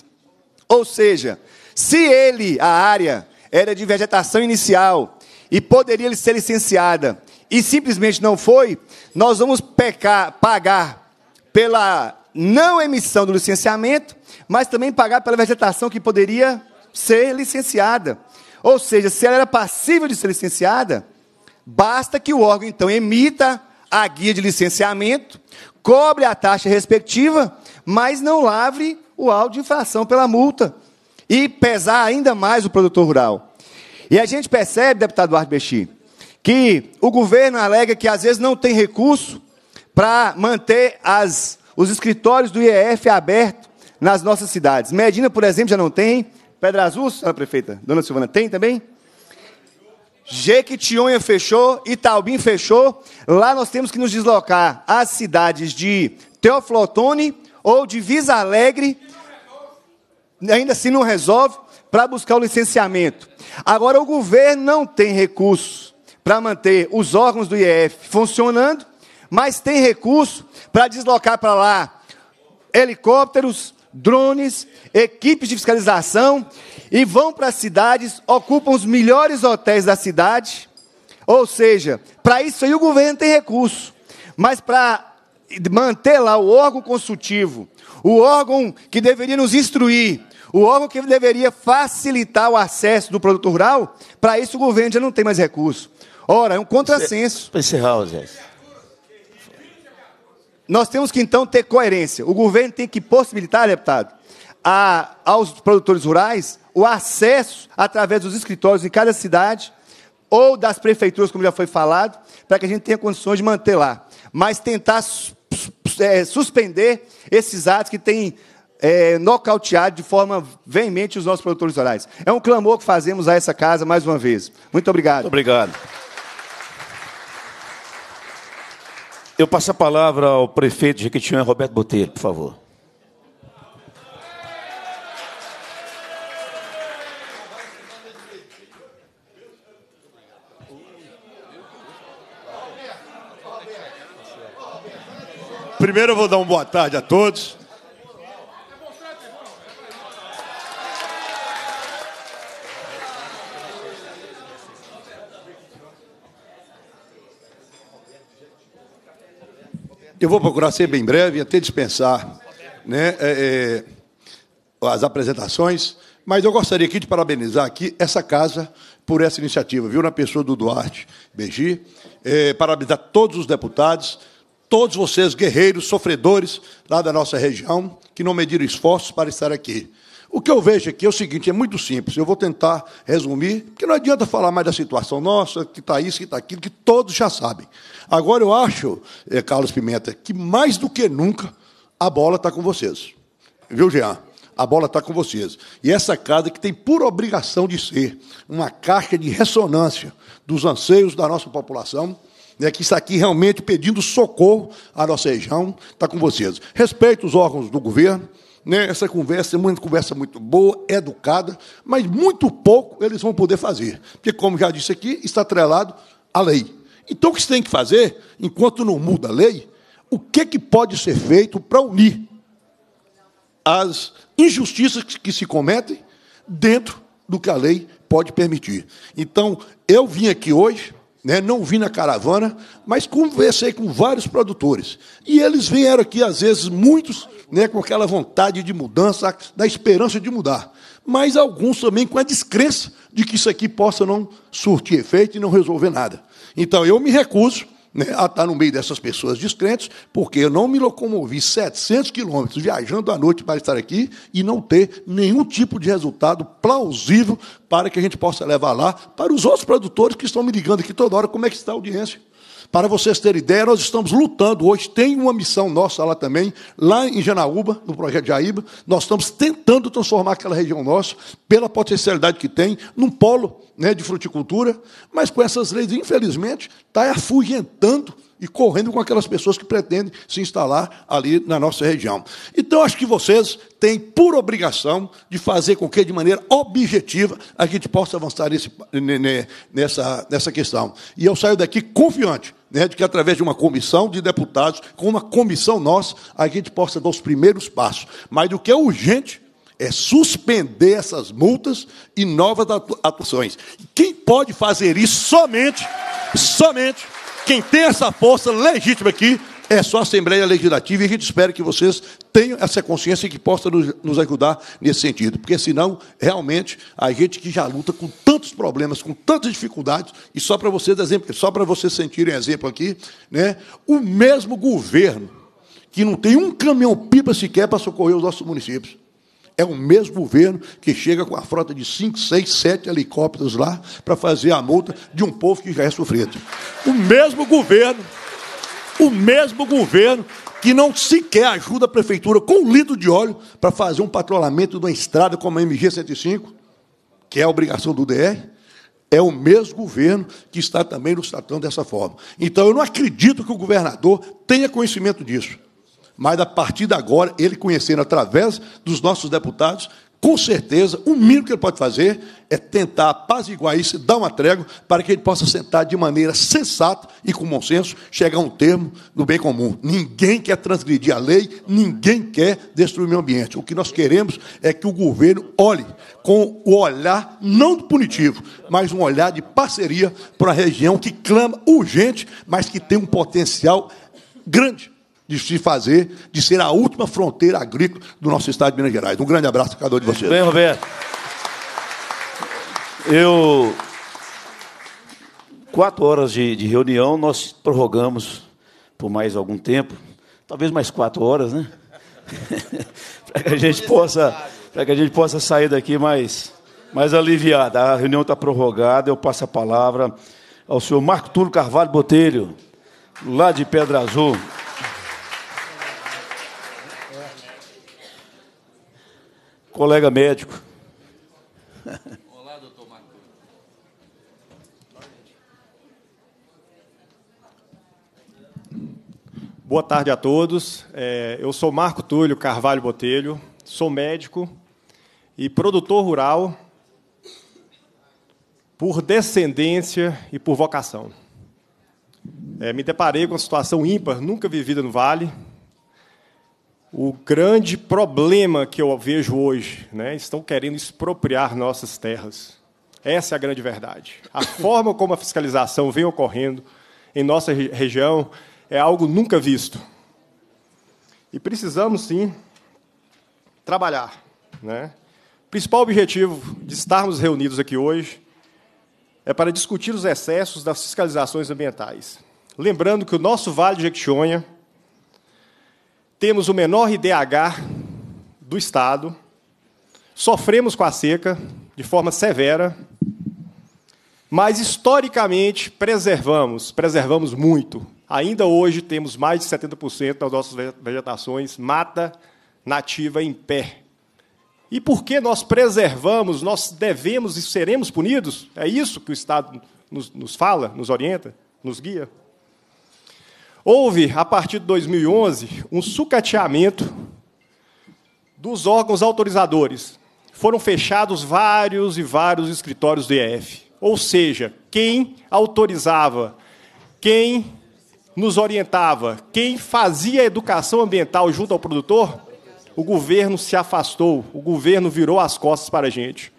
Ou seja, se ele, a área, era de vegetação inicial e poderia ser licenciada e simplesmente não foi, nós vamos pecar, pagar pela não emissão do licenciamento, mas também pagar pela vegetação que poderia ser licenciada. Ou seja, se ela era passível de ser licenciada, basta que o órgão então emita a guia de licenciamento, cobre a taxa respectiva, mas não lavre o áudio de infração pela multa e pesar ainda mais o produtor rural. E a gente percebe, deputado Eduardo Bexi, que o governo alega que às vezes não tem recurso para manter as, os escritórios do IEF abertos nas nossas cidades. Medina, por exemplo, já não tem. Pedra Azul, senhora prefeita, dona Silvana, tem também? Jequitinhonha fechou, Itaubim fechou. Lá nós temos que nos deslocar às cidades de Teoflotone ou de Visa Alegre ainda assim não resolve, para buscar o licenciamento. Agora, o governo não tem recursos para manter os órgãos do IEF funcionando, mas tem recurso para deslocar para lá helicópteros, drones, equipes de fiscalização e vão para as cidades, ocupam os melhores hotéis da cidade. Ou seja, para isso aí o governo tem recurso, mas para manter lá o órgão consultivo, o órgão que deveria nos instruir o órgão que deveria facilitar o acesso do produto rural, para isso o governo já não tem mais recurso. Ora, é um contrassenso. Para encerrar, Nós temos que, então, ter coerência. O governo tem que possibilitar, deputado, a, aos produtores rurais o acesso através dos escritórios em cada cidade ou das prefeituras, como já foi falado, para que a gente tenha condições de manter lá. Mas tentar é, suspender esses atos que têm é, nocautear de forma veemente os nossos produtores rurais. É um clamor que fazemos a essa casa mais uma vez. Muito obrigado. Muito obrigado. Eu passo a palavra ao prefeito de Jequitinhonha, Roberto Botelho, por favor. Primeiro eu vou dar uma boa tarde a todos. Eu vou procurar ser bem breve e até dispensar né, é, é, as apresentações, mas eu gostaria aqui de parabenizar aqui essa casa por essa iniciativa, viu, na pessoa do Duarte Begi, é, parabenizar todos os deputados, todos vocês guerreiros, sofredores lá da nossa região, que não mediram esforços para estar aqui. O que eu vejo aqui é o seguinte, é muito simples. Eu vou tentar resumir, porque não adianta falar mais da situação nossa, que está isso, que está aquilo, que todos já sabem. Agora eu acho, é, Carlos Pimenta, que mais do que nunca a bola está com vocês. Viu, Jean? A bola está com vocês. E essa casa que tem por obrigação de ser uma caixa de ressonância dos anseios da nossa população, né, que está aqui realmente pedindo socorro à nossa região, está com vocês. Respeito os órgãos do governo, né, essa conversa é uma conversa muito boa, educada, mas muito pouco eles vão poder fazer. Porque, como já disse aqui, está atrelado à lei. Então, o que se tem que fazer, enquanto não muda a lei, o que, que pode ser feito para unir as injustiças que se cometem dentro do que a lei pode permitir? Então, eu vim aqui hoje né? não vim na caravana, mas conversei com vários produtores. E eles vieram aqui, às vezes, muitos né, com aquela vontade de mudança, da esperança de mudar. Mas alguns também com a descrença de que isso aqui possa não surtir efeito e não resolver nada. Então, eu me recuso né, a estar no meio dessas pessoas descrentes, porque eu não me locomovi 700 quilômetros viajando à noite para estar aqui e não ter nenhum tipo de resultado plausível para que a gente possa levar lá para os outros produtores que estão me ligando aqui toda hora como é que está a audiência. Para vocês terem ideia, nós estamos lutando hoje, tem uma missão nossa lá também, lá em Janaúba, no projeto de Aíba, nós estamos tentando transformar aquela região nossa, pela potencialidade que tem, num polo né, de fruticultura, mas com essas leis, infelizmente, está afugentando e correndo com aquelas pessoas que pretendem se instalar ali na nossa região. Então, acho que vocês têm por obrigação de fazer com que, de maneira objetiva, a gente possa avançar nesse, nessa, nessa questão. E eu saio daqui confiante né, de que através de uma comissão de deputados, com uma comissão nossa, a gente possa dar os primeiros passos. Mas o que é urgente é suspender essas multas e novas atuações. Quem pode fazer isso somente, somente quem tem essa força legítima aqui é só a Assembleia Legislativa e a gente espera que vocês tenham essa consciência e que possa nos, nos, ajudar nesse sentido, porque senão, realmente, a gente que já luta com tantos problemas, com tantas dificuldades, e só para vocês, só para vocês sentirem exemplo aqui, né, o mesmo governo que não tem um caminhão-pipa sequer para socorrer os nossos municípios. É o mesmo governo que chega com a frota de 5, 6, 7 helicópteros lá para fazer a multa de um povo que já é sofrido. O mesmo governo, o mesmo governo que não sequer ajuda a prefeitura com um litro de óleo para fazer um patrulhamento de uma estrada como a MG-105, que é a obrigação do DR, é o mesmo governo que está também nos tratando dessa forma. Então, eu não acredito que o governador tenha conhecimento disso. Mas a partir de agora, ele conhecendo através dos nossos deputados, com certeza, o mínimo que ele pode fazer é tentar apaziguar isso, dar uma trégua, para que ele possa sentar de maneira sensata e com bom senso, chegar a um termo no bem comum. Ninguém quer transgredir a lei, ninguém quer destruir o meio ambiente. O que nós queremos é que o governo olhe com o olhar, não do punitivo, mas um olhar de parceria para a região que clama urgente, mas que tem um potencial grande de se fazer, de ser a última fronteira agrícola do nosso estado de Minas Gerais. Um grande abraço a cada um de vocês. Bem, Roberto. Eu. Quatro horas de, de reunião, nós prorrogamos por mais algum tempo, talvez mais quatro horas, né? *laughs* para que a gente possa, para que a gente possa sair daqui mais, mais aliviada. A reunião está prorrogada. Eu passo a palavra ao senhor Marco Túlio Carvalho Botelho, lá de Pedra Azul. colega médico. Olá, doutor Marco. Boa tarde a todos. É, eu sou Marco Túlio Carvalho Botelho, sou médico e produtor rural por descendência e por vocação. É, me deparei com uma situação ímpar, nunca vivida no Vale, o grande problema que eu vejo hoje. Né? Estão querendo expropriar nossas terras. Essa é a grande verdade. A *coughs* forma como a fiscalização vem ocorrendo em nossa região é algo nunca visto. E precisamos, sim, trabalhar. Né? O principal objetivo de estarmos reunidos aqui hoje é para discutir os excessos das fiscalizações ambientais. Lembrando que o nosso Vale de Jequitinhonha temos o menor IDH do Estado, sofremos com a seca de forma severa, mas historicamente preservamos, preservamos muito. Ainda hoje temos mais de 70% das nossas vegetações mata nativa em pé. E porque nós preservamos, nós devemos e seremos punidos? É isso que o Estado nos, nos fala, nos orienta, nos guia? Houve, a partir de 2011, um sucateamento dos órgãos autorizadores. Foram fechados vários e vários escritórios do IEF. Ou seja, quem autorizava, quem nos orientava, quem fazia a educação ambiental junto ao produtor, o governo se afastou, o governo virou as costas para a gente.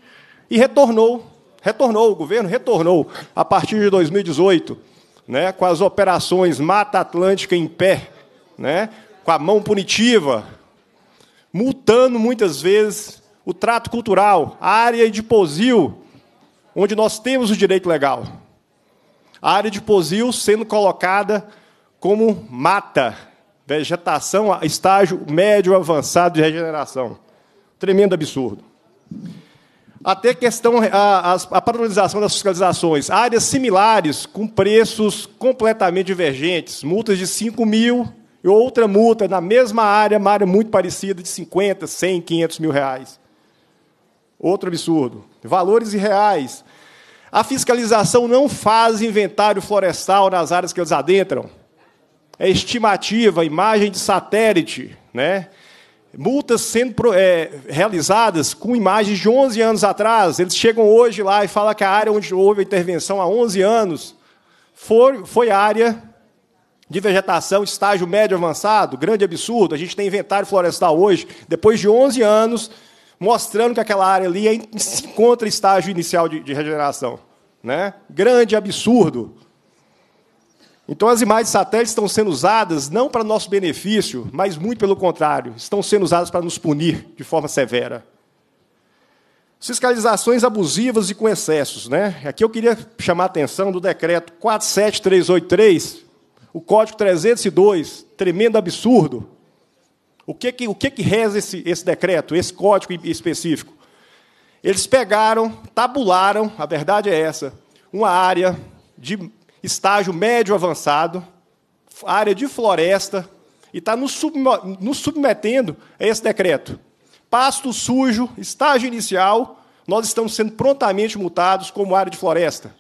E retornou, retornou, o governo retornou a partir de 2018 né, com as operações Mata Atlântica em pé, né, com a mão punitiva, multando muitas vezes o trato cultural, a área de posil, onde nós temos o direito legal. A área de posil sendo colocada como mata, vegetação a estágio médio avançado de regeneração. Tremendo absurdo. Até questão, a, a padronização das fiscalizações. Áreas similares, com preços completamente divergentes. Multas de 5 mil e outra multa na mesma área, uma área muito parecida, de 50, 100, 500 mil reais. Outro absurdo. Valores irreais. A fiscalização não faz inventário florestal nas áreas que eles adentram. É estimativa, imagem de satélite, né? multas sendo é, realizadas com imagens de 11 anos atrás. Eles chegam hoje lá e falam que a área onde houve a intervenção há 11 anos foi, foi área de vegetação, estágio médio avançado, grande absurdo. A gente tem inventário florestal hoje, depois de 11 anos, mostrando que aquela área ali é, se encontra estágio inicial de, de regeneração. Né? Grande absurdo. Então, as imagens satélites estão sendo usadas não para nosso benefício, mas muito pelo contrário, estão sendo usadas para nos punir de forma severa. Fiscalizações abusivas e com excessos. Né? Aqui eu queria chamar a atenção do decreto 47383, o código 302, tremendo absurdo. O que que, o que, que reza esse, esse decreto, esse código específico? Eles pegaram, tabularam, a verdade é essa, uma área de estágio médio avançado, área de floresta, e está nos, submetendo a esse decreto. Pasto sujo, estágio inicial, nós estamos sendo prontamente multados como área de floresta.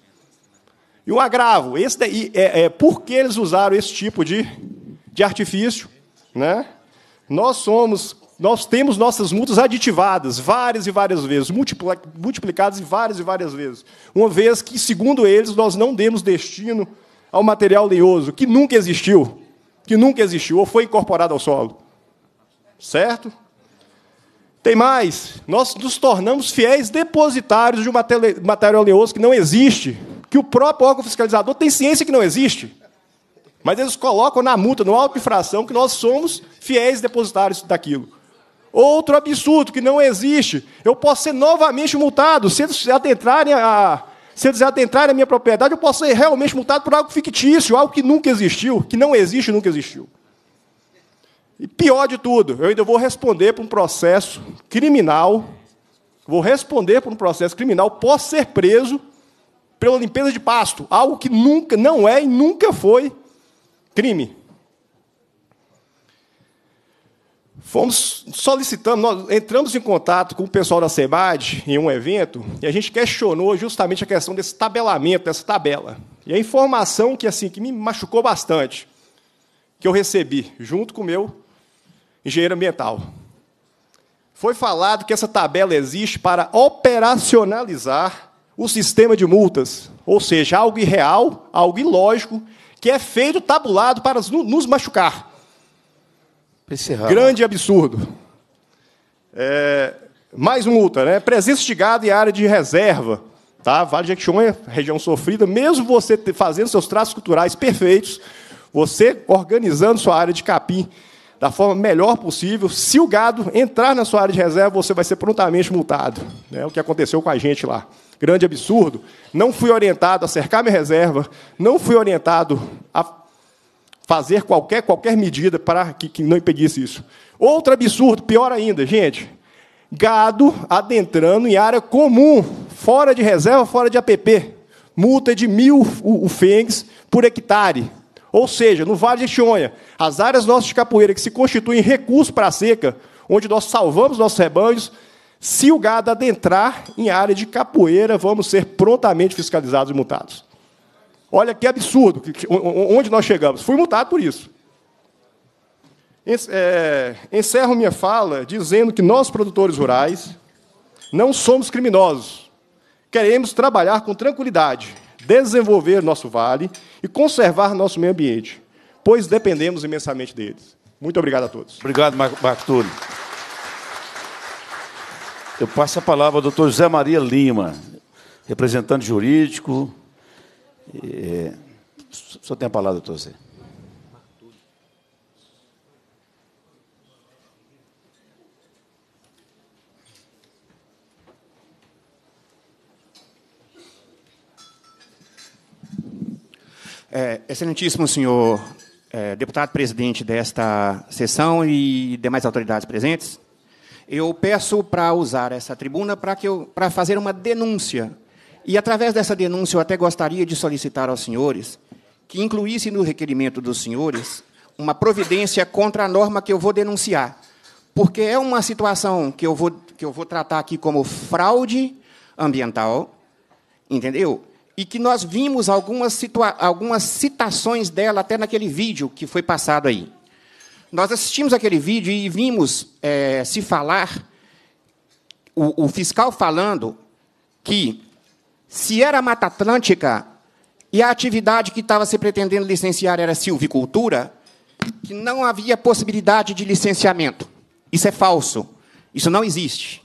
E um agravo, esse daí, é, é, por que eles usaram esse tipo de, de artifício? Né? Nós somos nós temos nossas multas aditivadas várias e várias vezes, multiplicadas várias e várias vezes. Uma vez que, segundo eles, nós não demos destino ao material leioso, que nunca existiu, que nunca existiu, ou foi incorporado ao solo. Certo? Tem mais, nós nos tornamos fiéis depositários de um material oleoso que não existe, que o próprio órgão fiscalizador tem ciência que não existe. Mas eles colocam na multa, no alto infração, que nós somos fiéis depositários daquilo. Outro absurdo que não existe. Eu posso ser novamente multado. Se eles adentrarem a, se eles adentrarem a minha propriedade, eu posso ser realmente multado por algo fictício, algo que nunca existiu, que não existe, nunca existiu. E pior de tudo, eu ainda vou responder por um processo criminal. Vou responder por um processo criminal, posso ser preso pela limpeza de pasto, algo que nunca não é e nunca foi crime. Fomos solicitando, nós entramos em contato com o pessoal da SEMAD em um evento e a gente questionou justamente a questão desse tabelamento, dessa tabela. E a informação que assim que me machucou bastante, que eu recebi junto com o meu engenheiro ambiental. Foi falado que essa tabela existe para operacionalizar o sistema de multas, ou seja, algo irreal, algo ilógico, que é feito tabulado para nos machucar. Grande absurdo. É, mais multa, né? Presença de gado e área de reserva. Tá? Vale de Jequitinhonha região sofrida. Mesmo você fazendo seus traços culturais perfeitos, você organizando sua área de capim da forma melhor possível, se o gado entrar na sua área de reserva, você vai ser prontamente multado. Né? É o que aconteceu com a gente lá. Grande absurdo. Não fui orientado a cercar minha reserva, não fui orientado a fazer qualquer, qualquer medida para que, que não impedisse isso. Outro absurdo, pior ainda, gente, gado adentrando em área comum, fora de reserva, fora de APP. Multa de mil fengs por hectare. Ou seja, no Vale de Chonha, as áreas nossas de capoeira que se constituem recurso para a seca, onde nós salvamos nossos rebanhos, se o gado adentrar em área de capoeira, vamos ser prontamente fiscalizados e multados. Olha que absurdo, onde nós chegamos. Fui multado por isso. É, encerro minha fala dizendo que nós, produtores rurais, não somos criminosos. Queremos trabalhar com tranquilidade, desenvolver nosso vale e conservar nosso meio ambiente, pois dependemos imensamente deles. Muito obrigado a todos. Obrigado, Marco Túlio. Eu passo a palavra ao doutor José Maria Lima, representante jurídico é, só tem a palavra, doutor Zé. É, excelentíssimo senhor é, deputado presidente desta sessão e demais autoridades presentes, eu peço para usar essa tribuna para que eu para fazer uma denúncia e, através dessa denúncia, eu até gostaria de solicitar aos senhores que incluísse no requerimento dos senhores uma providência contra a norma que eu vou denunciar, porque é uma situação que eu vou, que eu vou tratar aqui como fraude ambiental, entendeu? E que nós vimos algumas, situa algumas citações dela até naquele vídeo que foi passado aí. Nós assistimos aquele vídeo e vimos é, se falar, o, o fiscal falando que se era Mata Atlântica e a atividade que estava se pretendendo licenciar era silvicultura, que não havia possibilidade de licenciamento. Isso é falso. Isso não existe.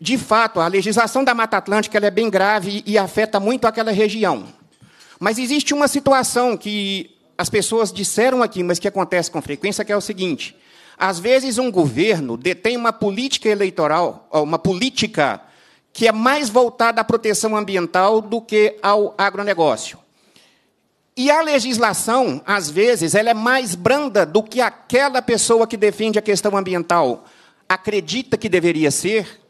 De fato, a legislação da Mata Atlântica é bem grave e afeta muito aquela região. Mas existe uma situação que as pessoas disseram aqui, mas que acontece com frequência, que é o seguinte: às vezes um governo detém uma política eleitoral, uma política que é mais voltada à proteção ambiental do que ao agronegócio. E a legislação, às vezes, ela é mais branda do que aquela pessoa que defende a questão ambiental acredita que deveria ser.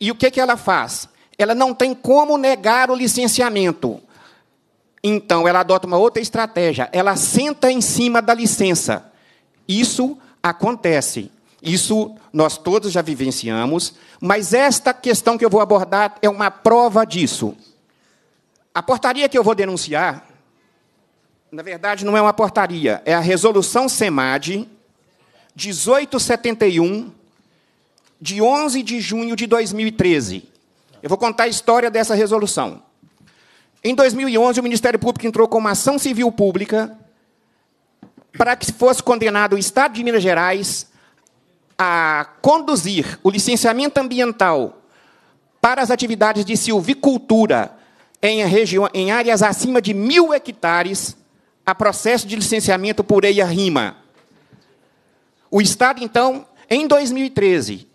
E o que, que ela faz? Ela não tem como negar o licenciamento. Então, ela adota uma outra estratégia. Ela senta em cima da licença. Isso acontece. Isso nós todos já vivenciamos, mas esta questão que eu vou abordar é uma prova disso. A portaria que eu vou denunciar, na verdade, não é uma portaria, é a resolução SEMAD 1871, de 11 de junho de 2013. Eu vou contar a história dessa resolução. Em 2011, o Ministério Público entrou com uma ação civil pública para que fosse condenado o Estado de Minas Gerais a conduzir o licenciamento ambiental para as atividades de silvicultura em, região, em áreas acima de mil hectares a processo de licenciamento por EIA-RIMA. O Estado, então, em 2013,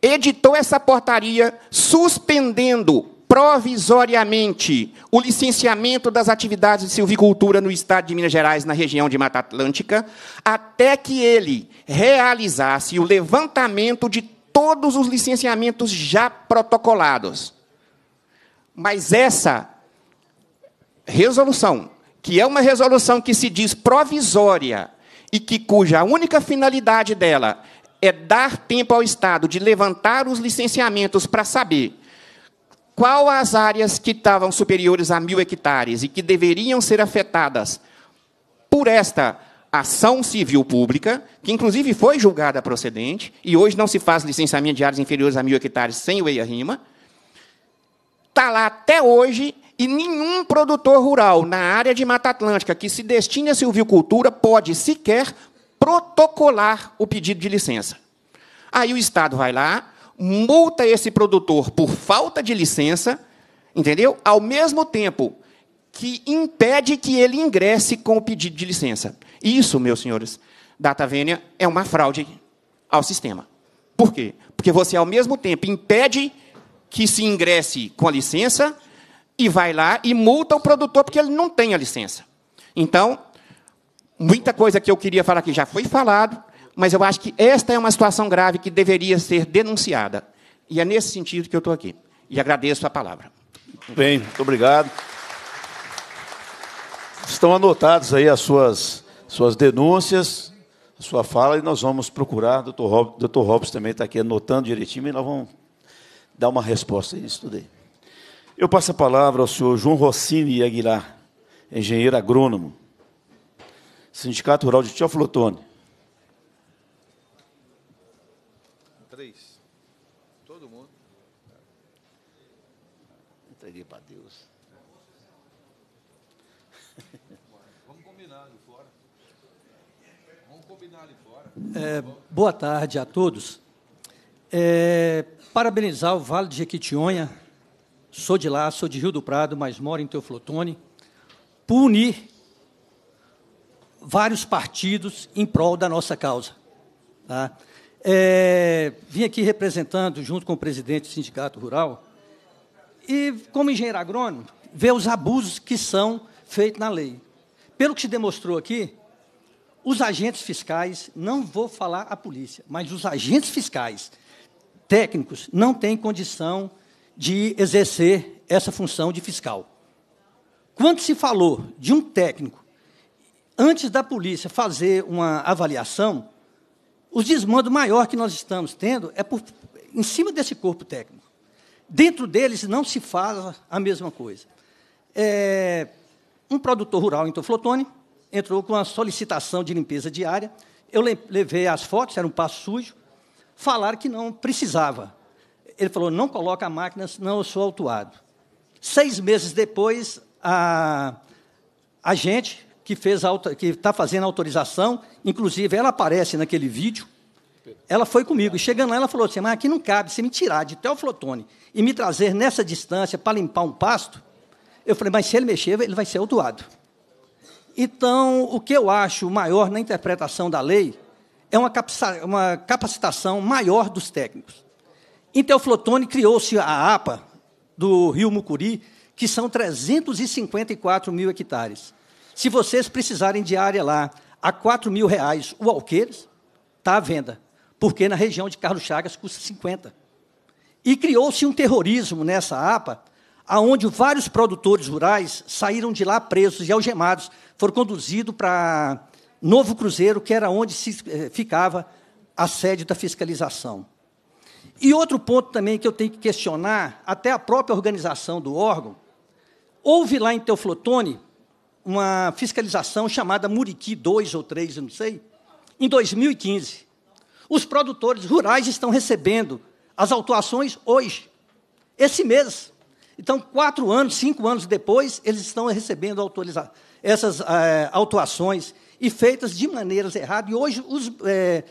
editou essa portaria suspendendo provisoriamente o licenciamento das atividades de silvicultura no estado de Minas Gerais, na região de Mata Atlântica, até que ele realizasse o levantamento de todos os licenciamentos já protocolados. Mas essa resolução, que é uma resolução que se diz provisória e que cuja única finalidade dela é dar tempo ao Estado de levantar os licenciamentos para saber qual as áreas que estavam superiores a mil hectares e que deveriam ser afetadas por esta ação civil pública, que inclusive foi julgada procedente, e hoje não se faz licenciamento de áreas inferiores a mil hectares sem o EIA-RIMA, está lá até hoje e nenhum produtor rural na área de Mata Atlântica que se destine à silvicultura pode sequer protocolar o pedido de licença. Aí o Estado vai lá, multa esse produtor por falta de licença, entendeu? Ao mesmo tempo que impede que ele ingresse com o pedido de licença. Isso, meus senhores, data vênia é uma fraude ao sistema. Por quê? Porque você, ao mesmo tempo, impede que se ingresse com a licença e vai lá e multa o produtor porque ele não tem a licença. Então, muita coisa que eu queria falar aqui já foi falado, mas eu acho que esta é uma situação grave que deveria ser denunciada. E é nesse sentido que eu estou aqui. E agradeço a palavra. Bem, muito obrigado. Estão anotadas aí as suas, suas denúncias, a sua fala, e nós vamos procurar. O doutor, Robson também está aqui anotando direitinho, e nós vamos dar uma resposta a isso tudo aí. Eu passo a palavra ao senhor João Rossini Aguilar, engenheiro agrônomo, Sindicato Rural de Teoflotone. É, boa tarde a todos. É, parabenizar o Vale de Jequitinhonha, sou de lá, sou de Rio do Prado, mas moro em Teoflotone, por unir vários partidos em prol da nossa causa. Tá? É, vim aqui representando, junto com o presidente do Sindicato Rural, e, como engenheiro agrônomo, ver os abusos que são feitos na lei. Pelo que se demonstrou aqui, os agentes fiscais, não vou falar a polícia, mas os agentes fiscais técnicos não têm condição de exercer essa função de fiscal. Quando se falou de um técnico, antes da polícia fazer uma avaliação, o desmando maior que nós estamos tendo é por, em cima desse corpo técnico. Dentro deles não se fala a mesma coisa. É, um produtor rural em Toflotone entrou com uma solicitação de limpeza diária. Eu levei as fotos, era um passo sujo. Falaram que não precisava. Ele falou: não coloca a máquina, senão eu sou autuado. Seis meses depois, a, a gente que fez que está fazendo a autorização, inclusive ela aparece naquele vídeo, ela foi comigo. E chegando lá, ela falou assim: Mas aqui não cabe, se me tirar de Teoflotone e me trazer nessa distância para limpar um pasto, eu falei: Mas se ele mexer, ele vai ser autuado. Então, o que eu acho maior na interpretação da lei é uma capacitação maior dos técnicos. Em Teoflotone criou-se a APA do Rio Mucuri, que são 354 mil hectares. Se vocês precisarem de área lá a 4 mil reais o alqueires, está à venda, porque na região de Carlos Chagas custa 50. E criou-se um terrorismo nessa APA, aonde vários produtores rurais saíram de lá presos e algemados, foram conduzidos para Novo Cruzeiro, que era onde se, eh, ficava a sede da fiscalização. E outro ponto também que eu tenho que questionar, até a própria organização do órgão, houve lá em Teoflotone uma fiscalização chamada Muriqui 2 ou 3, eu não sei, em 2015. Os produtores rurais estão recebendo as autuações hoje, esse mês. Então, quatro anos, cinco anos depois, eles estão recebendo essas é, autuações e feitas de maneiras erradas. E hoje os, é,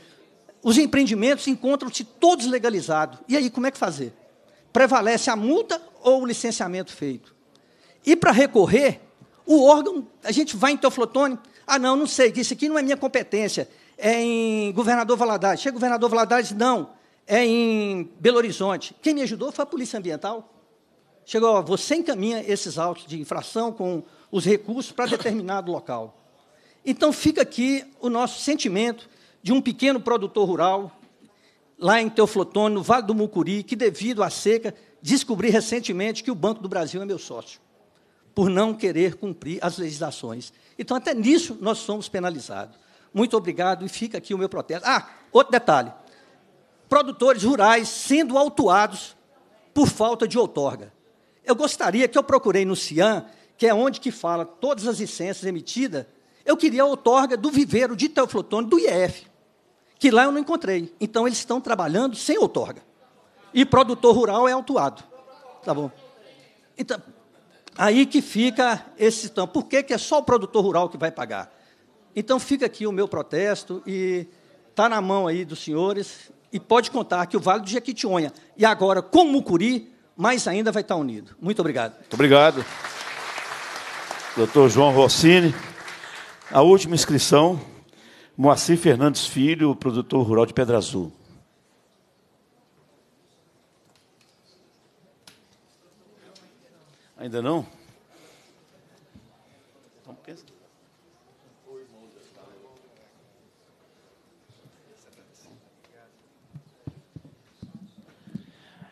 os empreendimentos encontram-se todos legalizados. E aí, como é que fazer? Prevalece a multa ou o licenciamento feito? E para recorrer, o órgão, a gente vai em Teoflotone, ah, não, não sei, isso aqui não é minha competência, é em Governador Valadares. Chega o Governador Valadares, não, é em Belo Horizonte. Quem me ajudou foi a Polícia Ambiental. Chegou, ó, você encaminha esses autos de infração com os recursos para determinado local. Então fica aqui o nosso sentimento de um pequeno produtor rural, lá em Teoflotone, no Vale do Mucuri, que, devido à seca, descobri recentemente que o Banco do Brasil é meu sócio, por não querer cumprir as legislações. Então, até nisso, nós somos penalizados. Muito obrigado e fica aqui o meu protesto. Ah, outro detalhe. Produtores rurais sendo autuados por falta de outorga. Eu gostaria que eu procurei no CIAN que é onde que fala todas as licenças emitidas, eu queria a outorga do viveiro de teoflotone do IEF, que lá eu não encontrei. Então, eles estão trabalhando sem outorga. E produtor rural é autuado. Tá bom. Então, aí que fica esse... Então, por que, que é só o produtor rural que vai pagar? Então, fica aqui o meu protesto e está na mão aí dos senhores e pode contar que o Vale do Jequitinhonha e agora com o Mucuri, mais ainda vai estar unido. Muito obrigado. Muito obrigado doutor João Rossini. A última inscrição, Moacir Fernandes Filho, produtor rural de Pedra Azul. Ainda não? Então,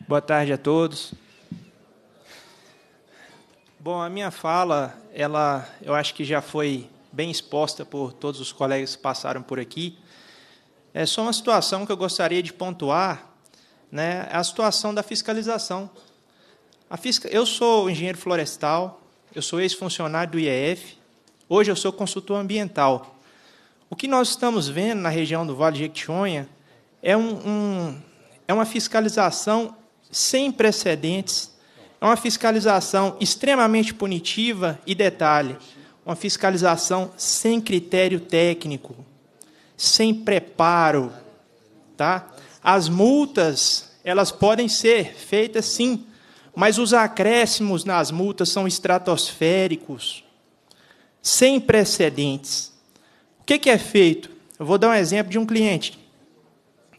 Boa tarde a todos. Bom, a minha fala, ela, eu acho que já foi bem exposta por todos os colegas que passaram por aqui. É só uma situação que eu gostaria de pontuar, né? A situação da fiscalização. A fisca... Eu sou engenheiro florestal, eu sou ex-funcionário do IEF, hoje eu sou consultor ambiental. O que nós estamos vendo na região do Vale de Jequitinhonha é, um, um, é uma fiscalização sem precedentes é uma fiscalização extremamente punitiva e detalhe, uma fiscalização sem critério técnico, sem preparo, tá? As multas, elas podem ser feitas sim, mas os acréscimos nas multas são estratosféricos, sem precedentes. O que é feito? Eu vou dar um exemplo de um cliente.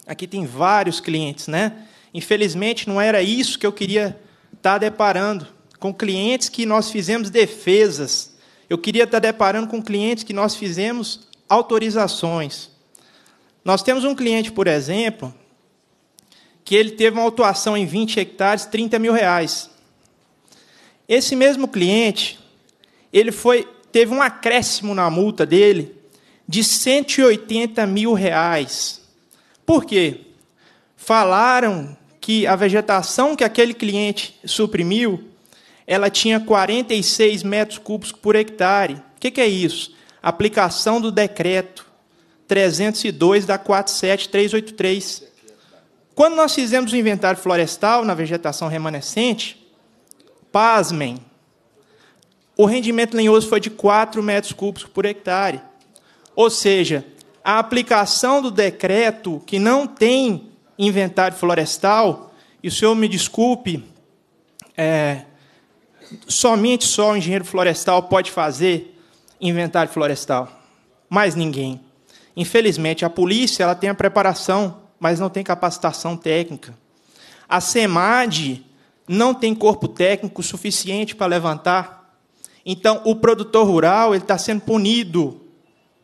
Aqui tem vários clientes, né? Infelizmente não era isso que eu queria estar tá deparando com clientes que nós fizemos defesas. Eu queria estar tá deparando com clientes que nós fizemos autorizações. Nós temos um cliente, por exemplo, que ele teve uma autuação em 20 hectares, 30 mil reais. Esse mesmo cliente, ele foi teve um acréscimo na multa dele de 180 mil reais. Por quê? Falaram que a vegetação que aquele cliente suprimiu, ela tinha 46 metros cúbicos por hectare. O que, que é isso? Aplicação do decreto 302 da 47383. Quando nós fizemos o inventário florestal na vegetação remanescente, pasmem, o rendimento lenhoso foi de 4 metros cúbicos por hectare. Ou seja, a aplicação do decreto, que não tem inventário florestal, e o senhor me desculpe, é, somente só o engenheiro florestal pode fazer inventário florestal, mais ninguém. Infelizmente, a polícia ela tem a preparação, mas não tem capacitação técnica. A SEMAD não tem corpo técnico suficiente para levantar. Então, o produtor rural ele está sendo punido.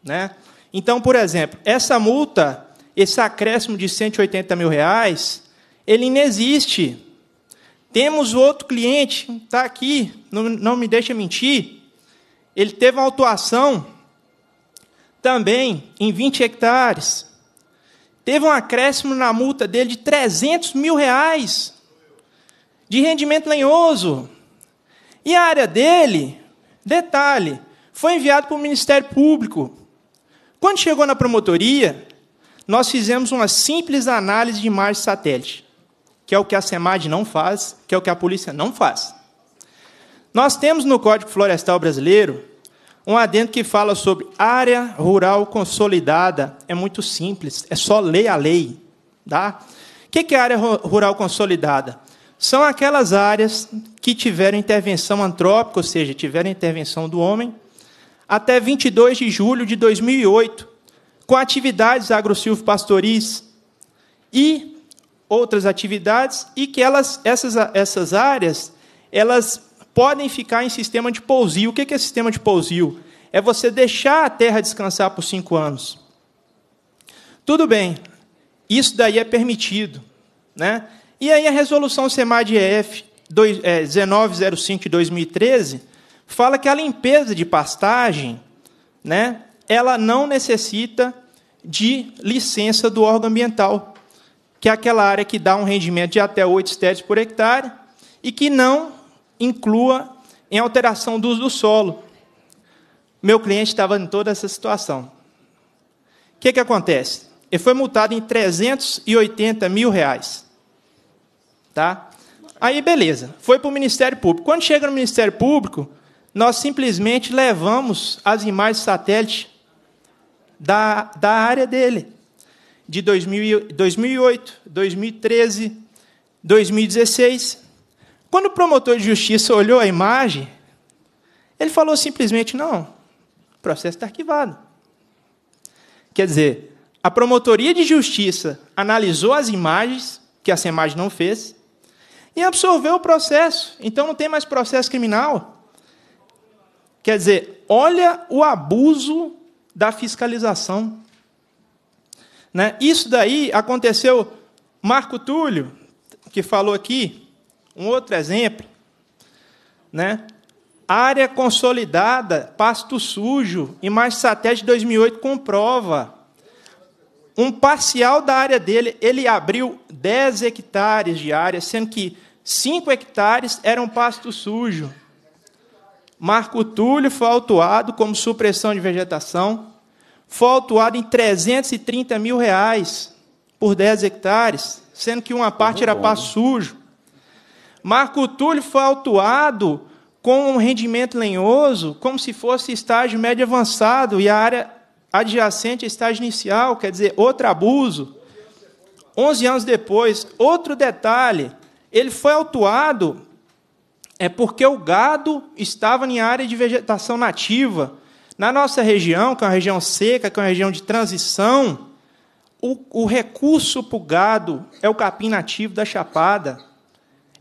Né? Então, por exemplo, essa multa esse acréscimo de 180 mil reais, ele inexiste. Temos outro cliente, está aqui, não, não me deixa mentir. Ele teve uma autuação também em 20 hectares. Teve um acréscimo na multa dele de 300 mil reais de rendimento lenhoso. E a área dele, detalhe, foi enviado para o Ministério Público. Quando chegou na promotoria, nós fizemos uma simples análise de imagem satélite, que é o que a SEMAD não faz, que é o que a polícia não faz. Nós temos no Código Florestal Brasileiro um adendo que fala sobre área rural consolidada. É muito simples, é só ler a lei. Tá? O que é área rural consolidada? São aquelas áreas que tiveram intervenção antrópica, ou seja, tiveram intervenção do homem, até 22 de julho de 2008, com atividades agrosilvopastoris e outras atividades e que elas, essas, essas áreas elas podem ficar em sistema de pousio. O que é sistema de pousio? É você deixar a terra descansar por cinco anos. Tudo bem, isso daí é permitido. Né? E aí a resolução SEMAD-EF 1905 é, de 2013 fala que a limpeza de pastagem né, ela não necessita de licença do órgão ambiental, que é aquela área que dá um rendimento de até 8 estéreis por hectare e que não inclua em alteração do uso do solo. Meu cliente estava em toda essa situação. O que, que acontece? Ele foi multado em 380 mil reais. Tá? Aí, beleza, foi para o Ministério Público. Quando chega no Ministério Público, nós simplesmente levamos as imagens satélite da, da área dele. De 2000, 2008, 2013, 2016. Quando o promotor de justiça olhou a imagem, ele falou simplesmente: não, o processo está arquivado. Quer dizer, a promotoria de justiça analisou as imagens, que a SEMAG não fez, e absolveu o processo. Então não tem mais processo criminal. Quer dizer, olha o abuso da fiscalização. Né? Isso daí aconteceu. Marco Túlio, que falou aqui, um outro exemplo. Né? Área consolidada, pasto sujo, e mais satélite de 2008 comprova. Um parcial da área dele, ele abriu 10 hectares de área, sendo que 5 hectares eram pasto sujo. Marco Túlio foi autuado como supressão de vegetação, foi autuado em 330 mil reais por 10 hectares, sendo que uma parte era passo sujo. Marco Túlio foi autuado com um rendimento lenhoso, como se fosse estágio médio avançado e a área adjacente a estágio inicial, quer dizer, outro abuso. 11 anos depois, outro detalhe, ele foi autuado é porque o gado estava em área de vegetação nativa. Na nossa região, que é uma região seca, que é uma região de transição, o, o recurso para o gado é o capim nativo da chapada.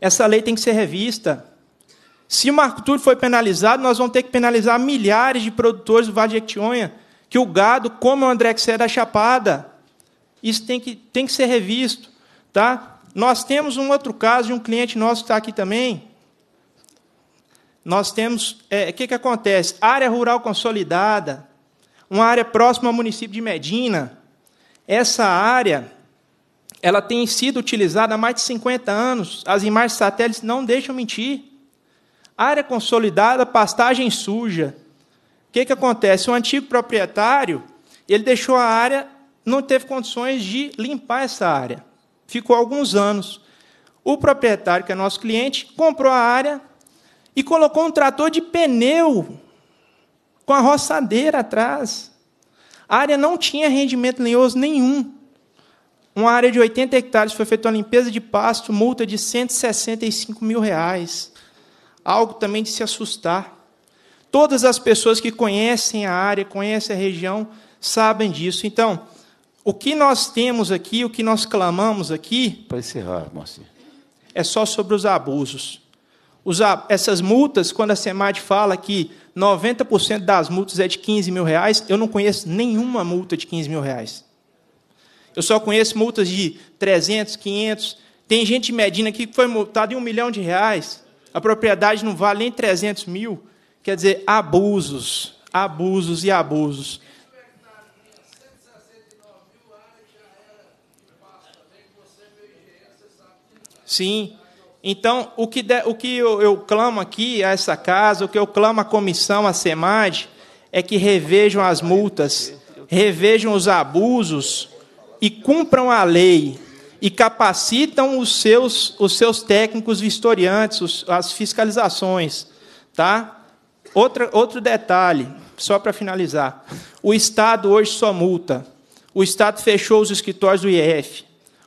Essa lei tem que ser revista. Se o Marco Túlio foi penalizado, nós vamos ter que penalizar milhares de produtores do Vale de Equitinhonha, que o gado come o Andrexé é da chapada. Isso tem que, tem que ser revisto. Tá? Nós temos um outro caso de um cliente nosso que está aqui também, nós temos. É, o é, que, que acontece? Área rural consolidada, uma área próxima ao município de Medina. Essa área ela tem sido utilizada há mais de 50 anos. As imagens satélites não deixam mentir. Área consolidada, pastagem suja. O que, que acontece? O antigo proprietário ele deixou a área, não teve condições de limpar essa área. Ficou alguns anos. O proprietário, que é nosso cliente, comprou a área, e colocou um trator de pneu com a roçadeira atrás. A área não tinha rendimento lenhoso nenhum. Uma área de 80 hectares foi feita uma limpeza de pasto, multa de 165 mil reais. Algo também de se assustar. Todas as pessoas que conhecem a área, conhecem a região, sabem disso. Então, o que nós temos aqui, o que nós clamamos aqui. Para encerrar, Moacir. É só sobre os abusos essas multas, quando a SEMAD fala que 90% das multas é de 15 mil reais, eu não conheço nenhuma multa de 15 mil reais. Eu só conheço multas de 300, 500. Tem gente de Medina aqui que foi multada em um milhão de reais. A propriedade não vale nem 300 mil. Quer dizer, abusos, abusos e abusos. Sim. Então, o que, de, o que eu, eu, clamo aqui a essa casa, o que eu clamo à comissão, à SEMAD, é que revejam as multas, revejam os abusos e cumpram a lei e capacitam os seus, os seus técnicos vistoriantes, os, as fiscalizações. Tá? Outra, outro detalhe, só para finalizar. O Estado hoje só multa. O Estado fechou os escritórios do IEF.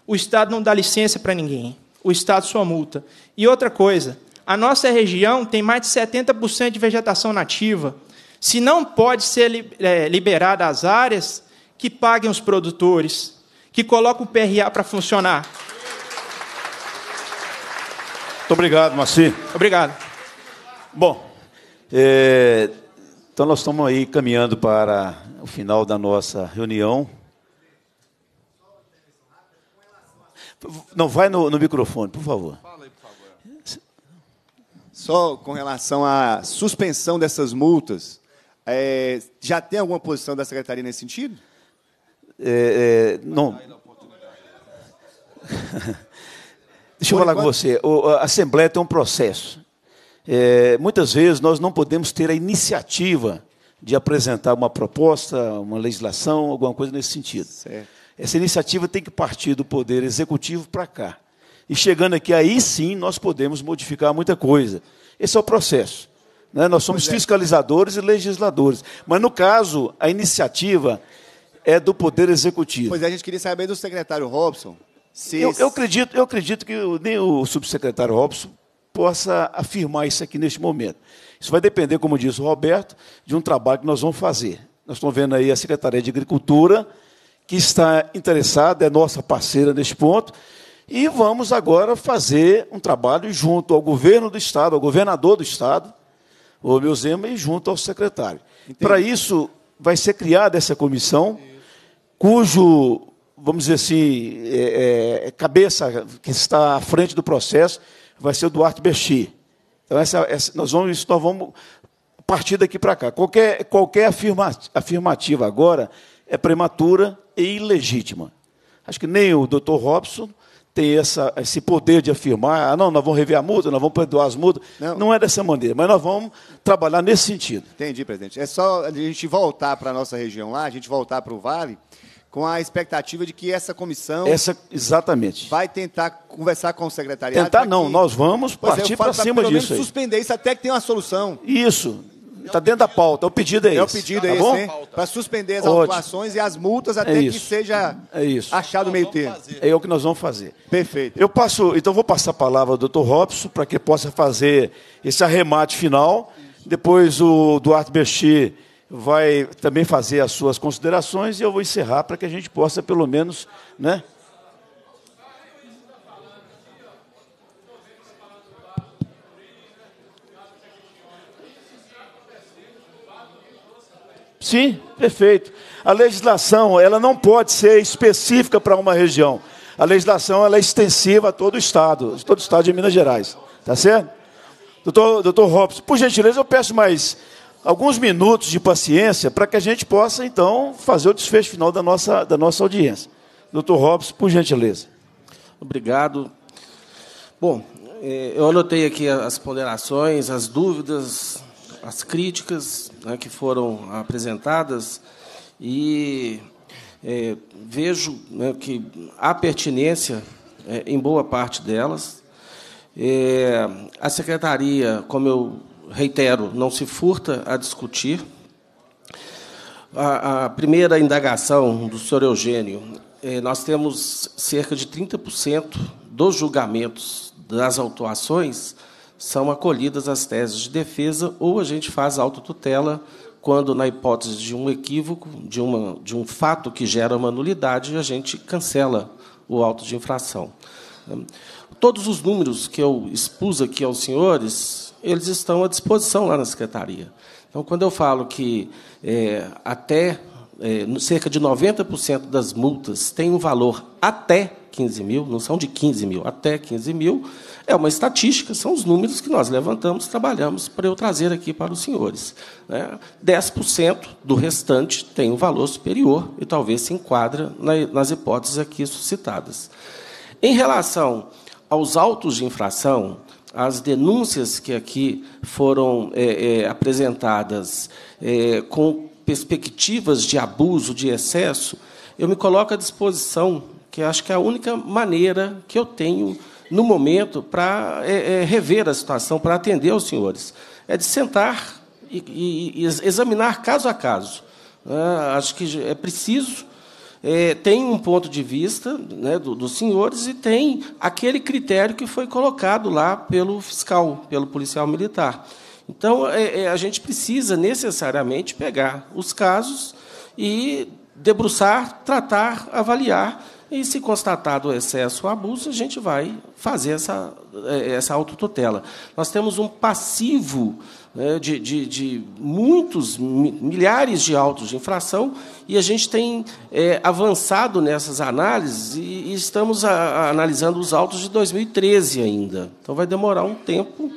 O Estado não dá licença para ninguém o Estado sua multa. E outra coisa, a nossa região tem mais de 70% de vegetação nativa. Se não pode ser é, liberada as áreas, que paguem os produtores, que coloquem o PRA para funcionar. Muito obrigado, Maci. Obrigado. Bom, é, então nós estamos aí caminhando para o final da nossa reunião. Não, vai no, no microfone, por favor. Fala aí, por favor. Só com relação à suspensão dessas multas, é, já tem alguma posição da secretaria nesse sentido? É, é, não. Deixa eu falar com você. a Assembleia tem um processo. É, muitas vezes nós não podemos ter a iniciativa de apresentar uma proposta, uma legislação, alguma coisa nesse sentido. Certo. Essa iniciativa tem que partir do poder executivo para cá. E chegando aqui, aí sim nós podemos modificar muita coisa. Esse é o processo. Né? Nós somos é. fiscalizadores e legisladores. Mas, no caso, a iniciativa é do Poder Executivo. Pois é, a gente queria saber do secretário Robson. Se eu, eu acredito, eu acredito que nem o subsecretário Robson possa afirmar isso aqui neste momento. Isso vai depender, como disse o Roberto, de um trabalho que nós vamos fazer. Nós estamos vendo aí a Secretaria de Agricultura que está interessada, é nossa parceira neste ponto. E vamos agora fazer um trabalho junto ao governo do Estado, ao governador do Estado, o meu Zema, e junto ao secretário. Para isso, vai ser criada essa comissão, cujo, vamos dizer assim, é, é, cabeça que está à frente do processo vai ser o Duarte Bexi. Então, essa, essa, nós vamos, nós vamos partir daqui para cá. Qualquer, qualquer afirma, afirmativa agora é prematura e ilegítima. Acho que nem o doutor Robson tem essa, esse poder de afirmar, ah, não, nós vamos rever a multa, nós vamos perdoar as mudas. Não. não é dessa maneira, mas nós vamos trabalhar nesse sentido. Entendi, presidente. É só a gente voltar para a nossa região lá, a gente voltar para o Vale, com a expectativa de que essa comissão. Essa, exatamente. Vai tentar conversar com o secretariado. Tentar não, que... nós vamos pois é, partir é, para cima disso. Pelo menos aí. suspender isso até que tenha uma solução. Isso. Está dentro da pauta. O pedido é, esse. É o pedido é, é, é tá bom? Né? Para suspender as Ótimo. autuações e as multas é até é que seja é isso. achado o meio termo. É o que nós vamos fazer. Perfeito. Eu passo, então vou passar a palavra ao doutor Robson para que possa fazer esse arremate final. Isso. Depois o Duarte Besti vai também fazer as suas considerações e eu vou encerrar para que a gente possa, pelo menos, né, Sim, perfeito. A legislação, ela não pode ser específica para uma região. A legislação, ela é extensiva a todo o Estado, todo o Estado de Minas Gerais. está certo? Doutor, doutor Robson, por gentileza, eu peço mais alguns minutos de paciência para que a gente possa, então, fazer o desfecho final da nossa, da nossa audiência. Doutor Robson, por gentileza. Obrigado. Bom, eh, eu anotei aqui as ponderações, as dúvidas, as críticas né, que foram apresentadas e é, vejo né, que há pertinência é, em boa parte delas. É, a secretaria, como eu reitero, não se furta a discutir. A, a primeira indagação do senhor Eugênio, é, nós temos cerca de 30% dos julgamentos das autuações são acolhidas as teses de defesa ou a gente faz autotutela quando, na hipótese de um equívoco, de, uma, de um fato que gera uma nulidade, a gente cancela o auto de infração. Todos os números que eu expus aqui aos senhores, eles estão à disposição lá na Secretaria. Então, quando eu falo que é, até é, cerca de 90% das multas têm um valor até 15 mil, não são de 15 mil, até 15 mil, é uma estatística, são os números que nós levantamos, trabalhamos para eu trazer aqui para os senhores. 10% né? do restante tem um valor superior e talvez se enquadra nas hipóteses aqui suscitadas. Em relação aos autos de infração, as denúncias que aqui foram é, é, apresentadas é, com perspectivas de abuso, de excesso, eu me coloco à disposição, que acho que é a única maneira que eu tenho no momento para é, é, rever a situação, para atender os senhores. É de sentar e, e, e examinar caso a caso. Ah, acho que é preciso. É, tem um ponto de vista né, do, dos senhores e tem aquele critério que foi colocado lá pelo fiscal, pelo policial militar. Então, é, é, a gente precisa necessariamente pegar os casos e debruçar, tratar, avaliar e se constatado o excesso ou abuso, a gente vai fazer essa, é, essa autotutela. Nós temos um passivo né, de, de, de, muitos, milhares de autos de infração, e a gente tem é, avançado nessas análises e, e estamos a, a, analisando os autos de 2013 ainda. Então vai demorar um tempo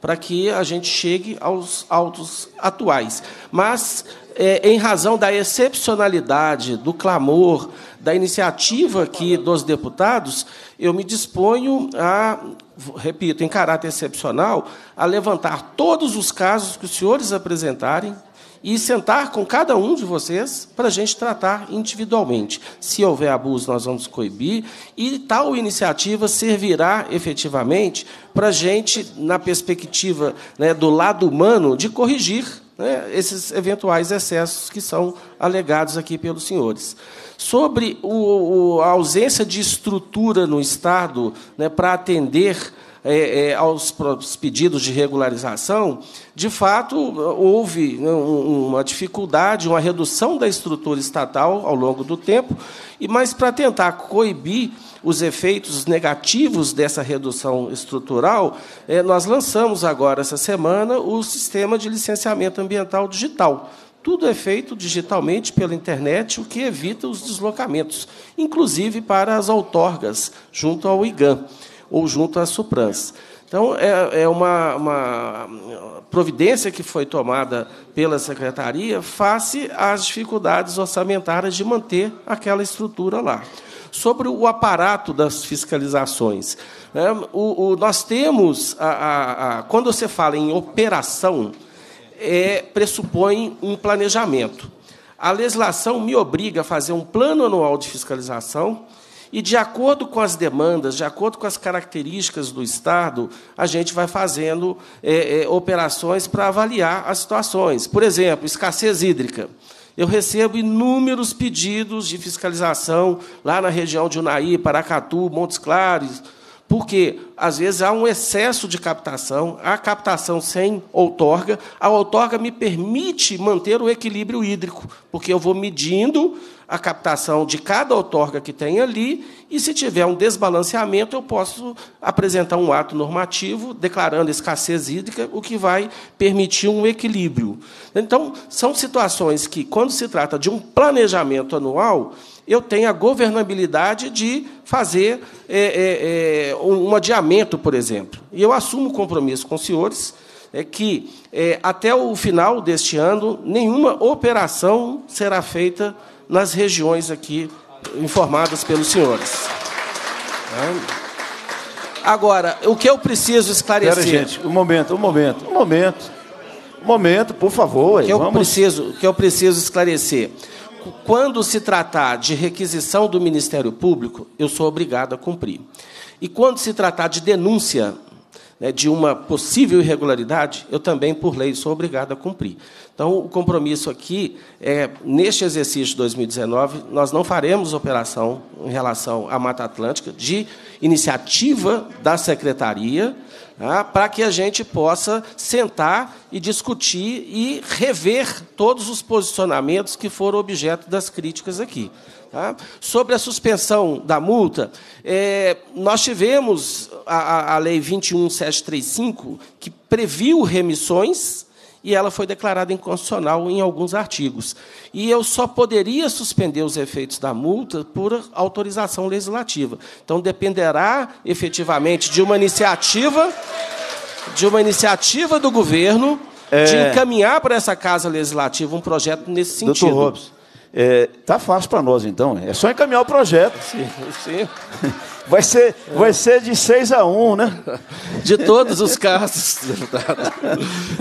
para que a gente chegue aos autos atuais. Mas é, em razão da excepcionalidade, do clamor, da iniciativa aqui dos deputados, eu me disponho a, repito, em caráter excepcional, a levantar todos os casos que os senhores apresentarem e sentar com cada um de vocês para a gente tratar individualmente. Se houver abuso, nós vamos coibir, e tal iniciativa servirá efetivamente para a gente, na perspectiva né, do lado humano, de corrigir né, esses eventuais excessos que são alegados aqui pelos senhores. Sobre o, o, a ausência de estrutura no Estado né, para atender é, é, aos pedidos de regularização, de fato houve né, uma dificuldade, uma redução da estrutura estatal ao longo do tempo, e mas para tentar coibir os efeitos negativos dessa redução estrutural, é, nós lançamos agora essa semana o sistema de licenciamento ambiental digital. Tudo é feito digitalmente pela internet, o que evita os deslocamentos, inclusive para as outorgas, junto ao IGAN ou junto à Suprans. Então, é, é uma, uma, providência que foi tomada pela secretaria face às dificuldades orçamentárias de manter aquela estrutura lá. Sobre o aparato das fiscalizações, né, o, o, nós temos, a, a, a, quando você fala em operação, é, pressupõe um planejamento. A legislação me obriga a fazer um plano anual de fiscalização e de acordo com as demandas, de acordo com as características do Estado, a gente vai fazendo é, é, operações para avaliar as situações. Por exemplo, escassez hídrica. Eu recebo inúmeros pedidos de fiscalização lá na região de Unaí, Paracatu, Montes Claros, porque às vezes há um excesso de captação, há captação sem outorga, a outorga me permite manter o equilíbrio hídrico, porque eu vou medindo a captação de cada outorga que tem ali, e se tiver um desbalanceamento, eu posso apresentar um ato normativo declarando escassez hídrica, o que vai permitir um equilíbrio. Então, são situações que, quando se trata de um planejamento anual, eu tenho a governabilidade de fazer é, é, é um adiamento, por exemplo. E eu assumo compromisso com os senhores é que é, até o final deste ano nenhuma operação será feita nas regiões aqui informadas pelos senhores. Tá? Agora, o que eu preciso esclarecer. Pera, gente, um momento, um momento, um momento. Um momento, por favor. O que, eu vamos... preciso, que eu preciso esclarecer. Quando se tratar de requisição do Ministério Público, eu sou obrigado a cumprir. E quando se tratar de denúncia né, de uma possível irregularidade, eu também, por lei, sou obrigado a cumprir. Então, o compromisso aqui é, neste exercício de 2019, nós não faremos operação em relação à Mata Atlântica de iniciativa da Secretaria, tá, para que a gente possa sentar e discutir e rever todos os posicionamentos que foram objeto das críticas aqui. Tá? Sobre a suspensão da multa, é, nós tivemos a, a Lei 21735, que previu remissões e ela foi declarada inconstitucional em alguns artigos. E eu só poderia suspender os efeitos da multa por autorização legislativa. Então dependerá efetivamente de uma iniciativa de uma iniciativa do governo é... de encaminhar para essa casa legislativa um projeto nesse sentido. Doutor Robson, é, tá fácil para nós, então. Né? É só encaminhar o projeto. Sim, sim. *laughs* Vai ser, vai ser de 6 a 1, né? De todos os casos,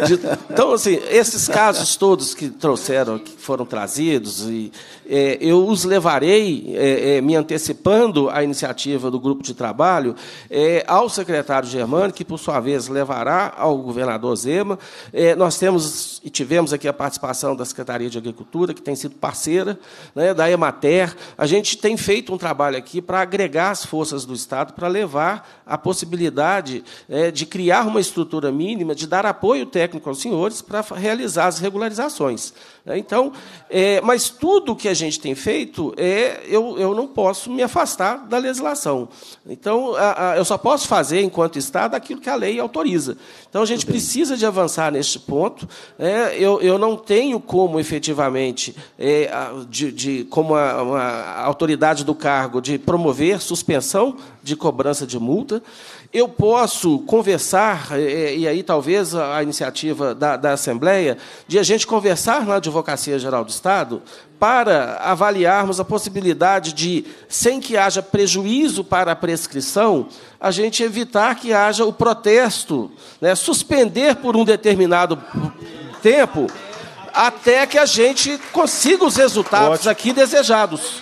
de, então, assim, esses casos todos que trouxeram, que foram trazidos, e, é, eu os levarei, é, é, me antecipando à iniciativa do grupo de trabalho, é, ao secretário Germano, que, por sua vez, levará ao governador Zema. É, nós temos e tivemos aqui a participação da Secretaria de Agricultura, que tem sido parceira, né, da Emater. A gente tem feito um trabalho aqui para agregar as forças finanças do Estado para levar a possibilidade é, de criar uma estrutura mínima, de dar apoio técnico aos senhores para realizar as regularizações. Né? Então, é, mas tudo que a gente tem feito, é, eu, eu não posso me afastar da legislação. Então, a, a, eu só posso fazer, enquanto Estado, aquilo que a lei autoriza. Então, a gente Entendi. precisa de avançar neste ponto. É, eu, eu não tenho como, efetivamente, é, de, de, como a, uma autoridade do cargo, de promover suspensão de cobrança de multa eu posso conversar, eh, eh, e aí talvez a iniciativa da, da, Assembleia, de a gente conversar na Advocacia Geral do Estado para avaliarmos a possibilidade de, sem que haja prejuízo para a prescrição, a gente evitar que haja o protesto, né, suspender por um determinado tempo, até que a gente consiga os resultados Ótimo. aqui desejados.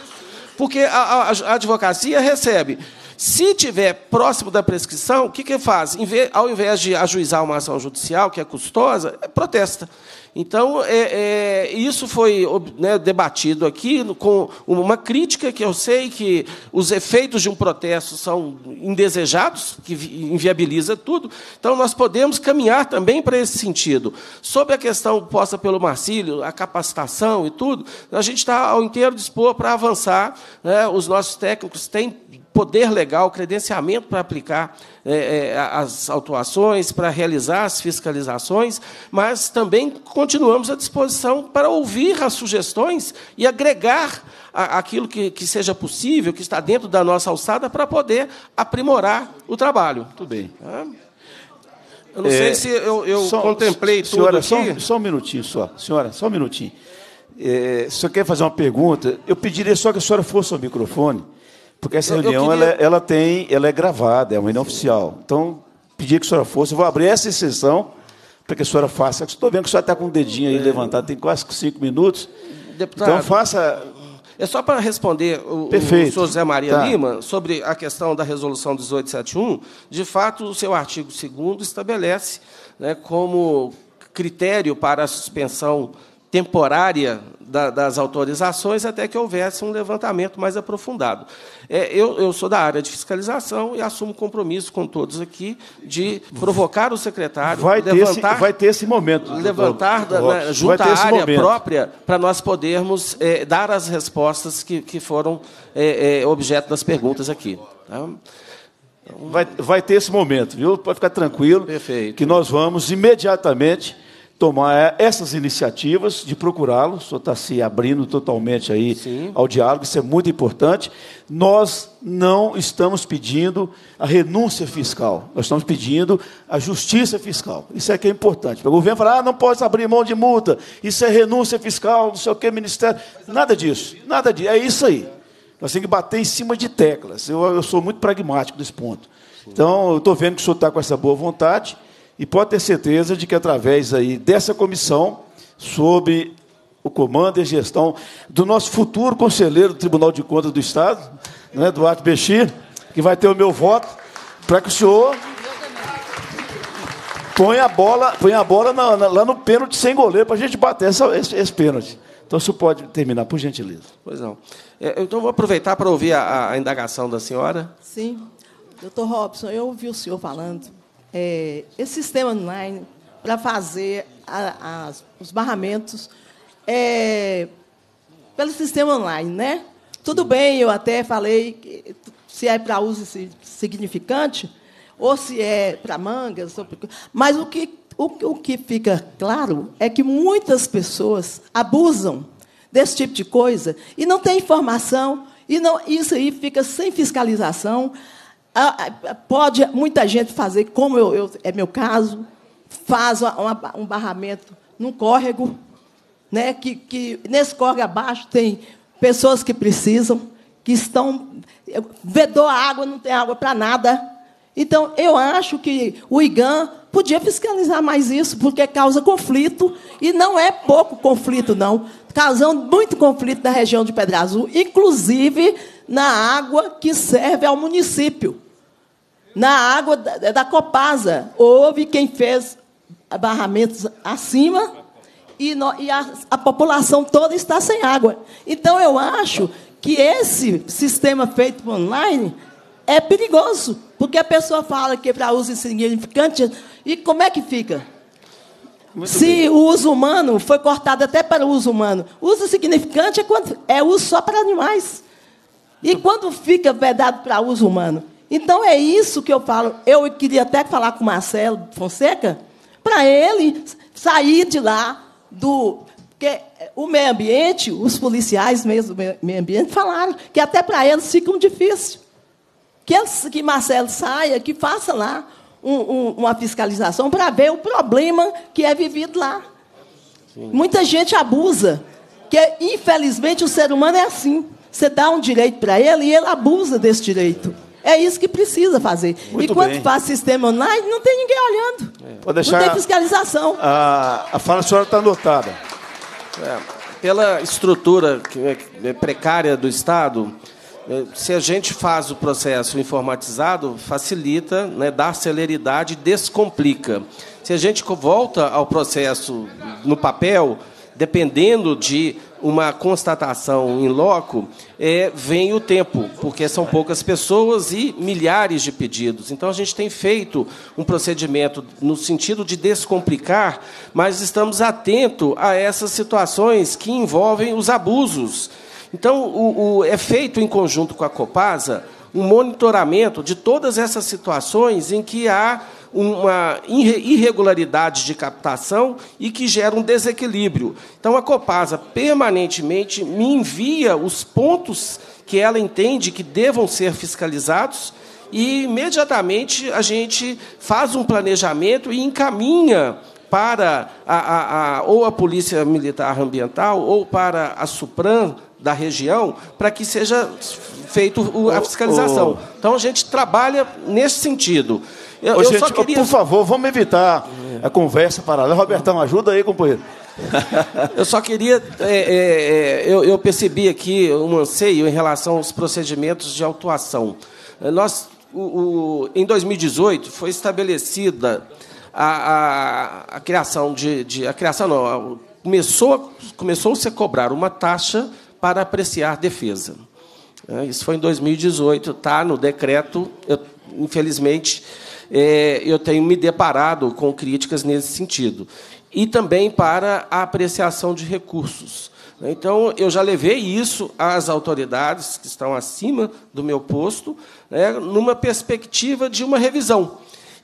Porque a, a, a advocacia recebe se tiver próximo da prescrição, o que, que faz? ao invés de ajuizar uma ação judicial, que é custosa, é protesta. Então, é, é, isso foi né, debatido aqui com uma crítica que eu sei que os efeitos de um protesto são indesejados, que inviabiliza tudo. Então, nós podemos caminhar também para esse sentido. Sobre a questão posta pelo Marcílio, a capacitação e tudo, a gente está ao inteiro dispor para avançar. Né, os nossos técnicos têm poder legal, credenciamento para aplicar é, é as autuações, para realizar as fiscalizações, mas também continuamos à disposição para ouvir as sugestões e agregar aquilo que, que seja possível, que está dentro da nossa alçada, para poder aprimorar o trabalho. Tudo bem. Tá? Eu não é, sei se eu, eu só, contemplei senhora, tudo aqui. Só, só um minutinho, só. Senhora, só um minutinho. É, se eu quer fazer uma pergunta, eu pediria só que a senhora fosse ao microfone porque essa eu, reunião eu queria... ela, é, ela, tem, ela é gravada, é uma reunião oficial. Então, pedi que a senhora fosse, eu vou abrir essa sessão para que a senhora faça. Estou vendo que a senhora está com o dedinho aí é. levantado, tem quase cinco minutos. Deputado, então faça. É só para responder o, o senhor José Maria tá. Lima sobre a questão da resolução 1871. De fato, o seu artigo 2 estabelece né, como critério para a suspensão temporária da, das autorizações até que houvesse um levantamento mais aprofundado. É, eu, eu, sou da área de fiscalização e assumo compromisso com todos aqui de provocar o secretário, vai levantar, esse, vai ter esse momento, levantar da, junto à área momento. própria para nós podermos é, dar as respostas que, que foram é, é, objeto das perguntas aqui. Tá? vai, vai ter esse momento, viu? Pode ficar tranquilo. Perfeito. Que nós vamos imediatamente tomar é, essas iniciativas de procurá-lo. O senhor está se abrindo totalmente aí Sim. ao diálogo, isso é muito importante. Nós não estamos pedindo a renúncia fiscal, nós estamos pedindo a justiça fiscal. Isso é que é importante. O governo fala, ah, não pode abrir mão de multa, isso é renúncia fiscal, não sei o que, ministério. Nada disso, nada disso. É isso aí. Nós temos que bater em cima de teclas. Eu, eu sou muito pragmático nesse ponto. Então, eu estou vendo que o senhor está com essa boa vontade. E pode ter certeza de que, através aí dessa comissão, sob o comando e gestão do nosso futuro conselheiro do Tribunal de Contas do Estado, né, Duarte Bexir, que vai ter o meu voto, para que o senhor ponha a bola, ponha a bola na, na, lá no pênalti sem goleiro para a gente bater essa, esse, esse, pênalti. Então, isso pode terminar, por gentileza. Pois não. É, então, vou aproveitar para ouvir a, a, indagação da senhora. Sim. Doutor Robson, eu ouvi o senhor falando é, esse sistema online para fazer a, a, os barramentos é, pelo sistema online, né? Tudo bem, eu até falei que, se é para uso significante ou se é para mangas, mas o que o, o que fica claro é que muitas pessoas abusam desse tipo de coisa e não tem informação e não, isso aí fica sem fiscalização. Ah, ah, pode muita gente fazer, como eu, eu é meu caso, faz uma, um barramento num córrego, né? que, que nesse córrego abaixo tem pessoas que precisam, que estão. Vedou a água, não tem água para nada. Então, eu acho que o IGAN podia fiscalizar mais isso, porque causa conflito, e não é pouco conflito, não. Causando muito conflito na região de Pedra Azul, inclusive na água que serve ao município na água da, da Copasa. Houve quem fez barramentos acima e, no, e a, a população toda está sem água. Então, eu acho que esse sistema feito online é perigoso, porque a pessoa fala que é para uso insignificante, e como é que fica? Muito Se bem. o uso humano foi cortado até para o uso humano, uso significante é, quando, é uso só para animais. E quando fica vedado para uso humano? Então é isso que eu falo. Eu queria até falar com o Marcelo Fonseca, para ele sair de lá do. Porque o meio ambiente, os policiais mesmo do meio ambiente falaram que até para eles fica difícil. Que, eles, que Marcelo saia, que faça lá um, um, uma fiscalização para ver o problema que é vivido lá. Sim. Muita gente abusa. Que, infelizmente, o ser humano é assim. Você dá um direito para ele e ele abusa desse direito. É isso que precisa fazer. Muito e quando bem. faz sistema online, não tem ninguém olhando. É. Deixar não tem fiscalização. A, a fala da senhora está anotada. É, pela estrutura é, é precária do Estado, é, se a gente faz o processo informatizado, facilita, né, dá celeridade, descomplica. Se a gente volta ao processo no papel, dependendo de uma constatação em loco, é, vem o tempo, porque são poucas pessoas e milhares de pedidos. Então, a gente tem feito um procedimento no sentido de descomplicar, mas estamos atentos a essas situações que envolvem os abusos. Então, o, o, é feito em conjunto com a Copasa um monitoramento de todas essas situações em que há uma irregularidade de captação e que gera um desequilíbrio. Então, a Copasa permanentemente me envia os pontos que ela entende que devam ser fiscalizados e imediatamente a gente faz um planejamento e encaminha para a, a, a, ou a Polícia Militar Ambiental ou para a Supram da região para que seja feita a fiscalização. Então a gente trabalha nesse sentido. Eu, Ô, eu gente, só queria... Por favor, vamos evitar a conversa parada. Robertão, ajuda aí, companheiro. *laughs* eu só queria. É, é, é, eu, eu, percebi aqui um anseio em relação aos procedimentos de autuação. É, nós, o, o, em 2018, foi estabelecida a, a, a criação de, de, A criação não. Começou, começou-se a cobrar uma taxa para apreciar defesa. É, isso foi em 2018, está no decreto. Eu, infelizmente, é, eu tenho me deparado com críticas nesse sentido. E também para a apreciação de recursos. Então, eu já levei isso às autoridades que estão acima do meu posto, né, numa perspectiva de uma revisão.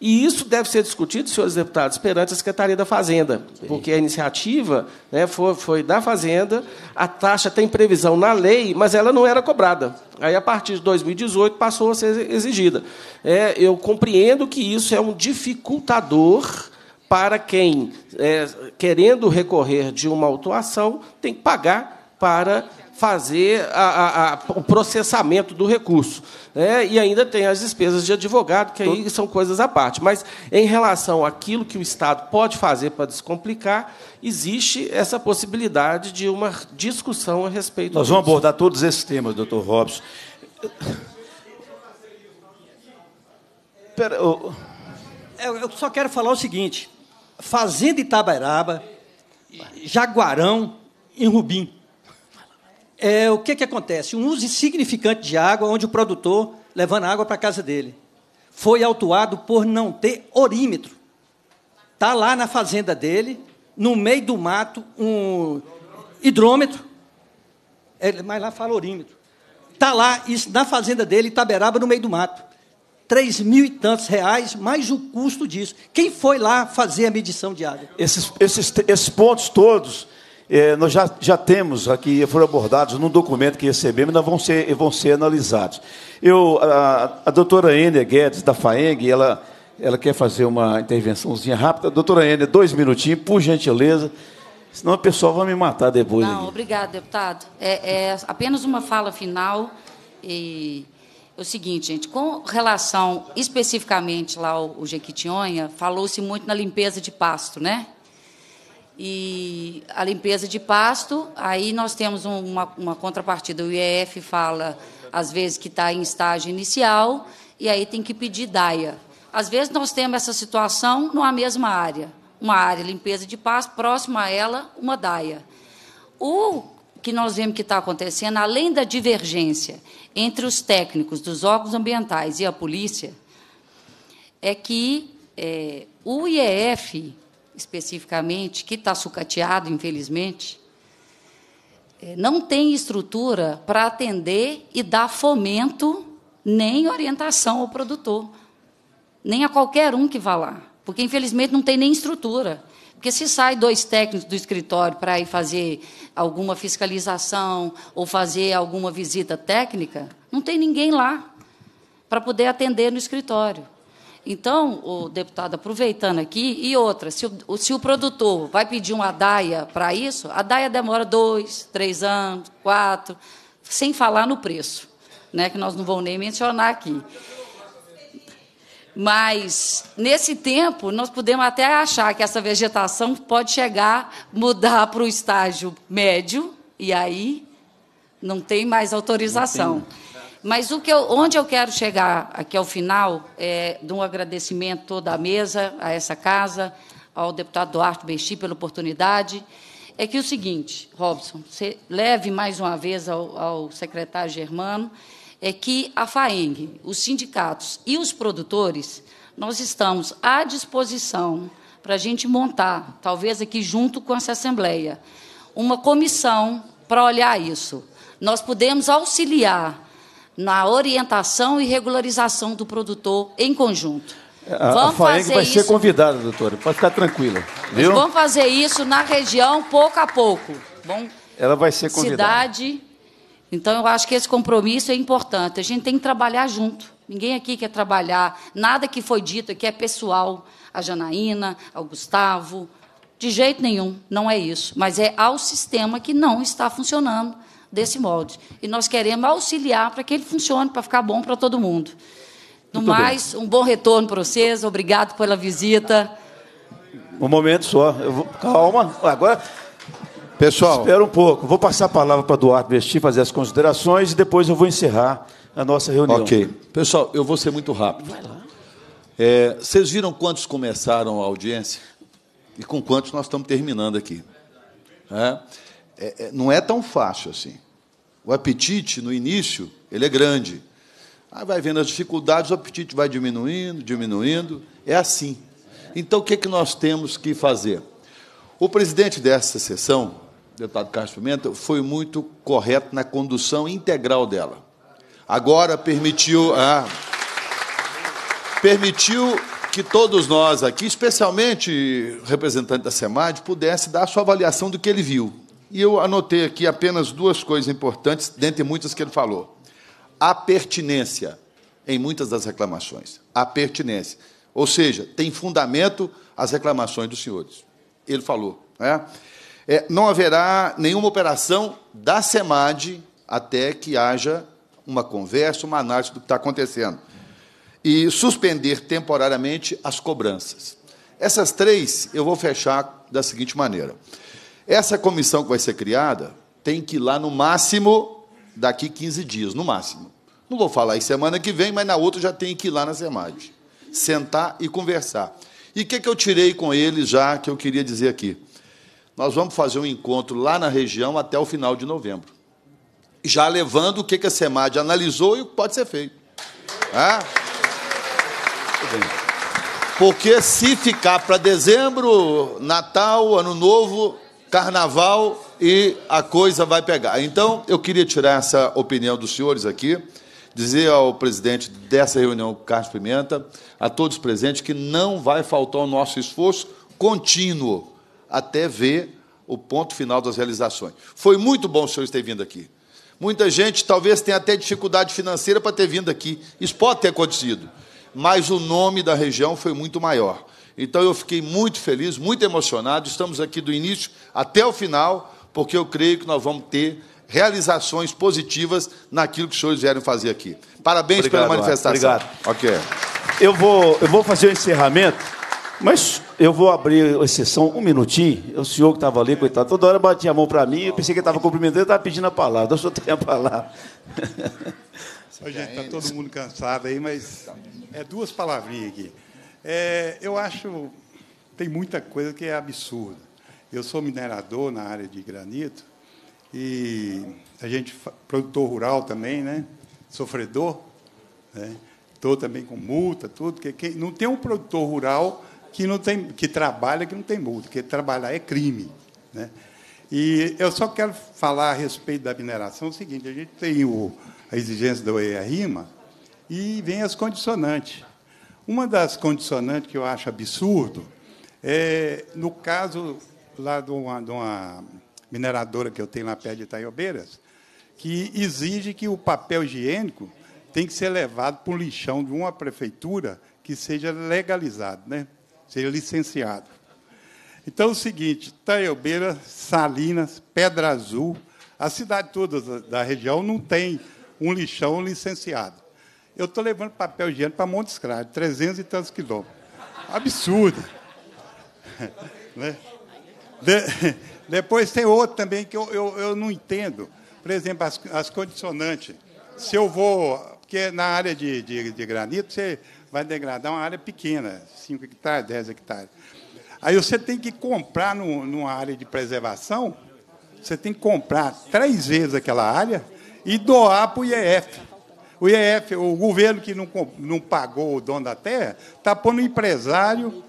E isso deve ser discutido, senhores deputados, perante a Secretaria da Fazenda, porque a iniciativa né, foi, foi da Fazenda, a taxa tem previsão na lei, mas ela não era cobrada. Aí, a partir de 2018, passou a ser exigida. É, eu compreendo que isso é um dificultador para quem, é, querendo recorrer de uma autuação, tem que pagar para fazer a, a, a, o processamento do recurso. Né? E ainda tem as despesas de advogado, que aí são coisas à parte. Mas, em relação àquilo que o Estado pode fazer para descomplicar, existe essa possibilidade de uma discussão a respeito Nós disso. vamos abordar todos esses temas, doutor Robson. Pera, eu... eu só quero falar o seguinte. Fazenda Itabairaba, Jaguarão e Rubim é, o que, que acontece? Um uso insignificante de água, onde o produtor, levando água para a casa dele, foi autuado por não ter orímetro. Está lá na fazenda dele, no meio do mato, um hidrômetro. É, mas lá fala orímetro. Está lá, isso, na fazenda dele, Itaberaba, no meio do mato. Três mil e tantos reais, mais o custo disso. Quem foi lá fazer a medição de água? Esses, esses, esses pontos todos é, nós já, já temos aqui, foram abordados num documento que recebemos, ainda vão ser, vão ser analisados. Eu, a, a doutora Enia Guedes, da FAENG, ela, ela quer fazer uma intervençãozinha rápida. Doutora Enia, dois minutinhos, por gentileza, senão o pessoal vai me matar depois. Não, obrigado, deputado. É, é, apenas uma fala final. E é o seguinte, gente, com relação especificamente lá ao Jequitinhonha, falou-se muito na limpeza de pasto, né? e a limpeza de pasto. Aí nós temos uma, uma contrapartida. O IEF fala, às vezes, que está em estágio inicial, e aí tem que pedir DAIA. Às vezes nós temos essa situação numa mesma área. Uma área limpeza de pasto, próxima a ela, uma DAIA. O que nós vemos que está acontecendo, além da divergência entre os técnicos dos órgãos ambientais e a polícia, é que é, o IEF especificamente, que está sucateado, infelizmente, é, não tem estrutura para atender e dar fomento nem orientação ao produtor, nem a qualquer um que vá lá, porque infelizmente não tem nem estrutura. Porque se sai dois técnicos do escritório para ir fazer alguma fiscalização ou fazer alguma visita técnica, não tem ninguém lá para poder atender no escritório. Então, o deputado, aproveitando aqui, e outra, se o, se o produtor vai pedir uma DAIA para isso, a DAIA demora dois, três anos, quatro, sem falar no preço, né, que nós não vamos nem mencionar aqui. Mas, nesse tempo, nós podemos até achar que essa vegetação pode chegar, mudar para o estágio médio, e aí não tem mais autorização. Mas o que eu, onde eu quero chegar aqui ao final é de um agradecimento toda a mesa, a essa casa, ao deputado Duarte Benchi pela oportunidade, é que o seguinte, Robson, você leve mais uma vez ao, ao secretário Germano, é que a FAENG, os sindicatos e os produtores, nós estamos à disposição para a gente montar, talvez aqui junto com essa Assembleia, uma comissão para olhar isso. Nós podemos auxiliar na orientação e regularização do produtor em conjunto. A, vamos a FAENG vai isso... ser convidada, doutora, pode ficar tranquila. Viu? Vamos fazer isso na região, pouco a pouco. Bom, Ela vai ser convidada. Cidade. Então, eu acho que esse compromisso é importante. A gente tem que trabalhar junto. Ninguém aqui quer trabalhar. Nada que foi dito aqui é pessoal. A Janaína, ao Gustavo. De jeito nenhum, não é isso. Mas é ao sistema que não está funcionando desse molde. E nós queremos auxiliar para que ele funcione, para ficar bom para todo mundo. No Muito mais, bem. um bom retorno para vocês. Obrigado pela visita. Um momento só. Vou... Calma. Agora. Pessoal. Espera um pouco. Vou passar a palavra para Duarte Vesti fazer as considerações e depois eu vou encerrar a nossa reunião. Ok. Pessoal, eu vou ser muito rápido. Vai lá. É, vocês viram quantos começaram a audiência? E com quantos nós estamos terminando aqui? É. É, é, não é tão fácil assim. O apetite, no início, ele é grande. Aí vai vendo as dificuldades, o apetite vai diminuindo, diminuindo. É assim. Então, o que, é que nós temos que fazer? O presidente dessa sessão, deputado Carlos Pimenta, foi muito correto na condução integral dela. Agora permitiu. Ah, permitiu que todos nós aqui, especialmente representante da SEMAD, pudesse dar a sua avaliação do que ele viu. E eu anotei aqui apenas duas coisas importantes, dentre muitas que ele falou. A pertinência em muitas das reclamações. A pertinência. Ou seja, tem fundamento as reclamações dos senhores. Ele falou. Né? É, não haverá nenhuma operação da SEMAD até que haja uma conversa, uma análise do que está acontecendo. E suspender temporariamente as cobranças. Essas três eu vou fechar da seguinte maneira. Essa comissão que vai ser criada tem que ir lá no máximo daqui 15 dias, no máximo. Não vou falar em semana que vem, mas na outra já tem que ir lá na SEMAD. Sentar e conversar. E o que, que eu tirei com eles já que eu queria dizer aqui? Nós vamos fazer um encontro lá na região até o final de novembro. Já levando o que, que a SEMAD analisou e o que pode ser feito. Tá? Porque se ficar para dezembro, Natal, Ano Novo, carnaval e a coisa vai pegar. Então, eu queria tirar essa opinião dos senhores aqui, dizer ao presidente dessa reunião, Carlos Pimenta, a todos presentes, que não vai faltar o nosso esforço contínuo até ver o ponto final das realizações. Foi muito bom o senhor ter vindo aqui. Muita gente talvez tenha até dificuldade financeira para ter vindo aqui. Isso pode ter acontecido. Mas o nome da região foi muito maior. Então eu fiquei muito feliz, muito emocionado. Estamos aqui do início até o final, porque eu creio que nós vamos ter realizações positivas naquilo que os senhores vieram fazer aqui. Parabéns obrigado, pela manifestação. Obrigado. Ok. Eu vou, eu vou fazer o encerramento, mas eu vou abrir a sessão um minutinho. O senhor que estava ali, coitado, toda hora batia a mão para mim, eu pensei que ele estava cumprimentando, ele estava pedindo a palavra. Eu senhor tem a palavra. está todo mundo cansado aí, mas é duas palavrinhas aqui. É, eu acho tem muita coisa que é absurda. Eu sou minerador na área de granito e a gente produtor rural também, né? Sofredor, né? Tô também com multa, tudo. Que, não tem um produtor rural que não tem que trabalha que não tem multa, porque trabalhar é crime, né? E eu só quero falar a respeito da mineração é o seguinte: a gente tem o, a exigência do EIA-RIMA e vem as condicionantes. Uma das condicionantes que eu acho absurdo é, no caso lá de uma, de uma mineradora que eu tenho lá perto de Itaiobeiras, que exige que o papel higiênico tem que ser levado para o lixão de uma prefeitura que seja legalizado, né? seja licenciado. Então, é o seguinte, Taiobeiras, Salinas, Pedra Azul, a cidade toda da região não tem um lixão licenciado. Eu estou levando papel higiênico para Montes Claros, 300 e tantos quilômetros. Absurdo. *laughs* né? De, depois tem outro também que eu, eu, eu não entendo. Por exemplo, as, as condicionantes. Se eu vou. Porque na área de, de, de granito, você vai degradar uma área pequena, 5 hectares, 10 hectares. Aí você tem que comprar no, numa área de preservação, você tem que comprar três vezes aquela área e doar para o IEF. O IEF, o governo que não, não pagou o dono da terra, está pondo empresário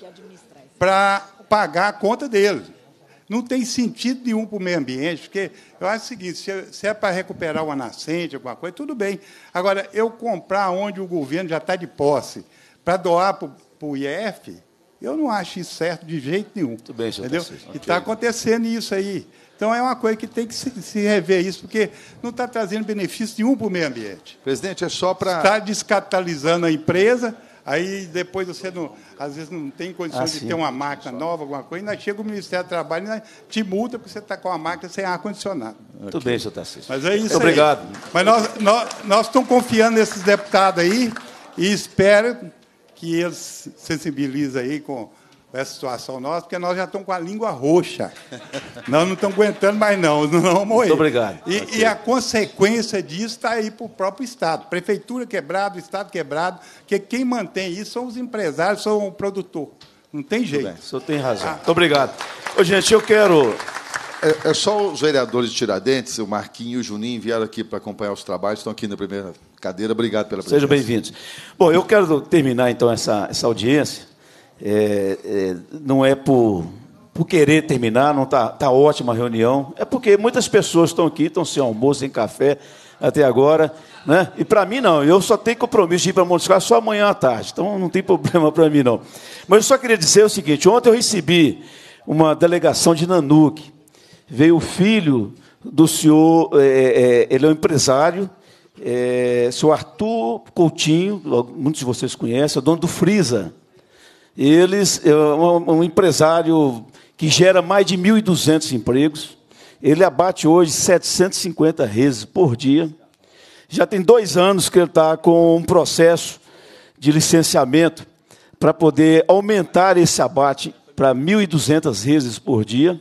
para pagar a conta dele. Não tem sentido nenhum para o meio ambiente, porque eu acho o seguinte: se é, se é para recuperar uma nascente, alguma coisa, tudo bem. Agora, eu comprar onde o governo já está de posse para doar para o IEF, eu não acho isso certo de jeito nenhum. Muito bem, senhor entendeu? E está acontecendo isso aí. Então é uma coisa que tem que se, rever isso, porque não está trazendo benefício nenhum para o meio ambiente. Presidente, é só para. Está descapitalizando a empresa, aí depois você não, às vezes não tem condições ah, de sim. ter uma máquina nova, alguma coisa, ainda chega o Ministério do Trabalho e te multa porque você está com a máquina sem ar-condicionado. Tudo okay. bem, senhor Tarcísio. Mas é isso. Obrigado. Aí. Mas nós, nós, nós estamos confiando nesses deputados aí e espero que eles sensibilizam aí com essa situação nossa, porque nós já estamos com a língua roxa. *laughs* nós não estamos aguentando mais, não, não vamos morrer. Muito obrigado. E, e a consequência disso está aí para o próprio Estado. Prefeitura quebrada, Estado quebrado, porque quem mantém isso são os empresários, são o produtor. Não tem jeito. Bem, o senhor tem razão. Ah. Muito obrigado. Ô, gente, eu quero é, é, só os vereadores de Tiradentes, o Marquinho e o Juninho vieram aqui para acompanhar os trabalhos, estão aqui na primeira Cadeira, obrigado pela presença. Sejam bem-vindos. Bom, eu quero terminar então essa, essa audiência. É, é, não é por, por querer terminar, não está tá ótima a reunião. É porque muitas pessoas estão aqui, estão sem almoço, sem café até agora. Né? E para mim, não, eu só tenho compromisso de ir para Montes Claros só amanhã à tarde, então não tem *laughs* problema para mim, não. Mas eu só queria dizer o seguinte: ontem eu recebi uma delegação de Nanuque. Veio o filho do senhor, é, é, é ele é um empresário é, seu Arthur Coutinho, muitos de vocês conhecem, é dono do Frisa. Eles é um, um empresário que gera mais de 1.200 empregos. Ele abate hoje 750 reses por dia. Já tem dois anos que ele está com um processo de licenciamento para poder aumentar esse abate para 1.200 reses por dia.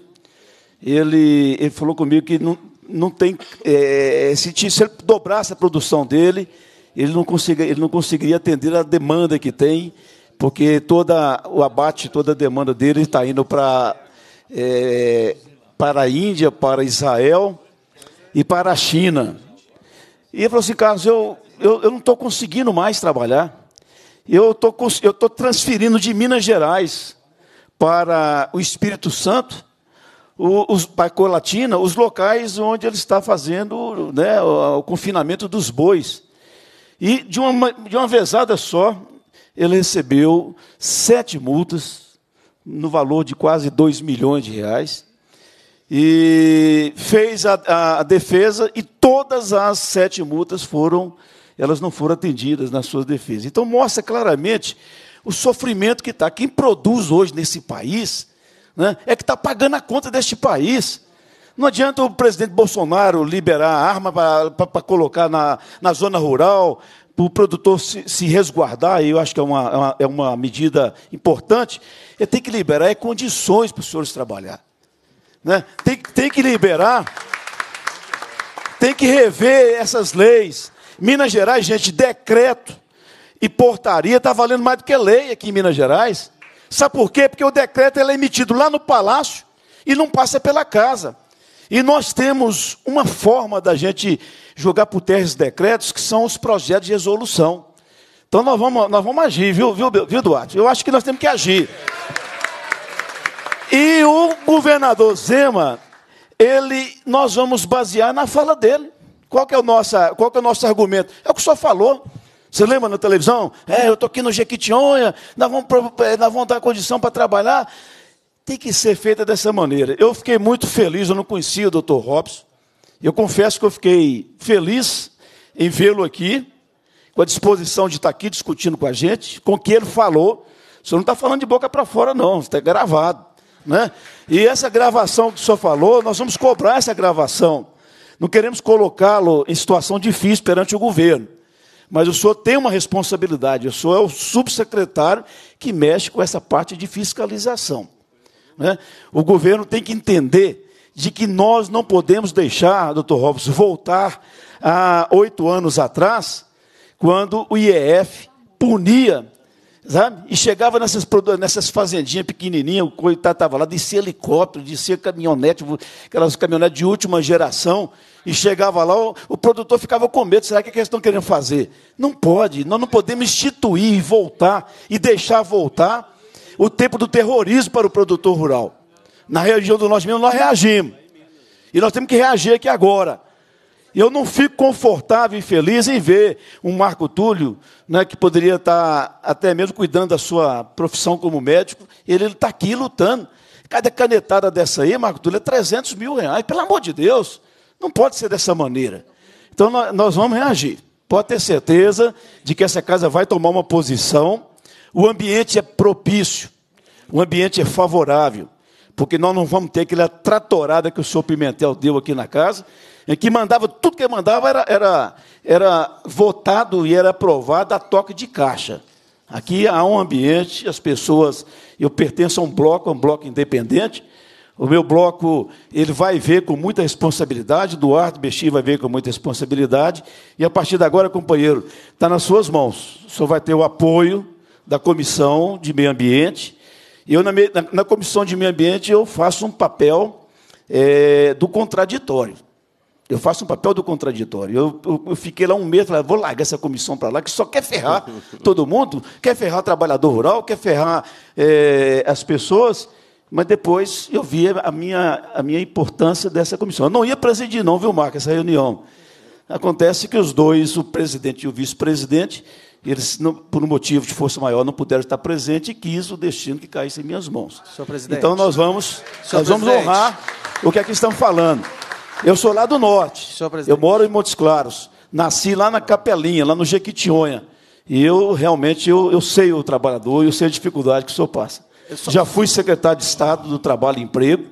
Ele, ele falou comigo que não, não tem. É, é se, se, ele dobrasse a produção dele, ele não, ele não conseguiria atender a demanda que tem, porque toda o abate, toda a demanda dele está indo para é, para a Índia, para Israel e para a China. E ele falou assim, Carlos, eu, eu, eu não estou conseguindo mais trabalhar. Eu tô, estou transferindo de Minas Gerais para o Espírito Santo os, para Colatina os locais onde ele está fazendo né, o, o, confinamento dos bois. E de uma, de uma vezada só, ele recebeu sete multas no valor de quase dois milhões de reais. E fez a, a, a defesa e todas as sete multas foram, elas não foram atendidas nas suas defesas. Então mostra claramente o sofrimento que está. Quem produz hoje nesse país né, é que está pagando a conta deste país. Não adianta o presidente Bolsonaro liberar arma para colocar na, na zona rural, para o produtor se, se, resguardar, e eu acho que é uma, é uma é medida importante. Ele tem que liberar é condições para os senhores trabalhar. Né? Tem, tem que liberar, tem que rever essas leis. Minas Gerais, gente, decreto e portaria está valendo mais do que lei aqui em Minas Gerais. Sabe por quê? Porque o decreto é emitido lá no palácio e não passa pela casa. E nós temos uma forma da gente jogar por terra os decretos, que são os projetos de resolução. Então nós vamos, nós vamos agir, viu, viu, viu, Duarte? Eu acho que nós temos que agir. E o governador Zema, ele, nós vamos basear na fala dele. Qual que é o nosso, qual que é o nosso argumento? É o que o senhor falou. Você lembra na televisão? É, eu estou aqui no Jequitinhonha, nós vamos, é, nós vamos dar condição para trabalhar. Tem que ser feita dessa maneira. Eu fiquei muito feliz, eu não conhecia o doutor Robson. Eu confesso que eu fiquei feliz em vê-lo aqui, com a disposição de estar aqui discutindo com a gente, com o que ele falou. O senhor não está falando de boca para fora, não, está gravado. Né? E essa gravação que o senhor falou, nós vamos cobrar essa gravação. Não queremos colocá-lo em situação difícil perante o governo. Mas o senhor tem uma responsabilidade, o senhor é o subsecretário que mexe com essa parte de fiscalização. Né? O governo tem que entender de que nós não podemos deixar, doutor Robson, voltar a oito anos atrás, quando o IEF punia Sabe? E chegava nessas, nessas fazendinhas pequenininhas, o coitado estava tá, lá, descia helicóptero, descia caminhonete, aquelas caminhonetes de última geração, e chegava lá, o, o produtor ficava com medo, será que, é que eles estão querendo fazer? Não pode, nós não podemos instituir e voltar, e deixar voltar o tempo do terrorismo para o produtor rural. Na região do norte mesmo, nós reagimos. E nós temos que reagir aqui agora. Eu não fico confortável e feliz em ver um Marco Túlio, né, que poderia estar até mesmo cuidando da sua profissão como médico, ele está aqui lutando. Cada canetada dessa aí, Marco Túlio, é 300 mil reais. Pelo amor de Deus, não pode ser dessa maneira. Então, nós vamos reagir. Pode ter certeza de que essa casa vai tomar uma posição. O ambiente é propício, o ambiente é favorável, porque nós não vamos ter aquela tratorada que o senhor Pimentel deu aqui na casa que mandava, tudo que mandava era, era, era votado e era aprovado a toque de caixa. Aqui há um ambiente, as pessoas, eu pertenço a um bloco, a um bloco independente, o meu bloco ele vai ver com muita responsabilidade, Duarte Bexi vai ver com muita responsabilidade, e a partir de agora, companheiro, está nas suas mãos. O senhor vai ter o apoio da Comissão de Meio Ambiente. Eu, na, na, na Comissão de Meio Ambiente, eu faço um papel é, do contraditório. Eu faço um papel do contraditório. Eu, eu, eu fiquei lá um mês, falei, vou largar essa comissão para lá, que só quer ferrar *laughs* todo mundo, quer ferrar o trabalhador rural, quer ferrar é, as pessoas. Mas depois eu vi a minha, a minha importância dessa comissão. Eu não ia presidir, não, viu, Marco, essa reunião. Acontece que os dois, o presidente e o vice-presidente, eles, não, por um motivo de força maior, não puderam estar presentes e quis o destino que caísse em minhas mãos. Senhor presidente. Então nós vamos, nós vamos honrar o que aqui é estamos falando. Eu sou lá do norte. Eu moro em Montes Claros. Nasci lá na Capelinha, lá no Jequitinhonha. E eu realmente eu, eu sei o trabalhador, eu sei a dificuldade que o senhor passa. Já fui secretário de Estado do Trabalho e Emprego,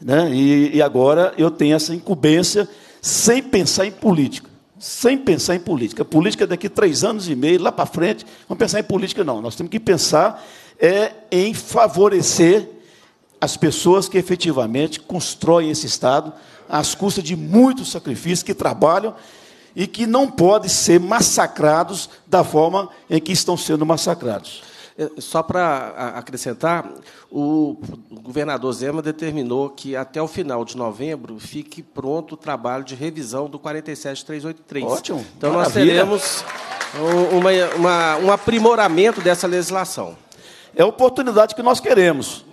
né? e, e agora eu tenho essa incumbência sem pensar em política. Sem pensar em política. política é daqui três anos e meio, lá para frente, vamos pensar em política, não. Nós temos que pensar é, em favorecer as pessoas que efetivamente constroem esse Estado às custas de muitos sacrifícios que trabalham e que não podem ser massacrados da forma em que estão sendo massacrados. É, só para acrescentar, o governador Zema determinou que até o final de novembro fique pronto o trabalho de revisão do 47383. Ótimo. Então maravilha. nós teremos uma, uma, um aprimoramento dessa legislação. É a oportunidade que nós queremos.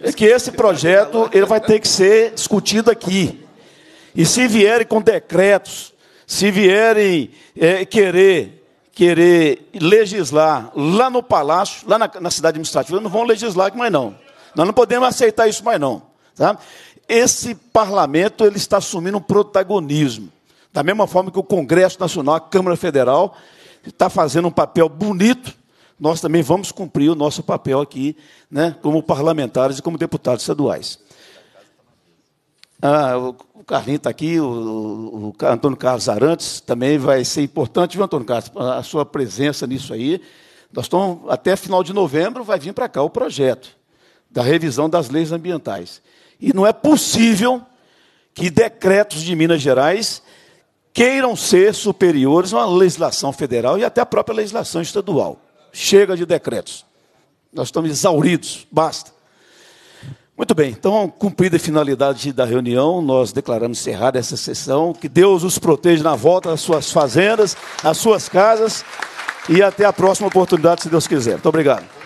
É que esse projeto ele vai ter que ser discutido aqui. E se vierem com decretos, se vierem é, querer, querer legislar lá no palácio, lá na, na cidade administrativa, não vão legislar mais não. Nós não podemos aceitar isso mais não. Tá? Esse parlamento ele está assumindo um protagonismo. Da mesma forma que o Congresso Nacional, a Câmara Federal, está fazendo um papel bonito, nós também vamos cumprir o nosso papel aqui, né, como parlamentares e como deputados estaduais. Ah, o Carlinho está aqui, o, o, Antônio Carlos Arantes também vai ser importante, viu, Antônio Carlos, a sua presença nisso aí. Nós estamos, até final de novembro, vai vir para cá o projeto da revisão das leis ambientais. E não é possível que decretos de Minas Gerais queiram ser superiores a uma legislação federal e até a própria legislação estadual. Chega de decretos. Nós estamos exauridos, basta. Muito bem, então, cumprida a finalidade da reunião, nós declaramos encerrada essa sessão. Que Deus os proteja na volta às suas fazendas, às suas casas. E até a próxima oportunidade, se Deus quiser. Muito obrigado.